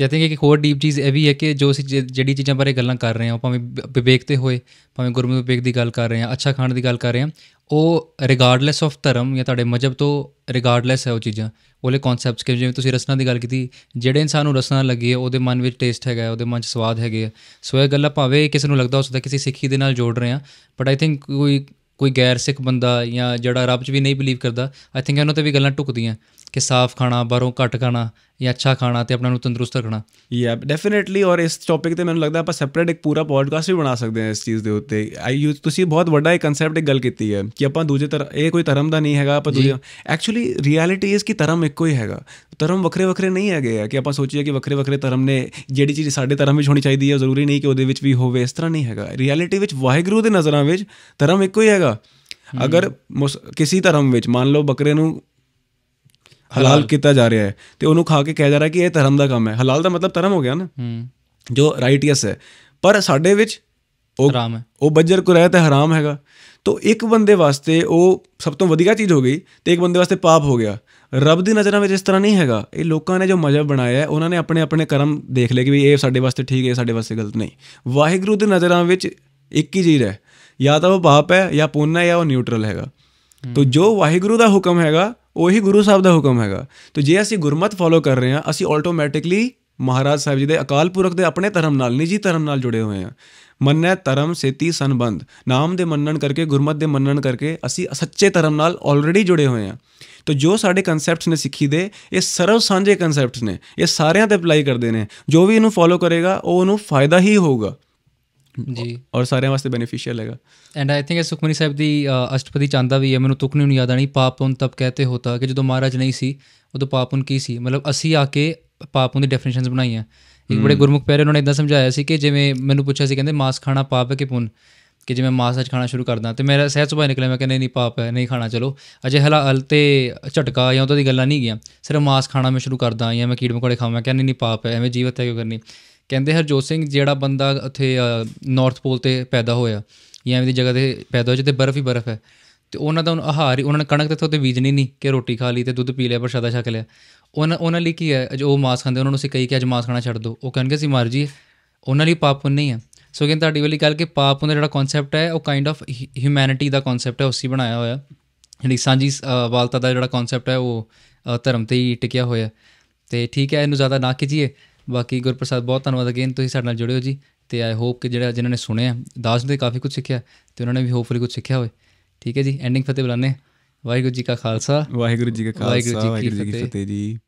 B: ਤੇ ਆਈ ਥਿੰਕ ਇੱਕ ਹੋਰ ਡੀਪ ਚੀਜ਼ ਇਹ ਵੀ ਹੈ ਕਿ ਜੋ ਅਸੀਂ
A: ਜਿਹੜੀ ਚੀਜ਼ਾਂ ਬਾਰੇ ਗੱਲਾਂ ਕਰ ਰਹੇ ਹਾਂ ਭਾਵੇਂ ਵਿਵੇਕ ਤੇ ਹੋਏ ਭਾਵੇਂ ਗੁਰਮੁਖ ਵਿਵੇਕ ਦੀ ਗੱਲ ਕਰ ਰਹੇ ਹਾਂ ਅੱਛਾ ਖਾਣ ਦੀ ਗੱਲ ਕਰ ਰਹੇ ਹਾਂ ਉਹ ਰਿਗਾਰਡਲੈਸ ਆਫ ਧਰਮ ਜਾਂ ਤੁਹਾਡੇ ਮਜਬ ਤੋਂ ਰਿਗਾਰਡਲੈਸ ਹੈ ਉਹ ਚੀਜ਼ਾਂ ਉਹਲੇ ਕਨਸੈਪਟਸ ਕਿ ਜਿਵੇਂ ਤੁਸੀਂ ਰਸਨਾ ਦੀ ਗੱਲ ਕੀਤੀ ਜਿਹੜੇ ਇਨਸਾਨ ਨੂੰ ਰਸਨਾ ਲੱਗੀ ਹੈ ਉਹਦੇ ਮਨ ਵਿੱਚ ਟੇਸਟ ਹੈਗਾ ਉਹਦੇ ਮਨ 'ਚ ਸਵਾਦ ਹੈਗੇ ਸੋ ਇਹ ਗੱਲਾਂ ਭਾਵੇਂ ਕਿਸੇ ਨੂੰ ਲੱਗਦਾ ਹੋ ਸਕਦਾ ਕਿਸੇ ਸਿੱਖੀ ਦੇ ਨਾਲ ਜੋੜ ਰਹੇ ਆ ਬਟ ਆਈ ਥਿੰਕ ਕੋਈ ਕੋਈ ਗੈਰ ਸਿੱਖ ਬੰਦਾ ਜਾਂ ਜਿਹੜਾ ਰੱਬ 'ਚ ਵੀ ਨਹੀਂ ਬਲੀਵ ਕਰਦਾ ਆਈ ਥਿੰਕ ਉਹਨਾਂ ਤੇ ਵੀ ਗੱਲਾਂ ਟੁਕਦੀਆਂ ਕਿ ਸਾਫ਼ ਖਾਣਾ ਬਾਹਰੋਂ ਘੱਟ ਖਾਣਾ ਜਾਂ ਅੱਛਾ ਖਾਣਾ ਤੇ ਆਪਣਾ ਨੂੰ ਤੰਦਰੁਸਤ ਰੱਖਣਾ
B: ਯਾ ਡੈਫੀਨਿਟਲੀ ਔਰ ਇਸ ਟੌਪਿਕ ਤੇ ਮੈਨੂੰ ਲੱਗਦਾ ਆਪਾਂ ਸੈਪਰੇਟ ਇੱਕ ਪੂਰਾ ਪੋਡਕਾਸਟ ਵੀ ਬਣਾ ਸਕਦੇ ਹਾਂ ਇਸ ਚੀਜ਼ ਦੇ ਉੱਤੇ ਆਈ ਯੂ ਤੁਸੀਂ ਬਹੁਤ ਵੱਡਾ ਇੱਕ ਕਨਸੈਪਟ ਇੱਕ ਗੱਲ ਕੀਤੀ ਹੈ ਕਿ ਆਪਾਂ ਦੂਜੇ ਤਰ੍ਹਾਂ ਇਹ ਕੋਈ ਧਰਮ ਦਾ ਨਹੀਂ ਹੈਗਾ ਆਪਾਂ ਦੂਜੇ ਐਕਚੁਅਲੀ ਰਿਐਲਿਟੀ ਇਸ ਕਿ ਧਰਮ ਇੱਕੋ ਹੀ ਹੈਗਾ ਧਰਮ ਵੱਖਰੇ ਵੱਖਰੇ ਨਹੀਂ ਹੈਗੇ ਆ ਕਿ ਆਪਾਂ ਸੋਚੀਏ ਕਿ ਵੱਖਰੇ ਵੱਖਰੇ ਧਰਮ ਨੇ ਜਿਹੜੀ ਚੀਜ਼ ਸਾਡੇ ਧਰਮ ਵਿੱਚ ਹੋਣੀ ਚਾਹੀਦੀ ਹੈ ਜ਼ਰੂਰੀ ਨਹੀਂ ਕਿ ਉਹਦੇ ਵਿੱਚ ਵੀ ਹੋਵੇ ਇਸ ਤਰ੍ਹਾਂ ਨਹੀਂ ਹੈਗਾ ਰਿਐਲਿਟੀ ਵਿੱਚ ਵਾਹਿਗੁਰੂ ਦੇ ਨਜ਼ਰਾਂ ਵਿੱਚ ਧਰਮ ਇੱਕੋ ਹੀ ਹੈਗਾ ਅਗਰ ਕਿਸੇ ਧਰਮ ਵਿੱਚ ਮੰਨ ਲਓ ਬੱਕਰੇ ਨੂੰ ਹਲਾਲ ਕੀਤਾ ਜਾ ਰਿਹਾ ਹੈ ਤੇ ਉਹਨੂੰ ਖਾ ਕੇ ਕਹਿ ਜਾ ਰਿਹਾ ਕਿ ਇਹ ਧਰਮ ਦਾ ਕੰਮ ਹੈ ਹਲਾਲ ਦਾ ਮਤਲਬ ਧਰਮ ਹੋ ਗਿਆ ਨਾ ਜੋ ਰਾਈਟੀਅਸ ਹੈ ਪਰ ਸਾਡੇ ਵਿੱਚ ਉਹ ਹਰਾਮ ਹੈ ਉਹ ਬੱਜਰ ਕੋ ਰਹਿਤ ਹੈ ਹਰਾਮ ਹੈਗਾ ਤੋ ਇੱਕ ਬੰਦੇ ਵਾਸਤੇ ਉਹ ਸਭ ਤੋਂ ਵਧੀਆ ਚੀਜ਼ ਹੋ ਗਈ ਤੇ ਇੱਕ ਬੰਦੇ ਵਾਸਤੇ ਪਾਪ ਹੋ ਗਿਆ ਰੱਬ ਦੀ ਨਜ਼ਰਾਂ ਵਿੱਚ ਇਸ ਤਰ੍ਹਾਂ ਨਹੀਂ ਹੈਗਾ ਇਹ ਲੋਕਾਂ ਨੇ ਜੋ ਮਜ਼ਹਬ ਬਣਾਇਆ ਹੈ ਉਹਨਾਂ ਨੇ ਆਪਣੇ ਆਪਣੇ ਕਰਮ ਦੇਖ ਲਏ ਕਿ ਵੀ ਇਹ ਸਾਡੇ ਵਾਸਤੇ ਠੀਕ ਹੈ ਸਾਡੇ ਵਾਸਤੇ ਗਲਤ ਨਹੀਂ ਵਾਹਿਗੁਰੂ ਦੀ ਨਜ਼ਰਾਂ ਵਿੱਚ ਇੱਕ ਹੀ ਚੀਜ਼ ਹੈ ਜਾਂ ਤਾਂ ਉਹ ਪਾਪ ਹੈ ਜਾਂ ਪੁੰਨ ਹੈ ਜਾਂ ਉਹ ਨਿਊਟਰਲ ਹੈਗਾ ਤੋ ਜੋ ਵਾਹਿਗੁਰੂ ਦਾ ਹੁਕਮ ਹੈਗਾ ਉਹੀ ਗੁਰੂ ਸਾਹਿਬ ਦਾ ਹੁਕਮ ਹੈਗਾ ਤੋ ਜੇ ਅਸੀਂ ਗੁਰਮਤ ਫੋਲੋ ਕਰ ਰਹੇ ਹਾਂ ਅਸੀਂ ਆਟੋਮੈਟਿਕਲੀ ਮਹਾਰਾਜ ਸਾਹਿਬ ਜੀ ਦੇ ਅਕਾਲ ਪੁਰਖ ਦੇ ਆਪਣੇ ਧਰਮ ਨਾਲ ਨਿੱਜੀ ਧਰਮ ਨਾਲ ਜੁੜੇ ਹੋਏ ਹਾਂ ਮੰਨੈ ਧਰਮ ਸੇਤੀ ਸੰਬੰਧ ਨਾਮ ਦੇ ਮੰਨਣ ਕਰਕੇ ਗੁਰਮਤ ਦੇ ਮੰਨਣ ਕਰਕੇ ਅਸੀਂ ਸੱਚੇ ਧਰਮ ਨਾਲ ਆਲਰੇਡੀ ਜੁੜੇ ਹੋਏ ਹਾਂ ਤੋ ਜੋ ਸਾਡੇ ਕਨਸੈਪਟਸ ਨੇ ਸਿੱਖੀ ਦੇ ਇਹ ਸਰਵ ਸਾਂਝੇ ਕਨਸੈਪਟਸ ਨੇ ਇਹ ਸਾਰਿਆਂ ਤੇ ਅਪਲਾਈ ਕਰਦੇ ਨੇ ਜੋ ਵੀ ਇਹਨੂੰ ਫੋਲੋ ਕਰੇਗਾ ਉਹ ਉਹਨੂੰ ਫਾਇਦਾ ਹੀ ਹੋਊਗਾ ਜੀ ਔਰ ਸਾਰਿਆਂ ਵਾਸਤੇ ਬੈਨੀਫੀਸ਼ੀਅਲ ਹੈਗਾ
A: and I think Sukhmani Sahib ਦੀ ਅਸ਼ਟਪਦੀ ਚਾਂਦਾ ਵੀ ਹੈ ਮੈਨੂੰ ਤੁਕ ਨਹੀਂ ਯਾਦ ਆਣੀ ਪਾਪ ਉਨ ਤਬ ਕਹਤੇ ਹੋਤਾ ਕਿ ਜਦੋਂ ਮਹਾਰਾਜ ਨਹੀਂ ਸੀ ਉਦੋਂ ਪਾਪ ਉਨ ਕੀ ਸੀ ਮਤਲਬ ਅਸੀਂ ਆ ਕੇ ਪਾਪ ਉਨ ਦੀ ਡੈਫੀਨੇਸ਼ਨਸ ਬਣਾਈਆਂ ਇੱਕ ਬੜੇ ਗੁਰਮੁਖ ਪਿਆਰੇ ਉਹਨਾਂ ਨੇ ਇਦਾਂ ਸਮਝਾਇਆ ਸੀ ਕਿ ਜਿਵੇਂ ਮੈਨੂੰ ਪੁੱਛਿਆ ਸੀ ਕਹਿੰਦੇ ਮਾਸ ਖਾਣਾ ਪਾਪ ਹੈ ਕਿ ਪੁੰਨ ਕਿ ਜਿਵੇਂ ਮਾਸ ਅੱਜ ਖਾਣਾ ਸ਼ੁਰੂ ਕਰਦਾ ਤੇ ਮੇਰਾ ਸਹਿਜ ਸੁਭਾਅ ਨਿਕਲਿਆ ਮੈਂ ਕਹਿੰਦਾ ਨਹੀਂ ਪਾਪ ਹੈ ਨਹੀਂ ਖਾਣਾ ਚਲੋ ਅਜੇ ਹਲਾਲ ਤੇ ਝਟਕਾ ਜਾਂ ਉਹਦੀ ਗੱਲਾਂ ਨਹੀਂ ਗਿਆ ਸਿਰਫ ਮਾਸ ਖਾਣਾ ਮੈਂ ਸ਼ੁਰੂ ਕਰਦਾ ਜਾਂ ਮੈਂ ਕੀੜ ਮਕੌੜੇ ਖਾਵਾਂ ਕਹਿੰਦਾ ਨਹੀਂ ਪਾਪ ਹੈ ਐਵੇਂ ਜੀਵਤ ਹੈ ਕਿਉਂ ਕਰਨੀ ਕਹਿੰਦੇ ਹਰਜੋਤ ਸਿੰਘ ਜਿਹੜਾ ਬੰਦਾ ਉੱਥੇ ਨਾਰਥ ਪੋਲ ਤੇ ਪੈਦਾ ਹੋਇਆ ਜਾਂ ਐਵੇਂ ਦੀ ਜਗ੍ਹਾ ਤੇ ਪੈਦਾ ਹੋਇਆ ਜਿੱਥੇ ਬਰਫ਼ ਹੀ ਬਰਫ਼ ਹੈ ਤੇ ਉਹਨਾਂ ਦਾ ਆਹਾਰ ਹੀ ਉਹਨਾਂ ਨੇ ਕਣਕ ਤੇ ਉੱਥੇ ਬੀਜਣੀ ਨਹੀਂ ਕਿ ਰੋਟੀ ਖਾ ਲਈ ਤੇ ਦੁੱਧ ਪੀ ਲਿਆ ਪ੍ਰਸ਼ਾਦਾ ਛਕ ਲਿਆ ਉਹਨਾਂ ਉਹਨਾਂ ਲਈ ਕੀ ਹੈ ਜੋ ਉਹ ਮਾਸ ਖਾਂਦੇ ਉਹਨਾਂ ਨੂੰ ਸੀ ਕਹੀ ਕਿ ਅੱਜ ਮਾਸ ਖਾਣਾ ਛੱਡ ਦਿਓ ਉਹ ਕਹਿੰਗੇ ਸੀ ਮਰ ਜੀ ਉਹਨਾਂ ਲਈ ਪਾਪ ਨਹੀਂ ਹੈ ਸੋ ਕਹਿੰਦੇ ਤੁਹਾਡੀ ਵਾਲੀ ਗੱਲ ਕਿ ਪਾਪ ਉਹਦਾ ਜਿਹੜਾ ਕਨਸੈਪਟ ਹੈ ਉਹ ਕਾਈਂਡ ਆਫ ਹਿਊਮੈਨਿਟੀ ਦਾ ਕਨਸੈਪਟ ਹੈ ਉਸੇ ਬਣਾਇਆ ਹੋਇਆ ਜਿਹੜੀ ਸਾਂਝੀ ਵਾਲਤਾ ਦਾ ਜਿਹੜਾ ਕਨਸੈਪਟ ਹੈ ਉਹ ਧਰਮ ਤੇ ਹੀ ਟਿਕਿਆ ਹੋਇਆ ਤੇ ਠੀਕ ਹੈ ਇਹਨੂੰ ਜ਼ਿਆਦਾ ਨਾ ਕੀਜੀਏ ਬਾਕੀ ਗੁਰਪ੍ਰਸਾਦ ਬਹੁਤ ਧੰਨਵਾਦ ਅਗੇਨ ਤੁਸੀਂ ਸਾਡੇ ਨਾਲ ਜੁੜੇ ਹੋ ਜੀ ਤੇ ਆਈ ਹੋਪ ਕਿ ਜਿਹੜਾ ਜਿਨ੍ਹਾਂ ਨੇ ਸੁਣਿਆ ਦਾਸ ਨੇ ਕਾਫੀ ਕੁਝ ਸਿੱਖਿਆ ਤੇ ਉਹਨਾਂ ਨੇ ਵੀ ਹੋਪਫੁਲੀ ਕੁਝ ਸਿੱਖਿਆ ਹੋਵੇ ਠੀਕ ਹੈ ਜੀ ਐਂਡਿੰਗ ਫਤਿਹ ਬੁਲਾਨੇ ਵਾਹਿਗੁਰੂ ਜੀ ਕਾ ਖਾਲਸਾ ਵਾਹਿਗੁਰੂ ਜੀ ਕਾ ਖਾਲਸਾ ਵਾਹਿਗੁਰੂ ਜੀ ਕੀ ਫਤਿਹ ਜੀ